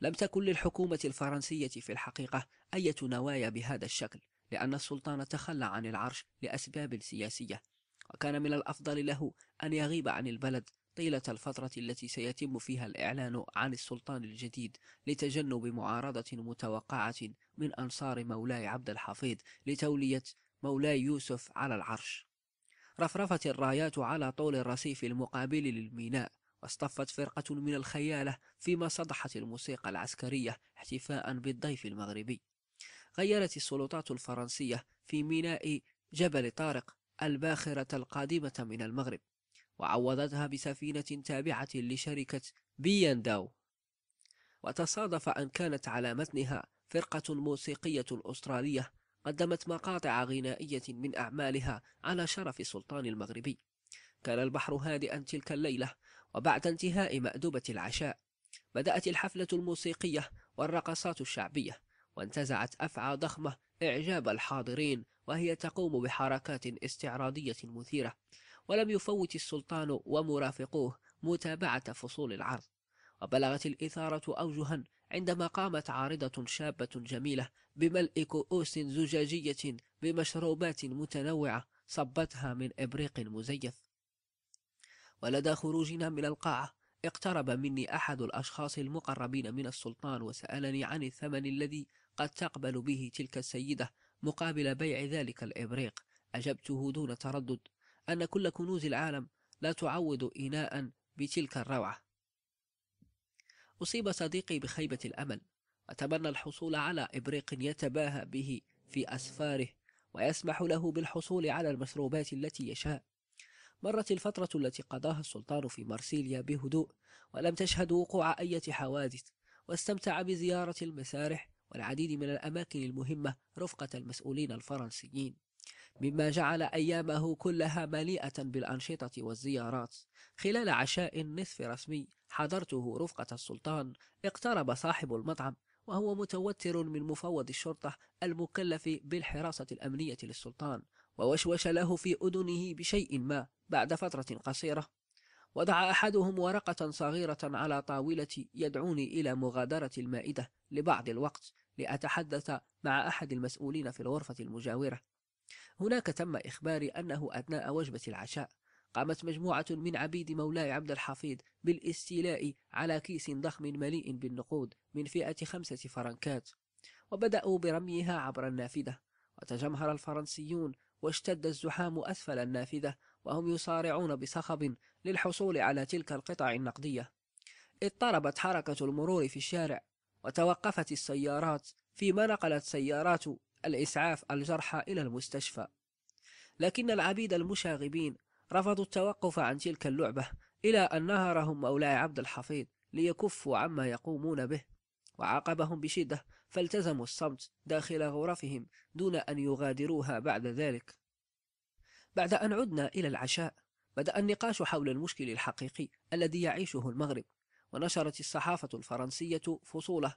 لم تكن للحكومة الفرنسية في الحقيقة أية نوايا بهذا الشكل لأن السلطان تخلى عن العرش لأسباب سياسية وكان من الأفضل له أن يغيب عن البلد طيلة الفترة التي سيتم فيها الإعلان عن السلطان الجديد لتجنب معارضة متوقعة من أنصار مولاي عبد الحفيظ لتولية مولاي يوسف على العرش رفرفت الرايات على طول الرصيف المقابل للميناء واصطفت فرقة من الخيالة فيما صدحت الموسيقى العسكرية احتفاء بالضيف المغربي غيرت السلطات الفرنسية في ميناء جبل طارق الباخرة القادمة من المغرب وعوضتها بسفينة تابعة لشركة بيانداو وتصادف أن كانت على متنها فرقة موسيقية أسترالية قدمت مقاطع غنائية من أعمالها على شرف السلطان المغربي كان البحر هادئا تلك الليلة وبعد انتهاء مأدبة العشاء بدأت الحفلة الموسيقية والرقصات الشعبية وانتزعت أفعى ضخمة إعجاب الحاضرين وهي تقوم بحركات استعراضية مثيرة ولم يفوت السلطان ومرافقوه متابعة فصول العرض وبلغت الإثارة أوجها عندما قامت عارضة شابة جميلة بملء كؤوس زجاجية بمشروبات متنوعة صبتها من إبريق مزيف ولدى خروجنا من القاعة اقترب مني أحد الأشخاص المقربين من السلطان وسألني عن الثمن الذي قد تقبل به تلك السيدة مقابل بيع ذلك الإبريق أجبته دون تردد أن كل كنوز العالم لا تعوض إناء بتلك الروعة أصيب صديقي بخيبة الأمل أتمنى الحصول على إبريق يتباهى به في أسفاره ويسمح له بالحصول على المشروبات التي يشاء مرت الفترة التي قضاها السلطان في مرسيليا بهدوء ولم تشهد وقوع أية حوادث واستمتع بزيارة المسارح والعديد من الأماكن المهمة رفقة المسؤولين الفرنسيين مما جعل أيامه كلها مليئة بالأنشطة والزيارات خلال عشاء نصف رسمي حضرته رفقة السلطان اقترب صاحب المطعم وهو متوتر من مفوض الشرطة المكلف بالحراسة الأمنية للسلطان ووشوش له في أذنه بشيء ما بعد فترة قصيرة وضع أحدهم ورقة صغيرة على طاولتي يدعوني إلى مغادرة المائدة لبعض الوقت لأتحدث مع أحد المسؤولين في الغرفة المجاورة هناك تم إخباري أنه أثناء وجبة العشاء قامت مجموعة من عبيد مولاي عبد الحفيظ بالاستيلاء على كيس ضخم مليء بالنقود من فئة خمسة فرنكات وبدأوا برميها عبر النافذة وتجمهر الفرنسيون واشتد الزحام أسفل النافذة وهم يصارعون بصخب للحصول على تلك القطع النقدية اضطربت حركة المرور في الشارع وتوقفت السيارات فيما نقلت سيارات الإسعاف الجرحى إلى المستشفى لكن العبيد المشاغبين رفضوا التوقف عن تلك اللعبة إلى أن نهرهم مولاي عبد الحفيظ ليكفوا عما يقومون به وعاقبهم بشدة فالتزموا الصمت داخل غرفهم دون أن يغادروها بعد ذلك بعد أن عدنا إلى العشاء بدأ النقاش حول المشكل الحقيقي الذي يعيشه المغرب ونشرت الصحافة الفرنسية فصوله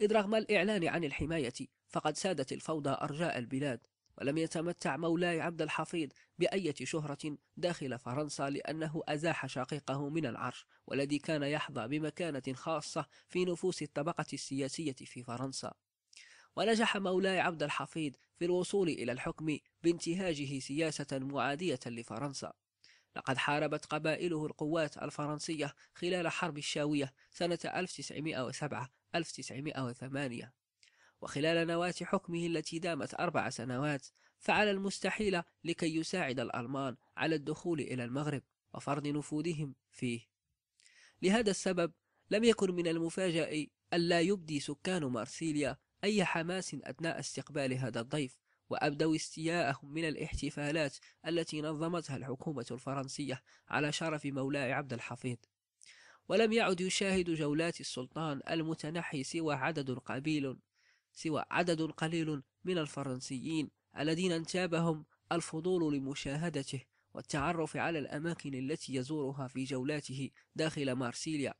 إذ رغم الإعلان عن الحماية فقد سادت الفوضى أرجاء البلاد ولم يتمتع مولاي عبد الحفيظ بأية شهرة داخل فرنسا لأنه أزاح شقيقه من العرش والذي كان يحظى بمكانة خاصة في نفوس الطبقة السياسية في فرنسا ونجح مولاي عبد الحفيظ في الوصول إلى الحكم بانتهاجه سياسة معادية لفرنسا لقد حاربت قبائله القوات الفرنسية خلال حرب الشاوية سنة 1907 1908 وخلال نواة حكمه التي دامت أربع سنوات فعل المستحيل لكي يساعد الألمان على الدخول إلى المغرب وفرض نفوذهم فيه لهذا السبب لم يكن من المفاجأ ألا يبدي سكان مارسيليا أي حماس أثناء استقبال هذا الضيف وأبدوا استياءهم من الاحتفالات التي نظمتها الحكومة الفرنسية على شرف مولاي عبد الحفيظ ولم يعد يشاهد جولات السلطان المتنحي سوى عدد قليل سوى عدد قليل من الفرنسيين الذين انتابهم الفضول لمشاهدته والتعرف على الأماكن التي يزورها في جولاته داخل مارسيليا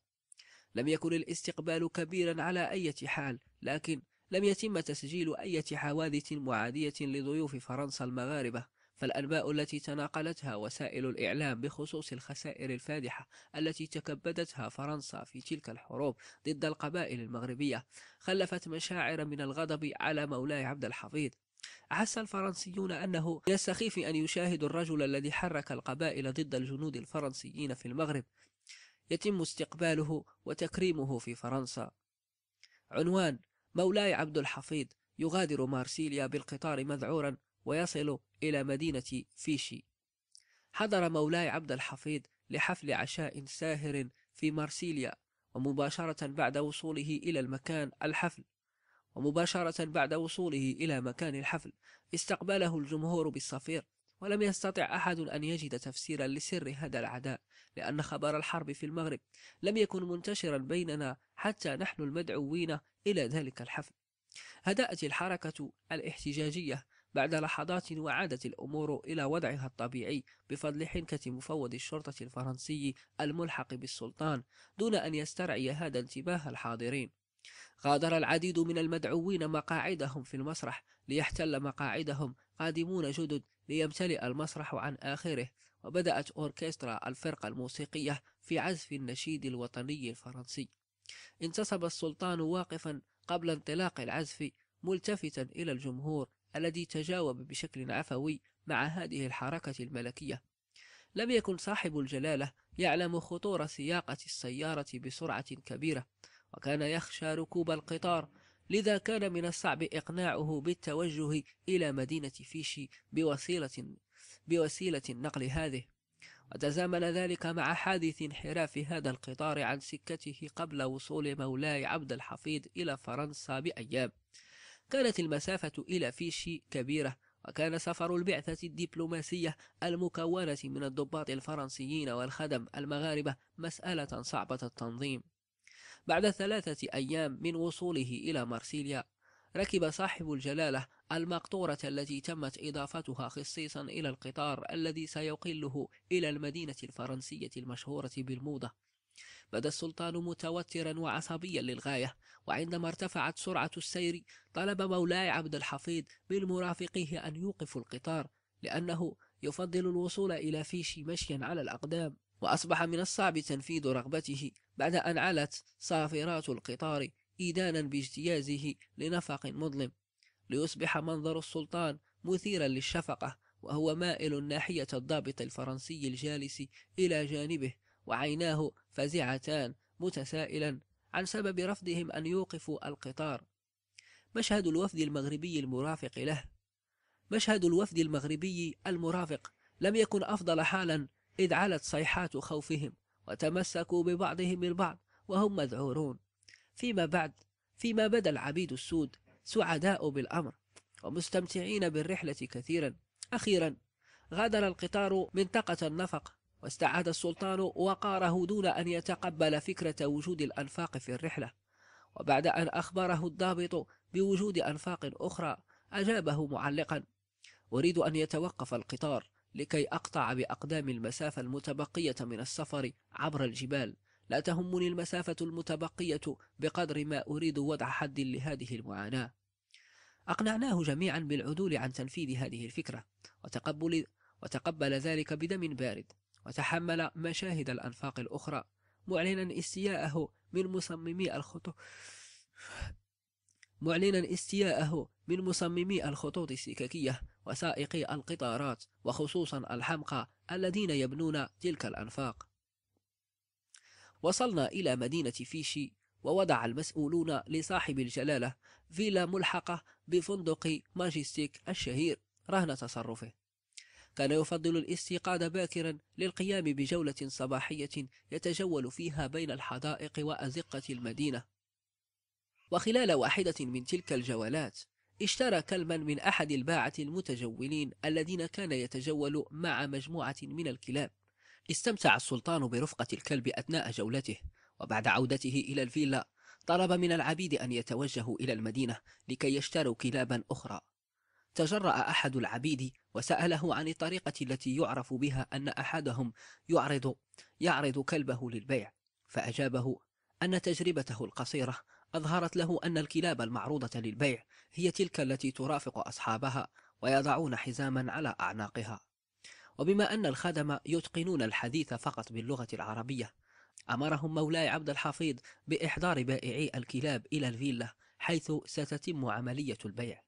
لم يكن الاستقبال كبيرا على أي حال لكن لم يتم تسجيل أي حوادث معادية لضيوف فرنسا المغاربة فالأنباء التي تناقلتها وسائل الإعلام بخصوص الخسائر الفادحة التي تكبدتها فرنسا في تلك الحروب ضد القبائل المغربية خلفت مشاعر من الغضب على مولاي عبد الحفيظ أحس الفرنسيون أنه من السخيف أن يشاهدوا الرجل الذي حرك القبائل ضد الجنود الفرنسيين في المغرب يتم استقباله وتكريمه في فرنسا عنوان مولاي عبد الحفيظ يغادر مارسيليا بالقطار مذعورا ويصل إلى مدينة فيشي حضر مولاي عبد الحفيظ لحفل عشاء ساهر في مارسيليا ومباشرة بعد وصوله إلى المكان الحفل ومباشرة بعد وصوله إلى مكان الحفل استقبله الجمهور بالصفير ولم يستطع أحد أن يجد تفسيرا لسر هذا العداء لأن خبر الحرب في المغرب لم يكن منتشرا بيننا حتى نحن المدعوين إلى ذلك الحفل هدأت الحركة الاحتجاجية بعد لحظات وعادت الأمور إلى وضعها الطبيعي بفضل حنكة مفوض الشرطة الفرنسي الملحق بالسلطان دون أن يسترعي هذا انتباه الحاضرين غادر العديد من المدعوين مقاعدهم في المسرح ليحتل مقاعدهم قادمون جدد ليمتلئ المسرح عن آخره وبدأت أوركسترا الفرقة الموسيقية في عزف النشيد الوطني الفرنسي انتصب السلطان واقفا قبل انطلاق العزف ملتفتا إلى الجمهور الذي تجاوب بشكل عفوي مع هذه الحركة الملكية لم يكن صاحب الجلالة يعلم خطورة سياقة السيارة بسرعة كبيرة وكان يخشى ركوب القطار لذا كان من الصعب إقناعه بالتوجه إلى مدينة فيشي بوسيلة, بوسيلة النقل هذه وتزامن ذلك مع حادث انحراف هذا القطار عن سكته قبل وصول مولاي عبد الحفيظ إلى فرنسا بأيام كانت المسافة إلى فيشي كبيرة وكان سفر البعثة الدبلوماسية المكونة من الضباط الفرنسيين والخدم المغاربة مسألة صعبة التنظيم بعد ثلاثة أيام من وصوله إلى مرسيليا ركب صاحب الجلالة المقطورة التي تمت إضافتها خصيصا إلى القطار الذي سيقله إلى المدينة الفرنسية المشهورة بالموضة بدا السلطان متوترا وعصبيا للغاية وعندما ارتفعت سرعة السير طلب مولاي عبد الحفيظ من مرافقيه أن يوقفوا القطار لأنه يفضل الوصول إلى فيشي مشيا على الأقدام وأصبح من الصعب تنفيذ رغبته بعد أن علت صافرات القطار إيدانا باجتيازه لنفق مظلم ليصبح منظر السلطان مثيرا للشفقة وهو مائل ناحية الضابط الفرنسي الجالس إلى جانبه وعيناه فزعتان متسائلا عن سبب رفضهم أن يوقفوا القطار مشهد الوفد المغربي المرافق له مشهد الوفد المغربي المرافق لم يكن أفضل حالا إذ علت صيحات خوفهم وتمسكوا ببعضهم البعض وهم مذعورون فيما بعد فيما بدا العبيد السود سعداء بالأمر ومستمتعين بالرحلة كثيرا أخيرا غادر القطار منطقة النفق واستعاد السلطان وقاره دون أن يتقبل فكرة وجود الأنفاق في الرحلة وبعد أن أخبره الضابط بوجود أنفاق أخرى أجابه معلقا أريد أن يتوقف القطار لكي أقطع بأقدام المسافة المتبقية من السفر عبر الجبال لا تهمني المسافة المتبقية بقدر ما أريد وضع حد لهذه المعاناة أقنعناه جميعا بالعدول عن تنفيذ هذه الفكرة وتقبل, وتقبل ذلك بدم بارد وتحمل مشاهد الأنفاق الأخرى معلنا استياءه من مصممي الخطوط معلنا استياءه من مصممي الخطوط السككية وسائقي القطارات وخصوصا الحمقى الذين يبنون تلك الأنفاق وصلنا إلى مدينة فيشي ووضع المسؤولون لصاحب الجلالة فيلا ملحقة بفندق ماجستيك الشهير رهن تصرفه كان يفضل الاستيقاظ باكرا للقيام بجولة صباحية يتجول فيها بين الحدائق وأزقة المدينة وخلال واحدة من تلك الجولات اشترى كلبا من أحد الباعة المتجولين الذين كان يتجول مع مجموعة من الكلاب استمتع السلطان برفقة الكلب أثناء جولته وبعد عودته إلى الفيلا طلب من العبيد أن يتوجهوا إلى المدينة لكي يشتروا كلابا أخرى تجرأ أحد العبيد وسأله عن الطريقة التي يعرف بها أن أحدهم يعرض يعرض كلبه للبيع فأجابه أن تجربته القصيرة أظهرت له أن الكلاب المعروضة للبيع هي تلك التي ترافق أصحابها ويضعون حزاما على أعناقها وبما أن الخدم يتقنون الحديث فقط باللغة العربية أمرهم مولاي عبد الحفيظ بإحضار بائعي الكلاب إلى الفيلا حيث ستتم عملية البيع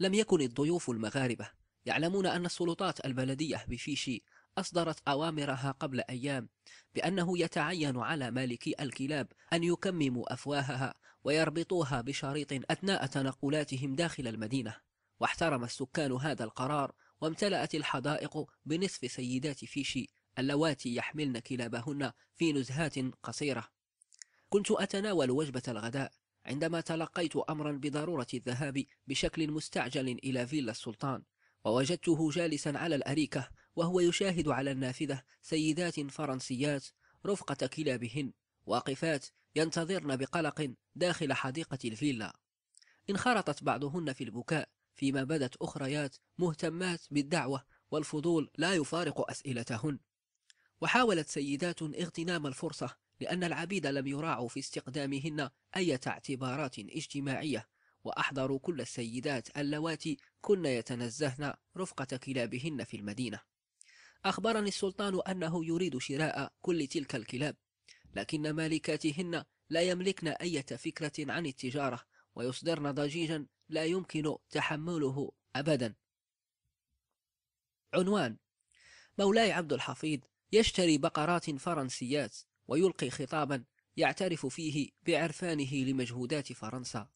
لم يكن الضيوف المغاربة يعلمون أن السلطات البلدية بفيشي أصدرت أوامرها قبل أيام بأنه يتعين على مالكي الكلاب أن يكمموا أفواهها ويربطوها بشريط أثناء تنقلاتهم داخل المدينة واحترم السكان هذا القرار وامتلأت الحدائق بنصف سيدات فيشي اللواتي يحملن كلابهن في نزهات قصيرة كنت أتناول وجبة الغداء عندما تلقيت أمرا بضرورة الذهاب بشكل مستعجل إلى فيلا السلطان ووجدته جالسا على الأريكة وهو يشاهد على النافذة سيدات فرنسيات رفقة كلابهن واقفات ينتظرن بقلق داخل حديقة الفيلا انخرطت بعضهن في البكاء فيما بدت أخريات مهتمات بالدعوة والفضول لا يفارق أسئلتهن وحاولت سيدات اغتنام الفرصة لأن العبيد لم يراعوا في استقدامهن أي اعتبارات اجتماعية وأحضروا كل السيدات اللواتي كن يتنزهن رفقة كلابهن في المدينة أخبرني السلطان أنه يريد شراء كل تلك الكلاب لكن مالكاتهن لا يملكن أي فكرة عن التجارة ويصدرن ضجيجا لا يمكن تحمله أبدا عنوان مولاي عبد الحفيظ يشتري بقرات فرنسيات ويلقي خطابا يعترف فيه بعرفانه لمجهودات فرنسا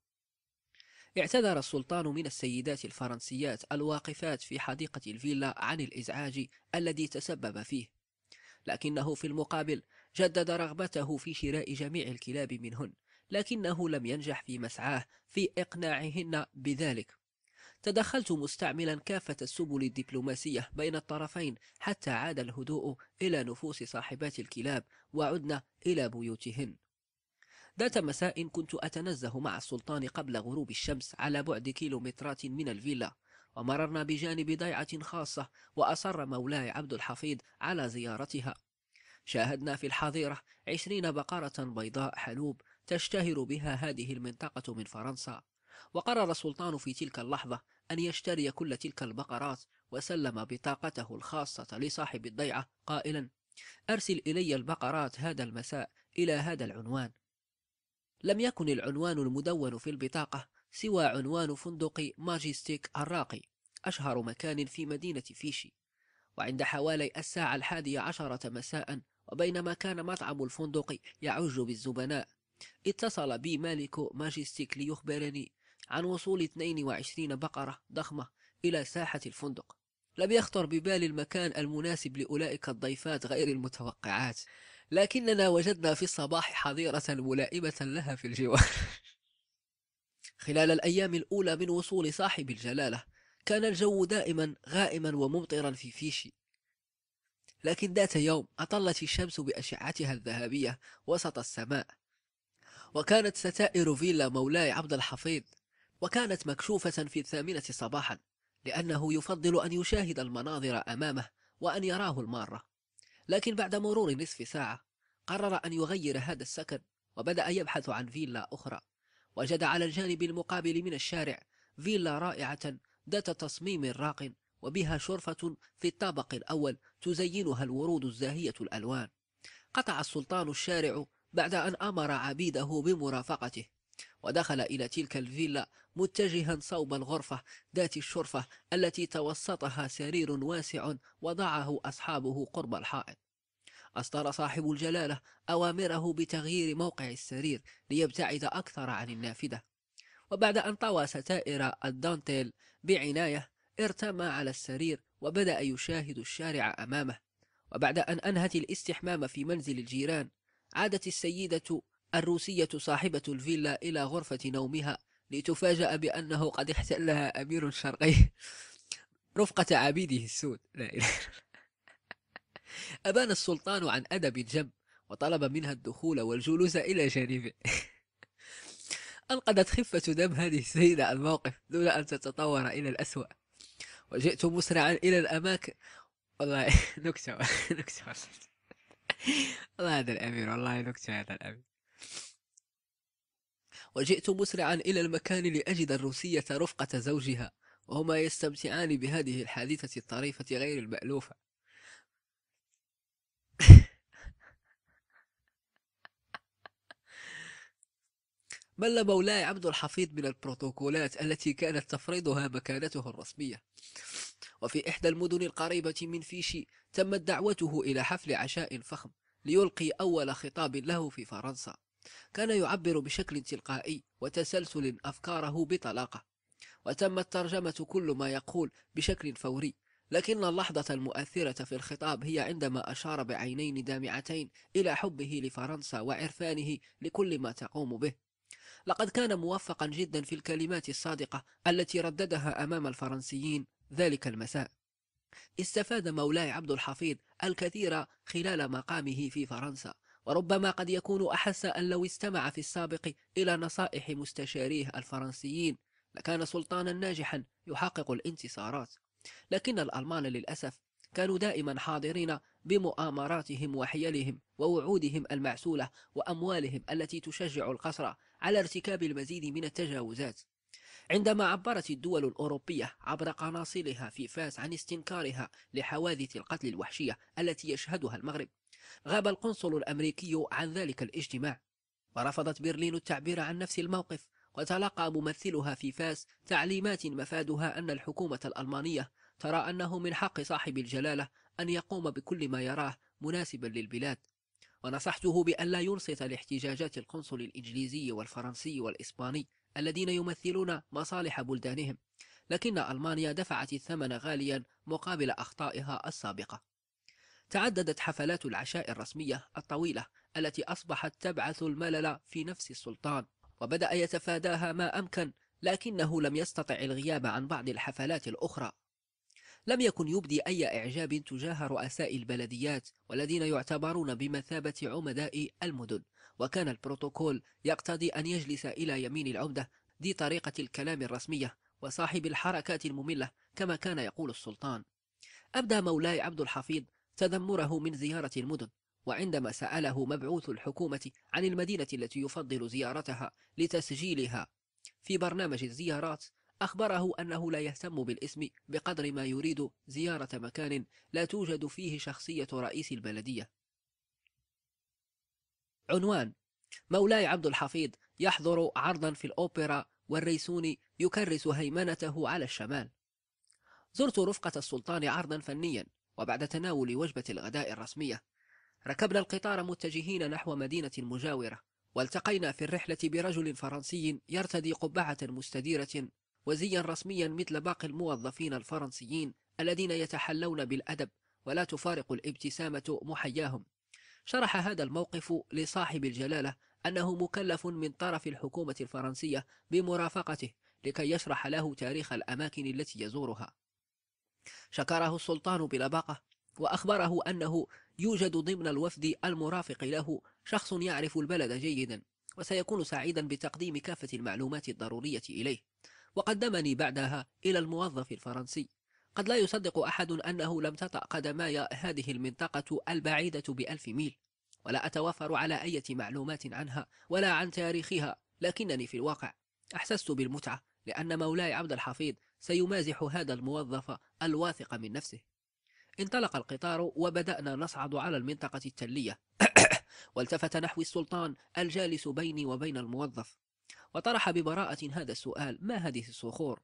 اعتذر السلطان من السيدات الفرنسيات الواقفات في حديقة الفيلا عن الإزعاج الذي تسبب فيه لكنه في المقابل جدد رغبته في شراء جميع الكلاب منهن لكنه لم ينجح في مسعاه في إقناعهن بذلك تدخلت مستعملا كافة السبل الدبلوماسية بين الطرفين حتى عاد الهدوء إلى نفوس صاحبات الكلاب وعدنا إلى بيوتهن ذات مساء كنت أتنزه مع السلطان قبل غروب الشمس على بعد كيلومترات من الفيلا ومررنا بجانب ضيعة خاصة وأصر مولاي عبد الحفيظ على زيارتها شاهدنا في الحظيرة عشرين بقرة بيضاء حلوب تشتهر بها هذه المنطقة من فرنسا وقرر السلطان في تلك اللحظة أن يشتري كل تلك البقرات وسلم بطاقته الخاصة لصاحب الضيعة قائلا أرسل إلي البقرات هذا المساء إلى هذا العنوان لم يكن العنوان المدون في البطاقة سوى عنوان فندق ماجستيك الراقي أشهر مكان في مدينة فيشي وعند حوالي الساعة الحادية عشرة مساء وبينما كان مطعم الفندق يعج بالزبناء اتصل بي مالك ماجستيك ليخبرني عن وصول 22 بقرة ضخمة إلى ساحة الفندق لم يخطر ببالي المكان المناسب لأولئك الضيفات غير المتوقعات لكننا وجدنا في الصباح حظيرة ملائمة لها في الجوار خلال الأيام الأولى من وصول صاحب الجلالة كان الجو دائما غائما وممطرا في فيشي لكن ذات يوم أطلت الشمس بأشعتها الذهبية وسط السماء وكانت ستائر فيلا مولاي عبد الحفيظ وكانت مكشوفة في الثامنة صباحا لأنه يفضل أن يشاهد المناظر أمامه وأن يراه المارة لكن بعد مرور نصف ساعة قرر أن يغير هذا السكن وبدأ يبحث عن فيلا أخرى وجد على الجانب المقابل من الشارع فيلا رائعة ذات تصميم راق وبها شرفة في الطابق الأول تزينها الورود الزاهية الألوان قطع السلطان الشارع بعد أن أمر عبيده بمرافقته ودخل إلى تلك الفيلا متجها صوب الغرفة ذات الشرفة التي توسطها سرير واسع وضعه أصحابه قرب الحائط أصدر صاحب الجلالة أوامره بتغيير موقع السرير ليبتعد أكثر عن النافذة وبعد أن طوى ستائر الدانتيل بعناية ارتمى على السرير وبدأ يشاهد الشارع أمامه وبعد أن أنهت الاستحمام في منزل الجيران عادت السيدة الروسية صاحبة الفيلا إلى غرفة نومها لتفاجأ بأنه قد احتلها أمير شرقي رفقة عبيده السود لا إله أبان السلطان عن أدب جم وطلب منها الدخول والجلوس إلى جانبه أنقذت خفة دم هذه السيدة الموقف دون أن تتطور إلى الأسوأ وجئت مسرعا إلى الأماكن والله نكتة نكتة والله هذا الأمير والله نكتة هذا الأمير وجئت مسرعا إلى المكان لأجد الروسية رفقة زوجها وهما يستمتعان بهذه الحادثة الطريفة غير المألوفة بل مولاي عبد الحفيظ من البروتوكولات التي كانت تفرضها مكانته الرسمية وفي إحدى المدن القريبة من فيشي تمت دعوته إلى حفل عشاء فخم ليلقي أول خطاب له في فرنسا كان يعبر بشكل تلقائي وتسلسل أفكاره بطلاقة وتمت ترجمة كل ما يقول بشكل فوري لكن اللحظة المؤثرة في الخطاب هي عندما أشار بعينين دامعتين إلى حبه لفرنسا وعرفانه لكل ما تقوم به لقد كان موفقا جدا في الكلمات الصادقة التي رددها أمام الفرنسيين ذلك المساء استفاد مولاي عبد الحفيظ الكثير خلال مقامه في فرنسا وربما قد يكون أحس أن لو استمع في السابق إلى نصائح مستشاريه الفرنسيين لكان سلطانا ناجحا يحقق الانتصارات لكن الألمان للأسف كانوا دائما حاضرين بمؤامراتهم وحيلهم ووعودهم المعسولة وأموالهم التي تشجع القصر على ارتكاب المزيد من التجاوزات عندما عبرت الدول الأوروبية عبر قناصلها في فاس عن استنكارها لحوادث القتل الوحشية التي يشهدها المغرب غاب القنصل الأمريكي عن ذلك الاجتماع ورفضت برلين التعبير عن نفس الموقف وتلقى ممثلها في فاس تعليمات مفادها أن الحكومة الألمانية ترى أنه من حق صاحب الجلالة أن يقوم بكل ما يراه مناسبا للبلاد ونصحته بأن لا ينصت لاحتجاجات القنصل الإنجليزي والفرنسي والإسباني الذين يمثلون مصالح بلدانهم لكن ألمانيا دفعت الثمن غاليا مقابل أخطائها السابقة تعددت حفلات العشاء الرسمية الطويلة التي أصبحت تبعث الملل في نفس السلطان وبدأ يتفاداها ما أمكن لكنه لم يستطع الغياب عن بعض الحفلات الأخرى لم يكن يبدي أي إعجاب تجاه رؤساء البلديات والذين يعتبرون بمثابة عمداء المدن وكان البروتوكول يقتضي أن يجلس إلى يمين العمدة ذي طريقة الكلام الرسمية وصاحب الحركات المملة كما كان يقول السلطان أبدى مولاي عبد الحفيظ تذمره من زيارة المدن وعندما سأله مبعوث الحكومة عن المدينة التي يفضل زيارتها لتسجيلها في برنامج الزيارات أخبره أنه لا يهتم بالاسم بقدر ما يريد زيارة مكان لا توجد فيه شخصية رئيس البلدية عنوان مولاي عبد الحفيظ يحضر عرضا في الأوبرا والريسوني يكرس هيمنته على الشمال زرت رفقة السلطان عرضا فنيا وبعد تناول وجبة الغداء الرسمية ركبنا القطار متجهين نحو مدينة مجاورة والتقينا في الرحلة برجل فرنسي يرتدي قبعة مستديرة وزيا رسميا مثل باقي الموظفين الفرنسيين الذين يتحلون بالأدب ولا تفارق الابتسامة محياهم شرح هذا الموقف لصاحب الجلالة أنه مكلف من طرف الحكومة الفرنسية بمرافقته لكي يشرح له تاريخ الأماكن التي يزورها شكره السلطان بلباقة وأخبره أنه يوجد ضمن الوفد المرافق له شخص يعرف البلد جيدا وسيكون سعيدا بتقديم كافة المعلومات الضرورية إليه وقدمني بعدها إلى الموظف الفرنسي قد لا يصدق أحد أنه لم تطأ قدماي هذه المنطقة البعيدة بألف ميل ولا أتوفر على أي معلومات عنها ولا عن تاريخها لكنني في الواقع أحسست بالمتعة لأن مولاي عبد الحفيظ سيمازح هذا الموظف الواثق من نفسه انطلق القطار وبدأنا نصعد على المنطقة التلية والتفت نحو السلطان الجالس بيني وبين الموظف وطرح ببراءة هذا السؤال ما هذه الصخور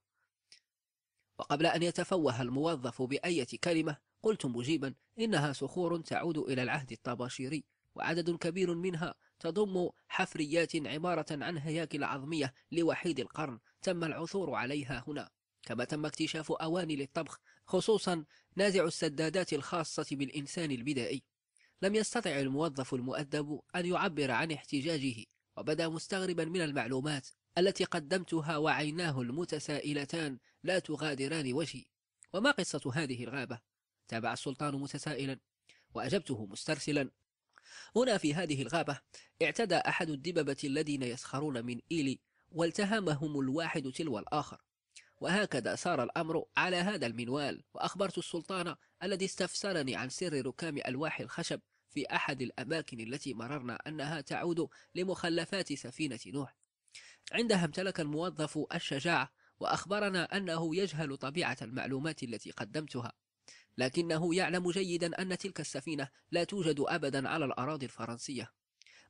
وقبل أن يتفوه الموظف بأية كلمة قلت مجيبا إنها صخور تعود إلى العهد الطباشيري وعدد كبير منها تضم حفريات عبارة عن هياكل عظمية لوحيد القرن تم العثور عليها هنا كما تم اكتشاف أواني للطبخ خصوصا نازع السدادات الخاصة بالإنسان البدائي لم يستطع الموظف المؤدب أن يعبر عن احتجاجه وبدا مستغربا من المعلومات التي قدمتها وعيناه المتسائلتان لا تغادران وجهي وما قصة هذه الغابة؟ تابع السلطان متسائلا وأجبته مسترسلا هنا في هذه الغابة اعتدى أحد الدببة الذين يسخرون من إيلي والتهمهم الواحد تلو الآخر وهكذا سار الأمر على هذا المنوال وأخبرت السلطان الذي استفسرني عن سر ركام ألواح الخشب في أحد الأماكن التي مررنا أنها تعود لمخلفات سفينة نوح عندها امتلك الموظف الشجاعة وأخبرنا أنه يجهل طبيعة المعلومات التي قدمتها لكنه يعلم جيدا أن تلك السفينة لا توجد أبدا على الأراضي الفرنسية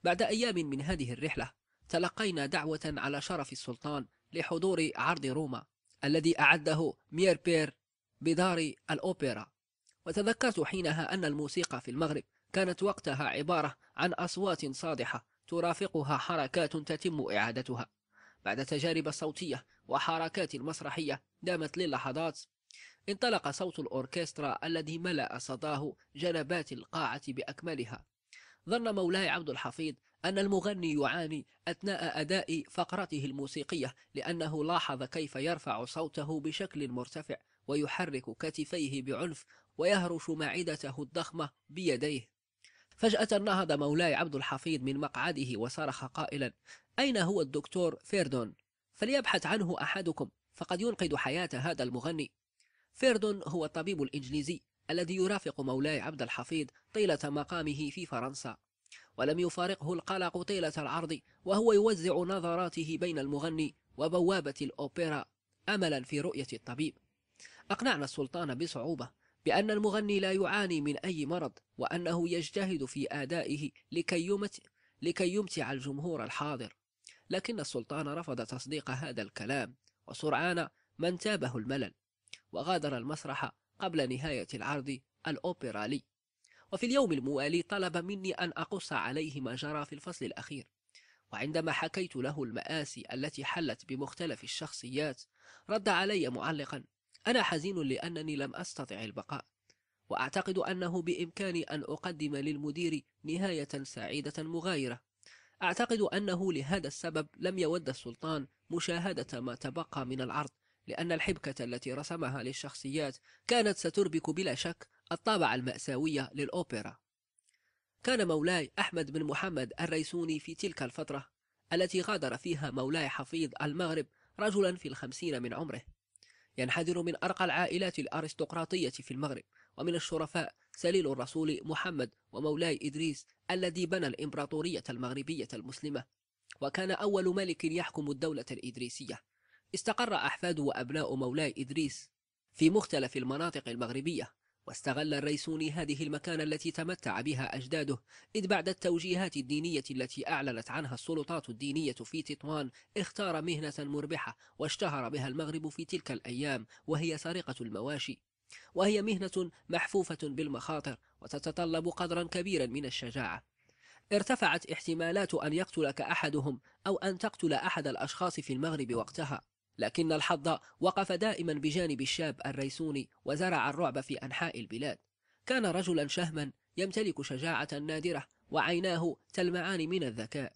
بعد أيام من هذه الرحلة تلقينا دعوة على شرف السلطان لحضور عرض روما الذي أعده مير بير بدار الأوبرا وتذكرت حينها أن الموسيقى في المغرب كانت وقتها عبارة عن أصوات صادحة ترافقها حركات تتم إعادتها بعد تجارب صوتية وحركات مسرحية دامت للحظات انطلق صوت الأوركسترا الذي ملأ صداه جنبات القاعة بأكملها ظن مولاي عبد الحفيظ أن المغني يعاني أثناء أداء فقرته الموسيقية لأنه لاحظ كيف يرفع صوته بشكل مرتفع ويحرك كتفيه بعنف ويهرش معدته الضخمة بيديه فجأة نهض مولاي عبد الحفيظ من مقعده وصرخ قائلا أين هو الدكتور فيردون؟ فليبحث عنه أحدكم فقد ينقذ حياة هذا المغني فيردون هو الطبيب الإنجليزي الذي يرافق مولاي عبد الحفيظ طيلة مقامه في فرنسا ولم يفارقه القلق طيلة العرض وهو يوزع نظراته بين المغني وبوابة الأوبرا أملا في رؤية الطبيب أقنعنا السلطان بصعوبة بأن المغني لا يعاني من أي مرض وأنه يجتهد في أدائه لكي, يمتع, لكي يمتع الجمهور الحاضر لكن السلطان رفض تصديق هذا الكلام وسرعان ما انتابه الملل وغادر المسرح قبل نهاية العرض الأوبرالي وفي اليوم الموالي طلب مني أن أقص عليه ما جرى في الفصل الأخير وعندما حكيت له المآسي التي حلت بمختلف الشخصيات رد علي معلقا أنا حزين لأنني لم أستطع البقاء وأعتقد أنه بإمكاني أن أقدم للمدير نهاية سعيدة مغايرة أعتقد أنه لهذا السبب لم يود السلطان مشاهدة ما تبقى من العرض لأن الحبكة التي رسمها للشخصيات كانت ستربك بلا شك الطابع المأساوية للأوبرا كان مولاي أحمد بن محمد الريسوني في تلك الفترة التي غادر فيها مولاي حفيظ المغرب رجلا في الخمسين من عمره ينحدر من أرقى العائلات الأرستقراطية في المغرب ومن الشرفاء سليل الرسول محمد ومولاي إدريس الذي بنى الإمبراطورية المغربية المسلمة وكان أول ملك يحكم الدولة الإدريسية استقر أحفاد وأبناء مولاي إدريس في مختلف المناطق المغربية واستغل الريسوني هذه المكانة التي تمتع بها أجداده إذ بعد التوجيهات الدينية التي أعلنت عنها السلطات الدينية في تطوان اختار مهنة مربحة واشتهر بها المغرب في تلك الأيام وهي سرقة المواشي وهي مهنة محفوفة بالمخاطر وتتطلب قدرا كبيرا من الشجاعة ارتفعت احتمالات أن يقتلك أحدهم أو أن تقتل أحد الأشخاص في المغرب وقتها لكن الحظ وقف دائما بجانب الشاب الريسوني وزرع الرعب في أنحاء البلاد كان رجلا شهما يمتلك شجاعة نادرة وعيناه تلمعان من الذكاء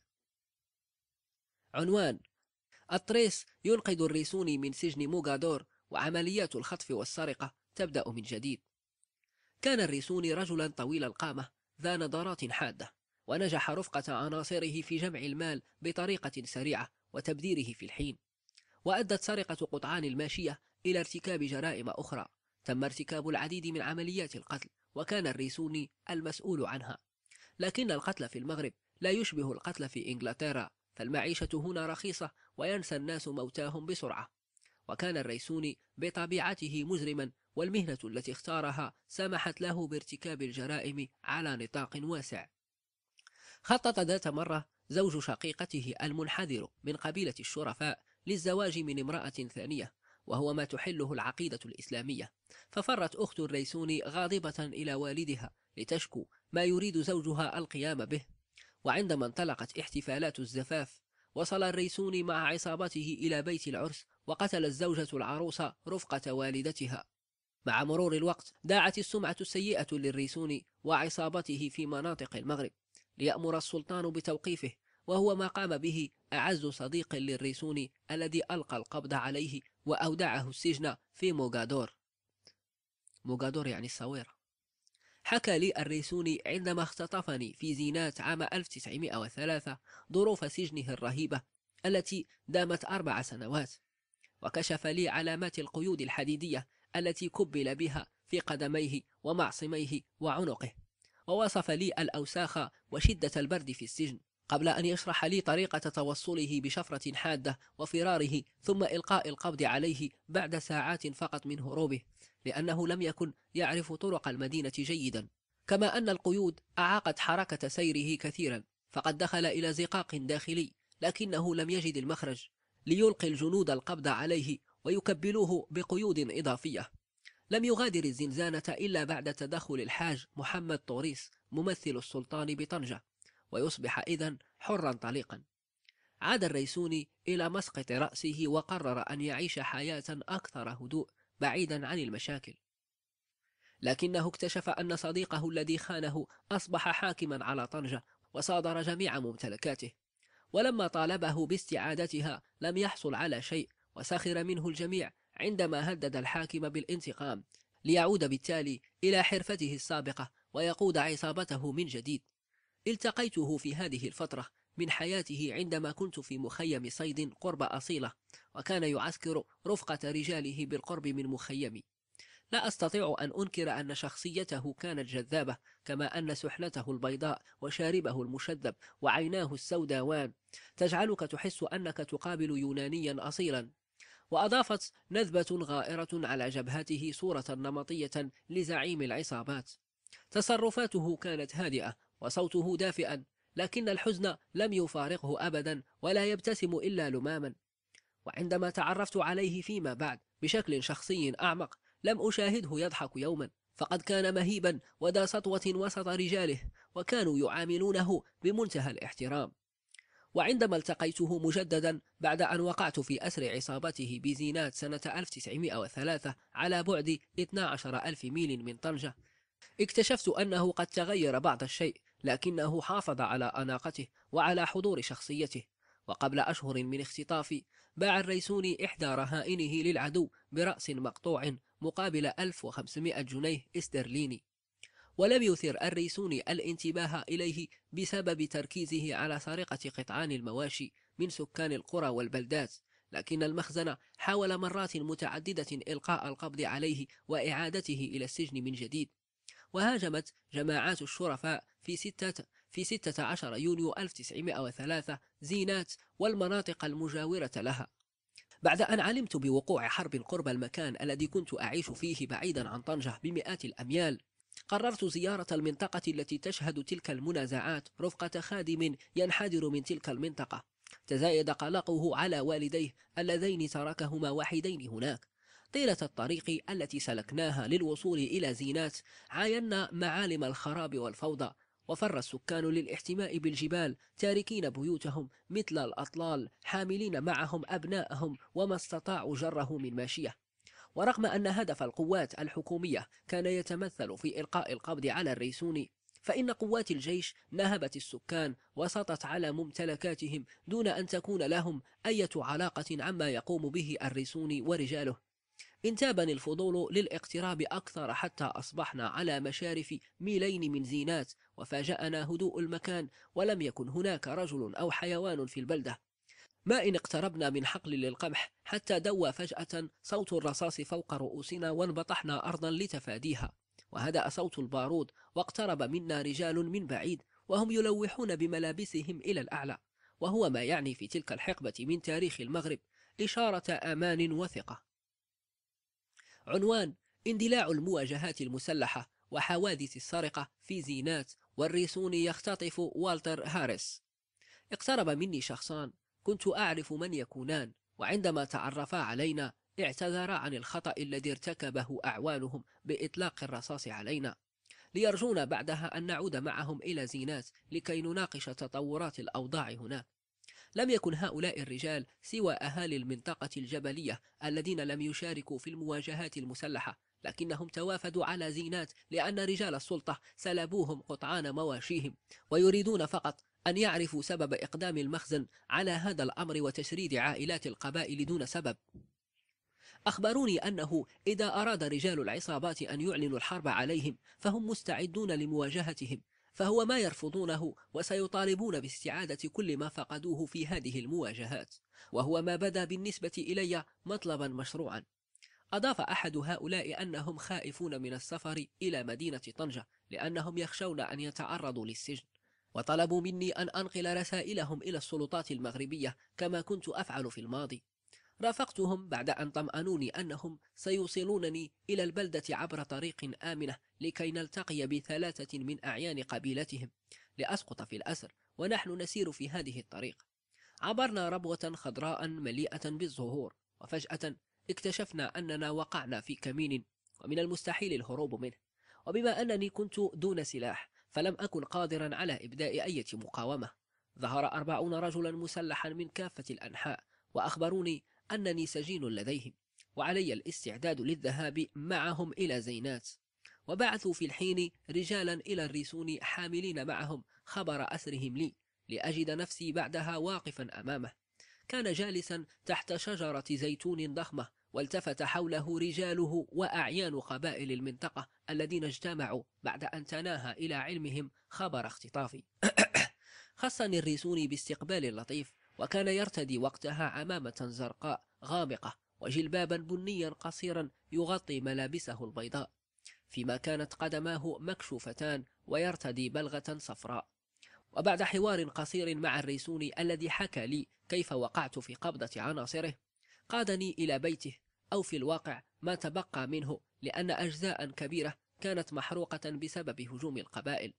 عنوان الطريس ينقذ الريسوني من سجن موغادور وعمليات الخطف والسرقة تبدأ من جديد كان الريسوني رجلا طويل القامة ذا نظرات حادة ونجح رفقة عناصره في جمع المال بطريقة سريعة وتبذيره في الحين وأدت سرقة قطعان الماشية إلى ارتكاب جرائم أخرى تم ارتكاب العديد من عمليات القتل وكان الريسوني المسؤول عنها لكن القتل في المغرب لا يشبه القتل في إنجلترا فالمعيشة هنا رخيصة وينسى الناس موتاهم بسرعة وكان الريسوني بطبيعته مجرما والمهنة التي اختارها سمحت له بارتكاب الجرائم على نطاق واسع خطط ذات مرة زوج شقيقته المنحدر من قبيلة الشرفاء للزواج من امرأة ثانية وهو ما تحله العقيدة الإسلامية ففرت أخت الريسوني غاضبة إلى والدها لتشكو ما يريد زوجها القيام به وعندما انطلقت احتفالات الزفاف وصل الريسوني مع عصابته إلى بيت العرس وقتل الزوجة العروس رفقة والدتها مع مرور الوقت داعت السمعة السيئة للريسوني وعصابته في مناطق المغرب ليأمر السلطان بتوقيفه وهو ما قام به أعز صديق للريسوني الذي ألقى القبض عليه وأودعه السجن في موغادور موغادور يعني الصويرة حكى لي الريسوني عندما اختطفني في زينات عام 1903 ظروف سجنه الرهيبة التي دامت أربع سنوات وكشف لي علامات القيود الحديدية التي كبل بها في قدميه ومعصميه وعنقه ووصف لي الأوساخ وشدة البرد في السجن قبل أن يشرح لي طريقة توصله بشفرة حادة وفراره ثم إلقاء القبض عليه بعد ساعات فقط من هروبه لأنه لم يكن يعرف طرق المدينة جيدا كما أن القيود أعاقت حركة سيره كثيرا فقد دخل إلى زقاق داخلي لكنه لم يجد المخرج ليلقي الجنود القبض عليه ويكبلوه بقيود إضافية لم يغادر الزنزانة إلا بعد تدخل الحاج محمد طوريس ممثل السلطان بطنجة ويصبح إذا حرا طليقا عاد الريسوني إلى مسقط رأسه وقرر أن يعيش حياة أكثر هدوء بعيدا عن المشاكل لكنه اكتشف أن صديقه الذي خانه أصبح حاكما على طنجة وصادر جميع ممتلكاته ولما طالبه باستعادتها لم يحصل على شيء وسخر منه الجميع عندما هدد الحاكم بالانتقام ليعود بالتالي إلى حرفته السابقة ويقود عصابته من جديد التقيته في هذه الفترة من حياته عندما كنت في مخيم صيد قرب أصيلة وكان يعسكر رفقة رجاله بالقرب من مخيمي لا أستطيع أن أنكر أن شخصيته كانت جذابة كما أن سحلته البيضاء وشاربه المشذب وعيناه السوداوان تجعلك تحس أنك تقابل يونانيا أصيلا وأضافت نذبة غائرة على جبهته صورة نمطية لزعيم العصابات تصرفاته كانت هادئة وصوته دافئا لكن الحزن لم يفارقه أبدا ولا يبتسم إلا لماما وعندما تعرفت عليه فيما بعد بشكل شخصي أعمق لم أشاهده يضحك يوما فقد كان مهيبا وذا سطوة وسط رجاله وكانوا يعاملونه بمنتهى الاحترام وعندما التقيته مجددا بعد أن وقعت في أسر عصابته بزينات سنة 1903 على بعد 12 ألف ميل من طنجة اكتشفت أنه قد تغير بعض الشيء لكنه حافظ على أناقته وعلى حضور شخصيته وقبل أشهر من اختطافي باع الريسوني إحدى رهائنه للعدو برأس مقطوع مقابل 1500 جنيه استرليني ولم يثر الريسوني الانتباه إليه بسبب تركيزه على سرقة قطعان المواشي من سكان القرى والبلدات لكن المخزن حاول مرات متعددة إلقاء القبض عليه وإعادته إلى السجن من جديد وهاجمت جماعات الشرفاء في ستة في 16 يونيو 1903 زينات والمناطق المجاورة لها بعد أن علمت بوقوع حرب قرب المكان الذي كنت أعيش فيه بعيدا عن طنجة بمئات الأميال قررت زيارة المنطقة التي تشهد تلك المنازعات رفقة خادم ينحدر من تلك المنطقة تزايد قلقه على والديه اللذين تركهما وحيدين هناك طيلة الطريق التي سلكناها للوصول إلى زينات عاينا معالم الخراب والفوضى وفر السكان للاحتماء بالجبال تاركين بيوتهم مثل الأطلال حاملين معهم أبناءهم وما استطاعوا جره من ماشية ورغم أن هدف القوات الحكومية كان يتمثل في إلقاء القبض على الريسوني فإن قوات الجيش نهبت السكان وسطت على ممتلكاتهم دون أن تكون لهم أي علاقة عما يقوم به الريسوني ورجاله انتابني الفضول للاقتراب أكثر حتى أصبحنا على مشارف ميلين من زينات وفاجأنا هدوء المكان ولم يكن هناك رجل أو حيوان في البلدة ما إن اقتربنا من حقل للقمح حتى دوى فجأة صوت الرصاص فوق رؤوسنا وانبطحنا أرضا لتفاديها وهدأ صوت البارود واقترب منا رجال من بعيد وهم يلوحون بملابسهم إلى الأعلى وهو ما يعني في تلك الحقبة من تاريخ المغرب إشارة أمان وثقة عنوان اندلاع المواجهات المسلحة وحوادث السرقة في زينات والريثوني يختطف والتر هاريس اقترب مني شخصان كنت أعرف من يكونان وعندما تعرفا علينا اعتذرا عن الخطأ الذي ارتكبه أعوانهم بإطلاق الرصاص علينا ليرجونا بعدها أن نعود معهم إلى زينات لكي نناقش تطورات الأوضاع هناك لم يكن هؤلاء الرجال سوى أهالي المنطقة الجبلية الذين لم يشاركوا في المواجهات المسلحة لكنهم توافدوا على زينات لأن رجال السلطة سلبوهم قطعان مواشيهم ويريدون فقط أن يعرفوا سبب إقدام المخزن على هذا الأمر وتشريد عائلات القبائل دون سبب أخبروني أنه إذا أراد رجال العصابات أن يعلنوا الحرب عليهم فهم مستعدون لمواجهتهم فهو ما يرفضونه وسيطالبون باستعادة كل ما فقدوه في هذه المواجهات وهو ما بدا بالنسبة إلي مطلبا مشروعا أضاف أحد هؤلاء أنهم خائفون من السفر إلى مدينة طنجة لأنهم يخشون أن يتعرضوا للسجن وطلبوا مني أن أنقل رسائلهم إلى السلطات المغربية كما كنت أفعل في الماضي رافقتهم بعد أن طمأنوني أنهم سيوصلونني إلى البلدة عبر طريق آمنة لكي نلتقي بثلاثة من أعيان قبيلتهم لأسقط في الأسر ونحن نسير في هذه الطريق عبرنا ربوة خضراء مليئة بالزهور وفجأة اكتشفنا أننا وقعنا في كمين ومن المستحيل الهروب منه وبما أنني كنت دون سلاح فلم أكن قادرا على إبداء أي مقاومة ظهر أربعون رجلا مسلحا من كافة الأنحاء وأخبروني أنني سجين لديهم وعلي الاستعداد للذهاب معهم إلى زينات وبعثوا في الحين رجالا إلى الريسون حاملين معهم خبر أسرهم لي لأجد نفسي بعدها واقفا أمامه كان جالسا تحت شجرة زيتون ضخمة والتفت حوله رجاله وأعيان قبائل المنطقة الذين اجتمعوا بعد أن تناهى إلى علمهم خبر اختطافي خصني الريسوني باستقبال لطيف وكان يرتدي وقتها عمامة زرقاء غامقة وجلبابا بنيا قصيرا يغطي ملابسه البيضاء فيما كانت قدماه مكشوفتان ويرتدي بلغة صفراء وبعد حوار قصير مع الريسوني الذي حكى لي كيف وقعت في قبضة عناصره قادني إلى بيته أو في الواقع ما تبقى منه لأن أجزاء كبيرة كانت محروقة بسبب هجوم القبائل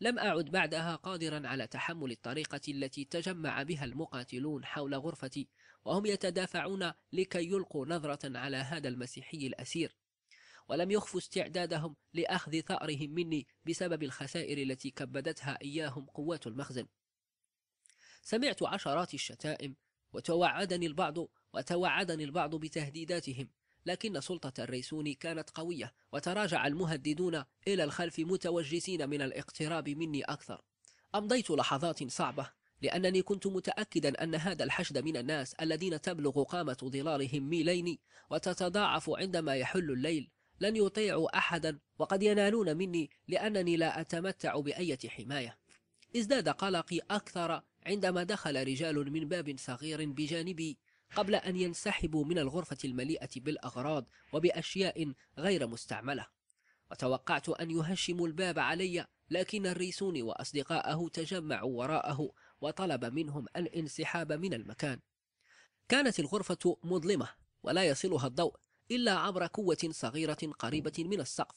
لم أعد بعدها قادرا على تحمل الطريقة التي تجمع بها المقاتلون حول غرفتي وهم يتدافعون لكي يلقوا نظرة على هذا المسيحي الأسير ولم يخفوا استعدادهم لأخذ ثأرهم مني بسبب الخسائر التي كبدتها إياهم قوات المخزن سمعت عشرات الشتائم وتوعدني البعض وتوعدني البعض بتهديداتهم لكن سلطة الريسون كانت قوية وتراجع المهددون إلى الخلف متوجسين من الاقتراب مني أكثر أمضيت لحظات صعبة لأنني كنت متأكدا أن هذا الحشد من الناس الذين تبلغ قامة ظلالهم ميلين وتتضاعف عندما يحل الليل لن يطيعوا أحدا وقد ينالون مني لأنني لا أتمتع بأية حماية ازداد قلقي أكثر عندما دخل رجال من باب صغير بجانبي قبل أن ينسحبوا من الغرفة المليئة بالأغراض وبأشياء غير مستعملة وتوقعت أن يهشموا الباب علي لكن الريسون وأصدقاءه تجمعوا وراءه وطلب منهم الانسحاب من المكان كانت الغرفة مظلمة ولا يصلها الضوء إلا عبر كوة صغيرة قريبة من السقف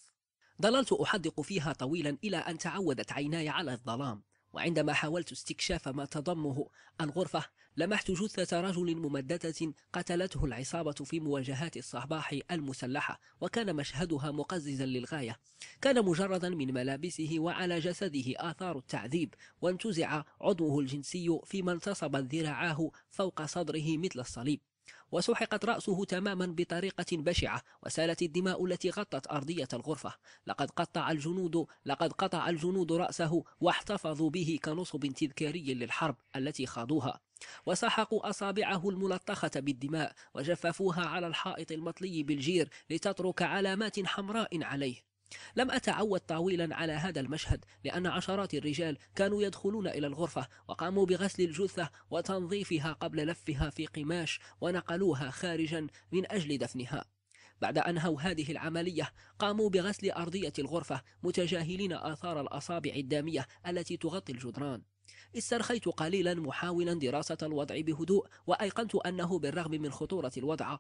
ظللت أحدق فيها طويلا إلى أن تعودت عيناي على الظلام وعندما حاولت استكشاف ما تضمه الغرفة لمحت جثة رجل ممددة قتلته العصابة في مواجهات الصباح المسلحة وكان مشهدها مقززا للغاية كان مجردا من ملابسه وعلى جسده آثار التعذيب وانتزع عضوه الجنسي فيما انتصبت ذراعاه فوق صدره مثل الصليب وسحقت رأسه تماما بطريقة بشعة وسالت الدماء التي غطت أرضية الغرفة لقد قطع الجنود لقد قطع الجنود رأسه واحتفظوا به كنصب تذكاري للحرب التي خاضوها وسحقوا أصابعه الملطخة بالدماء وجففوها على الحائط المطلي بالجير لتترك علامات حمراء عليه لم أتعود طويلا على هذا المشهد لأن عشرات الرجال كانوا يدخلون إلى الغرفة وقاموا بغسل الجثة وتنظيفها قبل لفها في قماش ونقلوها خارجا من أجل دفنها بعد أن أنهوا هذه العملية قاموا بغسل أرضية الغرفة متجاهلين آثار الأصابع الدامية التي تغطي الجدران استرخيت قليلا محاولا دراسة الوضع بهدوء وأيقنت أنه بالرغم من خطورة الوضع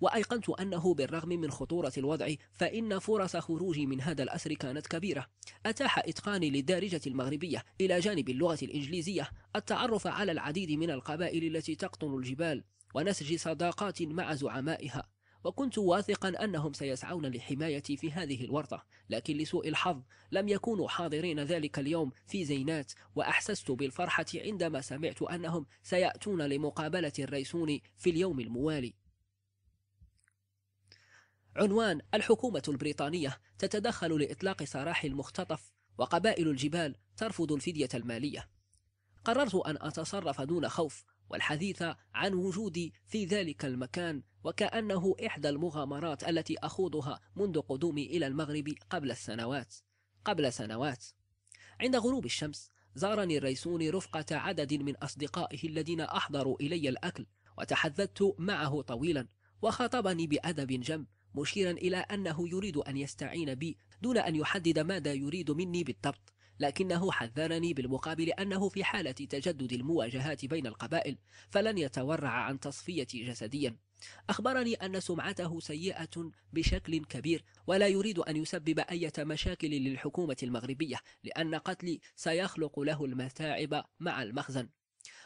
وأيقنت أنه بالرغم من خطورة الوضع فإن فرص خروجي من هذا الأسر كانت كبيرة أتاح إتقاني للدارجة المغربية إلى جانب اللغة الإنجليزية التعرف على العديد من القبائل التي تقطن الجبال ونسج صداقات مع زعمائها وكنت واثقا أنهم سيسعون لحمايتي في هذه الورطة لكن لسوء الحظ لم يكونوا حاضرين ذلك اليوم في زينات وأحسست بالفرحة عندما سمعت أنهم سيأتون لمقابلة الريسون في اليوم الموالي عنوان الحكومة البريطانية تتدخل لإطلاق سراح المختطف وقبائل الجبال ترفض الفدية المالية قررت أن أتصرف دون خوف والحديث عن وجودي في ذلك المكان وكأنه إحدى المغامرات التي أخوضها منذ قدومي إلى المغرب قبل السنوات قبل سنوات عند غروب الشمس زارني الريسون رفقة عدد من أصدقائه الذين أحضروا إلي الأكل وتحدثت معه طويلا وخاطبني بأدب جم مشيرا إلى أنه يريد أن يستعين بي دون أن يحدد ماذا يريد مني بالضبط لكنه حذرني بالمقابل أنه في حالة تجدد المواجهات بين القبائل فلن يتورع عن تصفيتي جسديا أخبرني أن سمعته سيئة بشكل كبير ولا يريد أن يسبب أي مشاكل للحكومة المغربية لأن قتلي سيخلق له المتاعب مع المخزن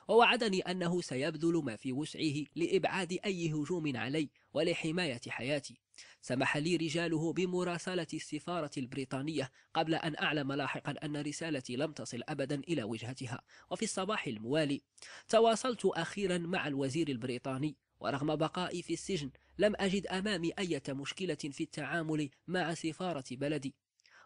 ووعدني أنه سيبذل ما في وسعه لإبعاد أي هجوم علي ولحماية حياتي سمح لي رجاله بمراسلة السفارة البريطانية قبل أن أعلم لاحقا أن رسالتي لم تصل أبدا إلى وجهتها وفي الصباح الموالي تواصلت أخيرا مع الوزير البريطاني ورغم بقائي في السجن لم أجد أمامي أي مشكلة في التعامل مع سفارة بلدي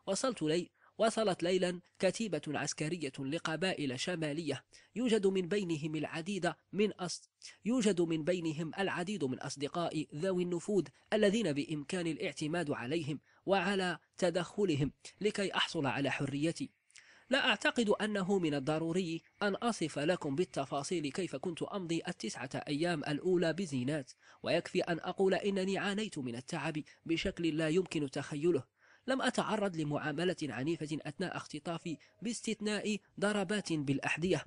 وصلت لي وصلت ليلا كتيبة عسكرية لقبائل شمالية يوجد من بينهم العديد من أص... يوجد من بينهم العديد من أصدقاء ذوي النفوذ الذين بإمكان الاعتماد عليهم وعلى تدخلهم لكي أحصل على حريتي لا أعتقد أنه من الضروري أن أصف لكم بالتفاصيل كيف كنت أمضي التسعة أيام الأولى بزينات ويكفي أن أقول إنني عانيت من التعب بشكل لا يمكن تخيله لم أتعرض لمعاملة عنيفة أثناء اختطافي باستثناء ضربات بالأحذية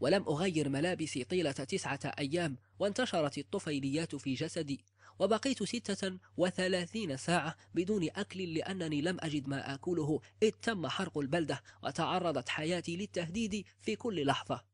ولم أغير ملابسي طيلة تسعة أيام وانتشرت الطفيليات في جسدي وبقيت ستة وثلاثين ساعة بدون أكل لأنني لم أجد ما آكله إذ تم حرق البلدة وتعرضت حياتي للتهديد في كل لحظة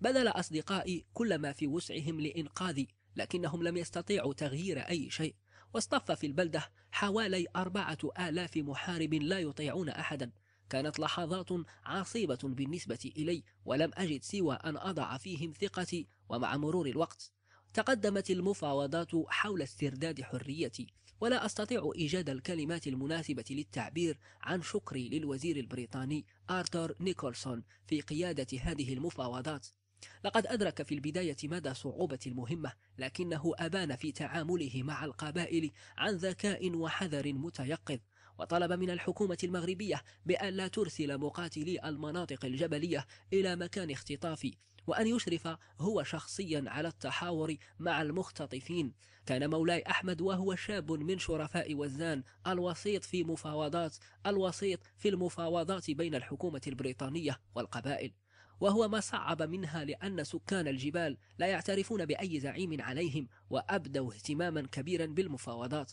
بذل أصدقائي كل ما في وسعهم لإنقاذي لكنهم لم يستطيعوا تغيير أي شيء واصطف في البلدة حوالي أربعة آلاف محارب لا يطيعون أحدا كانت لحظات عصيبة بالنسبة إلي ولم أجد سوى أن أضع فيهم ثقتي ومع مرور الوقت تقدمت المفاوضات حول استرداد حريتي ولا أستطيع إيجاد الكلمات المناسبة للتعبير عن شكري للوزير البريطاني آرثر نيكولسون في قيادة هذه المفاوضات لقد أدرك في البداية مدى صعوبة المهمة لكنه أبان في تعامله مع القبائل عن ذكاء وحذر متيقظ وطلب من الحكومة المغربية بأن لا ترسل مقاتلي المناطق الجبلية إلى مكان اختطاف وأن يشرف هو شخصيا على التحاور مع المختطفين كان مولاي أحمد وهو شاب من شرفاء وزان الوسيط في مفاوضات الوسيط في المفاوضات بين الحكومة البريطانية والقبائل وهو ما صعب منها لأن سكان الجبال لا يعترفون بأي زعيم عليهم وأبدوا اهتماما كبيرا بالمفاوضات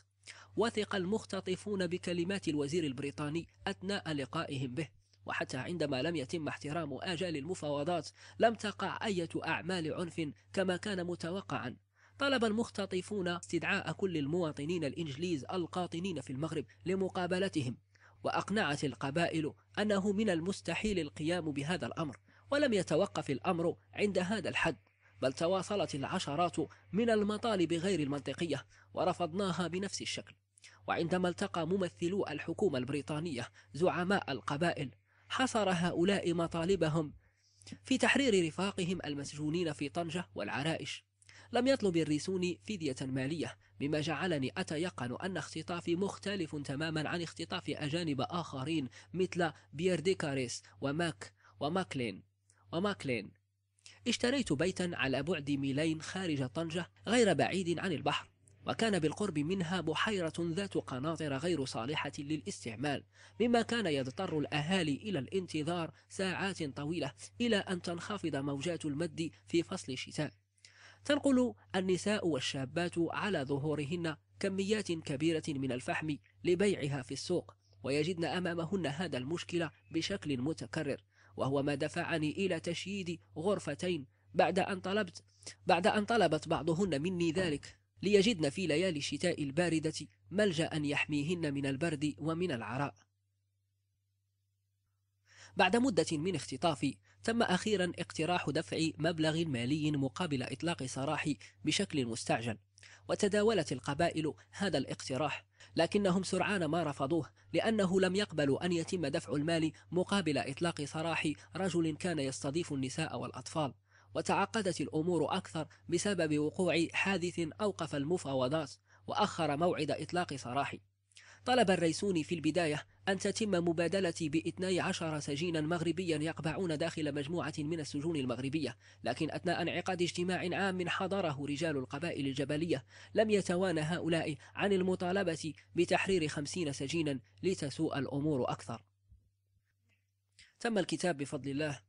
وثق المختطفون بكلمات الوزير البريطاني أثناء لقائهم به وحتى عندما لم يتم احترام آجال المفاوضات لم تقع أية أعمال عنف كما كان متوقعا طلب المختطفون استدعاء كل المواطنين الإنجليز القاطنين في المغرب لمقابلتهم وأقنعت القبائل أنه من المستحيل القيام بهذا الأمر ولم يتوقف الأمر عند هذا الحد بل تواصلت العشرات من المطالب غير المنطقية ورفضناها بنفس الشكل وعندما التقى ممثلو الحكومة البريطانية زعماء القبائل حصر هؤلاء مطالبهم في تحرير رفاقهم المسجونين في طنجة والعرائش لم يطلب الريسوني فدية مالية بما جعلني أتيقن أن اختطافي مختلف تماما عن اختطاف أجانب آخرين مثل بيير ديكاريس وماك وماكلين وماكلين اشتريت بيتا على بعد ميلين خارج طنجة غير بعيد عن البحر وكان بالقرب منها بحيرة ذات قناطر غير صالحة للاستعمال مما كان يضطر الأهالي إلى الانتظار ساعات طويلة إلى أن تنخفض موجات المد في فصل الشتاء تنقل النساء والشابات على ظهورهن كميات كبيرة من الفحم لبيعها في السوق ويجدن أمامهن هذا المشكلة بشكل متكرر وهو ما دفعني إلى تشييد غرفتين بعد أن طلبت بعد أن طلبت بعضهن مني ذلك ليجدن في ليالي الشتاء الباردة ملجأ يحميهن من البرد ومن العراء بعد مدة من اختطافي تم أخيرا اقتراح دفع مبلغ مالي مقابل إطلاق سراحي بشكل مستعجل وتداولت القبائل هذا الاقتراح لكنهم سرعان ما رفضوه لأنه لم يقبلوا أن يتم دفع المال مقابل إطلاق سراح رجل كان يستضيف النساء والأطفال وتعقدت الأمور أكثر بسبب وقوع حادث أوقف المفاوضات وأخر موعد إطلاق سراحي طلب الريسوني في البداية أن تتم مبادلتي باثني عشر سجينا مغربيا يقبعون داخل مجموعة من السجون المغربية لكن أثناء انعقاد اجتماع عام حضره رجال القبائل الجبلية لم يتوانى هؤلاء عن المطالبة بتحرير خمسين سجينا لتسوء الأمور أكثر تم الكتاب بفضل الله